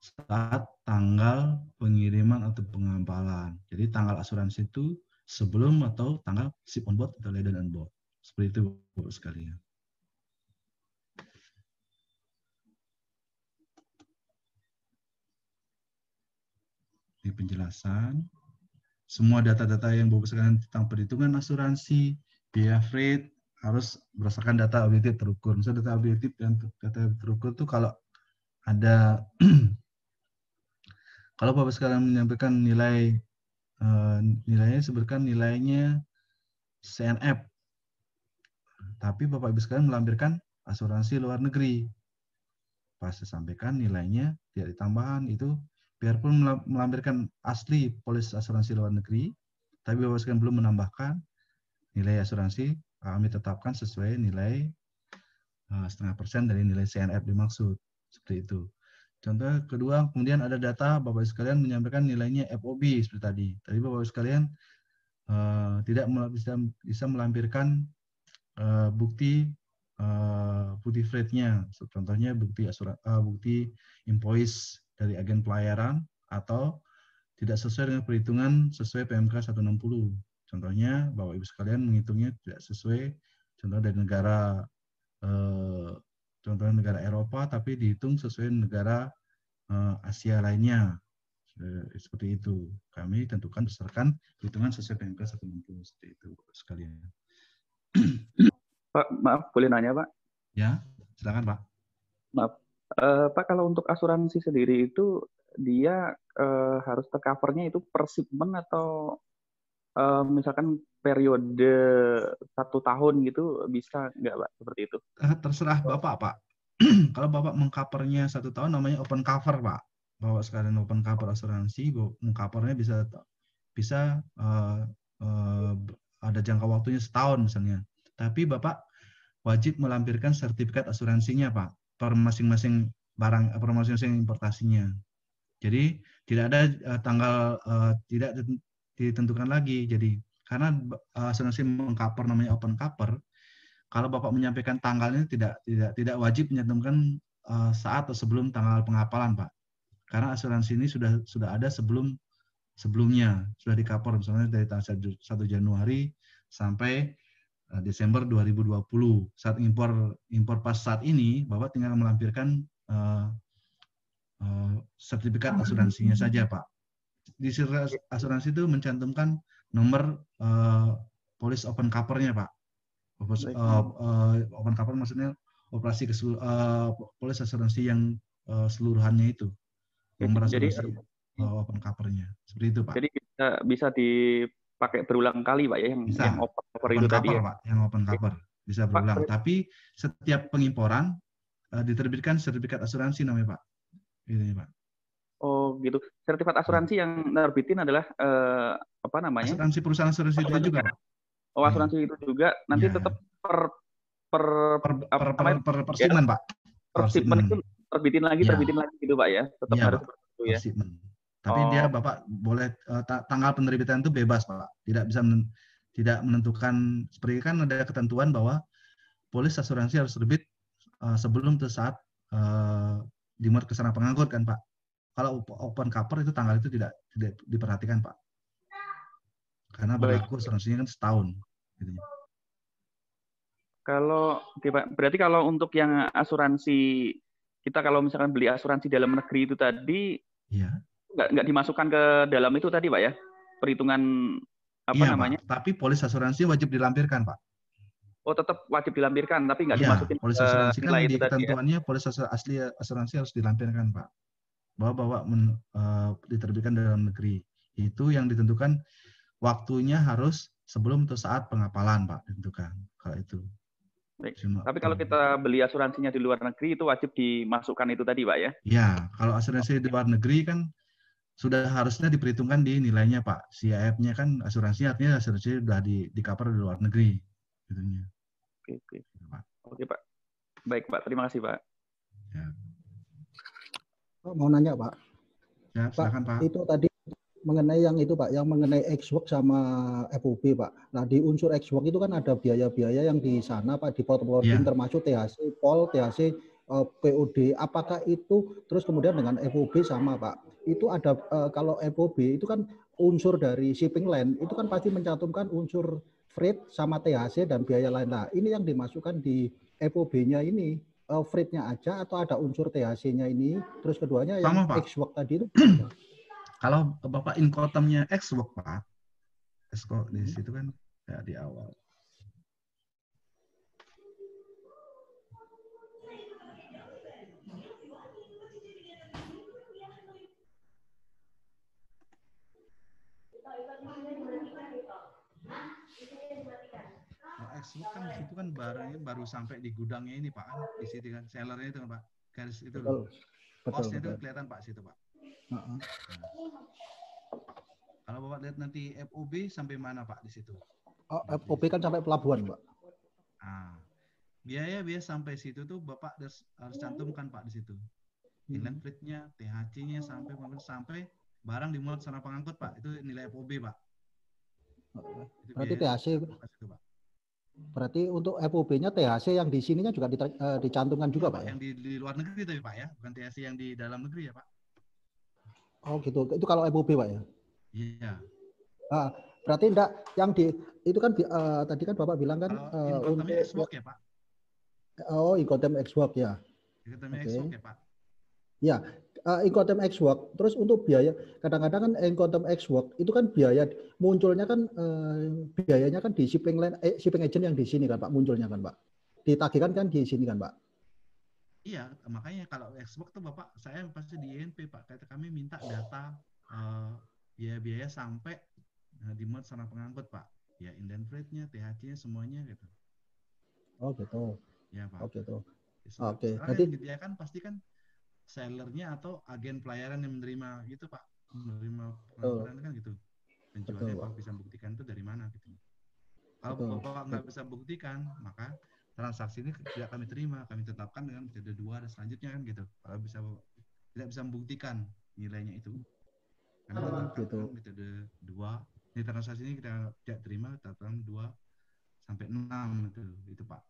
saat tanggal pengiriman atau pengampalan. Jadi tanggal asuransi itu sebelum atau tanggal ship on board atau laden on board. Seperti itu Bapak sekalian. Ini penjelasan. Semua data-data yang Bapak sekalian tentang perhitungan asuransi, biaya freight harus berdasarkan data objektif terukur. Misalnya data objektif dan data terukur itu kalau ada kalau Bapak sekarang menyampaikan nilai eh, nilainya sebutkan nilainya CNF. Tapi Bapak Ibu sekalian melampirkan asuransi luar negeri. Pas saya sampaikan nilainya tidak ditambahan itu biarpun melampirkan asli polis asuransi luar negeri, tapi Bapak sekarang belum menambahkan, nilai asuransi kami tetapkan sesuai nilai eh, setengah persen dari nilai CNF dimaksud seperti itu. Contoh kedua, kemudian ada data Bapak Ibu sekalian menyampaikan nilainya FOB seperti tadi. Tadi Bapak Ibu sekalian uh, tidak bisa, bisa melampirkan uh, bukti uh, bukti freight-nya. So, contohnya bukti asura, uh, bukti invoice dari agen pelayaran atau tidak sesuai dengan perhitungan sesuai PMK 160. Contohnya, Bapak Ibu sekalian menghitungnya tidak sesuai contoh dari negara eh, contohnya negara Eropa tapi dihitung sesuai negara eh, Asia lainnya. Eh, seperti itu. Kami tentukan berdasarkan hitungan sesuai PMK 160 seperti itu sekalian. Pak, maaf boleh nanya, Pak? Ya, silakan, Pak. Maaf. Uh, Pak, kalau untuk asuransi sendiri itu dia uh, harus tercovernya itu per shipment atau uh, misalkan periode satu tahun gitu bisa nggak pak seperti itu? Eh, terserah bapak pak. Kalau bapak mengcovernya satu tahun namanya open cover pak. Bawa sekalian open cover asuransi, mengcovernya bisa bisa uh, uh, ada jangka waktunya setahun misalnya. Tapi bapak wajib melampirkan sertifikat asuransinya pak per masing-masing barang per masing-masing importasinya. Jadi tidak ada uh, tanggal uh, tidak ditentukan lagi. Jadi karena asuransi eh, mengcover namanya open cover, kalau Bapak menyampaikan tanggalnya tidak tidak tidak wajib menyantumkan eh, saat atau sebelum tanggal pengapalan, Pak. Karena asuransi ini sudah sudah ada sebelum sebelumnya, sudah di misalnya dari tanggal 1 Januari sampai eh, Desember 2020. Saat impor impor pas saat ini, Bapak tinggal melampirkan uh, sertifikat asuransinya saja, Pak di asuransi itu mencantumkan nomor uh, polis open covernya pak. uh, uh, open cover maksudnya operasi kesel, uh, polis asuransi yang uh, seluruhannya itu nomor asuransi jadi, uh, open covernya seperti itu pak. Jadi kita bisa dipakai berulang kali pak ya yang, bisa. yang open cover open itu cover, tadi ya. pak yang open cover bisa berulang. Pak, Tapi setiap pengimporan uh, diterbitkan sertifikat asuransi namanya pak. Ini pak. Oh gitu. Sertifikat asuransi yang nerbitin adalah uh, apa namanya? Asuransi perusahaan asuransi itu juga. Oh asuransi itu juga. Nanti ya. tetap per per per per, per, per, per ya, pak. Persimen itu terbitin lagi, ya. terbitin lagi gitu pak ya. Tetap ya, harus seperti itu ya. Persimen. Tapi oh. dia bapak boleh uh, tanggal penerbitan itu bebas pak. Tidak bisa men tidak menentukan seperti kan ada ketentuan bahwa polis asuransi harus terbit uh, sebelum saat uh, di kesana pengangkut kan pak kalau open cover itu tanggal itu tidak tidak diperhatikan pak karena berlaku seharusnya kan setahun gitu. Ya. kalau berarti kalau untuk yang asuransi kita kalau misalkan beli asuransi dalam negeri itu tadi ya. nggak nggak dimasukkan ke dalam itu tadi pak ya perhitungan apa iya, namanya pak. tapi polis asuransi wajib dilampirkan pak oh tetap wajib dilampirkan tapi nggak ya, dimasukin polis asuransi kan di ya? ketentuannya ya. polis asuransi asli asuransi harus dilampirkan pak bahwa bawa men, uh, diterbitkan dalam negeri itu yang ditentukan waktunya harus sebelum atau saat pengapalan pak ditentukan kalau itu Baik. Cuma, Tapi kalau kita beli asuransinya di luar negeri itu wajib dimasukkan itu tadi, Pak ya? Ya, kalau asuransi di luar negeri kan sudah harusnya diperhitungkan di nilainya, Pak. cif nya kan asuransi artinya asuransi sudah di, di cover di luar negeri. Gitunya. Oke, oke. Iya, pak. Oke, Pak. Baik, Pak. Terima kasih, Pak. Ya. Pak mau nanya Pak. Ya, silakan, Pak. Pak. Itu tadi mengenai yang itu Pak, yang mengenai ex-work sama FOB Pak. Nah di unsur ex-work itu kan ada biaya-biaya yang di sana Pak, di portfolio ya. termasuk THC, POL, THC, eh, POD. Apakah itu terus kemudian dengan FOB sama Pak? Itu ada eh, kalau FOB itu kan unsur dari shipping line itu kan pasti mencantumkan unsur freight sama THC dan biaya lain. Nah, ini yang dimasukkan di FOB-nya ini uh, freight-nya aja atau ada unsur THC-nya ini? Terus keduanya yang Sama, X work tadi itu? Kalau Bapak income nya X work Pak, Esko di hmm. situ kan ya, di awal. ekspor kan itu kan barangnya baru sampai di gudangnya ini Pak, kan, di sini kan sellernya itu kan, Pak, garis itu betul, Posnya itu kelihatan Pak situ Pak. Nah. Kalau Bapak lihat nanti FOB sampai mana Pak di situ? Oh, FOB kan sampai pelabuhan Pak. Nah, biaya biaya sampai situ tuh Bapak harus, cantumkan Pak di situ. Inland hmm. fleetnya, THC-nya sampai sampai barang dimuat sana pengangkut Pak, itu nilai FOB Pak. Berarti THC itu, Pak. Berarti untuk FOB-nya THC yang di sininya juga eh, iya, dicantumkan juga, iya, Pak? Ya? Yang di, di luar negeri tapi, ya, Pak ya? Bukan THC yang di dalam negeri ya, Pak? Oh, gitu. Itu kalau FOB, Pak ya? Iya. Ah, berarti enggak yang di itu kan uh, tadi kan Bapak bilang kan uh, uh untuk ya, Pak? Oh, Incoterm Xbox ya. Incoterm okay. ya, Pak. Ya, uh, income ex work terus untuk biaya kadang-kadang kan income ex work itu kan biaya munculnya kan uh, biayanya kan di shipping line eh, shipping agent yang di sini kan Pak munculnya kan Pak ditagihkan kan di sini kan Pak Iya, makanya kalau Xbox tuh Bapak, saya pasti di INP Pak. Kata kami minta data uh, biaya-biaya sampai uh, di mod sana pengangkut Pak. Ya inland freight nya THC-nya semuanya gitu. Oh gitu. Iya Pak. Oh, gitu. Ya, Oke okay, tuh. Oke. Okay. Jadi kan pasti kan sellernya atau agen pelayaran yang menerima gitu pak menerima pelayaran kan gitu penjualnya pak bisa buktikan itu dari mana gitu kalau bapak nggak bisa buktikan maka transaksi ini tidak kami terima kami tetapkan dengan metode dua dan selanjutnya kan gitu kalau bisa tidak bisa membuktikan nilainya itu karena oh, gitu. metode dua ini transaksi ini kita tidak terima tetapkan dua sampai enam itu itu pak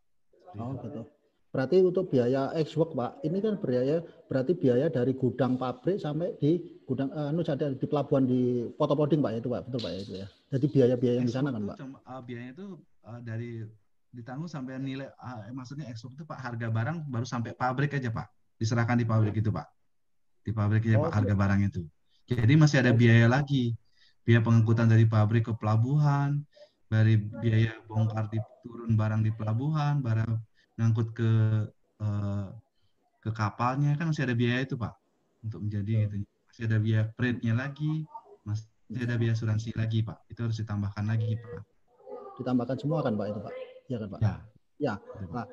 Jadi, oh betul Berarti untuk biaya ex work Pak, ini kan biaya berarti biaya dari gudang pabrik sampai di gudang eh, anu uh, di pelabuhan di Potopoding Pak ya, itu Pak, betul Pak ya, itu ya. Jadi biaya-biaya yang di sana kan Pak. Cuma, uh, biayanya itu uh, dari ditanggung sampai nilai uh, maksudnya ekspor itu Pak harga barang baru sampai pabrik aja Pak. Diserahkan di pabrik itu Pak. Di pabrik aja oh, Pak harga barang itu. Jadi masih ada biaya lagi. Biaya pengangkutan dari pabrik ke pelabuhan, dari biaya bongkar di turun barang di pelabuhan, barang ngangkut ke uh, ke kapalnya kan masih ada biaya itu pak untuk menjadi gitu masih ada biaya freightnya lagi masih ada biaya asuransi lagi pak itu harus ditambahkan lagi pak ditambahkan semua kan pak itu pak ya kan pak ya, ya. pak. Nah,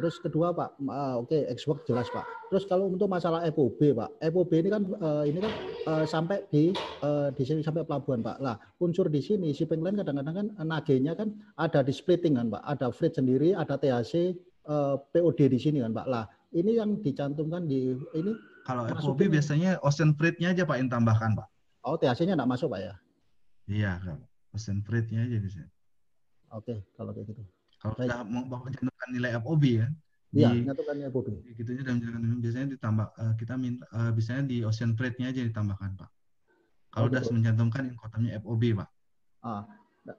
terus kedua Pak, uh, oke okay, ex jelas Pak. Terus kalau untuk masalah FOB Pak, FOB ini kan uh, ini kan uh, sampai di uh, di sini sampai pelabuhan Pak. Lah unsur di sini shipping line kadang-kadang kan nagenya kan ada di splitting kan Pak, ada freight sendiri, ada THC, uh, eh, POD di sini kan Pak. Lah, ini yang dicantumkan di ini kalau FOB biasanya ocean freight-nya aja Pak yang tambahkan Pak. Oh, THC-nya tidak masuk Pak ya? Iya, kalau ocean freight-nya aja biasanya. Oke, kalau kayak gitu. Kalau Baik. sudah mencantumkan nilai FOB ya. Iya, mencantumkan FOB. Gitunya dalam jangkaan biasanya ditambah eh, kita minta uh, biasanya di ocean freight-nya aja ditambahkan Pak. Kalau oh, sudah gitu. mencantumkan kotanya FOB Pak. Ah,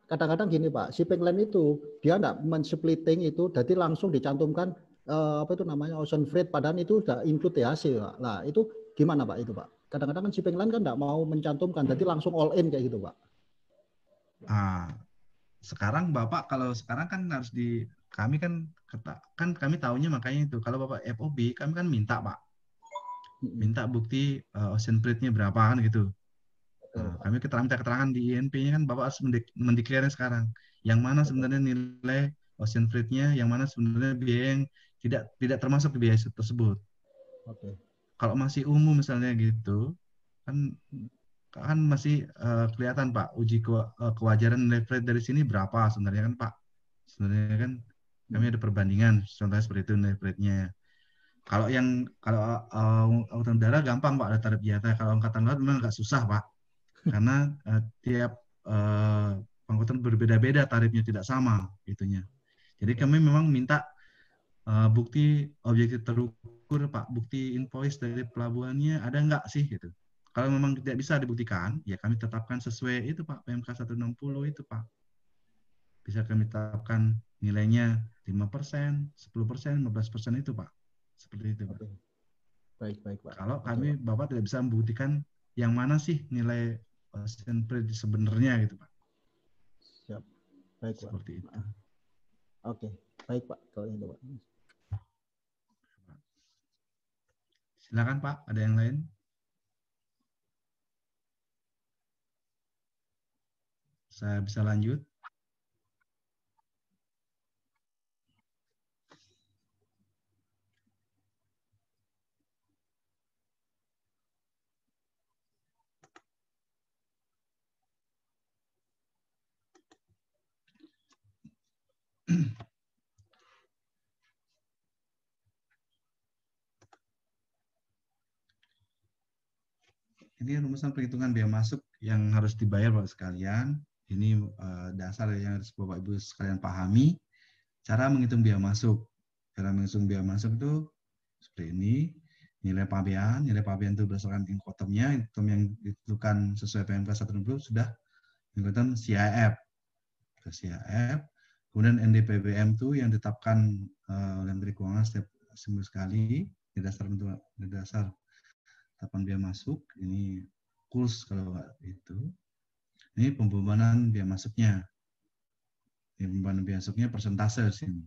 kadang-kadang gini Pak, shipping lane itu dia tidak mensplitting itu, jadi langsung dicantumkan uh, apa itu namanya ocean freight, padahal itu sudah include hasil. Pak. Nah itu gimana Pak itu Pak? Kadang-kadang kan shipping lane kan tidak mau mencantumkan, jadi langsung all in kayak gitu Pak. Ah, sekarang Bapak kalau sekarang kan harus di kami kan kan kami tahunya makanya itu kalau Bapak FOB kami kan minta Pak minta bukti uh, ocean freight-nya berapa kan gitu. Nah, kami keterangan-keterangan di INP-nya kan Bapak harus mendeklarasi sekarang. Yang mana sebenarnya nilai ocean freight-nya, yang mana sebenarnya biaya yang tidak tidak termasuk biaya tersebut. Oke. Okay. Kalau masih umum misalnya gitu, kan kan masih uh, kelihatan Pak uji ke, uh, eh, kewajaran nilai freight dari sini berapa sebenarnya kan Pak. Sebenarnya kan kami ada perbandingan contohnya seperti itu nilai freight-nya. Kalau yang kalau uh, angkatan udara gampang Pak ada tarif biaya. Kalau angkatan laut memang agak susah Pak karena uh, tiap uh, eh, pengangkutan berbeda-beda tarifnya tidak sama itunya. Jadi kami memang minta uh, bukti objektif terukur Pak, bukti invoice dari pelabuhannya ada nggak sih gitu. Kalau memang tidak bisa dibuktikan, ya kami tetapkan sesuai itu Pak PMK 160 itu Pak. Bisa kami tetapkan nilainya lima 5%, 10%, persen itu Pak. Seperti itu Pak. Baik, baik Pak. Kalau kami Bapak tidak bisa membuktikan yang mana sih nilai pasien prediksi sebenarnya gitu Pak. Siap. Baik, Pak. Seperti itu. Oke, baik Pak kalau yang Pak. Silakan Pak, ada yang lain? Saya bisa lanjut? Ini rumusan perhitungan biaya masuk yang harus dibayar Bapak sekalian. Ini eh, dasar yang harus Bapak Ibu sekalian pahami. Cara menghitung biaya masuk. Cara menghitung biaya masuk itu seperti ini. Nilai pabean, nilai pabean itu berdasarkan inkotomnya, itu yang ditentukan sesuai PMK 160 sudah menggunakan CIF. Ke CIF Kemudian NDPBM itu yang ditetapkan uh, oleh Menteri Keuangan setiap seminggu sekali di dasar di dasar tahapan biaya masuk ini kurs kalau itu ini pembebanan biaya masuknya ini pembebanan biaya masuknya persentase di sini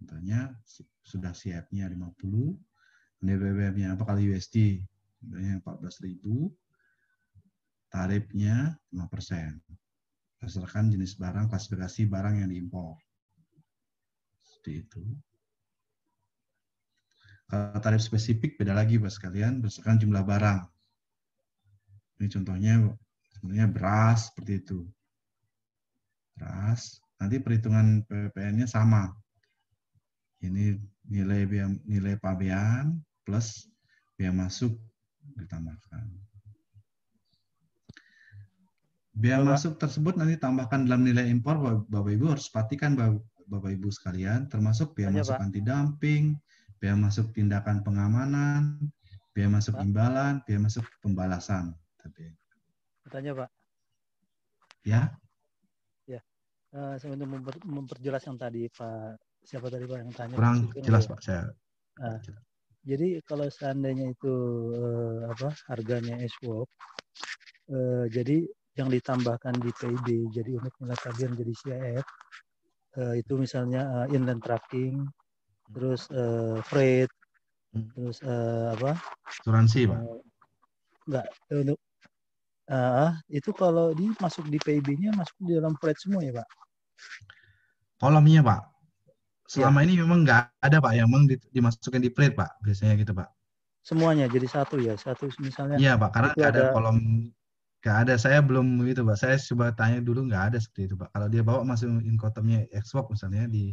contohnya sudah siapnya 50 NDPBM-nya apa kali USD contohnya 14.000 tarifnya 5 persen berdasarkan jenis barang, klasifikasi barang yang diimpor. Seperti itu. Kalau tarif spesifik beda lagi buat sekalian berdasarkan jumlah barang. Ini contohnya sebenarnya beras seperti itu. Beras, nanti perhitungan PPN-nya sama. Ini nilai biaya, nilai pabean plus biaya masuk ditambahkan. Biaya masuk tersebut nanti tambahkan dalam nilai impor, Bapak Ibu harus perhatikan Bapak Ibu sekalian, termasuk biaya Hanya, masuk Pak. anti dumping, biaya masuk tindakan pengamanan, biaya masuk Pak. imbalan, biaya masuk pembalasan. Tapi tanya Pak. Ya. Ya. Uh, saya untuk memper, memperjelas yang tadi Pak siapa tadi Pak yang tanya. Kurang Masukin jelas ya. Pak saya. Uh, Jadi kalau seandainya itu eh, apa harganya swap eh, jadi yang ditambahkan di PIB jadi unit nilai tagihan jadi CIF eh, itu misalnya eh, inland tracking hmm. terus eh, freight hmm. terus apa asuransi pak enggak untuk ah, itu kalau di masuk di PIB-nya masuk di dalam freight semua ya pak kolomnya pak selama ya. ini memang enggak ada pak yang memang dimasukkan di freight pak biasanya gitu pak semuanya jadi satu ya satu misalnya iya pak karena ada, ada kolom Gak ada, saya belum itu Pak. Saya coba tanya dulu nggak ada seperti itu Pak. Kalau dia bawa masuk inkotemnya Xbox misalnya di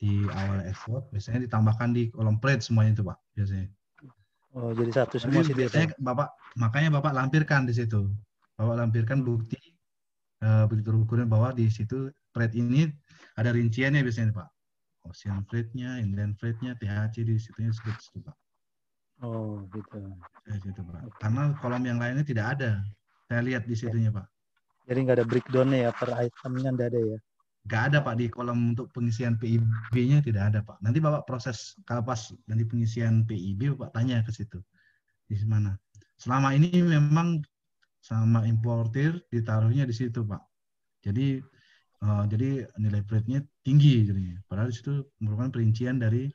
di awal Xbox, biasanya ditambahkan di kolom plate semuanya itu Pak biasanya. Oh, jadi satu semua sih biasanya itu. Bapak makanya Bapak lampirkan di situ. Bapak lampirkan bukti uh, bukti bahwa di situ plate ini ada rinciannya biasanya Pak. Ocean plate-nya, inland plate-nya, THC di situ disebut Pak. Oh, gitu. Ya, gitu Pak. Karena kolom yang lainnya tidak ada. Saya lihat di situnya, Pak. Jadi nggak ada breakdownnya ya per itemnya nggak ada ya? Nggak ada Pak di kolom untuk pengisian PIB-nya tidak ada Pak. Nanti Bapak proses kalau pas nanti pengisian PIB Bapak tanya ke situ di mana. Selama ini memang sama importir ditaruhnya di situ Pak. Jadi uh, jadi nilai freight-nya tinggi jadi. Padahal di situ merupakan perincian dari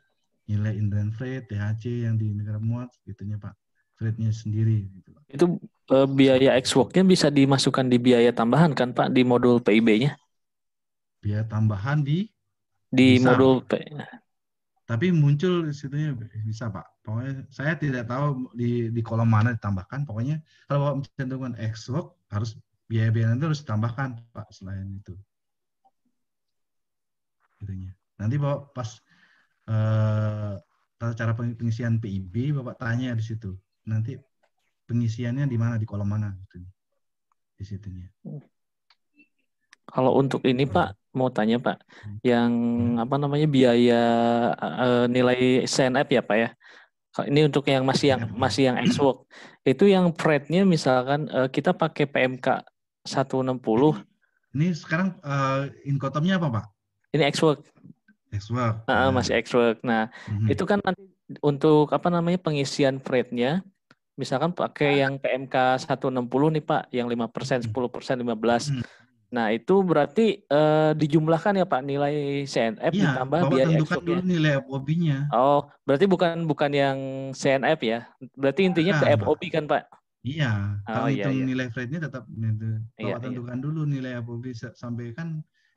nilai inland freight, THC yang di negara muat, gitunya Pak. Freight-nya sendiri. Gitu, Pak. Itu Eh, biaya ex-worknya bisa dimasukkan di biaya tambahan kan Pak di modul PIB-nya? Biaya tambahan di di bisa. modul P. Tapi muncul di situnya bisa Pak. Pokoknya saya tidak tahu di di kolom mana ditambahkan. Pokoknya kalau Bapak mencantumkan ex-work harus biaya-biaya nanti harus ditambahkan Pak selain itu. Itunya. Nanti Bapak pas eh, cara pengisian PIB Bapak tanya di situ. Nanti pengisiannya di mana di kolom mana gitu di situnya. Kalau untuk ini hmm. Pak mau tanya Pak, hmm. yang hmm. apa namanya biaya uh, nilai CNF ya Pak ya? Ini untuk yang masih yang masih yang ex work hmm. itu yang freightnya misalkan uh, kita pakai PMK 160. Ini sekarang uh, inkotomnya apa Pak? Ini ex work. Ex work. Nah, uh, masih ex work. Nah -hmm. itu kan untuk apa namanya pengisian freightnya? misalkan pakai yang PMK 160 nih Pak, yang 5%, 10%, 15%. Nah, itu berarti uh, dijumlahkan ya Pak nilai CNF ya, ditambah bahwa biaya tentukan dulu nilai FOB-nya. Oh, berarti bukan bukan yang CNF ya. Berarti intinya nah, ke ah. FOB kan Pak? Iya, oh, kalau iya, hitung iya. nilai freight-nya tetap gitu. Kalau iya, iya. tentukan iya. dulu nilai FOB sampai kan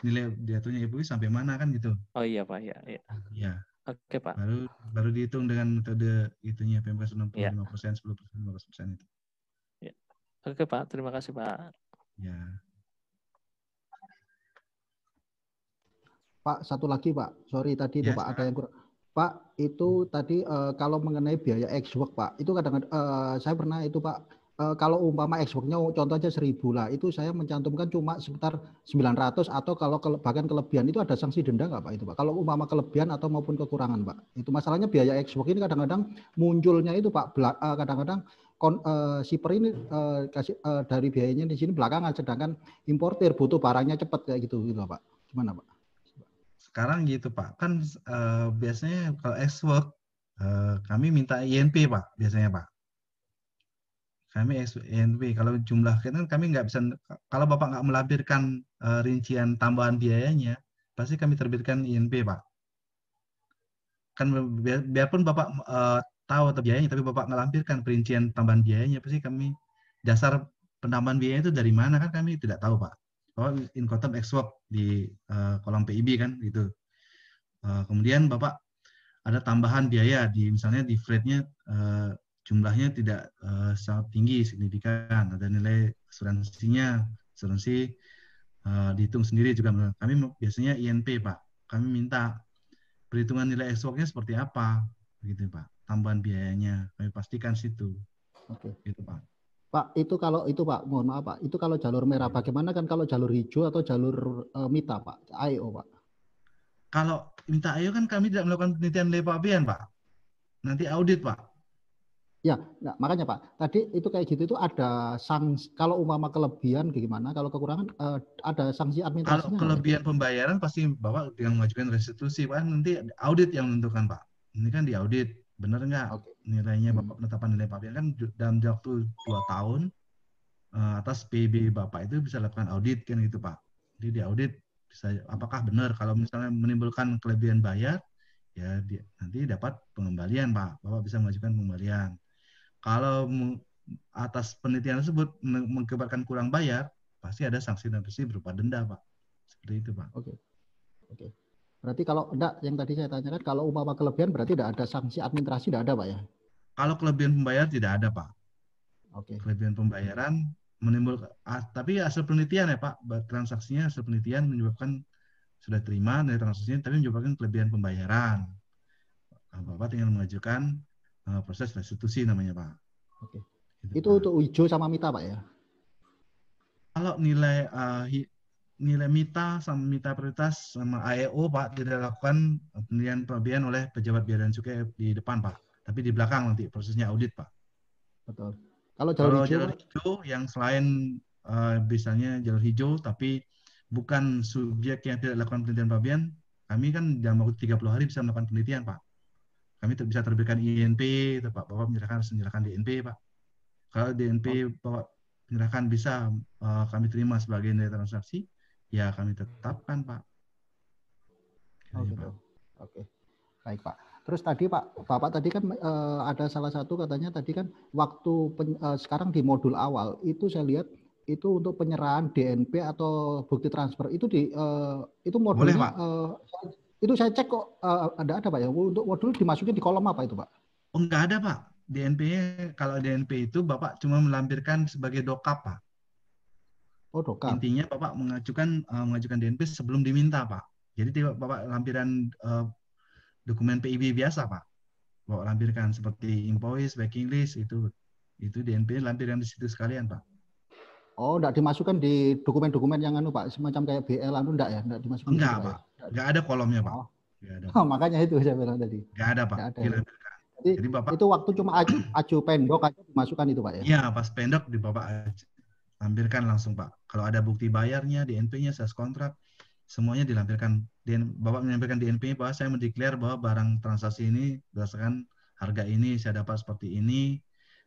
nilai jatuhnya FOB sampai mana kan gitu. Oh iya Pak, iya, iya. Iya. Oke Pak. Baru baru dihitung dengan metode itunya PMK 65 ya. persen, 10 persen, 15 persen itu. Ya. Oke Pak, terima kasih Pak. Ya. Pak, satu lagi Pak, sorry tadi ya. itu Pak ada yang kurang. Pak, itu tadi uh, kalau mengenai biaya ex work Pak, itu kadang-kadang uh, eh, saya pernah itu Pak Eh, kalau umpama ekspornya, nya contoh aja 1000 lah, itu saya mencantumkan cuma sekitar 900 atau kalau ke, bahkan kelebihan itu ada sanksi denda nggak Pak itu Pak? Kalau umpama kelebihan atau maupun kekurangan Pak. Itu masalahnya biaya ekspor ini kadang-kadang munculnya itu Pak eh, kadang-kadang kon, uh, eh, siper ini uh, kasih uh, dari biayanya di sini belakangan sedangkan importer butuh barangnya cepat kayak gitu gitu Pak. Gimana Pak? Sekarang gitu Pak, kan uh, biasanya kalau Xbox uh, kami minta INP Pak biasanya Pak kami SNP kalau jumlah kan kami nggak bisa kalau bapak nggak melampirkan uh, eh, rincian tambahan biayanya pasti kami terbitkan INP pak kan biarpun bapak uh, tahu atau biayanya tapi bapak nggak lampirkan perincian tambahan biayanya pasti kami dasar penambahan biaya itu dari mana kan kami tidak tahu pak bahwa oh, inkotom ekswap di uh, eh, kolom PIB kan gitu uh, kemudian bapak ada tambahan biaya di misalnya di freight-nya uh, jumlahnya tidak uh, sangat tinggi signifikan ada nilai asuransinya asuransi uh, dihitung sendiri juga kami biasanya INP pak kami minta perhitungan nilai ekspornya seperti apa begitu pak tambahan biayanya kami pastikan situ oke okay. gitu pak Pak, itu kalau itu Pak, mohon maaf Pak, itu kalau jalur merah, iya. bagaimana kan kalau jalur hijau atau jalur uh, mita Pak, IO e Pak? Kalau minta IO e kan kami tidak melakukan penelitian nilai Pak, nanti audit Pak. Ya, enggak, makanya Pak, tadi itu kayak gitu itu ada sanksi. kalau umpama kelebihan gimana, kalau kekurangan eh, ada sanksi administrasinya. Kalau kelebihan pembayaran pasti Bapak yang mengajukan restitusi, Pak. Nanti audit yang menentukan, Pak. Ini kan di audit, benar nggak okay. nilainya Bapak hmm. penetapan nilai Bapak kan dalam waktu dua tahun eh, atas PB Bapak itu bisa lakukan audit kan gitu, Pak. Jadi di audit bisa apakah benar kalau misalnya menimbulkan kelebihan bayar ya di, nanti dapat pengembalian Pak. Bapak bisa mengajukan pengembalian kalau atas penelitian tersebut mengakibatkan kurang bayar, pasti ada sanksi dan berupa denda, Pak. Seperti itu, Pak. Oke. Oke. Berarti kalau enggak yang tadi saya tanyakan kalau umpama kelebihan berarti tidak ada sanksi administrasi tidak ada, Pak ya? Kalau kelebihan pembayar tidak ada, Pak. Oke. Kelebihan pembayaran menimbulkan tapi hasil penelitian ya, Pak, transaksinya hasil penelitian menyebabkan sudah terima dari transaksinya tapi menyebabkan kelebihan pembayaran. Bapak tinggal mengajukan Eh, proses restitusi namanya pak. Oke. Gitu, itu untuk hijau sama mita pak ya? Kalau nilai uh, nilai mita sama mita prioritas sama AEO pak tidak dilakukan penilaian pembiayaan oleh pejabat biaya dan cukai di depan pak, tapi di belakang nanti prosesnya audit pak. Betul. Kalau jalur, Kalau jalur hijau yang selain uh, jalur hijau tapi bukan subjek yang tidak lakukan penelitian pabian, kami kan dalam waktu 30 hari bisa melakukan penelitian, Pak. Kami ter bisa terbitkan INP, itu Pak. Bapak menyerahkan menyerahkan DNP, Pak. Kalau DNP oh. Bapak menyerahkan bisa uh, kami terima sebagai nilai transaksi, ya kami tetapkan, Pak. Gitu oh, gitu. Oke. Baik, Pak. Terus tadi Pak, Bapak tadi kan uh, ada salah satu katanya tadi kan waktu pen, uh, sekarang di modul awal itu saya lihat itu untuk penyerahan DNP atau bukti transfer itu di uh, itu modulnya Boleh, Pak. Uh, itu saya cek kok uh, eh, ada eh, ada Pak ya. Untuk modul dimasukin di kolom apa itu Pak? Oh nggak ada Pak. DNP kalau DNP itu Bapak cuma melampirkan sebagai dokap Pak. Oh dokap. Intinya Bapak mengajukan uh, mengajukan DNP sebelum diminta Pak. Jadi Bapak lampiran uh, dokumen PIB biasa Pak. Bapak lampirkan seperti invoice, backing list itu itu DNP lampiran di situ sekalian Pak. Oh, enggak dimasukkan di dokumen-dokumen yang anu Pak, semacam kayak BL anu enggak ya? Enggak dimasukkan. Enggak, Pak. Ya? Nggak ada kolomnya, Pak. Oh. ada. Oh, makanya itu saya bilang tadi. Nggak ada, Pak. Gak ada. Jadi, Jadi Bapak itu waktu cuma acu, acu pendok aja dimasukkan itu, Pak ya. Iya, pas pendok di Bapak lampirkan langsung, Pak. Kalau ada bukti bayarnya, DNP-nya, ses kontrak, semuanya dilampirkan. Bapak menyampaikan DNP bahwa saya mendeklar bahwa barang transaksi ini berdasarkan harga ini saya dapat seperti ini,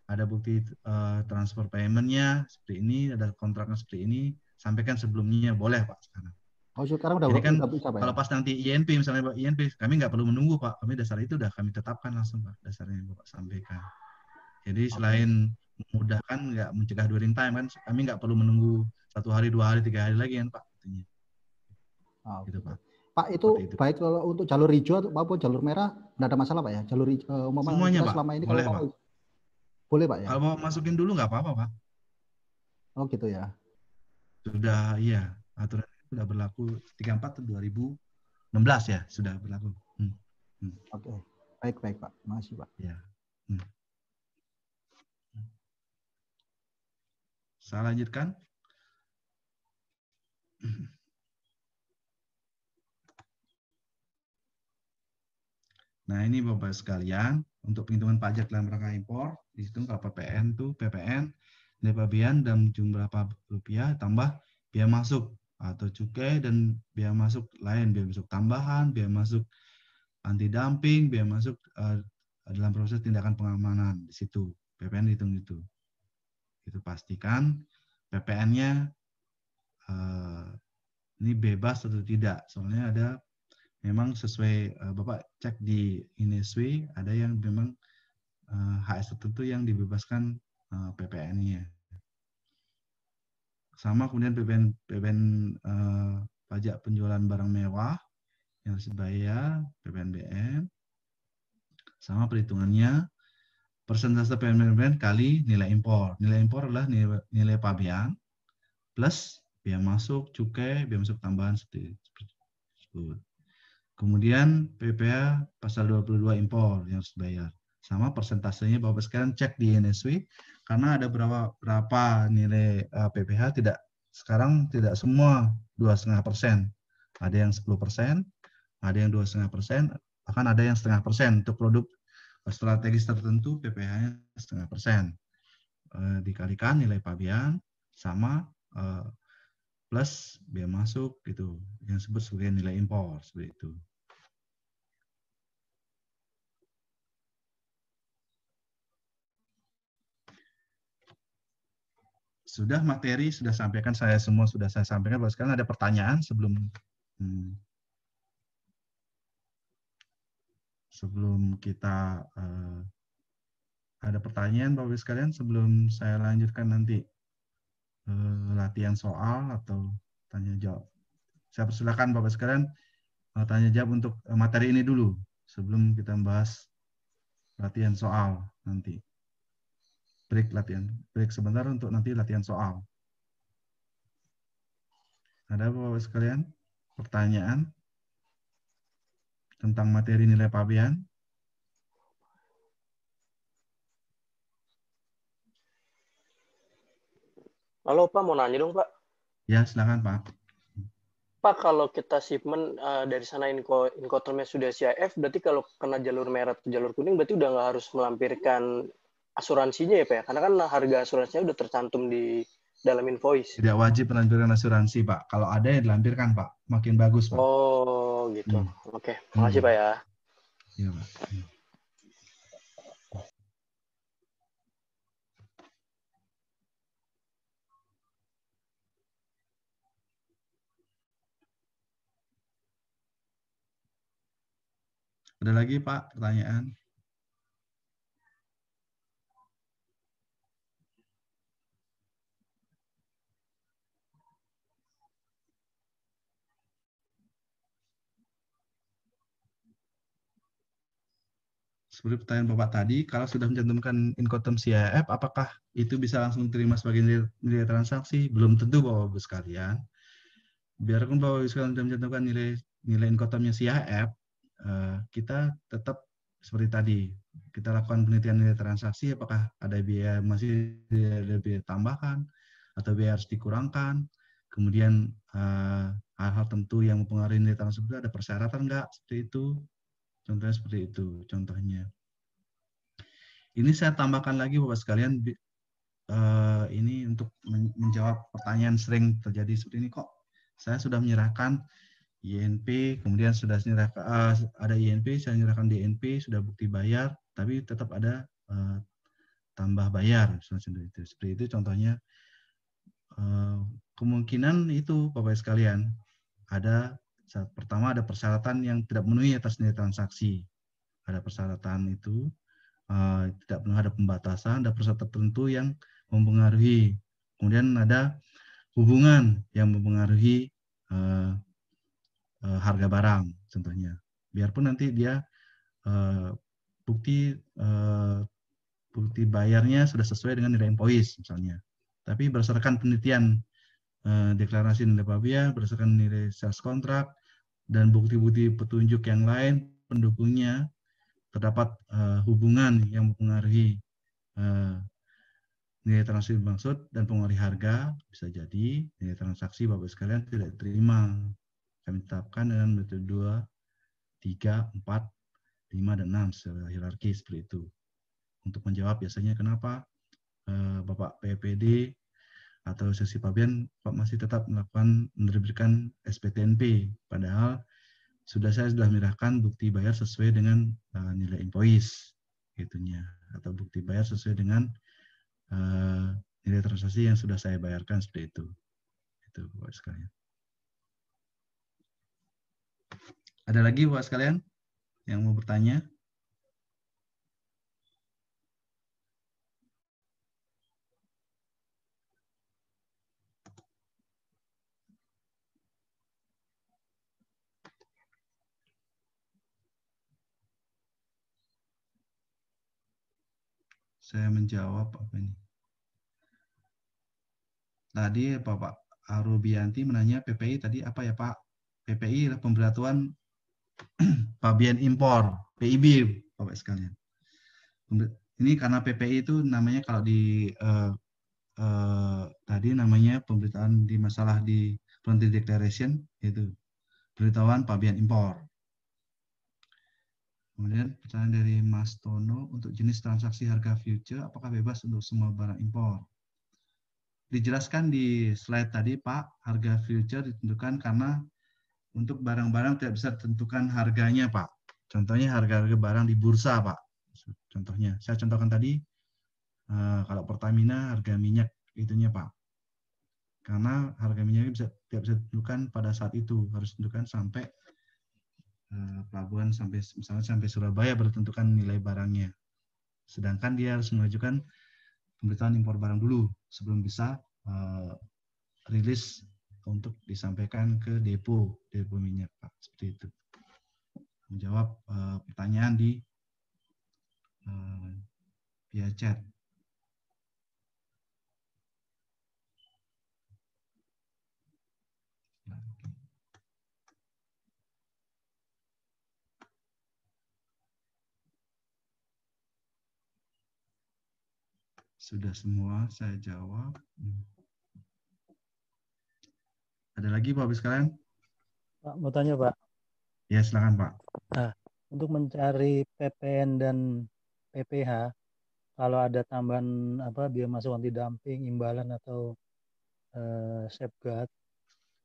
ada bukti uh, transfer paymentnya seperti ini, ada kontraknya seperti ini, sampaikan sebelumnya boleh Pak sekarang. Oh, sekarang udah kan bisa, Pak, ya? kalau pas nanti INP misalnya Pak INP, kami nggak perlu menunggu Pak, kami dasar itu udah kami tetapkan langsung Pak, dasarnya yang Bapak sampaikan. Jadi okay. selain memudahkan nggak mencegah during time kan, kami nggak perlu menunggu satu hari, dua hari, tiga hari lagi kan Pak, tentunya. Ah, okay. gitu Pak. Pak itu, itu baik kalau untuk jalur hijau atau maupun jalur merah nggak ada masalah Pak ya, jalur uh, Semuanya, Pak. selama ini kan boleh, kalau Pak. boleh Pak ya. Kalau mau masukin dulu nggak apa-apa Pak. Oh gitu ya. Sudah iya aturan sudah berlaku 34 2016 ya sudah berlaku. Hmm. Hmm. Oke, okay. baik baik Pak, makasih Pak. Ya. Hmm. Saya lanjutkan. Nah ini Bapak sekalian untuk penghitungan pajak dalam rangka impor dihitung PPN tuh PPN nilai pabean dalam jumlah rupiah tambah biaya masuk atau cukai dan biaya masuk lain, biaya masuk tambahan, biaya masuk anti dumping, biaya masuk uh, dalam proses tindakan pengamanan di situ. PPN dihitung itu. Itu pastikan PPN-nya uh, eh, ini bebas atau tidak. Soalnya ada memang sesuai uh, Bapak cek di Ineswi ada yang memang uh, HS tertentu yang dibebaskan uh, PPN-nya sama kemudian PPN PPN eh, pajak penjualan barang mewah yang harus dibayar PPNBM sama perhitungannya persentase PPN kali nilai impor nilai impor adalah nilai, nilai pabean plus biaya masuk cukai biaya masuk tambahan seperti tersebut kemudian PPA pasal 22 impor yang harus dibayar sama persentasenya Bapak sekalian cek di NSW karena ada berapa berapa nilai uh, eh, PPH tidak sekarang tidak semua dua setengah persen ada yang 10 persen ada yang dua setengah persen bahkan ada yang setengah persen untuk produk strategis tertentu PPH-nya setengah persen eh, dikalikan nilai pabean sama uh, plus biaya masuk gitu yang disebut sebagai nilai impor seperti itu. sudah materi sudah sampaikan saya semua sudah saya sampaikan. Bahwa sekarang ada pertanyaan sebelum hmm, sebelum kita uh, ada pertanyaan Bapak Ibu sekalian sebelum saya lanjutkan nanti uh, latihan soal atau tanya jawab. Saya persilakan Bapak sekalian uh, tanya jawab untuk materi ini dulu sebelum kita membahas latihan soal nanti break latihan break sebentar untuk nanti latihan soal. Ada Bapak sekalian pertanyaan tentang materi nilai pabean? Halo Pak, mau nanya dong Pak. Ya, silakan Pak. Pak, kalau kita shipment uh, dari sana inko inkotermnya sudah CIF, berarti kalau kena jalur merah ke jalur kuning, berarti udah nggak harus melampirkan asuransinya ya Pak ya? Karena kan harga asuransinya udah tercantum di dalam invoice. Tidak wajib menampilkan asuransi Pak. Kalau ada yang dilampirkan Pak, makin bagus Pak. Oh gitu. Hmm. Oke, okay. Hmm. makasih hmm. Pak ya. Iya Pak. Hmm. Ada lagi Pak pertanyaan? seperti pertanyaan Bapak tadi, kalau sudah mencantumkan incoterm CIF, apakah itu bisa langsung diterima sebagai nilai, nilai transaksi? Belum tentu Bapak-Ibu sekalian. Biarpun Bapak-Ibu sekalian sudah mencantumkan nilai nilai incotermnya CIF, eh, kita tetap seperti tadi, kita lakukan penelitian nilai transaksi, apakah ada biaya masih ada biaya tambahan atau biaya harus dikurangkan, kemudian eh, hal-hal tentu yang mempengaruhi nilai transaksi ada persyaratan enggak seperti itu Contohnya seperti itu, contohnya. Ini saya tambahkan lagi Bapak sekalian, eh, ini untuk menjawab pertanyaan sering terjadi seperti ini kok. Saya sudah menyerahkan INP, kemudian sudah menyerahkan, eh, ada INP, saya menyerahkan DNP, sudah bukti bayar, tapi tetap ada eh, tambah bayar, seperti itu. Seperti itu contohnya. kemungkinan itu Bapak sekalian, ada pertama ada persyaratan yang tidak memenuhi atas nilai transaksi. Ada persyaratan itu uh, tidak memenuhi ada pembatasan, ada persyaratan tertentu yang mempengaruhi. Kemudian ada hubungan yang mempengaruhi uh, uh, harga barang contohnya. Biarpun nanti dia uh, bukti uh, bukti bayarnya sudah sesuai dengan nilai invoice misalnya. Tapi berdasarkan penelitian uh, deklarasi nilai pabean berdasarkan nilai sales kontrak, dan bukti-bukti petunjuk yang lain pendukungnya terdapat uh, hubungan yang mempengaruhi uh, nilai transaksi maksud dan pengaruh harga bisa jadi nilai transaksi Bapak sekalian tidak diterima. Kami tetapkan dengan metode dua tiga empat lima dan enam secara hierarki seperti itu. Untuk menjawab biasanya kenapa eh, Bapak PPD atau sesi pabean Pak masih tetap melakukan menerbitkan SPTNP padahal sudah saya sudah menyerahkan bukti bayar sesuai dengan uh, nilai invoice gitunya atau bukti bayar sesuai dengan uh, nilai transaksi yang sudah saya bayarkan seperti itu itu buat sekalian ada lagi buat sekalian yang mau bertanya saya menjawab apa ini. Tadi Bapak Arubianti menanya PPI tadi apa ya Pak? PPI adalah pemberatuan pabian impor, PIB Bapak sekalian. Ini karena PPI itu namanya kalau di eh, eh, tadi namanya pemberitaan di masalah di Frontier Declaration itu pemberitahuan pabian impor. Kemudian pertanyaan dari Mas Tono, untuk jenis transaksi harga future, apakah bebas untuk semua barang impor? Dijelaskan di slide tadi, Pak, harga future ditentukan karena untuk barang-barang tidak bisa tentukan harganya, Pak. Contohnya harga-harga barang di bursa, Pak. Contohnya, saya contohkan tadi, eh, kalau Pertamina harga minyak itunya, Pak. Karena harga minyak bisa, tidak bisa ditentukan pada saat itu, harus ditentukan sampai Eh, pelabuhan sampai misalnya sampai Surabaya bertentukan nilai barangnya. Sedangkan dia harus mengajukan pemberitahuan impor barang dulu sebelum bisa uh, rilis untuk disampaikan ke depo depo minyak Pak seperti itu. Menjawab uh, pertanyaan di uh, via chat. Sudah semua saya jawab. Hmm. Ada lagi Pak Abis kalian? Pak, mau tanya Pak. Ya, silakan Pak. Nah, untuk mencari PPN dan PPH, kalau ada tambahan apa biaya masuk anti dumping, imbalan atau uh, safeguard,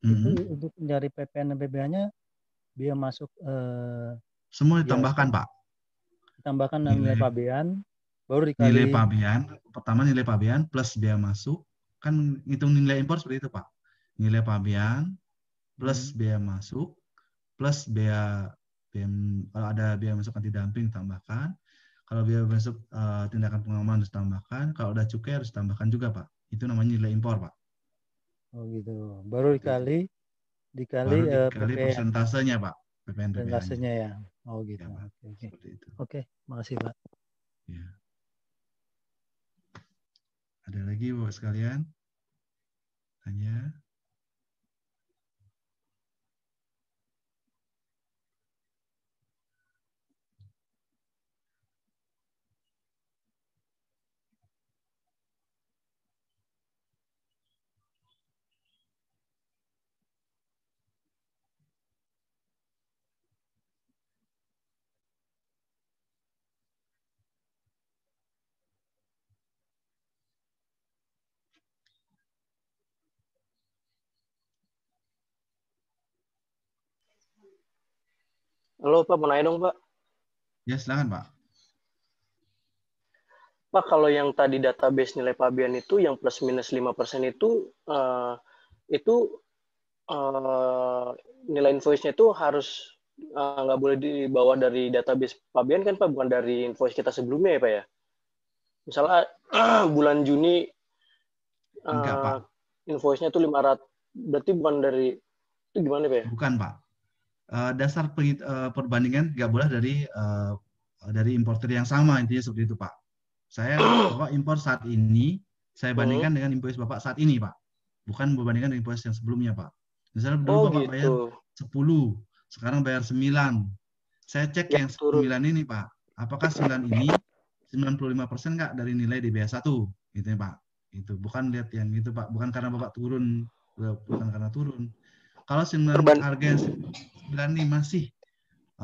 mm -hmm. itu mm-hmm. untuk mencari PPN dan PPH-nya biaya masuk Uh, semua ditambahkan biaya, Pak. Ditambahkan namanya nilai pabean baru dikali nilai pabean pertama nilai pabean plus biaya masuk kan ngitung nilai impor seperti itu pak nilai pabean plus hmm. biaya masuk plus biaya, biaya kalau ada biaya masuk anti dumping tambahkan kalau biaya masuk uh, tindakan pengaman harus tambahkan kalau ada cukai harus tambahkan juga pak itu namanya nilai impor pak oh gitu baru dikali dikali baru eh, dikali uh, persentasenya pak PPN, persentasenya ya oh gitu ya, oke oke oke okay. makasih pak yeah. Ada lagi Bapak sekalian? hanya. Halo Pak, mau nanya dong Pak. Ya silahkan Pak. Pak, kalau yang tadi database nilai pabian itu yang plus minus 5% itu uh, itu uh, nilai invoice-nya itu harus uh, nggak boleh dibawa dari database pabian kan Pak, bukan dari invoice kita sebelumnya ya Pak ya? Misalnya uh, bulan Juni uh, Pak. invoice-nya itu 500, berarti bukan dari, itu gimana Pak ya? Bukan Pak Eh, dasar eh, perbandingan nggak boleh dari eh, dari importer yang sama intinya seperti itu Pak. Saya bapak impor saat ini saya bandingkan oh. dengan invoice bapak saat ini Pak, bukan membandingkan dengan invoice yang sebelumnya Pak. Misalnya dulu oh, bapak gitu. bayar sepuluh sekarang bayar sembilan Saya cek ya, yang 9 turun. ini Pak, apakah sembilan ini 95% nggak dari nilai DBA 1 gitu ya Pak. Itu bukan lihat yang itu Pak, bukan karena bapak turun bukan karena turun, kalau dengan Terban. harga masih masih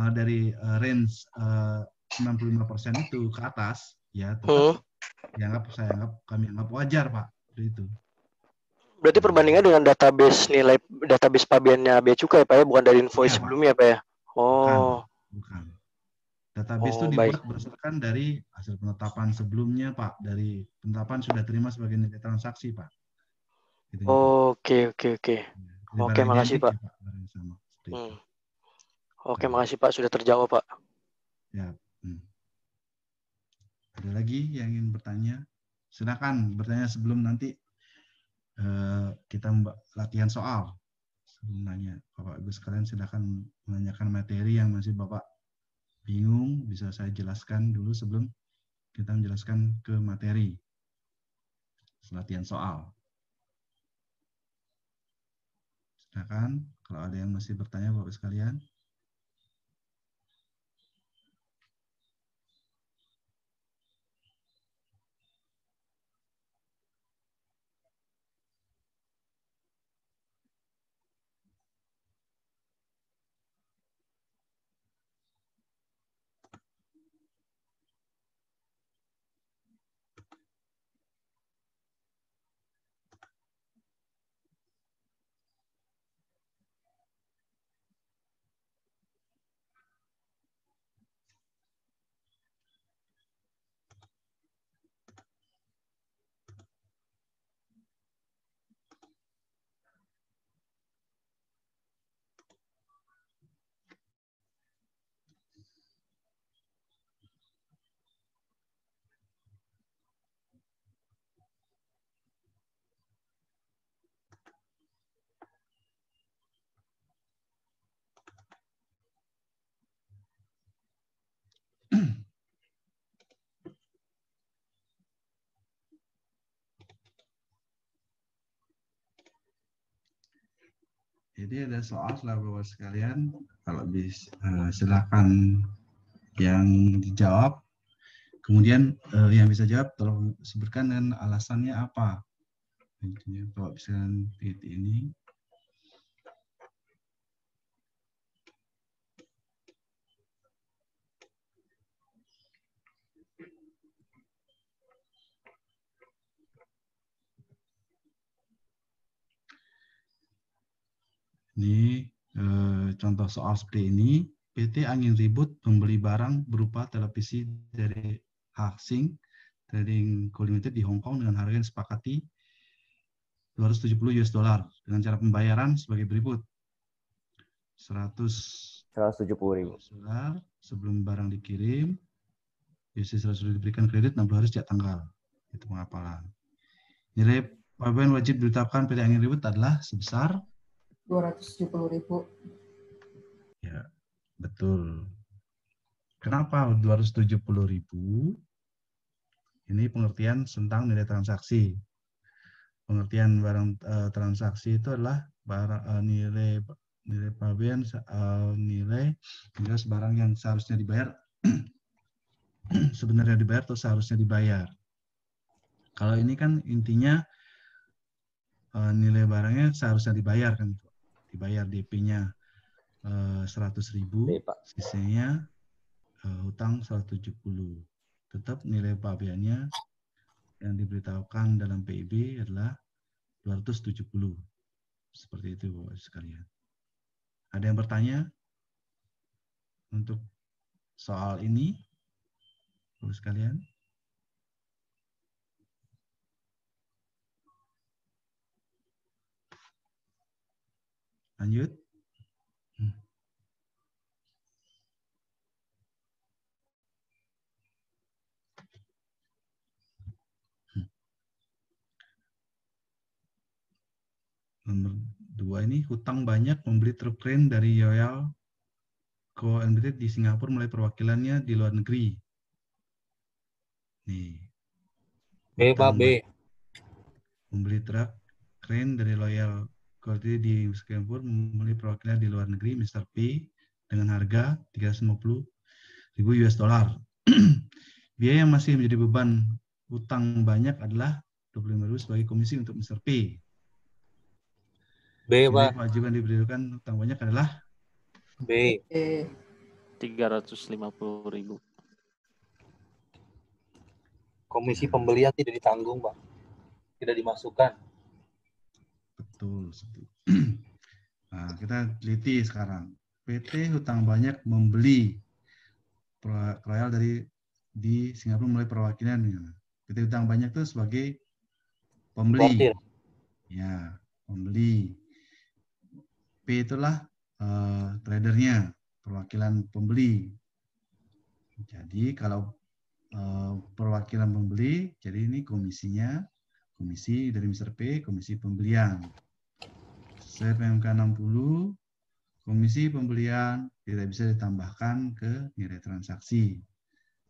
uh, dari uh, range eh, uh, 65% itu ke atas ya tetap hmm. dianggap saya anggap kami anggap wajar Pak itu. Berarti perbandingan dengan database nilai database pabiannya Bea Cukai ya, Pak ya bukan dari invoice ya, sebelumnya Pak ya. Oh. Bukan. bukan. Database itu oh, dibuat berdasarkan dari hasil penetapan sebelumnya, Pak. Dari penetapan sudah terima sebagai nilai transaksi, Pak. oke, oke, oke. Iya. Oke, makasih Pak. hmm. Oke, makasih Pak sudah terjawab Pak. Ya. Hmm. Ada lagi yang ingin bertanya? Silakan bertanya sebelum nanti uh, kita latihan soal. Sebenarnya Bapak Ibu sekalian silakan menanyakan materi yang masih Bapak bingung bisa saya jelaskan dulu sebelum kita menjelaskan ke materi latihan soal. Silakan ya kalau ada yang masih bertanya Bapak sekalian. Jadi ada soal lah selama sekalian, kalau bisa uh, eh, silakan yang dijawab. Kemudian uh, yang bisa jawab tolong sebutkan dan alasannya apa. Kalau bisa titik ini. Ini e, eh, contoh soal seperti ini. PT angin ribut membeli barang berupa televisi dari Haxing Trading Co Limited di Hong Kong dengan harga yang disepakati 270 US dollar dengan cara pembayaran sebagai berikut. 100 170 ribu. Dollar sebelum barang dikirim, USD 100 diberikan kredit 60 hari sejak tanggal. Itu pengapalan Nilai pembayaran wajib ditetapkan PT Angin Ribut adalah sebesar 270 ribu. Ya, betul. Kenapa 270 ribu? Ini pengertian tentang nilai transaksi. Pengertian barang uh, transaksi itu adalah barang, uh, nilai nilai pabean uh, eh, nilai jelas barang yang seharusnya dibayar sebenarnya dibayar atau seharusnya dibayar. Kalau ini kan intinya nilai barangnya seharusnya dibayar kan dibayar DP-nya eh, seratus ribu, sisanya eh, hutang 170. Tetap nilai pabeannya yang diberitahukan dalam PIB adalah 270. Seperti itu Bapak sekalian. Ada yang bertanya untuk soal ini? Bapak sekalian? Lanjut. Nomor dua ini hutang banyak membeli truk krain dari Yoyal Co Limited di Singapura mulai perwakilannya di luar negeri. Nih. Eh, B B. Membeli truk krain dari loyal Koordinir di Singapura membeli perwakilan di luar negeri Mr. P dengan harga 350 ribu US dollar. Biaya yang masih menjadi beban utang banyak adalah 25 ribu sebagai komisi untuk Mr. P. B, Pak. Kewajiban diberikan utang banyak adalah B. E. 350 ribu. Komisi pembelian tidak ditanggung, Pak. Tidak dimasukkan. Betul. Nah, kita teliti sekarang. PT hutang banyak membeli royal dari di Singapura melalui perwakilan. Ya. PT hutang banyak itu sebagai pembeli. Ya, pembeli. P itulah uh, tradernya, perwakilan pembeli. Jadi kalau eh, perwakilan pembeli, jadi ini komisinya, komisi dari Mr. P, komisi pembelian. Saya PMK 60, komisi pembelian tidak bisa ditambahkan ke nilai transaksi.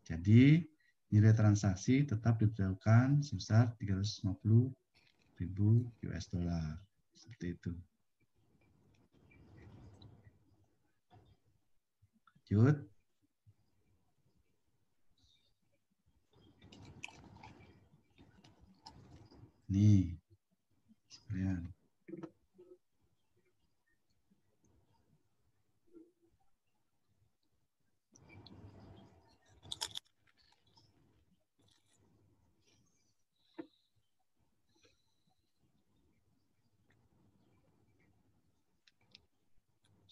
Jadi nilai transaksi tetap diberlakukan sebesar 350 ribu US dollar. Seperti itu. Lanjut. Nih, sekalian.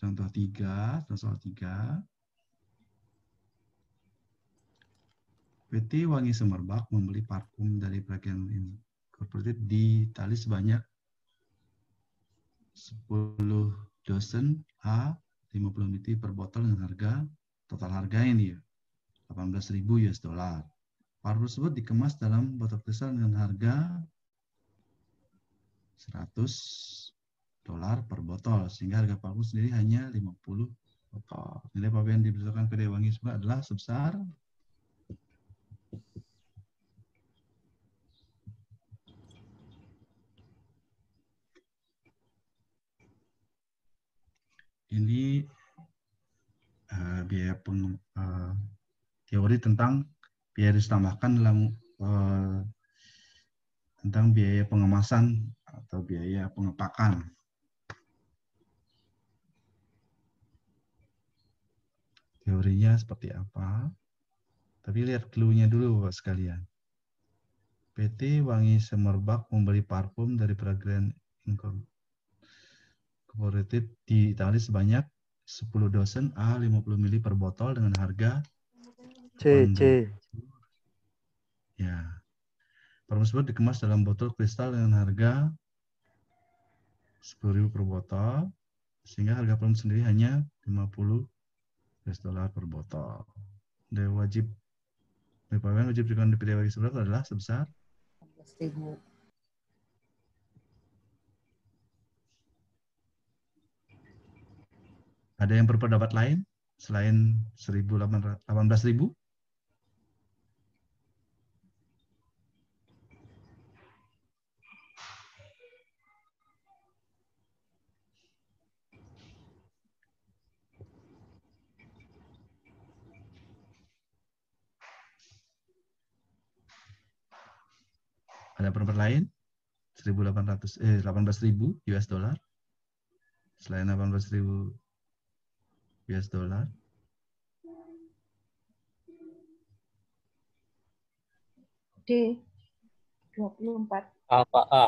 Contoh tiga, contoh soal tiga. PT Wangi Semerbak membeli parfum dari bagian corporate di tali sebanyak 10 dosen A 50 ml per botol dengan harga total harga ini nih 18.000 US dollar. Parfum tersebut dikemas dalam botol kristal dengan harga 100 dolar per botol sehingga harga pagu sendiri hanya 50 botol. Nilai pabean diberitakan ke Dewan Hisba adalah sebesar ini eh, biaya eh, teori tentang biaya ditambahkan dalam eh, tentang biaya pengemasan atau biaya pengepakan. teorinya seperti apa. Tapi lihat clue-nya dulu Bapak sekalian. PT Wangi Semerbak membeli parfum dari Fragrant Income Corporative di Italia sebanyak 10 dosen A 50 mili per botol dengan harga C C. Ya. Parfum tersebut dikemas dalam botol kristal dengan harga 10.000 per botol sehingga harga parfum sendiri hanya 50 US dollar per botol. Dan wajib requirement wajib dikenakan DPT bagi sebelah adalah sebesar 15000 Ada yang berpendapat lain selain 18.000? Ada perempat lain 1800 eh 18.000 US dollar. Selain 18.000 US dollar. D 24. Alfa A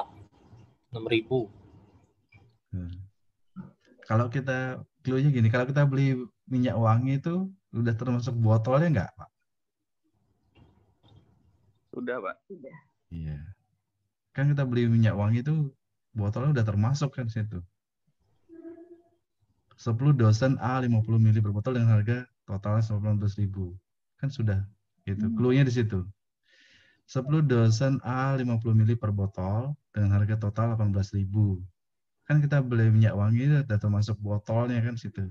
6.000. Hmm. Kalau kita clue-nya gini, kalau kita beli minyak wangi itu udah termasuk botolnya enggak, Pak? Sudah, Pak. Sudah. Iya. Yeah kan kita beli minyak wangi itu botolnya udah termasuk kan situ. 10 dosen A 50 mili per botol dengan harga totalnya 19 ribu. Kan sudah gitu. Hmm. Cluenya di situ. 10 dosen A 50 mili per botol dengan harga total 18 ribu. Kan kita beli minyak wangi itu udah termasuk botolnya kan situ.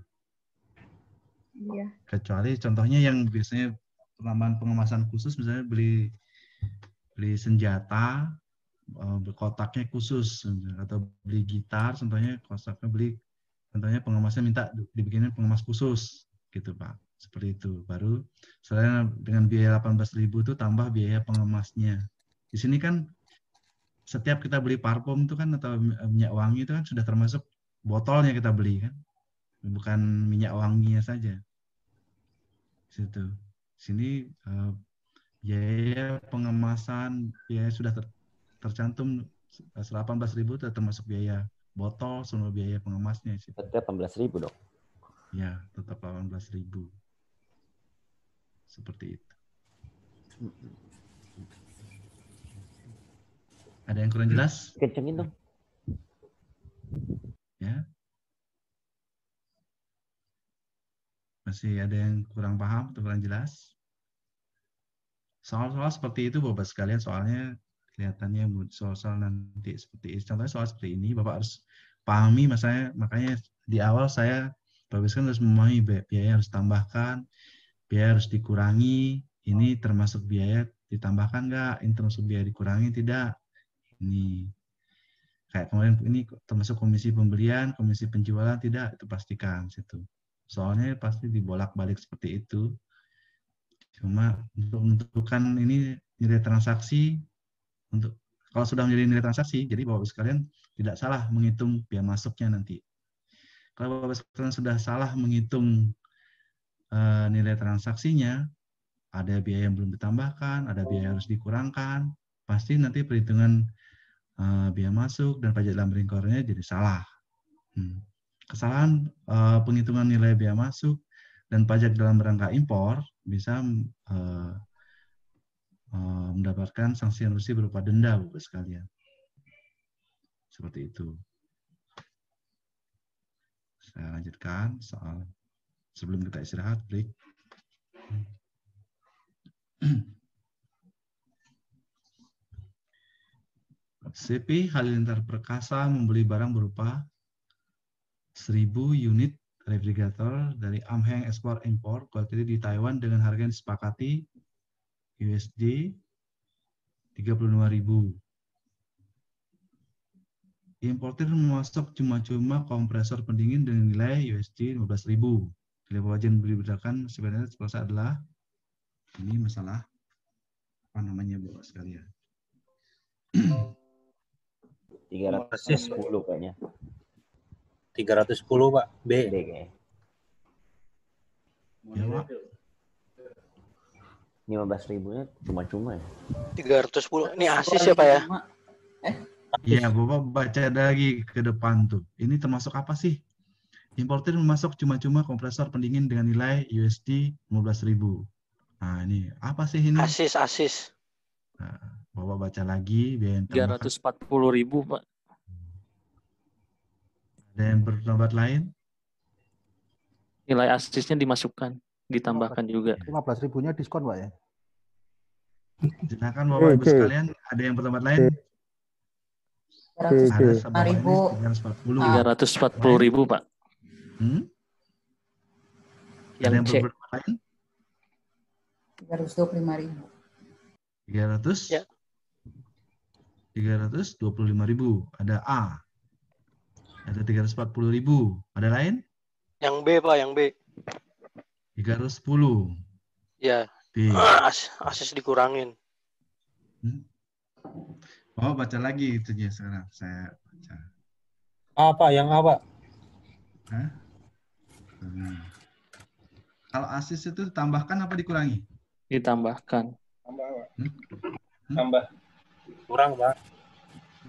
Iya. Kecuali contohnya yang biasanya pengaman pengemasan khusus misalnya beli beli senjata Eh, kotaknya khusus atau beli gitar contohnya kotaknya beli contohnya pengemasnya minta dibikinnya pengemas khusus gitu Pak seperti itu baru selain dengan biaya 18.000 itu tambah biaya pengemasnya di sini kan setiap kita beli parfum itu kan atau eh, minyak wangi itu kan sudah termasuk botolnya kita beli kan bukan minyak wanginya saja situ sini eh, biaya pengemasan biaya sudah ter tercantum 18.000 eh, ribu termasuk biaya botol semua biaya pengemasnya. Tetap 18 ribu dong. Ya, tetap 18 ribu. Seperti itu. Ada yang kurang jelas? Kencengin dong. Ya. Masih ada yang kurang paham atau kurang jelas? Soal-soal seperti itu Bapak sekalian, soalnya kelihatannya soal-soal nanti seperti ini. Contohnya soal seperti ini, Bapak harus pahami masanya, makanya di awal saya Bapak harus memahami biaya harus tambahkan, biaya harus dikurangi, ini termasuk biaya ditambahkan enggak, ini termasuk biaya dikurangi tidak, ini kayak kemarin ini termasuk komisi pembelian, komisi penjualan tidak itu pastikan situ. Soalnya pasti dibolak-balik seperti itu. Cuma untuk menentukan ini nilai transaksi untuk kalau sudah menjadi nilai transaksi, jadi Bapak-Ibu sekalian tidak salah menghitung biaya masuknya nanti. Kalau Bapak-Ibu sekalian sudah salah menghitung e, nilai transaksinya, ada biaya yang belum ditambahkan, ada biaya yang harus dikurangkan, pasti nanti perhitungan e, biaya masuk dan pajak dalam ringkornya jadi salah. Hmm. Kesalahan e, penghitungan nilai biaya masuk dan pajak dalam rangka impor bisa e, Eh, mendapatkan sanksi administrasi berupa denda, Bapak sekalian. Seperti itu. Saya lanjutkan soal sebelum kita istirahat, break. CP Halilintar Perkasa membeli barang berupa 1000 unit refrigerator dari Amheng Export Import kualitatif di Taiwan dengan harga yang disepakati USD 35.000. Importer memasok cuma-cuma kompresor pendingin dengan nilai USD 15.000. Nilai wajan bedakan sebenarnya selesai adalah ini masalah apa namanya Bu sekalian. sepuluh kayaknya. 310 Pak B. B kayaknya. Ya, Pak lima belas ribunya cuma-cuma ya. Tiga ratus sepuluh Ini asis siapa ya? Eh? Iya, bapak baca lagi ke depan tuh. Ini termasuk apa sih? Importir masuk cuma-cuma kompresor pendingin dengan nilai USD lima belas ribu. Nah ini apa sih ini? Asis, asis. Nah, bapak baca lagi. Tiga ratus empat puluh ribu pak. Ada yang bernomor lain? Nilai asisnya dimasukkan ditambahkan 15, juga. 15 ribunya diskon Pak ya? Silakan Bapak Ibu sekalian, ada yang bertempat hmm? lain? Tiga ratus ribu Pak. Hmm? Yang, yang cek. 325 ratus dua ribu. Tiga ribu. Ada A. Ada 340 ribu. Ada lain? Yang B Pak, yang B. 310. Ya. Di. Ah, as asis dikurangin. Hmm? Oh, baca lagi itunya sekarang. Saya baca. Apa? Yang apa? Hah? Hmm. Kalau asis itu tambahkan apa dikurangi? Ditambahkan. Tambah, hmm? Pak. Hmm? Tambah. Kurang, Pak.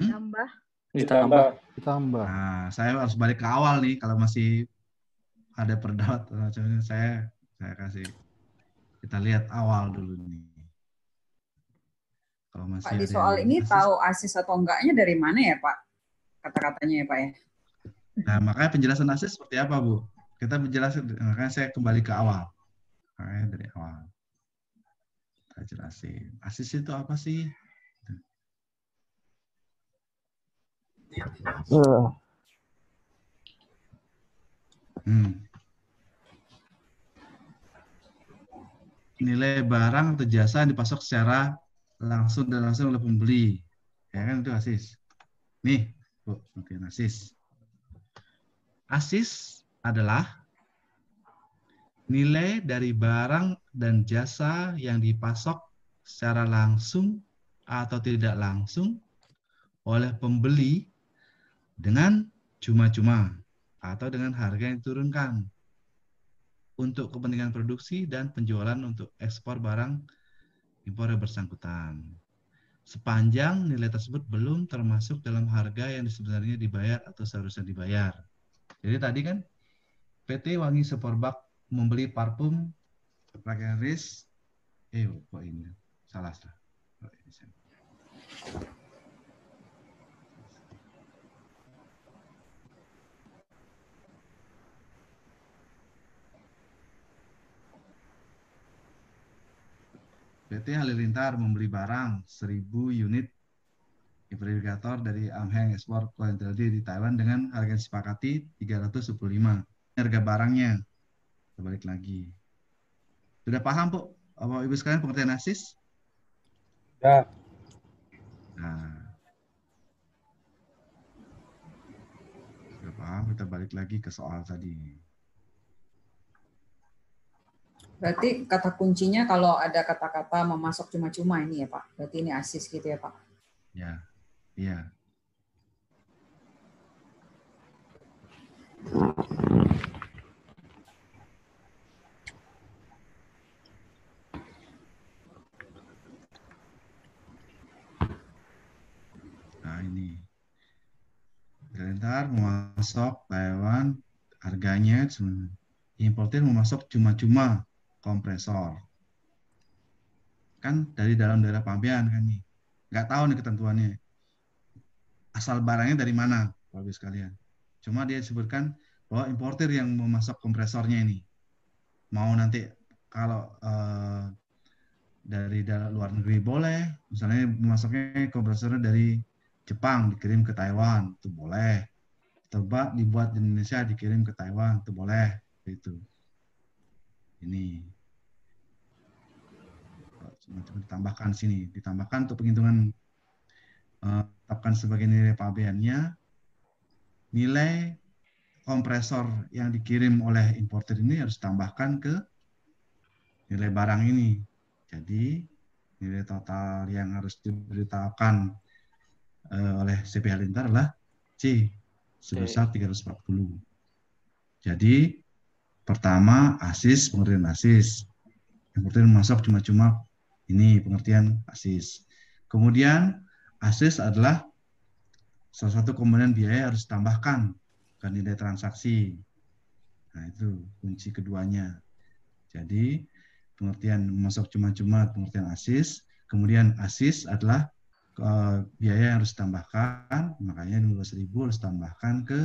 Hmm? Tambah. Ditambah. Ditambah. Nah, saya harus balik ke awal nih kalau masih ada perdebatan saya saya kasih kita lihat awal dulu nih. Kalau masih Pak, di soal ini asis. tahu asis atau enggaknya dari mana ya, Pak? Kata-katanya ya, Pak ya. Nah, makanya penjelasan asis seperti apa, Bu? Kita menjelaskan, makanya saya kembali ke awal. Makanya dari awal. Kita jelasin. Asis itu apa sih? Eh. Hmm. nilai barang atau jasa yang dipasok secara langsung dan langsung oleh pembeli. Ya kan itu asis. Nih, Bu, mungkin asis. Asis adalah nilai dari barang dan jasa yang dipasok secara langsung atau tidak langsung oleh pembeli dengan cuma-cuma atau dengan harga yang diturunkan untuk kepentingan produksi dan penjualan untuk ekspor barang impor yang bersangkutan. Sepanjang nilai tersebut belum termasuk dalam harga yang sebenarnya dibayar atau seharusnya dibayar. Jadi tadi kan PT Wangi Seporbak membeli parfum Fragrance, eh kok ini salah salah. PT Halilintar membeli barang 1000 unit hibridigator dari Amheng Export Ltd di Taiwan dengan harga disepakati 315. Harga barangnya. Terbalik lagi. Sudah paham, Bu? apa Ibu sekalian pengertian asis? Ya. Nah. Sudah paham, kita balik lagi ke soal tadi. Berarti kata kuncinya kalau ada kata-kata memasok cuma-cuma ini ya Pak. Berarti ini asis gitu ya Pak. Ya, iya. Nah ini. Rentar memasok Taiwan harganya importir memasok cuma-cuma kompresor. Kan dari dalam daerah Pabean kan nih. Nggak tahu nih ketentuannya. Asal barangnya dari mana, Bapak sekalian. Cuma dia sebutkan bahwa importer yang memasok kompresornya ini. Mau nanti kalau eh, dari luar negeri boleh, misalnya memasoknya kompresornya dari Jepang dikirim ke Taiwan itu boleh coba dibuat di Indonesia dikirim ke Taiwan itu boleh itu ini Nah, coba ditambahkan sini, ditambahkan untuk penghitungan uh, tetapkan sebagai nilai pabeannya nilai kompresor yang dikirim oleh importer ini harus ditambahkan ke nilai barang ini. Jadi nilai total yang harus diberitakan uh, eh, oleh CPH Lintar adalah C sebesar 340. Jadi pertama asis pengertian asis. Importer masuk cuma-cuma ini pengertian asis. Kemudian asis adalah salah satu komponen biaya harus ditambahkan ke nilai transaksi. Nah, itu kunci keduanya. Jadi, pengertian masuk cuma-cuma pengertian asis, kemudian asis adalah eh, biaya yang harus ditambahkan, makanya ribu harus ditambahkan ke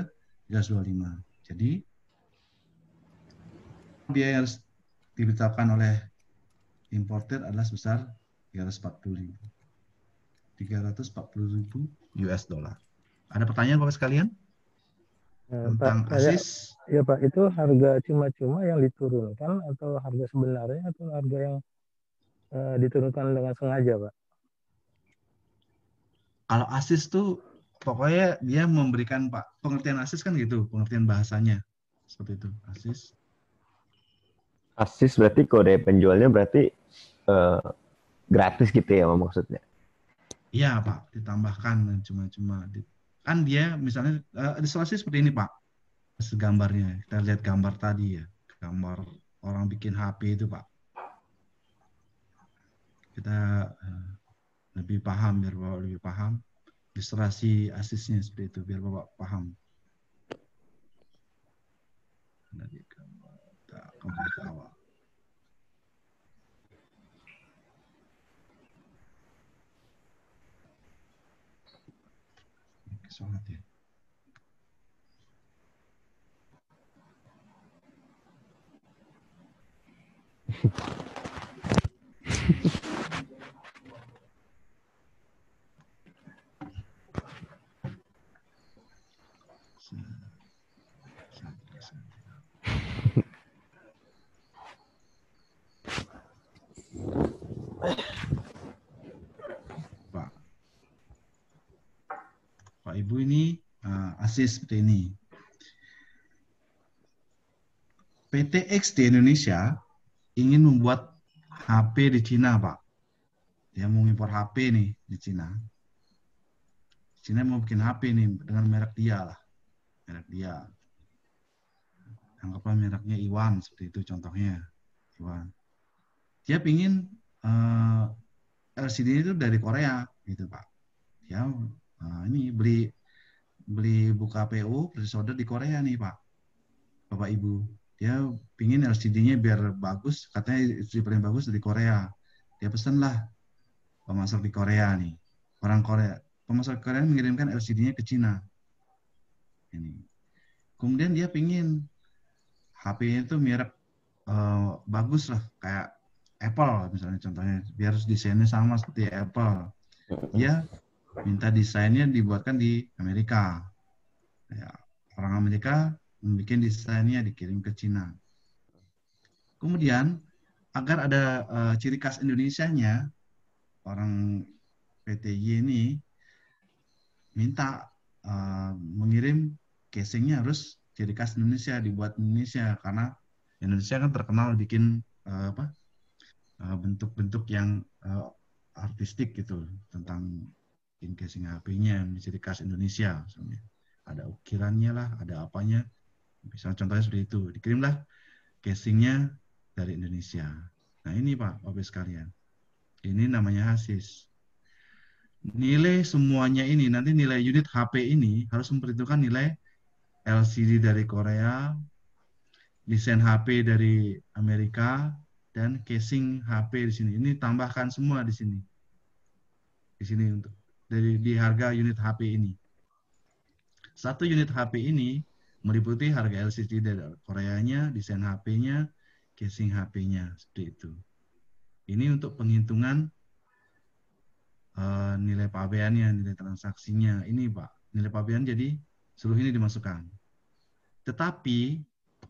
325. Jadi biaya yang harus ditetapkan oleh importer adalah sebesar 340.000. 340.000 US dollar. Ada pertanyaan Bapak sekalian? Eh, tentang Pak, asis? Ya, ya Pak, itu harga cuma-cuma yang diturunkan atau harga sebenarnya atau harga yang uh, diturunkan dengan sengaja, Pak? Kalau asis tuh pokoknya dia memberikan Pak pengertian asis kan gitu, pengertian bahasanya seperti itu, asis. Asis berarti kode penjualnya berarti uh, gratis gitu ya maksudnya? Iya Pak, ditambahkan cuma-cuma. Kan dia misalnya, uh, eh, isolasi seperti ini Pak, gambarnya. Kita lihat gambar tadi ya, gambar orang bikin HP itu Pak. Kita uh, lebih paham biar Bapak lebih paham. Ilustrasi asisnya seperti itu biar Bapak paham. Nah, 小林さんは。そうなんで。Pak. Pak Ibu ini uh, asis seperti ini. PTX di Indonesia ingin membuat HP di Cina, Pak. Dia mau impor HP nih di Cina. Cina mau bikin HP nih dengan merek dia lah. Merek dia. Anggaplah mereknya Iwan seperti itu contohnya. Iwan. Dia ingin uh, LCD itu dari Korea gitu pak ya uh, ini beli beli buka PO purchase order di Korea nih pak bapak ibu dia pingin LCD-nya biar bagus katanya itu paling bagus dari Korea dia pesen lah pemasok di Korea nih orang Korea pemasok Korea mengirimkan LCD-nya ke Cina ini kemudian dia pingin HP-nya itu merek uh, bagus lah kayak Apple misalnya contohnya biar desainnya sama seperti Apple dia minta desainnya dibuatkan di Amerika ya, orang Amerika membuat desainnya dikirim ke Cina kemudian agar ada uh, ciri khas Indonesia-nya orang PTY ini minta uh, mengirim casingnya harus ciri khas Indonesia dibuat Indonesia karena Indonesia kan terkenal bikin uh, apa Eh, bentuk-bentuk yang uh, artistik gitu tentang encasing HP-nya menjadi khas Indonesia misalnya. Ada ukirannya lah, ada apanya. Misalnya contohnya seperti itu. Dikirimlah casingnya dari Indonesia. Nah ini Pak, Bapak sekalian. Ini namanya hasis. Nilai semuanya ini, nanti nilai unit HP ini harus memperhitungkan nilai LCD dari Korea, desain HP dari Amerika, dan casing HP di sini. Ini tambahkan semua di sini. Di sini untuk dari di harga unit HP ini. Satu unit HP ini meliputi harga LCD dari Koreanya, desain HP-nya, casing HP-nya seperti itu. Ini untuk penghitungan uh, nilai pabeannya, nilai transaksinya. Ini Pak, nilai pabean jadi seluruh ini dimasukkan. Tetapi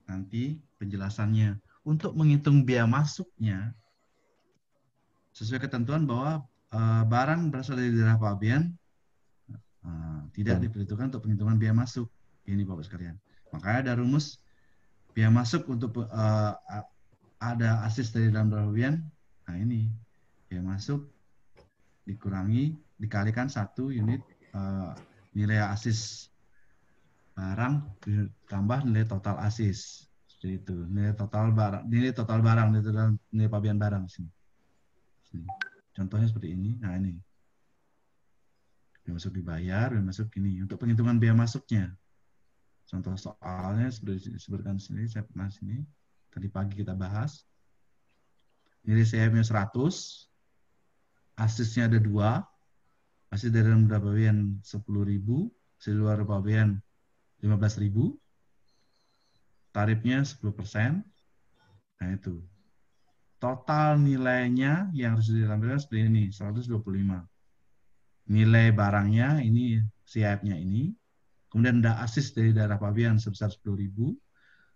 nanti penjelasannya untuk menghitung biaya masuknya sesuai ketentuan bahwa eh, barang berasal dari daerah pabean eh, tidak diperhitungkan untuk penghitungan biaya masuk. Ini Bapak sekalian. Makanya ada rumus biaya masuk untuk eh, ada asis dari dalam daerah pabean. Nah ini biaya masuk dikurangi dikalikan satu unit nilai asis barang ditambah nilai total asis. Jadi itu nilai total barang, nilai total barang, nilai total nilai pabean barang sini. sini. Contohnya seperti ini. Nah ini biaya masuk dibayar, biaya masuk gini. Untuk penghitungan biaya masuknya, contoh soalnya sudah disebutkan sini, saya pernah sini. Tadi pagi kita bahas. Nilai CM-nya 100, asisnya ada dua, asis dari dalam pabean 10.000, di luar pabean 15.000, tarifnya 10%. Nah itu. Total nilainya yang harus ditampilkan seperti ini, 125. Nilai barangnya ini siapnya ini. Kemudian ada asis dari daerah pabean sebesar 10.000.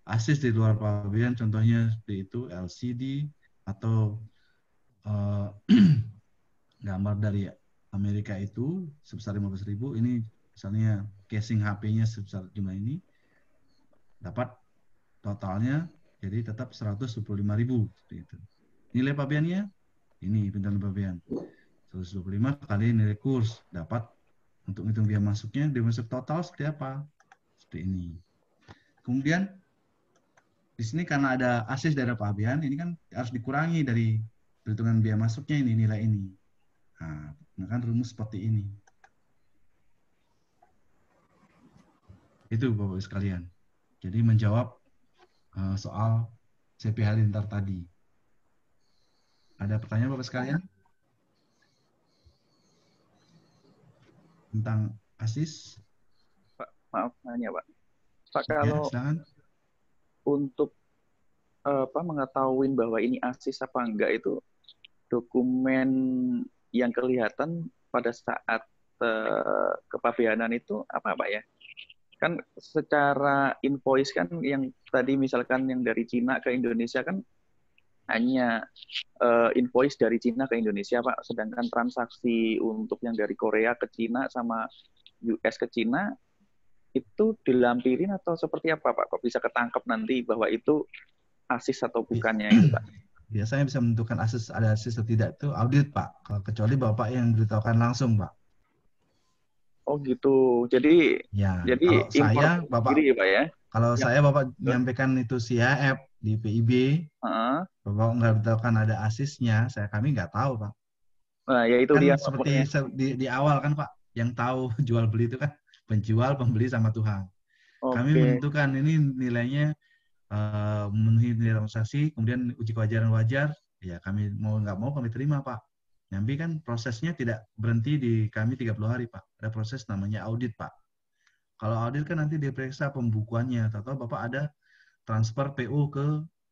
Asis di luar pabean contohnya seperti itu LCD atau uh, gambar dari Amerika itu sebesar 15.000. Ini misalnya casing HP-nya sebesar jumlah ini dapat totalnya jadi tetap ribu seperti itu. Nilai pabeannya ini penjualan pabean. 125 kali nilai kurs dapat untuk hitung biaya masuknya dia masuk total seperti apa? Seperti ini. Kemudian di sini karena ada asis dari pabean ini kan harus dikurangi dari perhitungan biaya masuknya ini nilai ini. Nah, nah kan rumus seperti ini. Itu Bapak sekalian. Jadi menjawab Eh, soal CPH Lintar tadi. Ada pertanyaan Bapak sekalian? Tentang ASIS? Pak, maaf nanya Pak. Pak, iya, kalau ya, untuk eh, apa mengetahui bahwa ini ASIS apa enggak itu dokumen yang kelihatan pada saat uh, kepabeanan itu apa Pak ya? kan secara invoice kan yang tadi misalkan yang dari Cina ke Indonesia kan hanya uh, invoice dari Cina ke Indonesia, Pak. Sedangkan transaksi untuk yang dari Korea ke Cina sama US ke Cina itu dilampirin atau seperti apa, Pak? Kok bisa ketangkep nanti bahwa itu asis atau bukannya itu, Pak? Biasanya bisa menentukan asis ada asis atau tidak itu audit, Pak. Kecuali Bapak yang diberitahukan langsung, Pak. Oh gitu. Jadi ya. Jadi kalau saya Bapak diri, ya, Pak ya. Kalau ya. saya Bapak Betul. menyampaikan itu siap ya, di PIB. Uh-huh. Bapak nggak tahu kan ada asisnya, saya kami nggak tahu, Pak. Nah, ya itu kan dia seperti se- di, di awal kan, Pak. Yang tahu jual beli itu kan penjual, pembeli sama Tuhan. Okay. Kami menentukan ini nilainya uh, memenuhi nilai transaksi, kemudian uji kewajaran wajar, ya kami mau nggak mau kami terima, Pak. Nyambi kan prosesnya tidak berhenti di kami 30 hari, Pak. Ada proses namanya audit, Pak. Kalau audit kan nanti diperiksa pembukuannya. Tahu Bapak ada transfer PO ke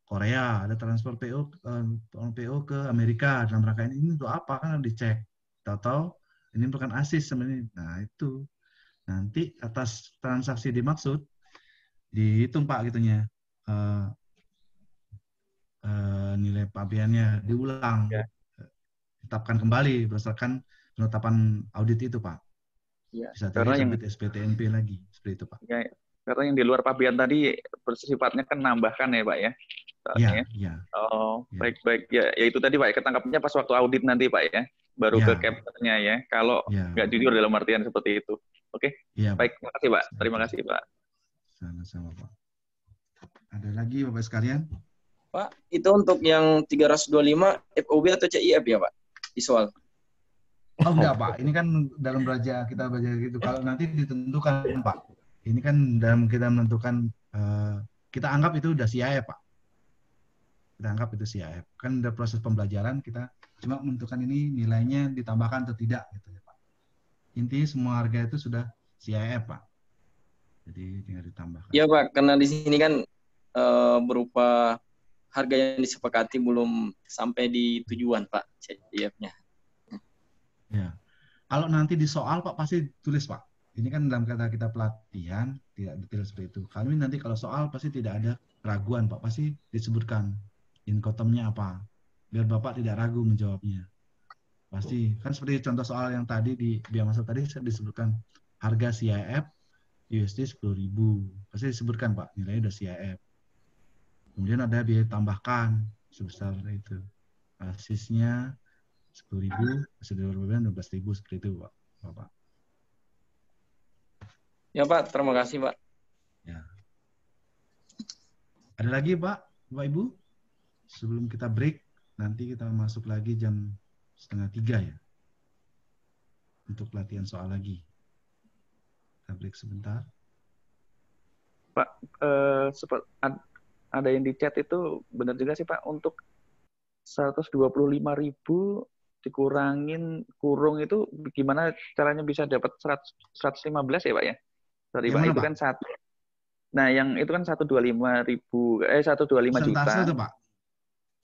Korea, ada transfer PO eh, PO ke Amerika dalam rangka ini untuk apa kan harus dicek. Tahu-tahu ini bukan asis sebenarnya. Nah, itu nanti atas transaksi dimaksud dihitung Pak gitunya. Uh, uh, nilai pabiannya diulang. Ya ditetapkan kembali berdasarkan penetapan audit itu, Pak. Ya, Bisa karena yang SPTNP lagi seperti itu, Pak. Ya, karena yang di luar pabean tadi bersifatnya kan nambahkan ya, Pak ya. Iya, iya. Oh, iya. baik baik ya, ya itu tadi Pak ya, ketangkapnya pas waktu audit nanti Pak ya. Baru ya. ke capture ya. Kalau ya. nggak jujur dalam artian seperti itu. Oke. Ya, baik, terima kasih Pak. Terima kasih Pak. Sama-sama Pak. Ada lagi Bapak sekalian? Pak, itu untuk yang 325 FOB atau CIF ya, Pak? visual? Oh, oh enggak gitu. Pak, ini kan dalam belajar kita belajar gitu. Kalau nanti ditentukan Pak, ini kan dalam kita menentukan uh, kita anggap itu udah CIF Pak. Kita anggap itu CIF. Kan udah proses pembelajaran kita cuma menentukan ini nilainya ditambahkan atau tidak gitu ya Pak. Intinya semua harga itu sudah CIF Pak. Jadi tinggal ditambahkan. Iya Pak, karena di sini kan uh, berupa harga yang disepakati belum sampai di tujuan Pak CIF-nya. Ya. Kalau nanti di soal Pak pasti tulis Pak. Ini kan dalam kata kita pelatihan tidak detail seperti itu. Kami nanti kalau soal pasti tidak ada keraguan Pak, pasti disebutkan inkotemnya apa. Biar Bapak tidak ragu menjawabnya. Pasti kan seperti contoh soal yang tadi di biomasa tadi saya disebutkan harga CIF USD 10.000. Pasti disebutkan Pak, nilainya udah CIF Kemudian ada biaya tambahkan sebesar itu. Asisnya 10.000, prosedur beban 12.000 seperti itu, Pak. Bapak. Ya, Pak. Terima kasih, Pak. Ya. Ada lagi, Pak? Bapak Ibu? Sebelum kita break, nanti kita masuk lagi jam setengah tiga ya. Untuk latihan soal lagi. Kita break sebentar. Pak, eh, sepert, ada yang di chat itu benar juga sih Pak untuk 125 ribu dikurangin kurung itu gimana caranya bisa dapat 115 ya Pak ya? Sorry Pak, itu kan satu. Nah, yang itu kan 125 ribu eh 125 Persentase juta. Itu, Pak.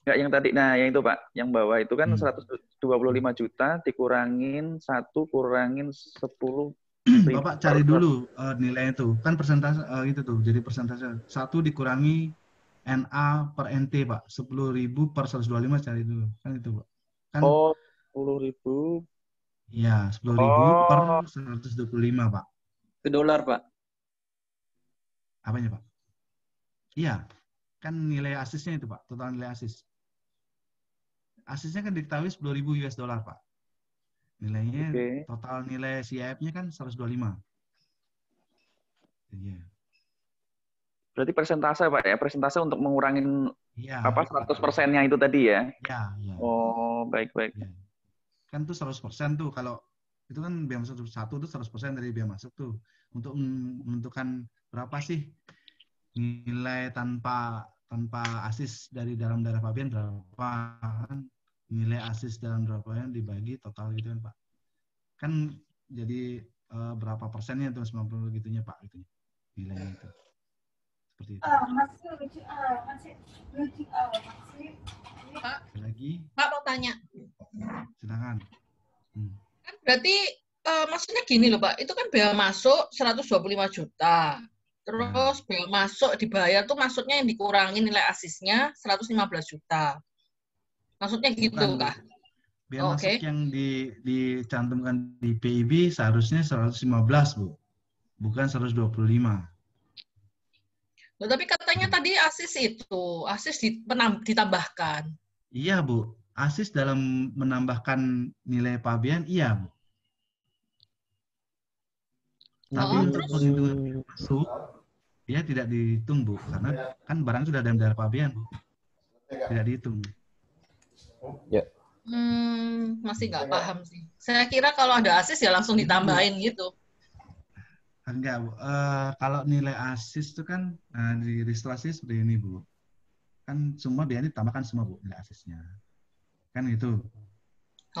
Enggak yang tadi. Nah, yang itu Pak, yang bawah itu kan hmm. 125 juta dikurangin satu kurangin 10 hmm, Bapak cari dulu uh, nilai itu. Kan persentase uh, itu tuh. Jadi persentase satu dikurangi NA per NT Pak. sepuluh ribu per 125 cari dulu. Kan itu Pak. Kan, oh, 10.000. Iya, 10.000 oh. per 125 Pak. Ke dolar Pak. Apanya Pak? Iya, kan nilai asisnya itu Pak, total nilai asis. Asisnya kan diketahui 10.000 US dollar Pak. Nilainya okay. total nilai CIF-nya kan 125. Iya. Yeah. Berarti persentase Pak ya, persentase untuk mengurangi ya, apa 100 iya. persennya itu tadi ya? Ya, ya. Oh, baik-baik. Ya. Kan tuh 100 persen tuh kalau itu kan biaya masuk satu itu 100 persen dari biaya masuk tuh untuk menentukan berapa sih nilai tanpa tanpa asis dari dalam darah Bian, berapa kan nilai asis dalam darah Bian dibagi total gitu kan Pak kan jadi eh, berapa persennya itu 90 gitunya Pak itu nilainya itu seperti itu. Pak, ah, ah, ah, lagi. Pak mau tanya. Silakan. Hmm. Kan berarti uh, maksudnya gini loh Pak, itu kan biaya masuk 125 juta. Terus nah. bea biaya masuk dibayar tuh maksudnya yang dikurangi nilai asisnya 115 juta. Maksudnya gitu Bukan. kah? Biaya oh, masuk okay. yang di, dicantumkan di PIB seharusnya 115, Bu. Bukan 125. Nah, tapi katanya tadi asis itu, asis ditambahkan. Iya, Bu. Asis dalam menambahkan nilai pabean, iya, Bu. Oh, tapi oh, untuk penghitungan masuk, dia tidak dihitung, Bu. Karena kan barang sudah dalam dalam pabean, Bu. Tidak dihitung. Ya. Hmm, masih nggak paham sih. Saya kira kalau ada asis ya langsung ditambahin gitu. Enggak, Bu. Uh, kalau nilai asis itu kan uh, di restorasi seperti ini, Bu. Kan semua biasanya ditambahkan semua, Bu, nilai asisnya. Kan itu.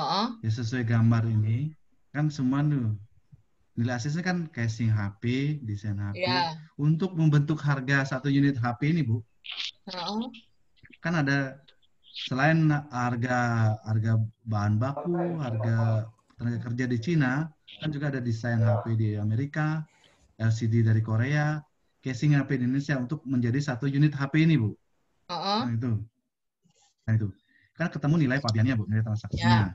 Oh, oh. Ya sesuai gambar ini, kan semua tuh. Nilai asisnya kan casing HP, desain HP. Yeah. Untuk membentuk harga satu unit HP ini, Bu. Oh. Kan ada selain harga harga bahan baku, harga tenaga kerja di Cina, kan juga ada desain HP di Amerika, LCD dari Korea, casing HP Indonesia untuk menjadi satu unit HP ini, Bu. Uh -uh. Nah, itu. Nah, itu. Kan ketemu nilai pabiannya, Bu, nilai transaksinya. Yeah.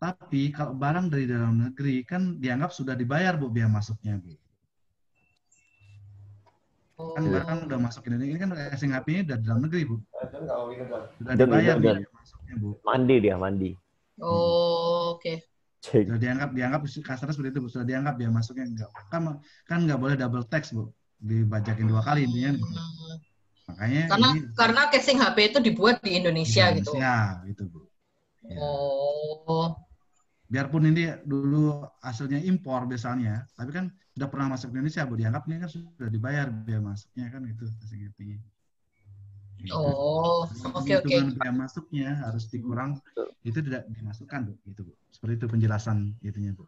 Tapi kalau barang dari dalam negeri kan dianggap sudah dibayar, Bu, biaya masuknya, Bu. Kan oh. Kan barang udah masuk ke Indonesia, ini kan casing HP-nya udah dalam negeri, Bu. Sudah dibayar, Bu, masuknya, Bu. Mandi dia, mandi. Oh, oke. Okay. Cek. Sudah dianggap dianggap kasarnya seperti itu, Bu. Sudah dianggap dia masuknya enggak. Kan kan enggak boleh double tax, Bu. Dibajakin dua kali intinya. Makanya karena ini, karena casing HP itu dibuat di Indonesia, di gitu. Indonesia gitu. gitu, Bu. Ya. Oh. Biarpun ini dulu hasilnya impor biasanya, tapi kan sudah pernah masuk ke Indonesia, Bu. Dianggap ini kan sudah dibayar biaya masuknya kan itu casing gitu. hp Gitu. Oh, oke oke. Okay. biaya masuknya harus dikurang, Betul. itu tidak dimasukkan bu, gitu bu. Seperti itu penjelasan itunya bu.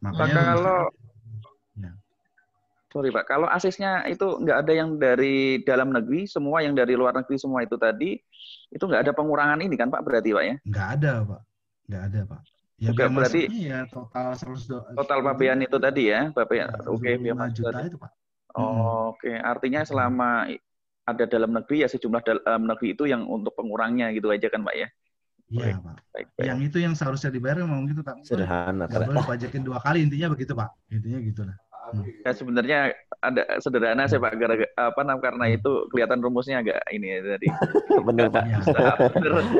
Makanya Maka kalau ya. Sorry Pak, kalau asisnya itu nggak ada yang dari dalam negeri, semua yang dari luar negeri semua itu tadi, itu nggak ada pengurangan ini kan Pak berarti Pak ya? Nggak ada Pak, nggak ada Pak. Ya, Oke, berarti ya total 100, total pabean itu tadi ya, Bapak. Ya, iya, Oke, okay, juta itu Pak. Oh, hmm. Oke, okay. artinya selama ada dalam negeri ya sejumlah dalam negeri itu yang untuk pengurangnya gitu aja kan Pak ya. Iya Pak. Baik, baik. Yang itu yang seharusnya dibayar memang gitu Pak. Sederhana. Gak boleh pajakin dua kali intinya begitu Pak. Intinya gitulah. Hmm. Ya sebenarnya ada sederhana saya Pak gara apa karena hmm. itu kelihatan rumusnya agak ini ya tadi. Benar Pak. Iya.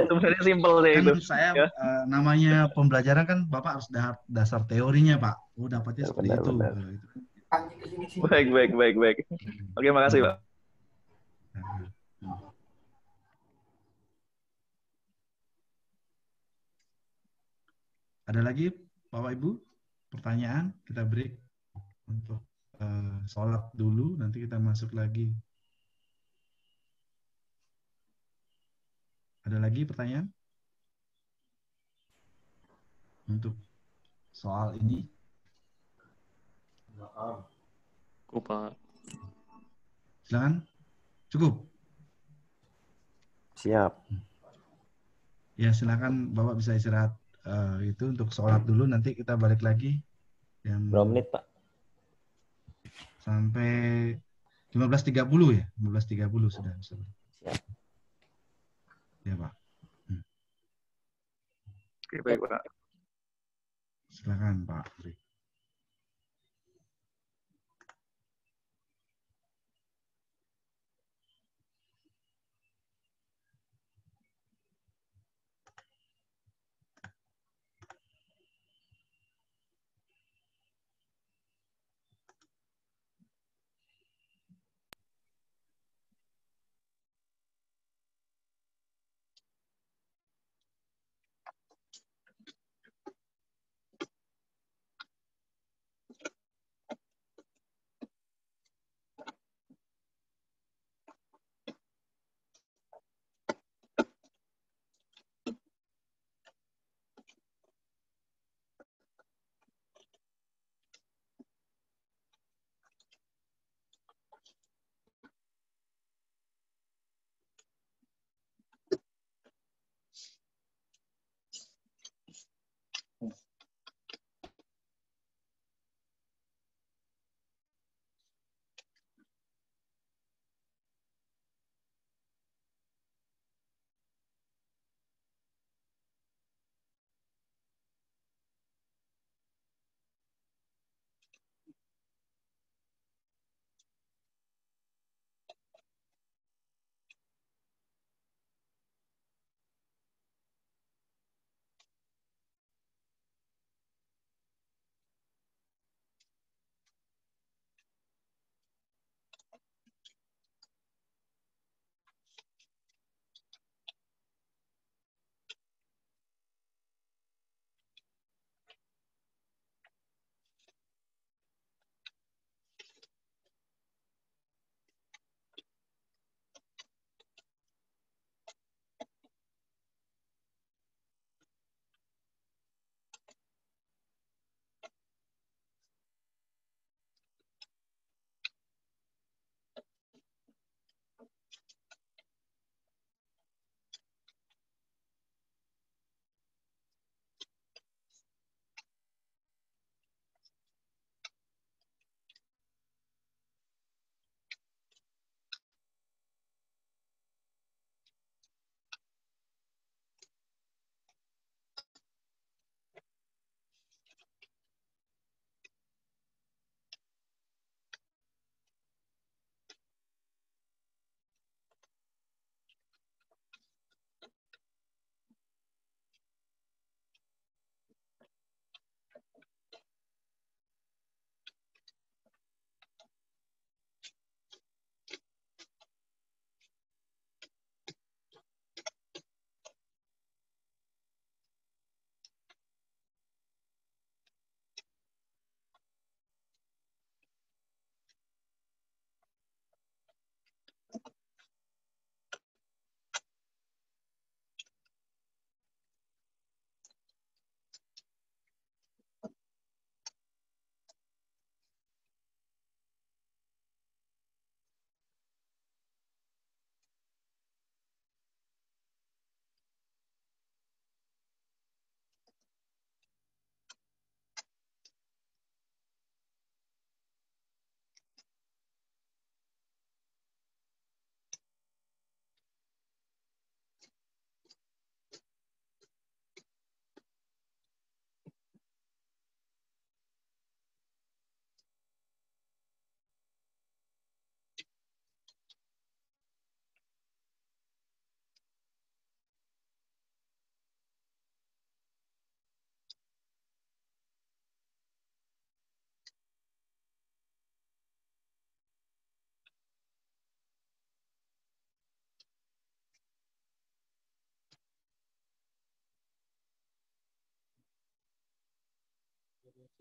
Sebenarnya simpel saya kan itu. Saya ya. Eh, namanya pembelajaran kan Bapak harus dasar, dasar teorinya Pak. Oh dapatnya seperti benar, itu. Benar. Gitu. Baik baik baik baik. Oke makasih Pak. Nah, ada lagi, Bapak Ibu, pertanyaan? Kita break untuk uh, sholat dulu, nanti kita masuk lagi. Ada lagi pertanyaan? Untuk soal ini? Maaf. Nah, ah. Kupa. Silakan. Cukup? Siap. Ya silakan Bapak bisa istirahat uh, itu untuk sholat dulu. Nanti kita balik lagi. Yang Berapa menit Pak? Sampai 15.30 ya? 15.30 sudah. Siap. Ya Pak. Hmm. Oke baik Pak. Silakan Pak.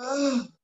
a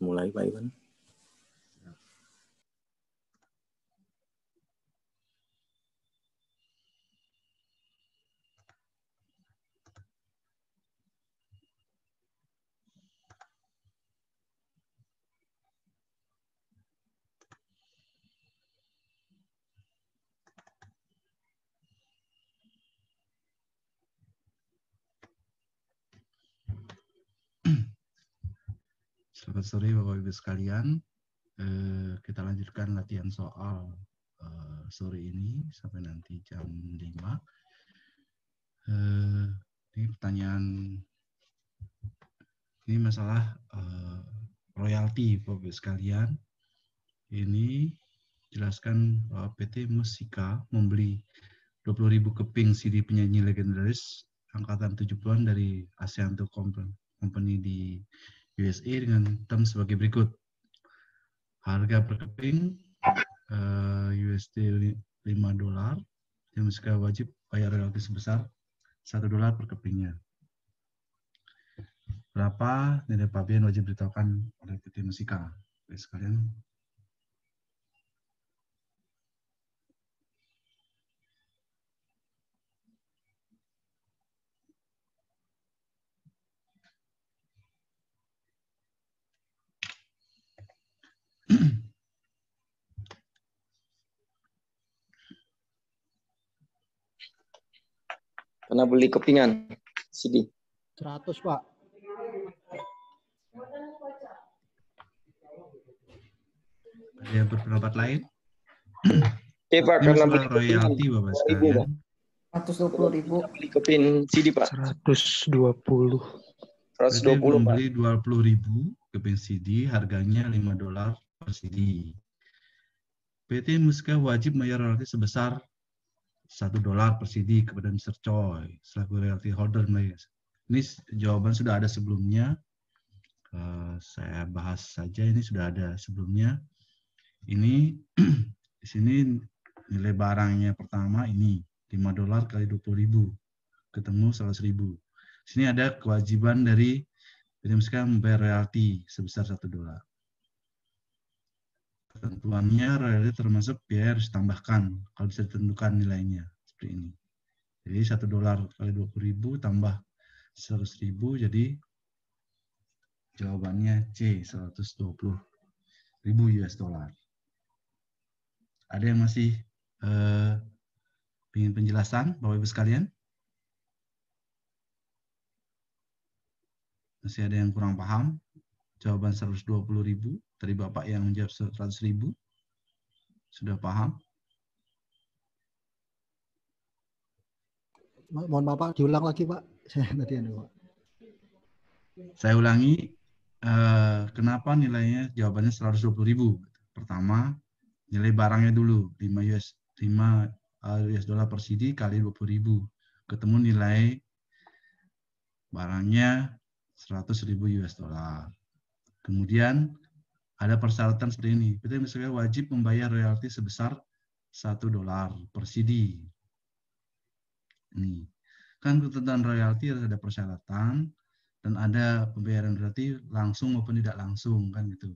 mulai Pak Iwan Selamat sore Bapak Ibu sekalian. Eh, kita lanjutkan latihan soal eh, sore ini sampai nanti jam 5. Eh, ini pertanyaan ini masalah eh, royalti Bapak Ibu sekalian. Ini jelaskan bahwa PT Musika membeli 20.000 keping CD penyanyi legendaris angkatan 70-an dari ASEAN Company di USA dengan term sebagai berikut. Harga per keping uh, USD 5 dolar yang wajib bayar royalti sebesar 1 dolar per kepingnya. Berapa nilai pabean wajib diberitahukan oleh PT Musika. Oke, sekalian Karena beli kepingan CD. 100, Pak. Ada yang berpendapat lain? Oke, Pak. karena beli royalti, Bapak sekalian. 120 ribu. Beli kepin CD, Pak. 120. 120, Pak. Beli 20 ribu kepin CD, harganya 5 dolar per CD. PT Muska wajib bayar royalti sebesar satu dolar per CD kepada Mr. Choi selaku royalty holder Malaysia. Ini jawaban sudah ada sebelumnya. Uh, saya bahas saja ini sudah ada sebelumnya. Ini di sini nilai barangnya pertama ini 5 dolar kali 20 ribu ketemu 100 ribu. sini ada kewajiban dari William Scott membayar royalty sebesar satu dolar ketentuannya royalti termasuk biaya harus ditambahkan kalau bisa ditentukan nilainya seperti ini. Jadi satu dolar kali dua puluh ribu tambah seratus ribu jadi jawabannya C seratus dua puluh ribu US dollar. Ada yang masih eh, ingin penjelasan Bapak Ibu sekalian? Masih ada yang kurang paham? jawaban 120.000. Tadi Bapak yang menjawab 100.000. Sudah paham? Mohon maaf Pak, diulang lagi Pak. Saya tadi Pak. Saya ulangi, eh, kenapa nilainya jawabannya ribu? Pertama, nilai barangnya dulu 5 US 5 US dollar per CD kali ribu. Ketemu nilai barangnya 100.000 US dollar. Kemudian ada persyaratan seperti ini. PT Misalnya wajib membayar royalti sebesar 1 dolar per CD. Ini. Kan ketentuan royalti ada persyaratan dan ada pembayaran royalti langsung maupun tidak langsung kan gitu.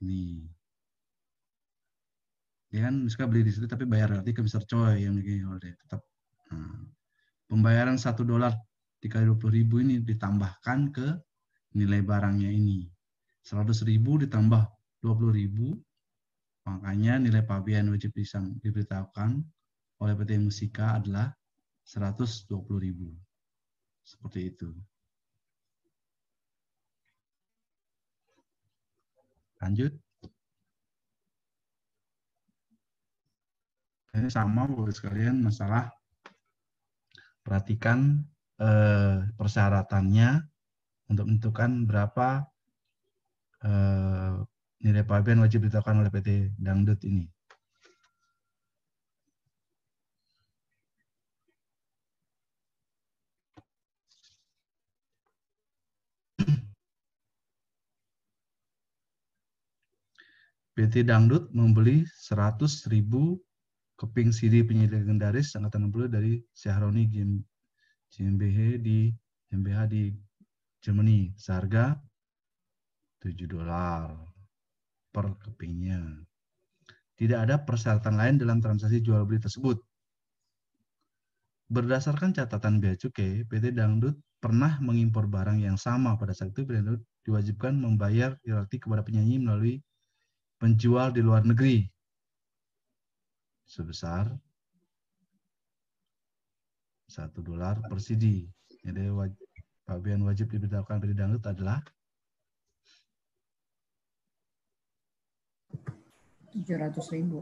Ini. Ya kan misalnya beli di situ tapi bayar royalti ke Mr. Choi yang begini tetap. Nah, pembayaran 1 dolar dikali 20 ribu ini ditambahkan ke nilai barangnya ini. 100 ribu ditambah 20 ribu, makanya nilai pabean wajib diberitahukan oleh PT Musika adalah 120 ribu. Seperti itu. Lanjut. Ini sama buat sekalian masalah perhatikan eh, persyaratannya untuk menentukan berapa Eh, nilai pabean wajib ditetapkan oleh PT Dangdut ini. PT Dangdut membeli 100.000 keping CD penyedia legendaris Angkatan 60 dari Syahroni GmbH di GmbH di Germany seharga 7 dolar per kepingnya. Tidak ada persyaratan lain dalam transaksi jual beli tersebut. Berdasarkan catatan bea cukai, PT Dangdut pernah mengimpor barang yang sama pada saat itu Dangdut diwajibkan membayar royalti kepada penyanyi melalui penjual di luar negeri sebesar 1 dolar per CD. Jadi wajib, wajib diberitahukan PT dangdut adalah 700 ribu.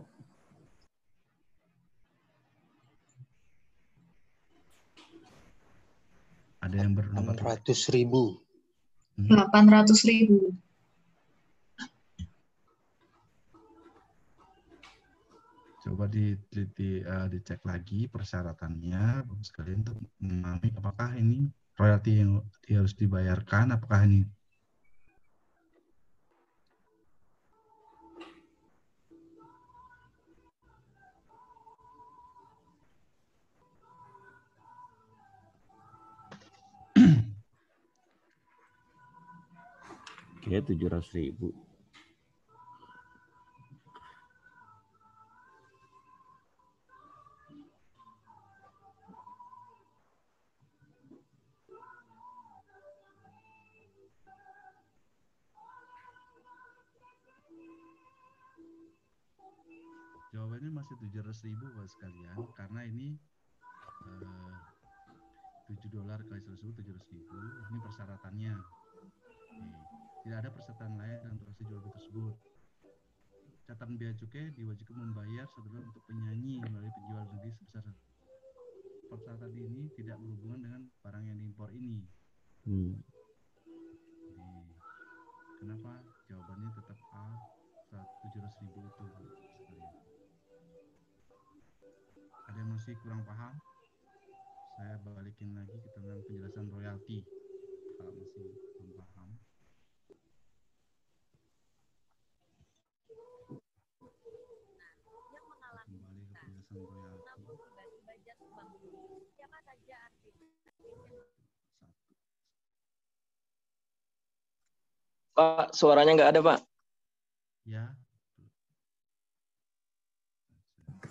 Ada yang bernama 800 ribu. Hmm. 800 ribu. Coba diteliti, uh, eh, dicek lagi persyaratannya, Bapak sekalian untuk memahami apakah ini royalti yang harus dibayarkan, apakah ini ya 700 ribu. Jawabannya masih 700 ribu buat sekalian karena ini eh, uh, 7 dolar kali 100 ribu 700 ribu ini persyaratannya. Nih. Tidak ada persetan lain dalam transaksi jual tersebut. Catatan biaya cukai diwajibkan membayar setelah untuk penyanyi melalui penjual negeri sebesar persyaratan ini tidak berhubungan dengan barang yang diimpor ini. Hmm. Jadi, kenapa jawabannya tetap A tujuh ribu itu sekalian. Ada yang masih kurang paham? Saya balikin lagi ke tentang penjelasan royalti kalau masih Pak, suaranya nggak ada, Pak. Ya.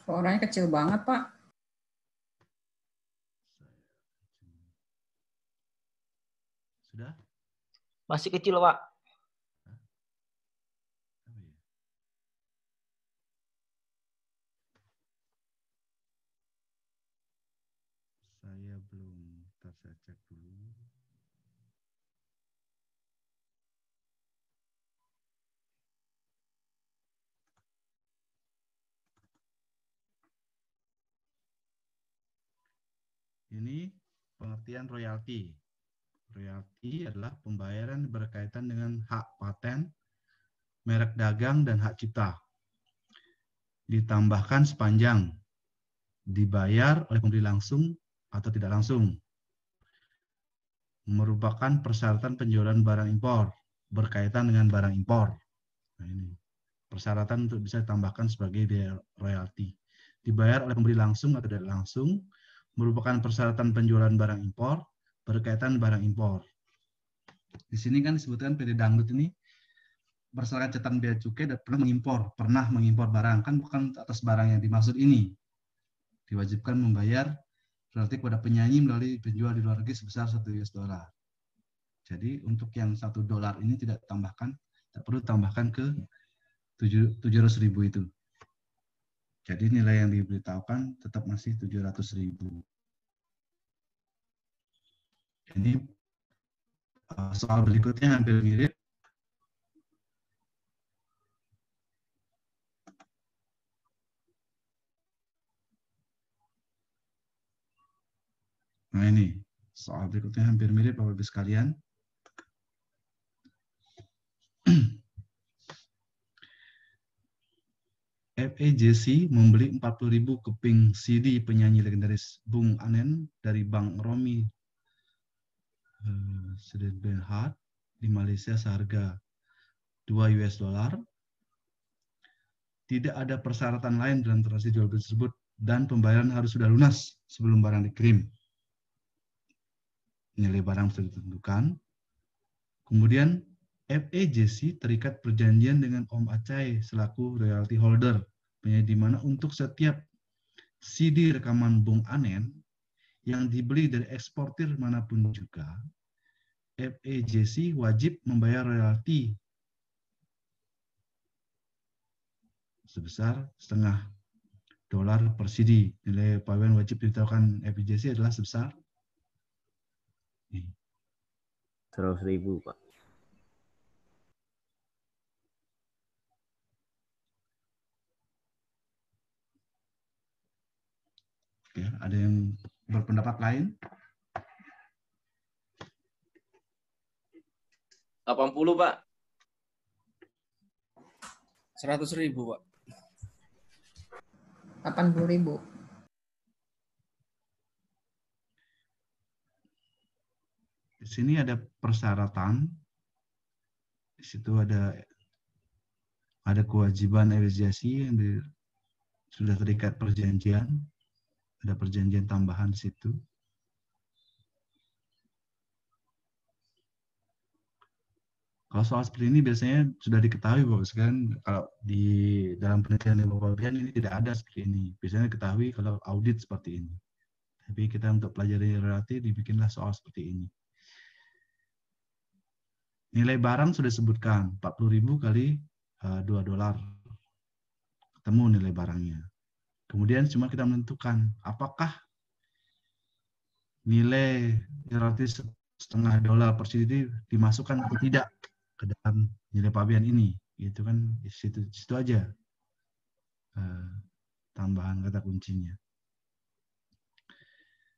Suaranya kecil banget, Pak. Sudah? Masih kecil, Pak. Ini pengertian royalti. Royalti adalah pembayaran berkaitan dengan hak paten, merek dagang, dan hak cipta. Ditambahkan sepanjang dibayar oleh pembeli langsung atau tidak langsung. Merupakan persyaratan penjualan barang impor berkaitan dengan barang impor. Nah, ini persyaratan untuk bisa ditambahkan sebagai biaya royalti. Dibayar oleh pembeli langsung atau tidak langsung merupakan persyaratan penjualan barang impor berkaitan barang impor. Di sini kan disebutkan PD Dangdut ini persyaratan catatan bea cukai dan pernah mengimpor, pernah mengimpor barang kan bukan atas barang yang dimaksud ini. Diwajibkan membayar berarti kepada penyanyi melalui penjual di luar negeri sebesar 1 US dollar. Jadi untuk yang satu dolar ini tidak tambahkan, tidak perlu tambahkan ke tujuh ratus ribu itu. Jadi nilai yang diberitahukan tetap masih 700 ribu. Ini eh, soal berikutnya hampir mirip. Nah ini, soal berikutnya hampir mirip Bapak-Ibu sekalian. Eh, FAJC e membeli 40.000 keping CD penyanyi legendaris Bung Anen dari Bang Romi eh, Sedet Benhard di Malaysia seharga 2 US dollar. Tidak ada persyaratan lain dalam transaksi jual beli tersebut dan pembayaran harus sudah lunas sebelum barang dikirim. Nilai barang sudah ditentukan. Kemudian FAJC e terikat perjanjian dengan Om Acai selaku royalty holder ya, di mana untuk setiap CD rekaman Bung Anen yang dibeli dari eksportir manapun juga, FAJC e wajib membayar royalti sebesar setengah dolar per CD. Nilai pawaian wajib diberitahukan FAJC e adalah sebesar seratus ribu, Pak. Ya, ada yang berpendapat lain? 80, Pak. 100 ribu, Pak. 80 ribu. Di sini ada persyaratan. Di situ ada ada kewajiban negosiasi yang di, sudah terikat perjanjian ada perjanjian tambahan di situ. Kalau soal seperti ini biasanya sudah diketahui bos kan, kalau di dalam penelitian ilmu pengetahuan ini tidak ada seperti ini. Biasanya diketahui kalau audit seperti ini. Tapi kita untuk pelajari relatif dibikinlah soal seperti ini. Nilai barang sudah disebutkan 40.000 kali 2 eh, dolar. Ketemu nilai barangnya. Kemudian cuma kita menentukan apakah nilai relatif setengah dolar per CD dimasukkan atau tidak ke dalam nilai pabean ini. Itu kan situ, situ aja eh, tambahan kata kuncinya.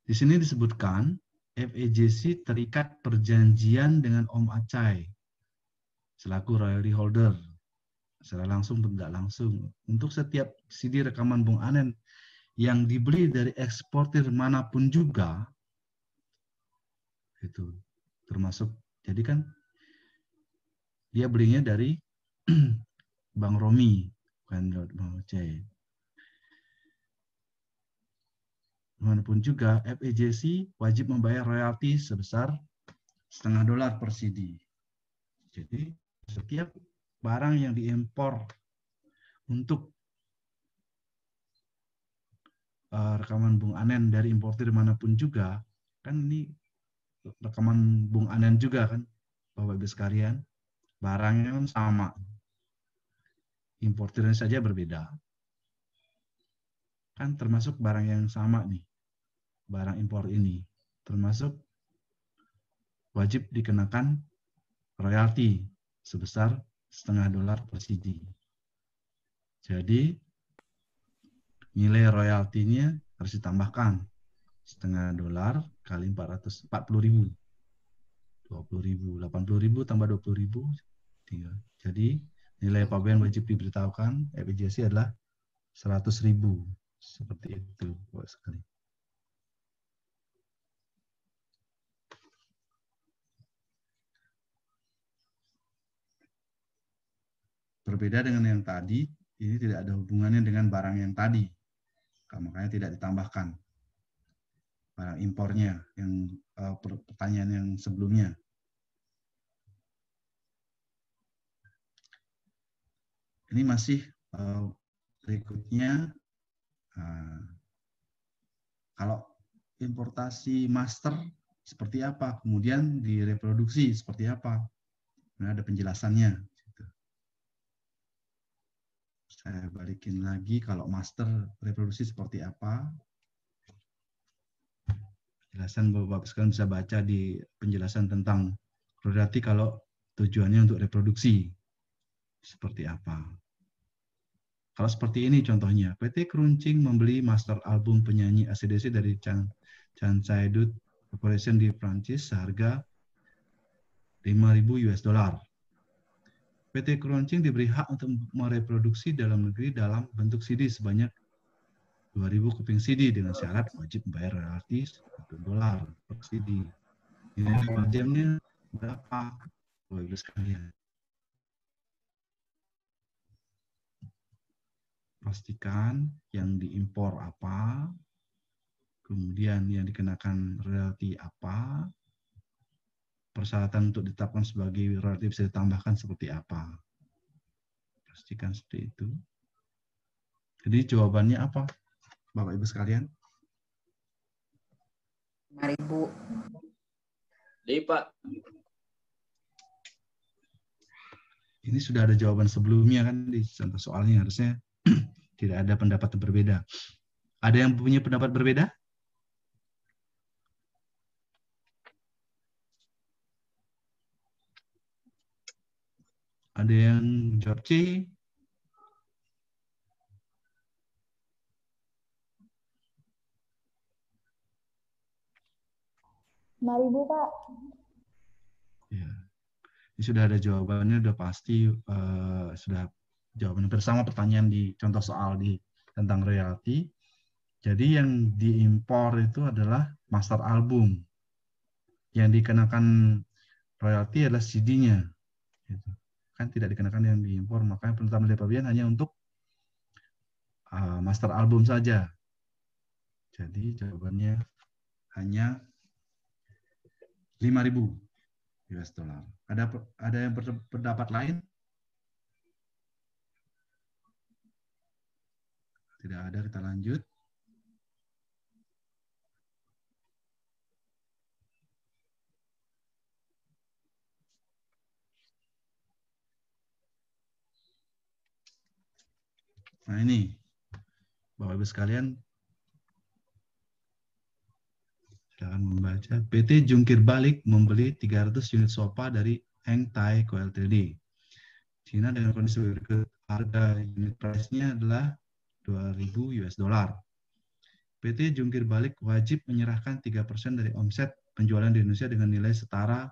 Di sini disebutkan FEJC terikat perjanjian dengan Om Acai selaku royalty holder secara langsung atau tidak langsung. Untuk setiap CD rekaman Bung Anen yang dibeli dari eksportir manapun juga, itu termasuk jadi kan dia belinya dari Bang Romi bukan lewat Bang Oce. Manapun juga FEJC wajib membayar royalti sebesar setengah dolar per CD. Jadi setiap barang yang diimpor untuk eh, rekaman Bung Anen dari importir manapun juga, kan ini rekaman Bung Anen juga kan, Bapak Ibu sekalian, barangnya kan sama. Importirnya saja berbeda. Kan termasuk barang yang sama nih, barang impor ini. Termasuk wajib dikenakan royalti sebesar setengah dolar per CD. Jadi nilai royaltinya harus ditambahkan setengah dolar kali empat empat ratus puluh ribu. dua puluh ribu, delapan puluh ribu tambah dua puluh ribu. Tiga. Jadi nilai pabean wajib diberitahukan FPJC adalah seratus ribu. Seperti itu. Sekali. Berbeda dengan yang tadi, ini tidak ada hubungannya dengan barang yang tadi. Makanya tidak ditambahkan barang impornya yang e, pertanyaan yang sebelumnya. Ini masih e, berikutnya e, kalau importasi master seperti apa, kemudian direproduksi seperti apa. Nah, ada penjelasannya. Saya balikin lagi kalau master reproduksi seperti apa. Penjelasan Bapak-Bapak sekalian bisa baca di penjelasan tentang rodati kalau tujuannya untuk reproduksi. Seperti apa. Kalau seperti ini contohnya, PT Keruncing membeli master album penyanyi ACDC dari Chan, Chan Corporation di Prancis seharga 5.000 US dollar PT Kroncing diberi hak untuk mereproduksi dalam negeri dalam bentuk CD sebanyak 2000 keping CD dengan syarat wajib membayar royalti 1 dolar per CD. Ini pajamnya berapa? Bapak Ibu sekalian. Pastikan yang diimpor apa, kemudian yang dikenakan royalti apa, persyaratan untuk ditetapkan sebagai royalti bisa ditambahkan seperti apa. Pastikan seperti itu. Jadi jawabannya apa, Bapak Ibu sekalian? Bu. Jadi Pak. Ini sudah ada jawaban sebelumnya kan di contoh soalnya harusnya tidak ada pendapat yang berbeda. Ada yang punya pendapat berbeda? Ada yang jawab C. Pak. Ya. Ini sudah ada jawabannya, sudah pasti uh, sudah jawabannya bersama pertanyaan di contoh soal di tentang royalti. Jadi yang diimpor itu adalah master album. Yang dikenakan royalti adalah CD-nya. Gitu kan tidak dikenakan yang diimpor. Maka penetapan nilai pabean hanya untuk uh, master album saja. Jadi jawabannya hanya 5.000 US dollar. Ada ada yang berpendapat lain? Tidak ada, kita lanjut. Nah ini, Bapak Ibu sekalian, silakan membaca. PT Jungkir Balik membeli 300 unit sofa dari Eng Tai Co. Ltd. Cina dengan kondisi berikut harga unit price-nya adalah 2000 US dollar. PT Jungkir Balik wajib menyerahkan 3% dari omset penjualan di Indonesia dengan nilai setara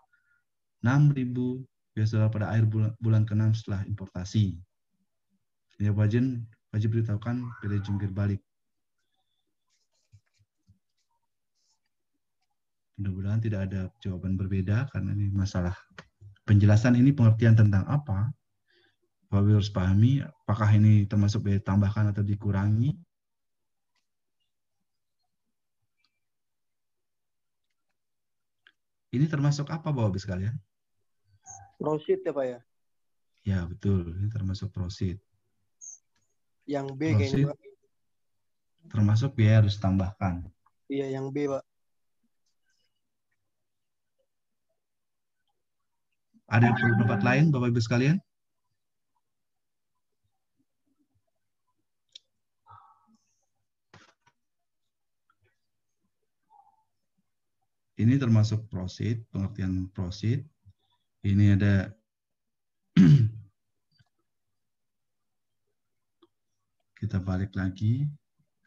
6.000 US dollar pada akhir bulan, bulan ke-6 setelah importasi. Ini wajib wajib beritahukan pada jungkir balik. Mudah-mudahan tidak ada jawaban berbeda karena ini masalah penjelasan ini pengertian tentang apa. Bahwa harus pahami apakah ini termasuk ditambahkan atau dikurangi. Ini termasuk apa Bapak Ibu sekalian? Prosit ya Pak ya? Ya betul, ini termasuk prosit. Yang B kayaknya, Pak. Termasuk biaya harus tambahkan. Iya, yang B, Pak. Ada pendapat lain, Bapak Ibu sekalian? Ini termasuk proceed, pengertian proceed. Ini ada kita balik lagi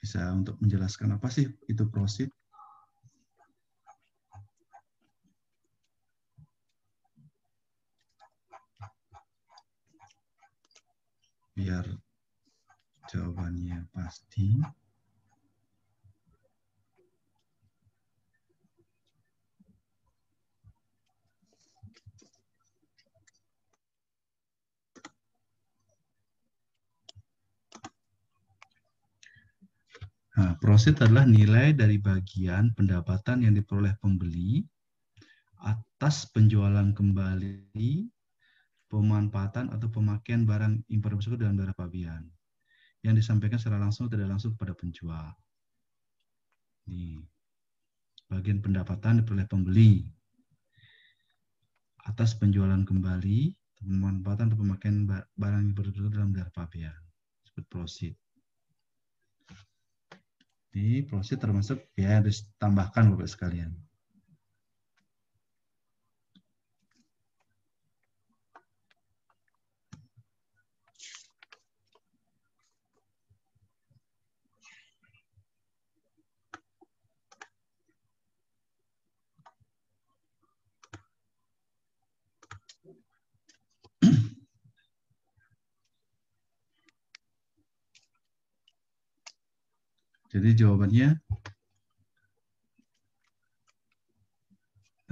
bisa untuk menjelaskan apa sih itu prosit. Biar jawabannya pasti. Nah, prosit adalah nilai dari bagian pendapatan yang diperoleh pembeli atas penjualan kembali pemanfaatan atau pemakaian barang impor tersebut dalam darah pabian yang disampaikan secara langsung atau tidak langsung kepada penjual. Ini bagian pendapatan diperoleh pembeli atas penjualan kembali pemanfaatan atau pemakaian barang impor tersebut dalam darah pabian disebut prosit di proses termasuk ya harus tambahkan Bapak sekalian. Jadi jawabannya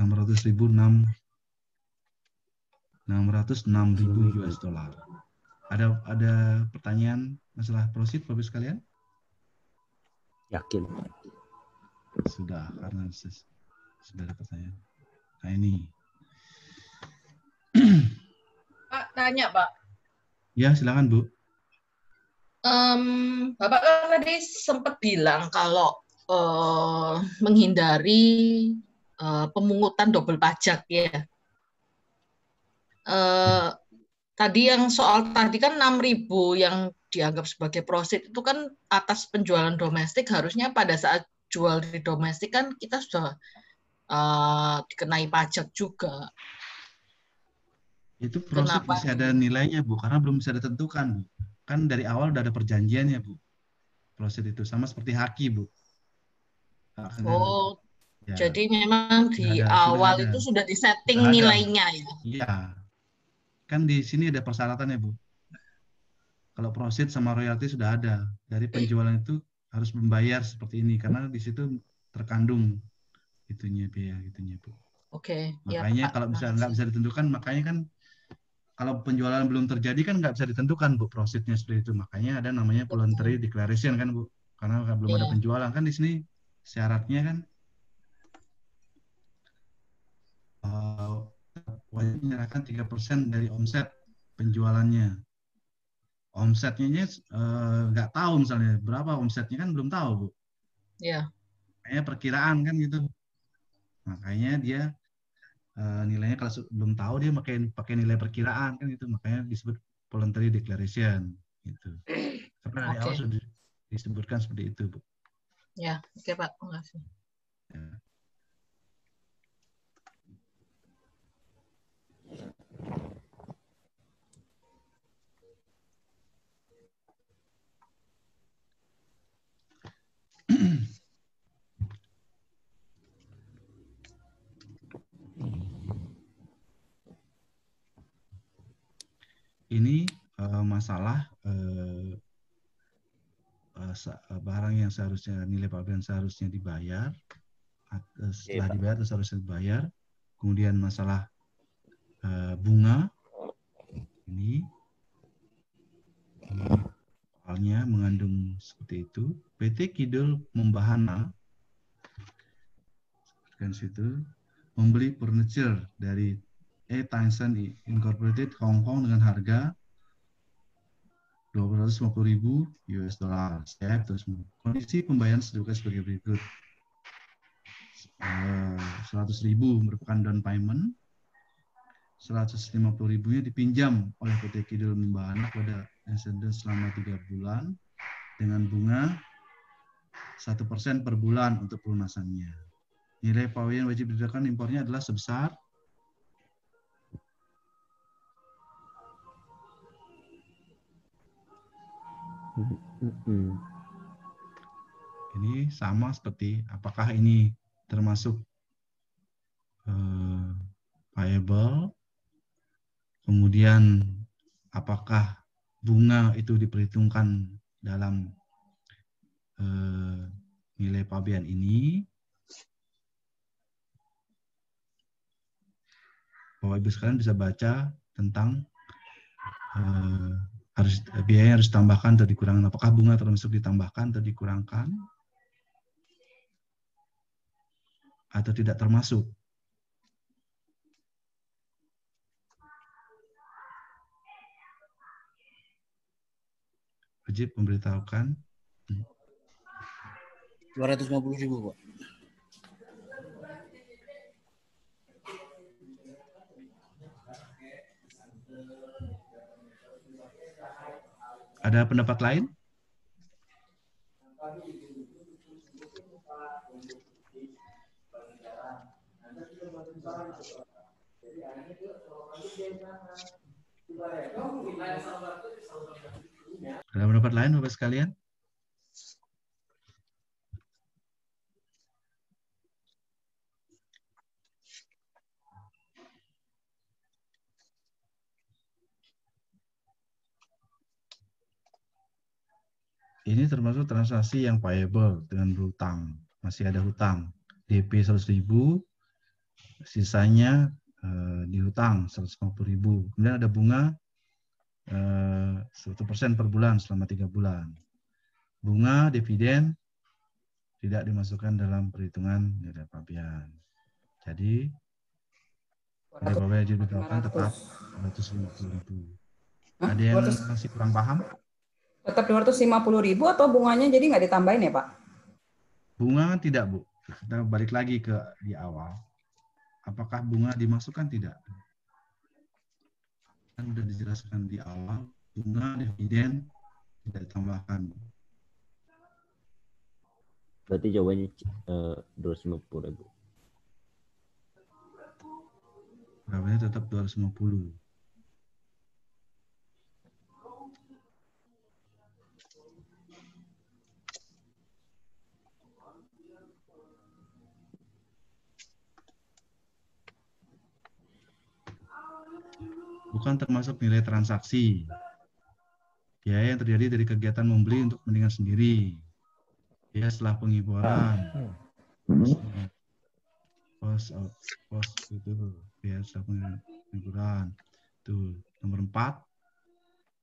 600 ribu 6 606 ribu US dollar. Ada ada pertanyaan masalah proceed Bapak sekalian? Yakin. Sudah karena sudah ada pertanyaan. Nah ini. Pak tanya Pak. Ya silakan Bu um, Bapak kan tadi sempat bilang kalau uh, menghindari uh, pemungutan double pajak ya. Uh, tadi yang soal tadi kan 6.000 yang dianggap sebagai prosit itu kan atas penjualan domestik harusnya pada saat jual di domestik kan kita sudah uh, dikenai pajak juga. Itu proses masih ada nilainya Bu, karena belum bisa ditentukan Kan dari awal udah ada perjanjiannya, Bu. proses itu sama seperti haki, Bu. oh, ya. jadi memang di ada, awal itu sudah disetting sudah nilainya ya. Iya. Kan di sini ada persyaratan ya Bu. Kalau proses sama royalti sudah ada. Dari iya. penjualan itu harus membayar seperti ini karena di situ terkandung itunya biaya itunya Bu. Oke. Okay, iya, makanya ya, kalau bisa nggak bisa ditentukan, makanya kan kalau penjualan belum terjadi kan nggak bisa ditentukan bu prosesnya seperti itu makanya ada namanya voluntary declaration kan bu karena nggak belum yeah. ada iya. penjualan kan di sini syaratnya kan uh, wajib menyerahkan 3% dari omset penjualannya omsetnya eh, nggak uh, tahu misalnya berapa omsetnya kan belum tahu bu ya yeah. kayak perkiraan kan gitu makanya dia Eh, nilainya kalau belum tahu dia pakai pakai nilai perkiraan kan itu makanya disebut voluntary declaration itu Karena dari awal sudah disebutkan seperti itu, Bu. Ya, oke okay, Pak, kasih Ya. ini uh, masalah uh, uh, barang yang seharusnya nilai pabrik seharusnya dibayar atau setelah dibayar atau seharusnya dibayar kemudian masalah uh, bunga ini soalnya mengandung seperti itu PT Kidul Membahana kan situ membeli furniture dari A. Tyson Incorporated Hong Kong dengan harga 250.000 US dollar. Siap terus kondisi pembayaran seduka sebagai berikut. 100.000 eh, merupakan down payment. 150.000 nya dipinjam oleh PT Kidul Membahana pada Insiden selama 3 bulan dengan bunga 1% per bulan untuk pelunasannya. Nilai yang wajib didapatkan impornya adalah sebesar mm Ini sama seperti apakah ini termasuk uh, eh, payable? Kemudian apakah bunga itu diperhitungkan dalam uh, nilai pabean ini? Bapak Ibu sekalian bisa baca tentang eh, harus biaya harus ditambahkan atau dikurangkan apakah bunga termasuk ditambahkan atau dikurangkan atau tidak termasuk wajib memberitahukan 250 hmm. ribu Pak Ada pendapat lain? Ada pendapat lain Bapak sekalian? ini termasuk transaksi yang payable dengan berhutang. Masih ada hutang. DP 100 ribu, sisanya eh, dihutang 150 ribu. Kemudian ada bunga eh, 100% per bulan selama 3 bulan. Bunga, dividen, tidak dimasukkan dalam perhitungan nilai pabian. Jadi, nilai pabian yang diberlakukan tetap 150 ribu. Ada yang masih kurang paham? Tetap 250 ribu atau bunganya jadi nggak ditambahin ya Pak? Bunga tidak Bu. Kita balik lagi ke di awal. Apakah bunga dimasukkan tidak? Kan sudah dijelaskan di awal, bunga dividen tidak ditambahkan. Berarti jawabannya eh, dua ratus lima puluh ribu. Jawabannya tetap 250. bukan termasuk nilai transaksi. Biaya yang terjadi dari kegiatan membeli untuk kepentingan sendiri. Ya setelah pengiboran. Pos, eh, pos itu ya setelah pengiboran. Itu nomor empat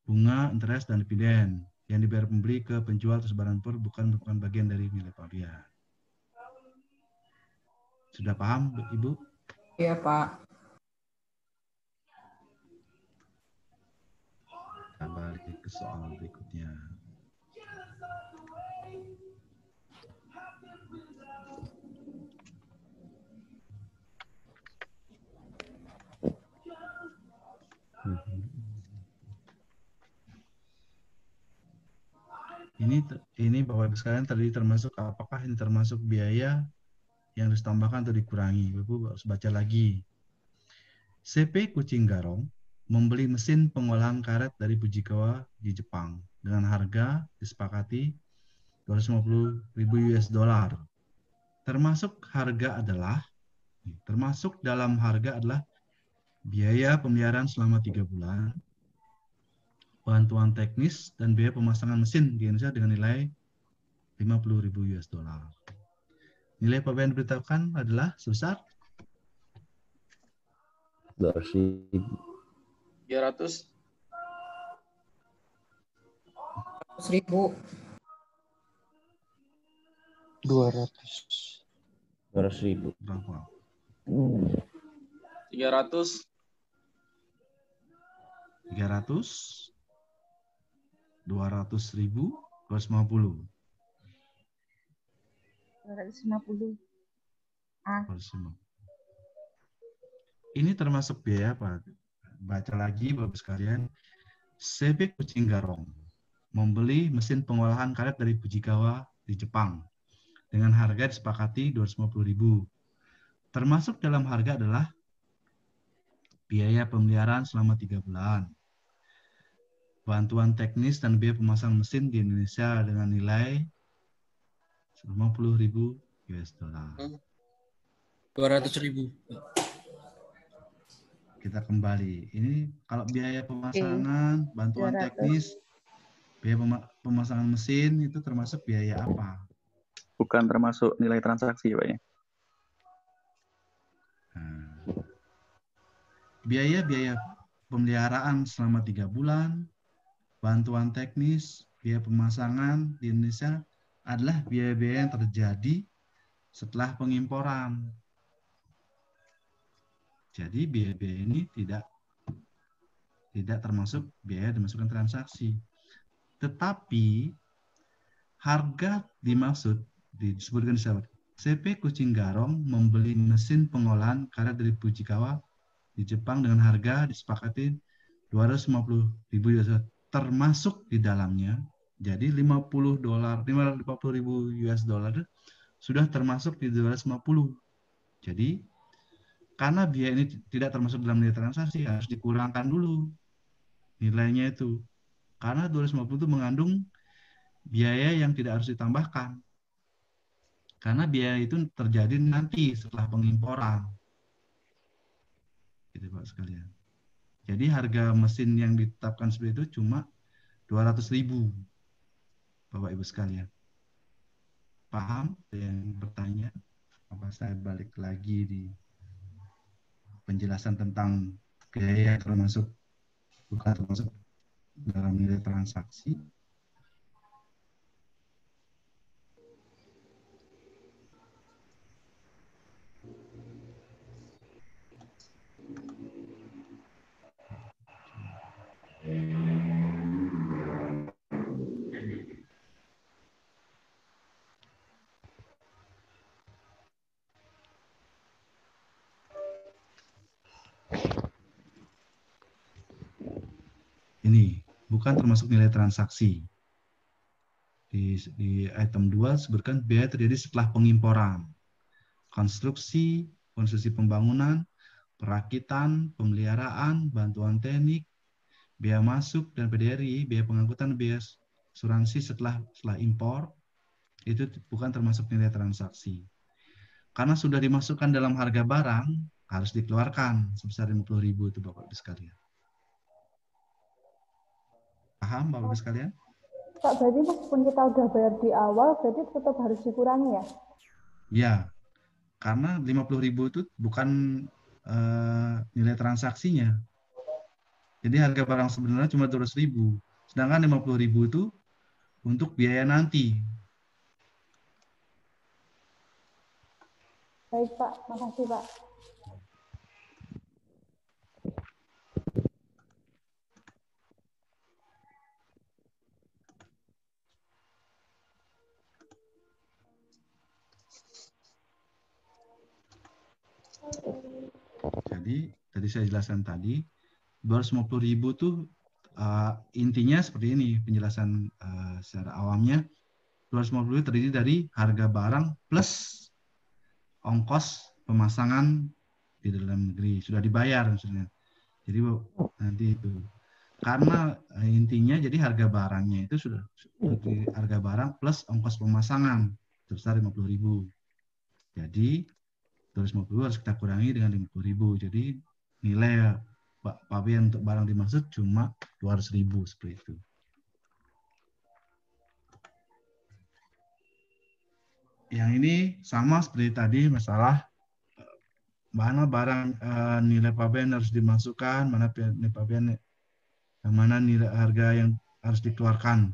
bunga, interest, dan dividen yang dibayar pembeli ke penjual tersebaran pur per bukan merupakan bagian dari nilai pabean. Sudah paham, Ibu? Iya, Pak. beralih ke berikutnya. Hmm. ini ini bapak ibu sekalian tadi termasuk apakah ini termasuk biaya yang harus tambahkan atau dikurangi bapak harus baca lagi CP kucing garong membeli mesin pengolahan karet dari Fujikawa di Jepang dengan harga disepakati 250 ribu US dollar. Termasuk harga adalah termasuk dalam harga adalah biaya pemeliharaan selama tiga bulan, bantuan teknis dan biaya pemasangan mesin di Indonesia dengan nilai 50 ribu US dollar. Nilai PPN diberitahukan adalah sebesar 200 300 1000 200 200 ribu berapa hmm. 300 300 200 ribu 250 250 ah. Ini termasuk biaya apa? baca lagi Bapak sekalian. Kucing Garong membeli mesin pengolahan karet dari Fujikawa di Jepang dengan harga disepakati 250.000. Termasuk dalam harga adalah biaya pemeliharaan selama 3 bulan. Bantuan teknis dan biaya pemasangan mesin di Indonesia dengan nilai 50.000 US dollar. 200.000. Hmm kita kembali. Ini kalau biaya pemasangan, iya, bantuan 200. Iya, teknis, biaya pemasangan mesin itu termasuk biaya apa? Bukan termasuk nilai transaksi, Pak ya? Nah. Biaya biaya pemeliharaan selama tiga bulan, bantuan teknis, biaya pemasangan di Indonesia adalah biaya-biaya yang terjadi setelah pengimporan. Jadi biaya-biaya ini tidak tidak termasuk biaya dimasukkan transaksi. Tetapi harga dimaksud disebutkan di sana CP Kucing Garong membeli mesin pengolahan karet dari Fujikawa di Jepang dengan harga disepakati 250 ribu US termasuk di dalamnya. Jadi 50 dolar, 50 ribu US dollar sudah termasuk di 250. Jadi karena biaya ini tidak termasuk dalam nilai transaksi harus dikurangkan dulu nilainya itu. Karena 250 itu mengandung biaya yang tidak harus ditambahkan. Karena biaya itu terjadi nanti setelah pengimporan. Gitu Pak sekalian. Jadi harga mesin yang ditetapkan seperti itu cuma 200 ribu. Bapak Ibu sekalian. Paham yang bertanya? Apa saya balik lagi di penjelasan tentang biaya termasuk bukan termasuk dalam nilai transaksi disebutkan termasuk nilai transaksi. Di, di item 2 disebutkan biaya terjadi setelah pengimporan. Konstruksi, konstruksi pembangunan, perakitan, pemeliharaan, bantuan teknik, biaya masuk dan PDRI, biaya pengangkutan, biaya asuransi setelah setelah impor itu bukan termasuk nilai transaksi. Karena sudah dimasukkan dalam harga barang, harus dikeluarkan sebesar 50.000 itu bapak bapak sekalian. Paham Bapak-Ibu sekalian? Pak, berarti meskipun kita udah bayar di awal, berarti tetap harus dikurangi ya? Ya, karena 50 ribu itu bukan e, nilai transaksinya. Jadi harga barang sebenarnya cuma 200 ribu. Sedangkan 50 ribu itu untuk biaya nanti. Baik Pak, makasih Pak. Jadi tadi saya jelaskan tadi 250 ribu tuh uh, intinya seperti ini penjelasan uh, secara awamnya 250 ribu terdiri dari harga barang plus ongkos pemasangan di dalam negeri sudah dibayar maksudnya. Jadi nanti itu karena uh, intinya jadi harga barangnya itu sudah harga barang plus ongkos pemasangan sebesar ribu Jadi 250 harus kita kurangi dengan 50.000. Jadi nilai Pak Pavian untuk barang dimaksud cuma 200.000 seperti itu. Yang ini sama seperti tadi masalah eh, mana barang uh, nilai pabean harus dimasukkan, mana nilai pabean yang mana nilai harga yang harus dikeluarkan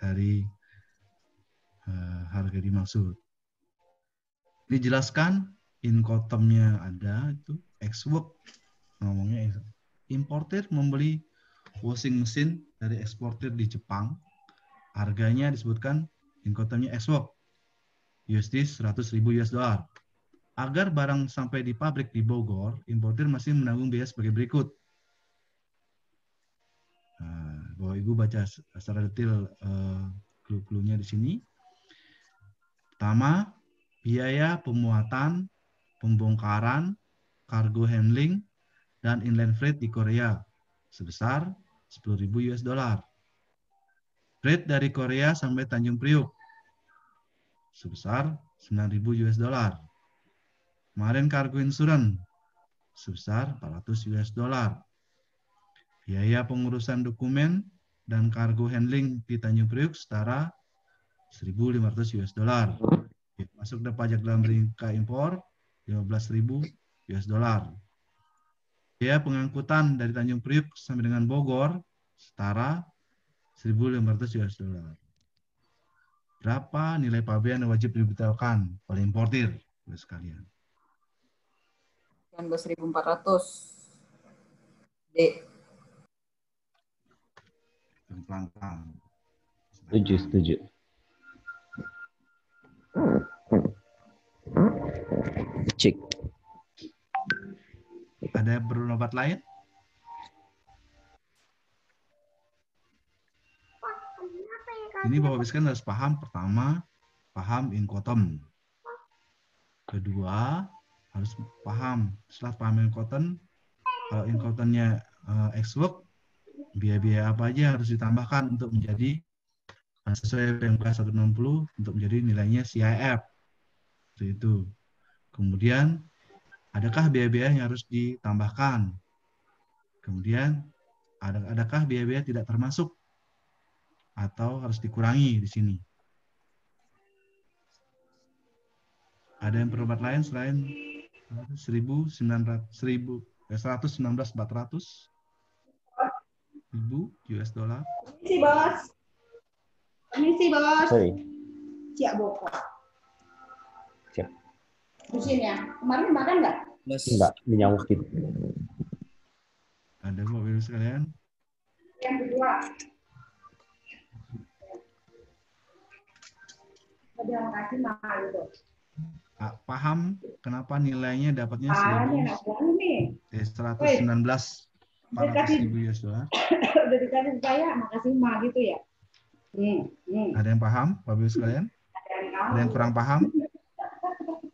dari uh, harga dimaksud. Dijelaskan incotemnya ada itu ex-work ngomongnya importer membeli washing mesin dari eksportir di Jepang harganya disebutkan incotemnya ex USD 100 ribu US dollar agar barang sampai di pabrik di Bogor importer masih menanggung biaya sebagai berikut nah, bahwa ibu baca secara detail uh, eh, clue nya di sini pertama biaya pemuatan pembongkaran, cargo handling, dan inland freight di Korea sebesar 10.000 US dollar. Freight dari Korea sampai Tanjung Priuk sebesar 9.000 US dollar. Kemarin cargo insurance sebesar 400 US dollar. Biaya pengurusan dokumen dan kargo handling di Tanjung Priuk setara 1.500 US dollar. Masuk ke pajak dalam rangka impor 15.000 US dollar. Biaya pengangkutan dari Tanjung Priuk sampai dengan Bogor setara 1.500 US dollar. Berapa nilai pabean yang wajib diberitahukan oleh importir? sekalian. 12.400. D. pelan Tujuh, Setuju, setuju. Cek. Ada perlu obat lain? Ini Bapak Biskan harus paham pertama, paham inkotom. Kedua, harus paham. Setelah paham inkotom, kalau inkotemnya uh, eh, ex work, biaya-biaya apa aja harus ditambahkan untuk menjadi eh, sesuai dengan 160 untuk menjadi nilainya CIF seperti itu. Kemudian, adakah biaya-biaya yang harus ditambahkan? Kemudian, adakah biaya-biaya tidak termasuk atau harus dikurangi di sini? Ada yang berobat lain selain 1900 1000 US dollar. Ini sih bos. Ini sih bos. Hey. Siap bos Musimnya. Kemarin makan nggak? Enggak, minyak gitu. Ada Bapak Ibu sekalian? Yang kedua. Terima kasih mahal itu. Paham kenapa nilainya dapatnya ya, eh, seratus sembilan belas empat ratus ribu US dollar. Udah dikasih saya, makasih Ma gitu ya. Hmm, hmm. Ada yang paham, Bapak Ibu sekalian? Ada yang, Ada yang kurang paham?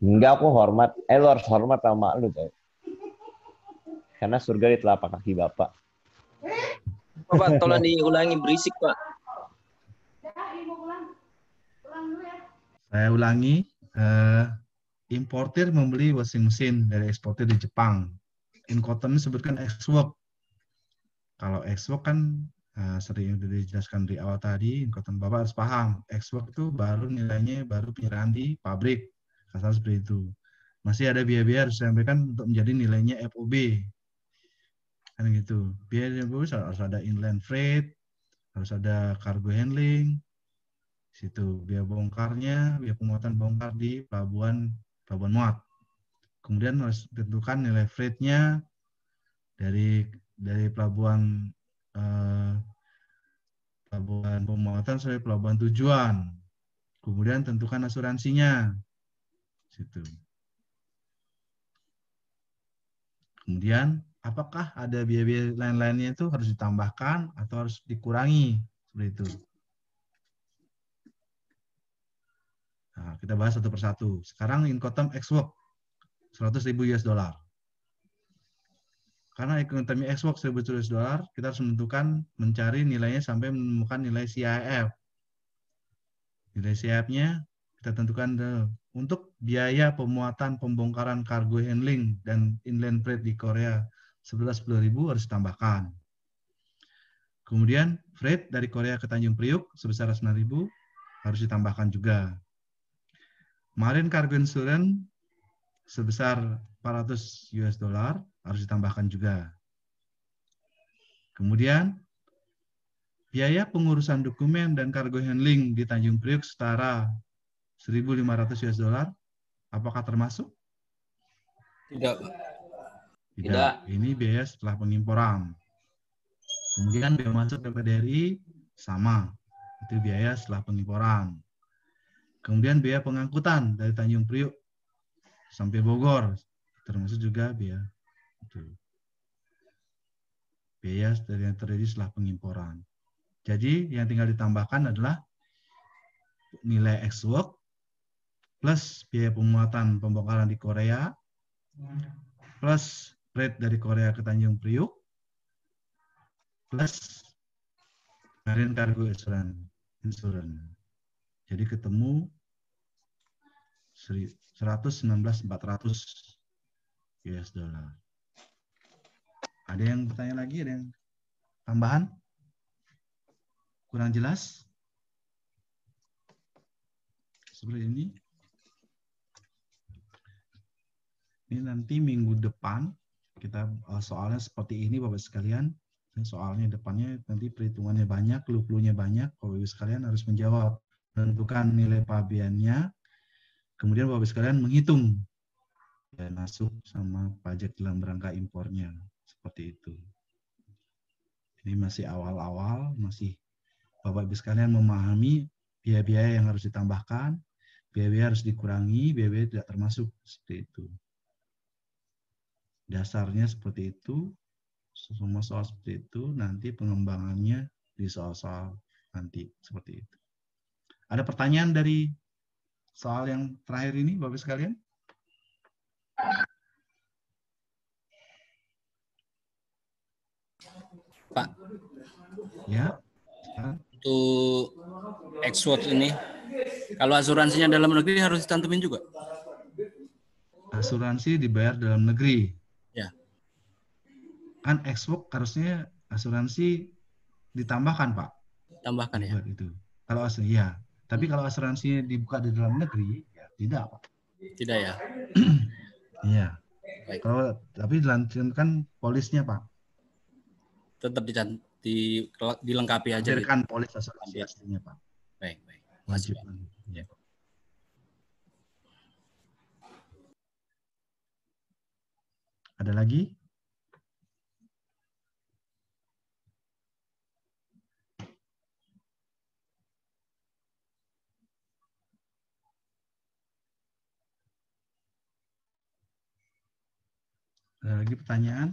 Enggak, aku hormat. Eh, lu harus hormat sama lu, tau. Karena surga di telapak kaki Bapak. Bapak, tolong diulangi berisik, Pak. Saya ulangi, uh, eh, importer membeli washing machine dari eksportir di Jepang. In cotton disebutkan ex work. Kalau ex kan uh, sering dijelaskan di awal tadi, in Bapak harus paham. Ex work itu baru nilainya baru penyerahan di pabrik Kasar seperti itu. Masih ada biaya-biaya harus disampaikan untuk menjadi nilainya FOB. Kan gitu. Biaya FOB harus ada inland freight, harus ada cargo handling, situ biaya bongkarnya, biaya pemuatan bongkar di pelabuhan pelabuhan muat. Kemudian harus ditentukan nilai freightnya dari dari pelabuhan eh, pelabuhan pemuatan sampai pelabuhan tujuan. Kemudian tentukan asuransinya situ. Kemudian, apakah ada biaya-biaya lain-lainnya itu harus ditambahkan atau harus dikurangi? Seperti itu. Nah, kita bahas satu persatu. Sekarang income X Work 100 ribu US dollar. Karena income Xbox Work 1000 US dollar, kita harus menentukan mencari nilainya sampai menemukan nilai CIF. Nilai CIF-nya kita tentukan untuk biaya pemuatan pembongkaran kargo handling dan inland freight di Korea sebesar 10 ribu harus ditambahkan. Kemudian freight dari Korea ke Tanjung Priuk sebesar 9 ribu harus ditambahkan juga. Marine cargo insurance sebesar 400 US dollar harus ditambahkan juga. Kemudian biaya pengurusan dokumen dan kargo handling di Tanjung Priuk setara 1.500 US dollar, apakah termasuk? Tidak. Tidak. Ini biaya setelah pengimporan. Kemudian biaya masuk ke PDRI sama. Itu biaya setelah pengimporan. Kemudian biaya pengangkutan dari Tanjung Priuk sampai Bogor termasuk juga biaya itu. Biaya dari yang terjadi setelah pengimporan. Jadi yang tinggal ditambahkan adalah nilai ex work plus biaya pemuatan pembongkaran di Korea plus rate dari Korea ke Tanjung Priuk plus marine cargo insurance. Jadi ketemu 116.400 US dollar. Ada yang bertanya lagi? Ada yang tambahan? Kurang jelas? Seperti ini. Ini nanti minggu depan kita eh, soalnya seperti ini Bapak sekalian. Nah, soalnya depannya nanti perhitungannya banyak, clue banyak. Bapak Ibu sekalian harus menjawab, menentukan nilai pabianya Kemudian Bapak Ibu sekalian menghitung dan masuk sama pajak dalam rangka impornya seperti itu. Ini masih awal-awal, masih Bapak Ibu sekalian memahami biaya-biaya yang harus ditambahkan, biaya-biaya harus dikurangi, biaya-biaya tidak termasuk seperti itu. Dasarnya seperti itu, semua soal seperti itu, nanti pengembangannya di soal-soal nanti seperti itu. Ada pertanyaan dari soal yang terakhir ini, Bapak sekalian? Pak. Ya. Untuk ekspor ini, kalau asuransinya dalam negeri harus ditantumin juga? Asuransi dibayar dalam negeri kan work harusnya asuransi ditambahkan pak tambahkan ya Buat itu kalau asli ya tapi hmm. kalau asuransinya dibuka di dalam negeri ya tidak pak tidak ya iya kalau tapi dilanjutkan polisnya pak tetap di, di, dilengkapi aja Hadirkan gitu. polis asuransi aslinya pak baik baik lanjut ya. ada lagi Ada lagi pertanyaan?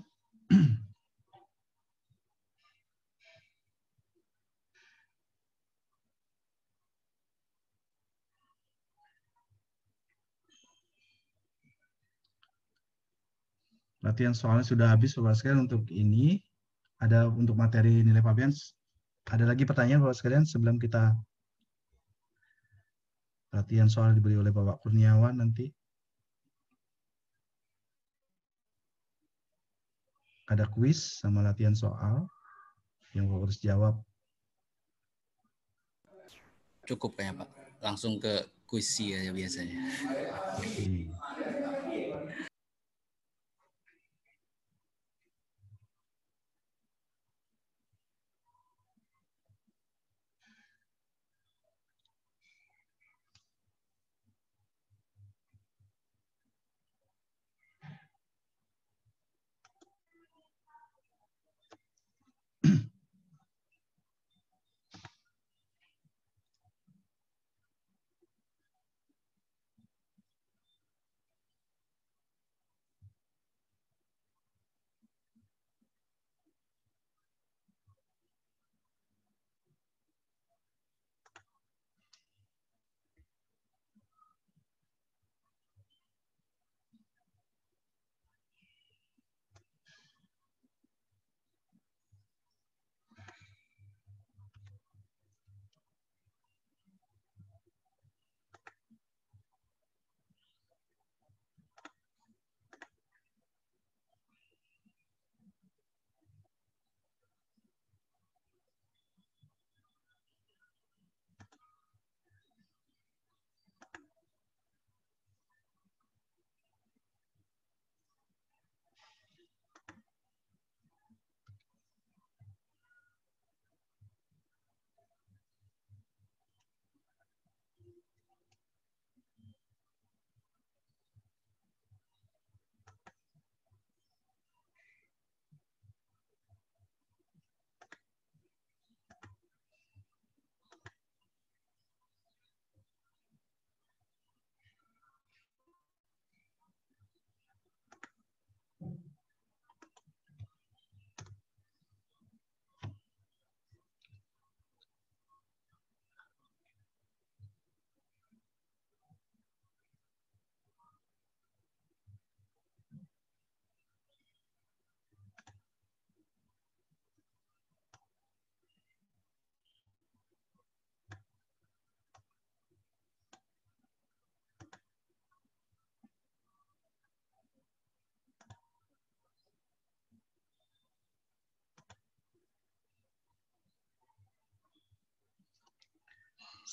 Latihan soalnya sudah habis Bapak sekalian untuk ini. Ada untuk materi nilai Fabian. Ada lagi pertanyaan Bapak sekalian sebelum kita latihan soal diberi oleh Bapak Kurniawan nanti. ada kuis sama latihan soal yang gue harus jawab. Cukup ya, Pak. Langsung ke kuis ya biasanya. Okay. Iya.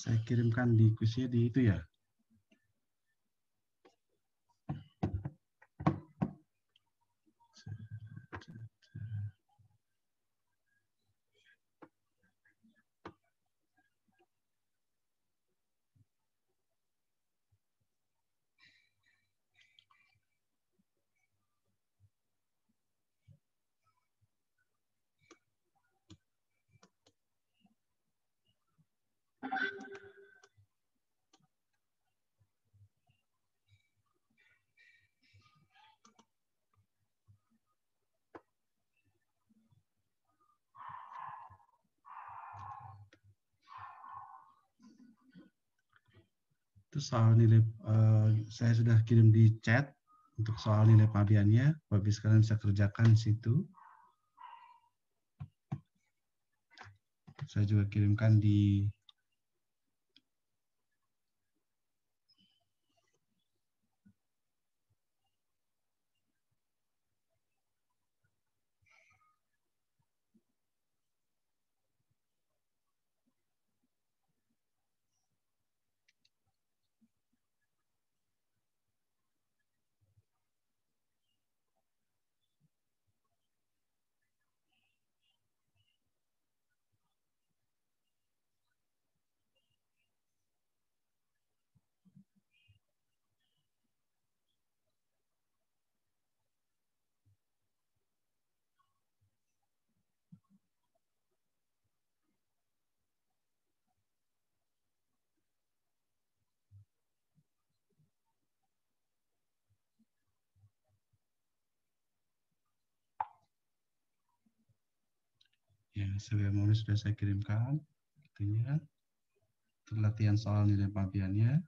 Saya kirimkan di kuisnya di itu ya. soal nilai uh, saya sudah kirim di chat untuk soal nilai pabiannya. Bapak sekalian bisa kerjakan di situ. Saya juga kirimkan di Ya, sebagaimana sudah saya kirimkan itunya. Untuk latihan soal nilai pabiannya.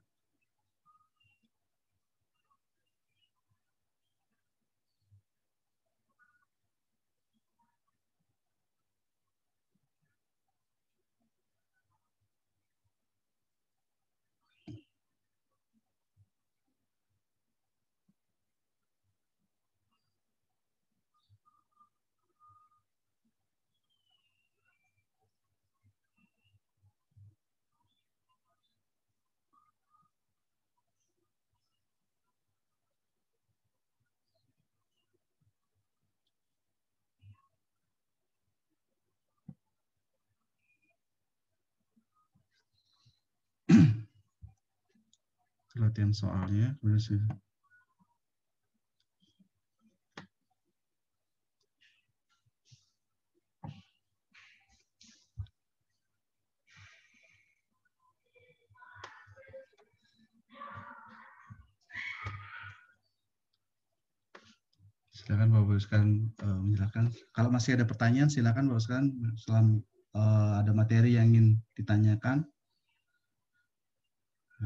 latihan soalnya silakan bapak sekalian uh, menjelaskan kalau masih ada pertanyaan silakan bapak sekalian selama uh, eh, ada materi yang ingin ditanyakan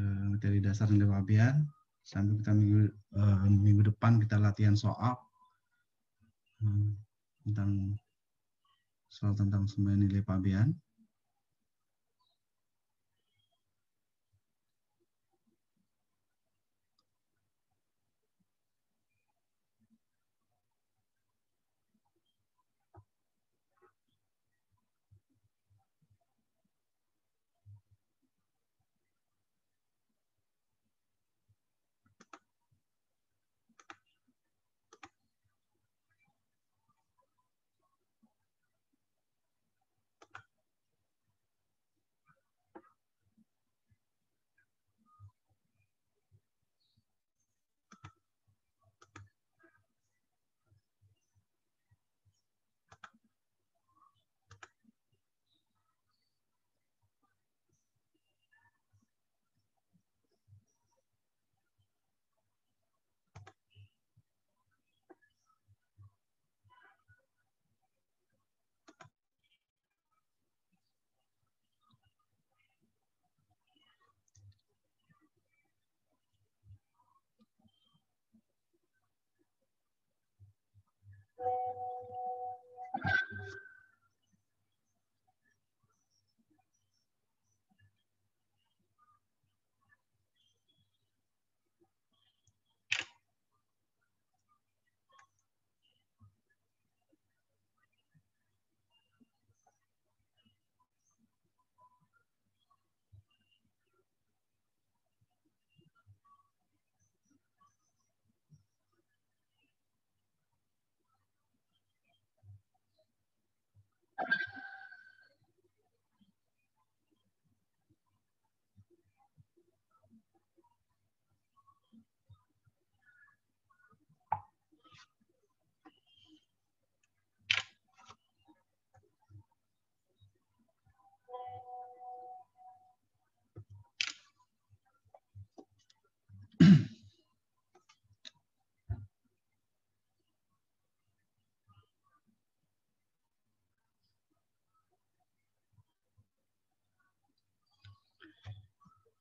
materi eh, dasar nilai pabean sambil kita minggu uh, minggu depan kita latihan soal uh, tentang soal tentang semua nilai pabean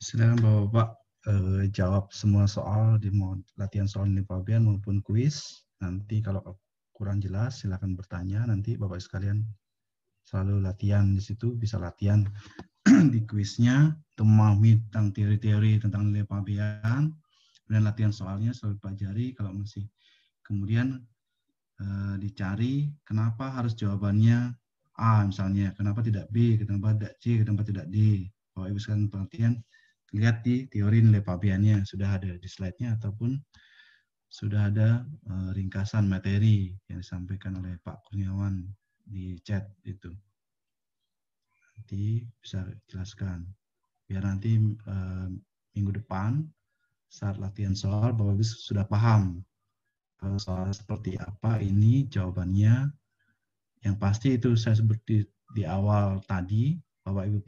Silakan Bapak-Bapak eh, jawab semua soal di latihan soal nilai Bian, maupun kuis. Nanti kalau kurang jelas silakan bertanya. Nanti Bapak sekalian selalu latihan di situ, bisa latihan di kuisnya memahami tentang teori-teori tentang nilai pabean Kemudian latihan soalnya selalu pelajari kalau masih. Kemudian e, dicari kenapa harus jawabannya A misalnya, kenapa tidak B, kenapa tidak C, kenapa tidak D. Bapak Ibu sekalian perhatian lihat di teori nilai pabiannya sudah ada di slide-nya ataupun sudah ada eh, ringkasan materi yang disampaikan oleh Pak Kurniawan di chat itu. Nanti bisa jelaskan. Biar nanti eh, minggu depan saat latihan soal Bapak Ibu sudah paham kalau eh, soal seperti apa ini jawabannya. Yang pasti itu saya sebut di, di awal tadi Bapak Ibu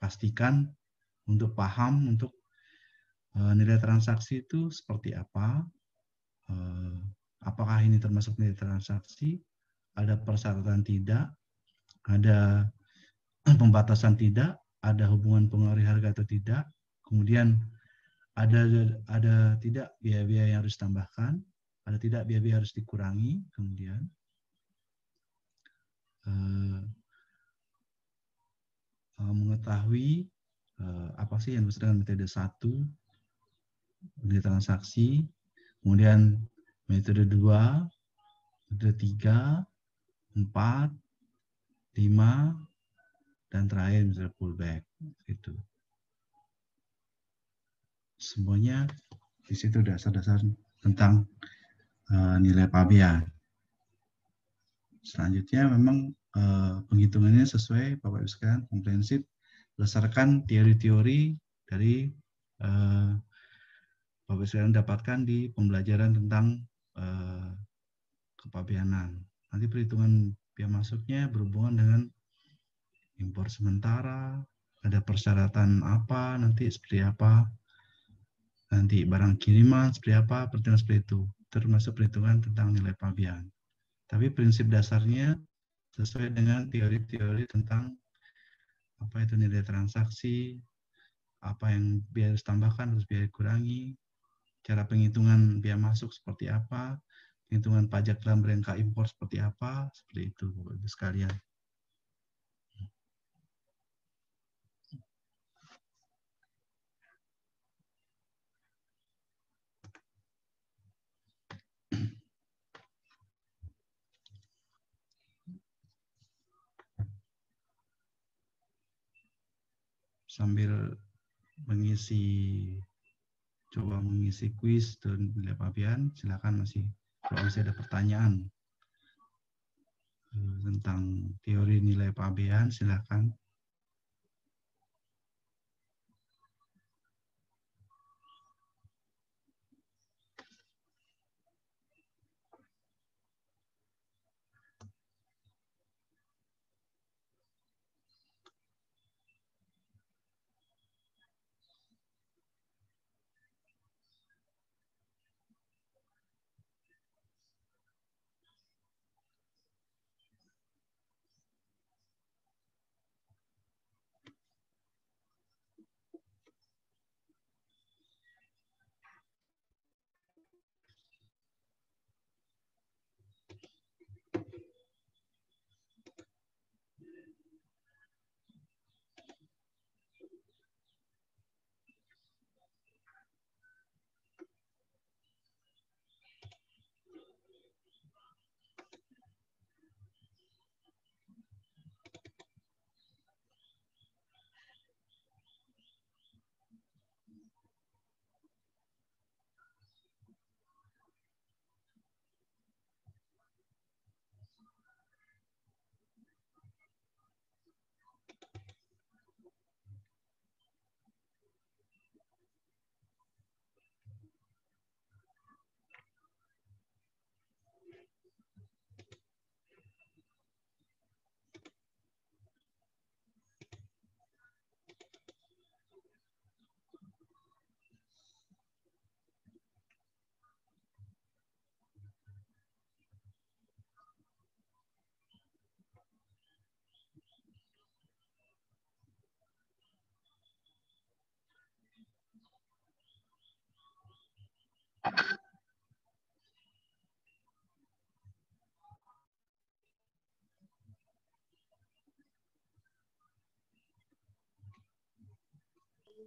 pastikan untuk paham untuk eh, nilai transaksi itu seperti apa, eh, apakah ini termasuk nilai transaksi, ada persyaratan tidak, ada pembatasan tidak, ada hubungan pengaruh harga atau tidak, kemudian ada ada tidak biaya-biaya yang harus ditambahkan, ada tidak biaya-biaya harus dikurangi, kemudian eh, mengetahui eh, apa sih yang disebut dengan metode satu metode transaksi, kemudian metode dua, metode tiga, empat, lima, dan terakhir metode pullback itu. Semuanya di situ dasar-dasar tentang uh, nilai PABIA. Selanjutnya memang uh, penghitungannya sesuai Bapak Ibu sekalian komprehensif berdasarkan teori-teori dari eh, Bapak Presiden dapatkan di pembelajaran tentang eh, kepabeanan. Nanti perhitungan biaya masuknya berhubungan dengan impor sementara, ada persyaratan apa, nanti seperti apa, nanti barang kiriman seperti apa, perhitungan seperti itu, termasuk perhitungan tentang nilai pabian. Tapi prinsip dasarnya sesuai dengan teori-teori tentang apa itu nilai transaksi, apa yang biaya harus tambahkan, harus biaya kurangi, cara penghitungan biaya masuk seperti apa, penghitungan pajak dalam rangka impor seperti apa, seperti itu, Bapak Ibu sekalian. sambil mengisi coba mengisi kuis dan nilai pabean. silakan masih kalau masih ada pertanyaan eh, tentang teori nilai pabean silakan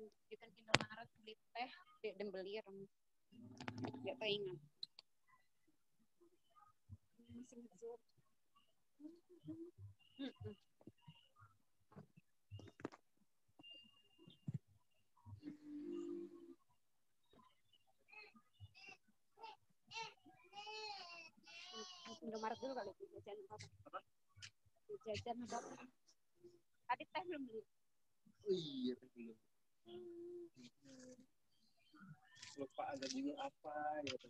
bukan Indomaret beli teh di dembelir rem nggak teringat masih Indomaret dulu kali jajan apa? Jajan apa? Tadi teh belum beli. Oh iya, belum lupa ada judul apa gitu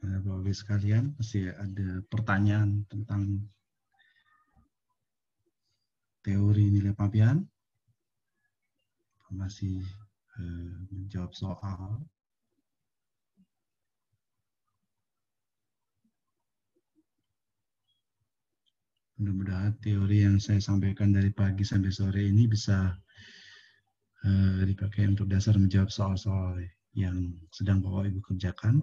Bapak Ibu sekalian, masih ada pertanyaan tentang teori nilai papian? Masih eh, menjawab soal. Mudah-mudahan teori yang saya sampaikan dari pagi sampai sore ini bisa eh, dipakai untuk dasar menjawab soal-soal yang sedang Bapak Ibu kerjakan.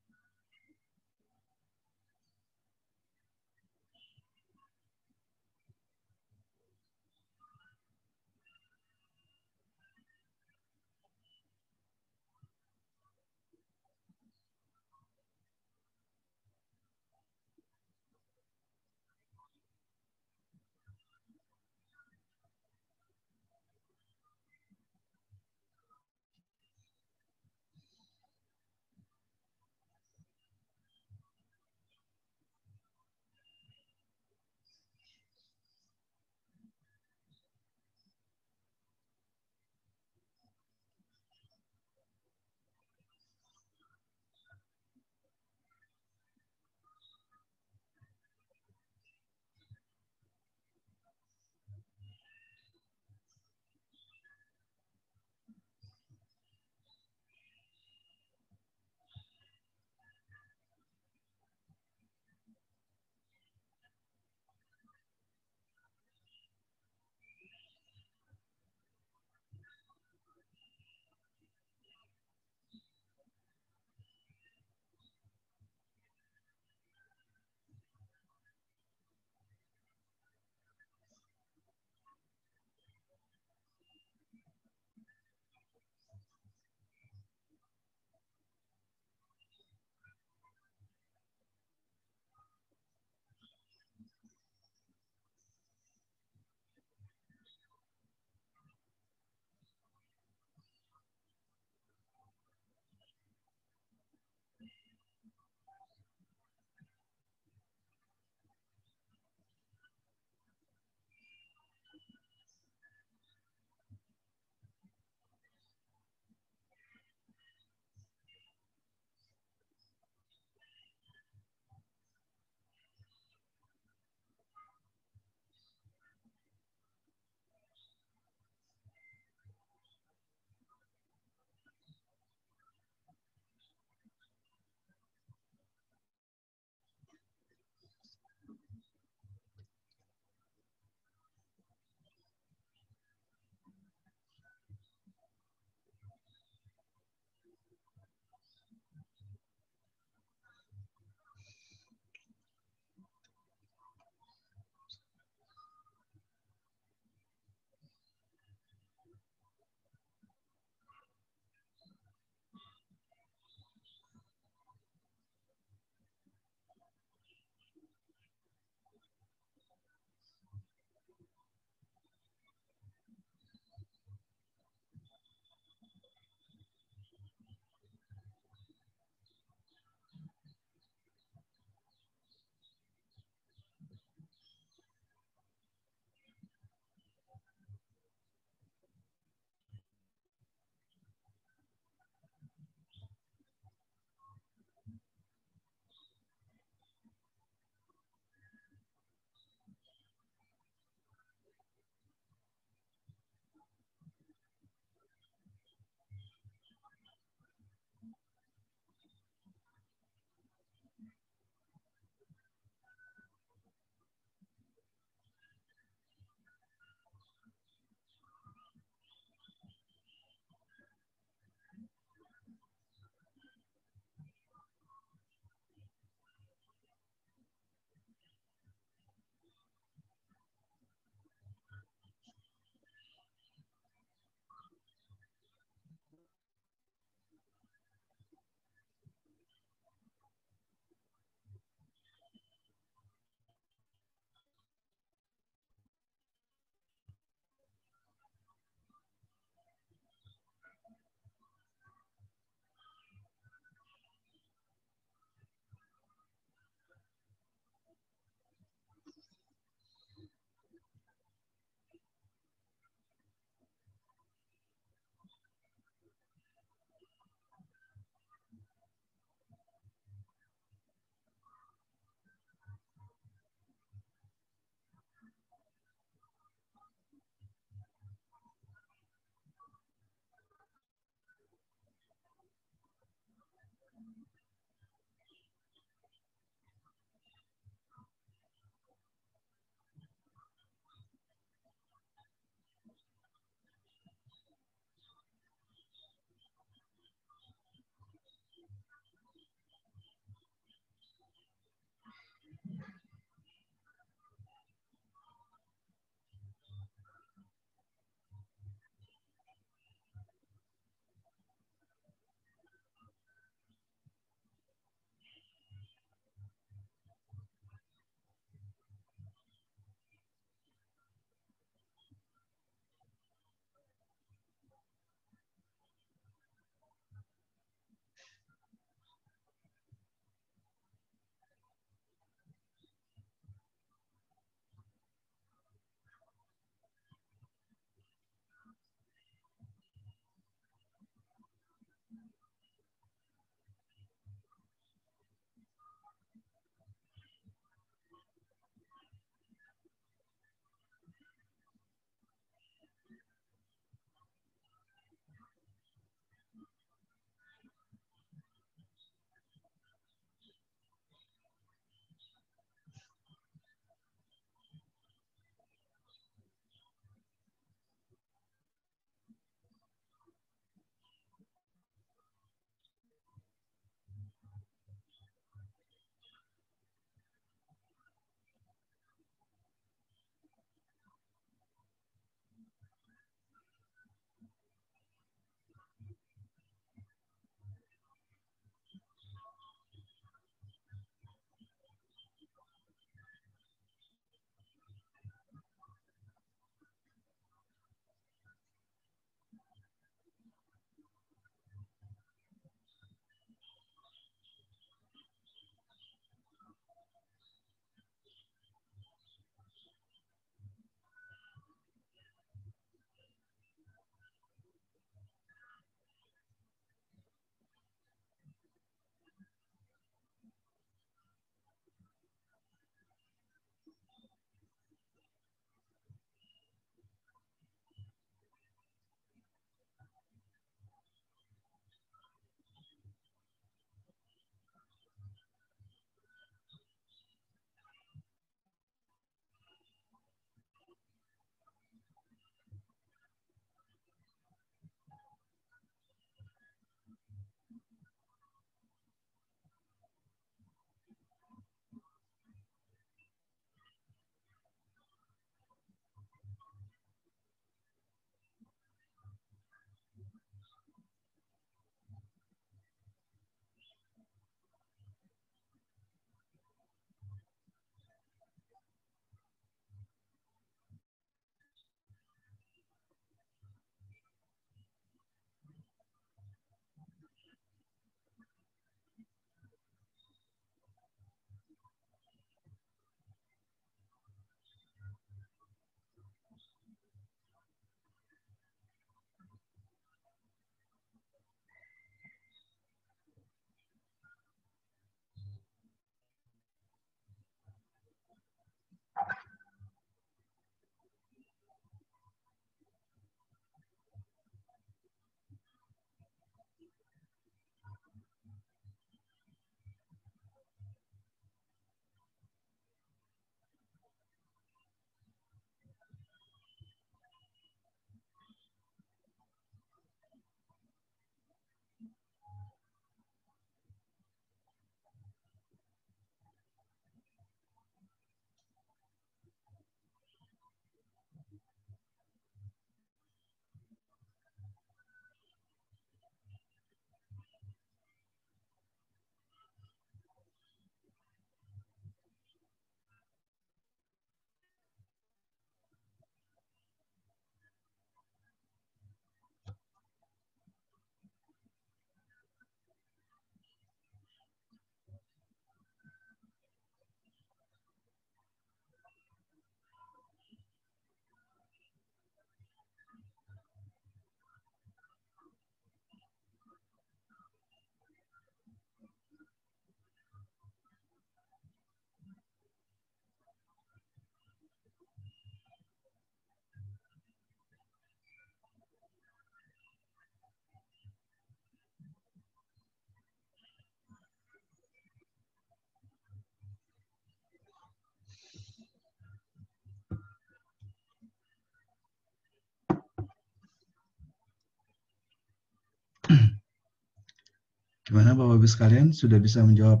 Gimana Bapak Ibu sekalian sudah bisa menjawab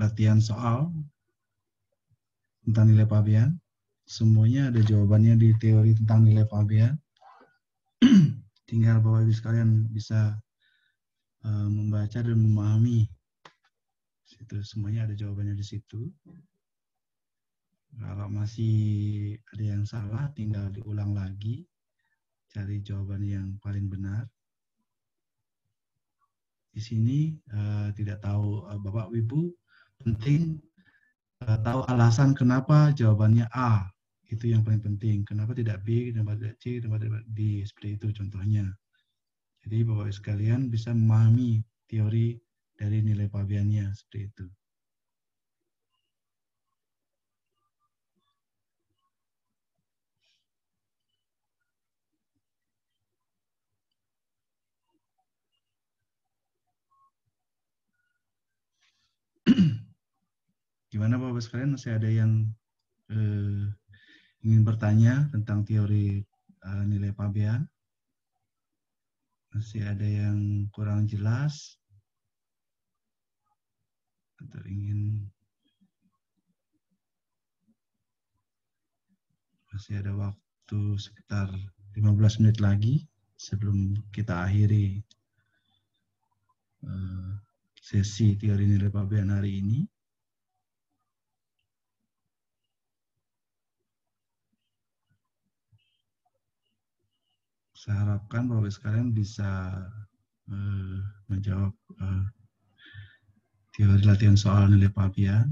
latihan soal tentang nilai pabean? Semuanya ada jawabannya di teori tentang nilai pabean. Tinggal Bapak Ibu sekalian bisa uh, membaca dan memahami. situ semuanya ada jawabannya di situ. Kalau masih ada yang salah tinggal diulang lagi. Cari jawaban yang paling benar di sini uh, tidak tahu uh, Bapak wibu penting uh, tahu alasan kenapa jawabannya A itu yang paling penting. Kenapa tidak B, kenapa tidak C, kenapa tidak D seperti itu contohnya. Jadi Bapak Ibu sekalian bisa memahami teori dari nilai pabiannya seperti itu. Gimana Bapak sekalian masih ada yang eh, ingin bertanya tentang teori eh, nilai pabean? Masih ada yang kurang jelas? Atau ingin masih ada waktu sekitar 15 menit lagi sebelum kita akhiri eh, sesi teori nilai pabean hari ini. saya harapkan bahwa sekalian bisa uh, menjawab uh, teori latihan soal nilai pabian.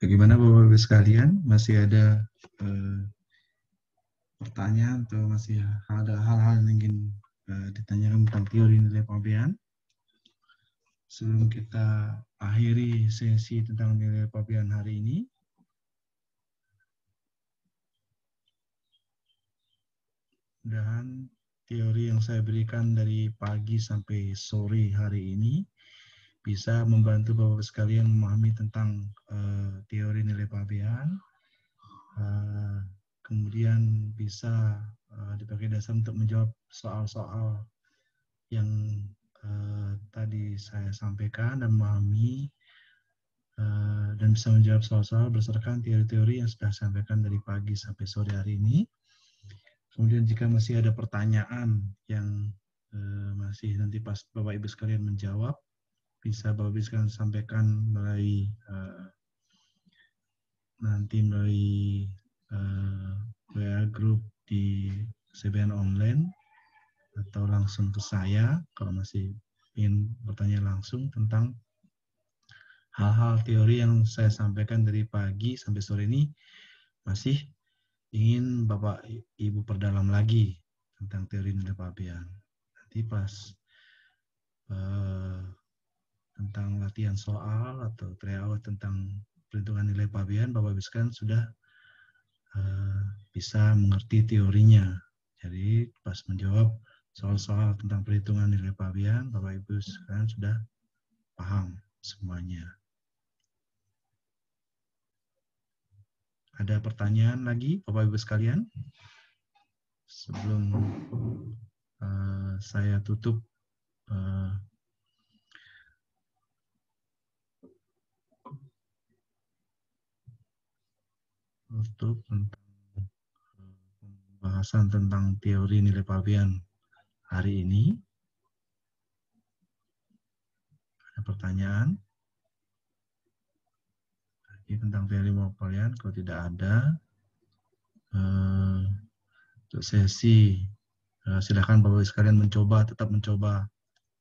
Bagaimana Bapak-Ibu sekalian? Masih ada eh, pertanyaan atau masih ada hal-hal yang ingin eh, ditanyakan tentang teori nilai pabean? Sebelum kita akhiri sesi tentang nilai pabean hari ini, dan teori yang saya berikan dari pagi sampai sore hari ini bisa membantu Bapak sekalian memahami tentang uh, teori nilai pabean. Uh, kemudian bisa uh, dipakai dasar untuk menjawab soal-soal yang uh, tadi saya sampaikan dan memahami uh, dan bisa menjawab soal-soal berdasarkan teori-teori yang sudah saya sampaikan dari pagi sampai sore hari ini. Kemudian jika masih ada pertanyaan yang uh, masih nanti pas Bapak Ibu sekalian menjawab, bisa Bapak Ibu sampaikan melalui uh, nanti melalui uh, eh, WA group di CBN online atau langsung ke saya kalau masih ingin bertanya langsung tentang hal-hal teori yang saya sampaikan dari pagi sampai sore ini masih ingin Bapak Ibu perdalam lagi tentang teori nilai Nanti pas uh, tentang latihan soal atau tryout tentang perhitungan nilai pabean Bapak ibu sekalian sudah uh, bisa mengerti teorinya. Jadi pas menjawab soal-soal tentang perhitungan nilai pabean Bapak Ibu sekalian sudah paham semuanya. Ada pertanyaan lagi Bapak Ibu sekalian? Sebelum uh, saya tutup uh, untuk pembahasan tentang teori nilai pabean hari ini. Ada pertanyaan? Ini tentang teori nilai pabean, kalau tidak ada, eh, untuk sesi eh, silakan Bapak ibu sekalian mencoba, tetap mencoba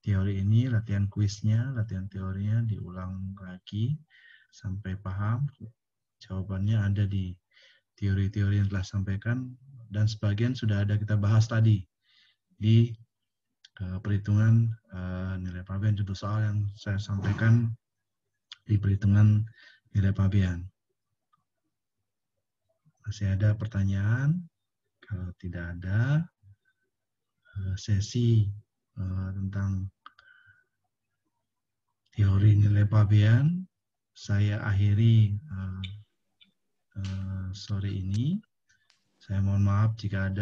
teori ini, latihan kuisnya, latihan teorinya diulang lagi sampai paham Jawabannya ada di teori-teori yang telah sampaikan dan sebagian sudah ada kita bahas tadi di uh, perhitungan uh, nilai pabean contoh soal yang saya sampaikan di perhitungan nilai pabean. Masih ada pertanyaan? Kalau tidak ada, uh, sesi uh, tentang teori nilai pabean saya akhiri uh, Eh, sore ini. Saya mohon maaf jika ada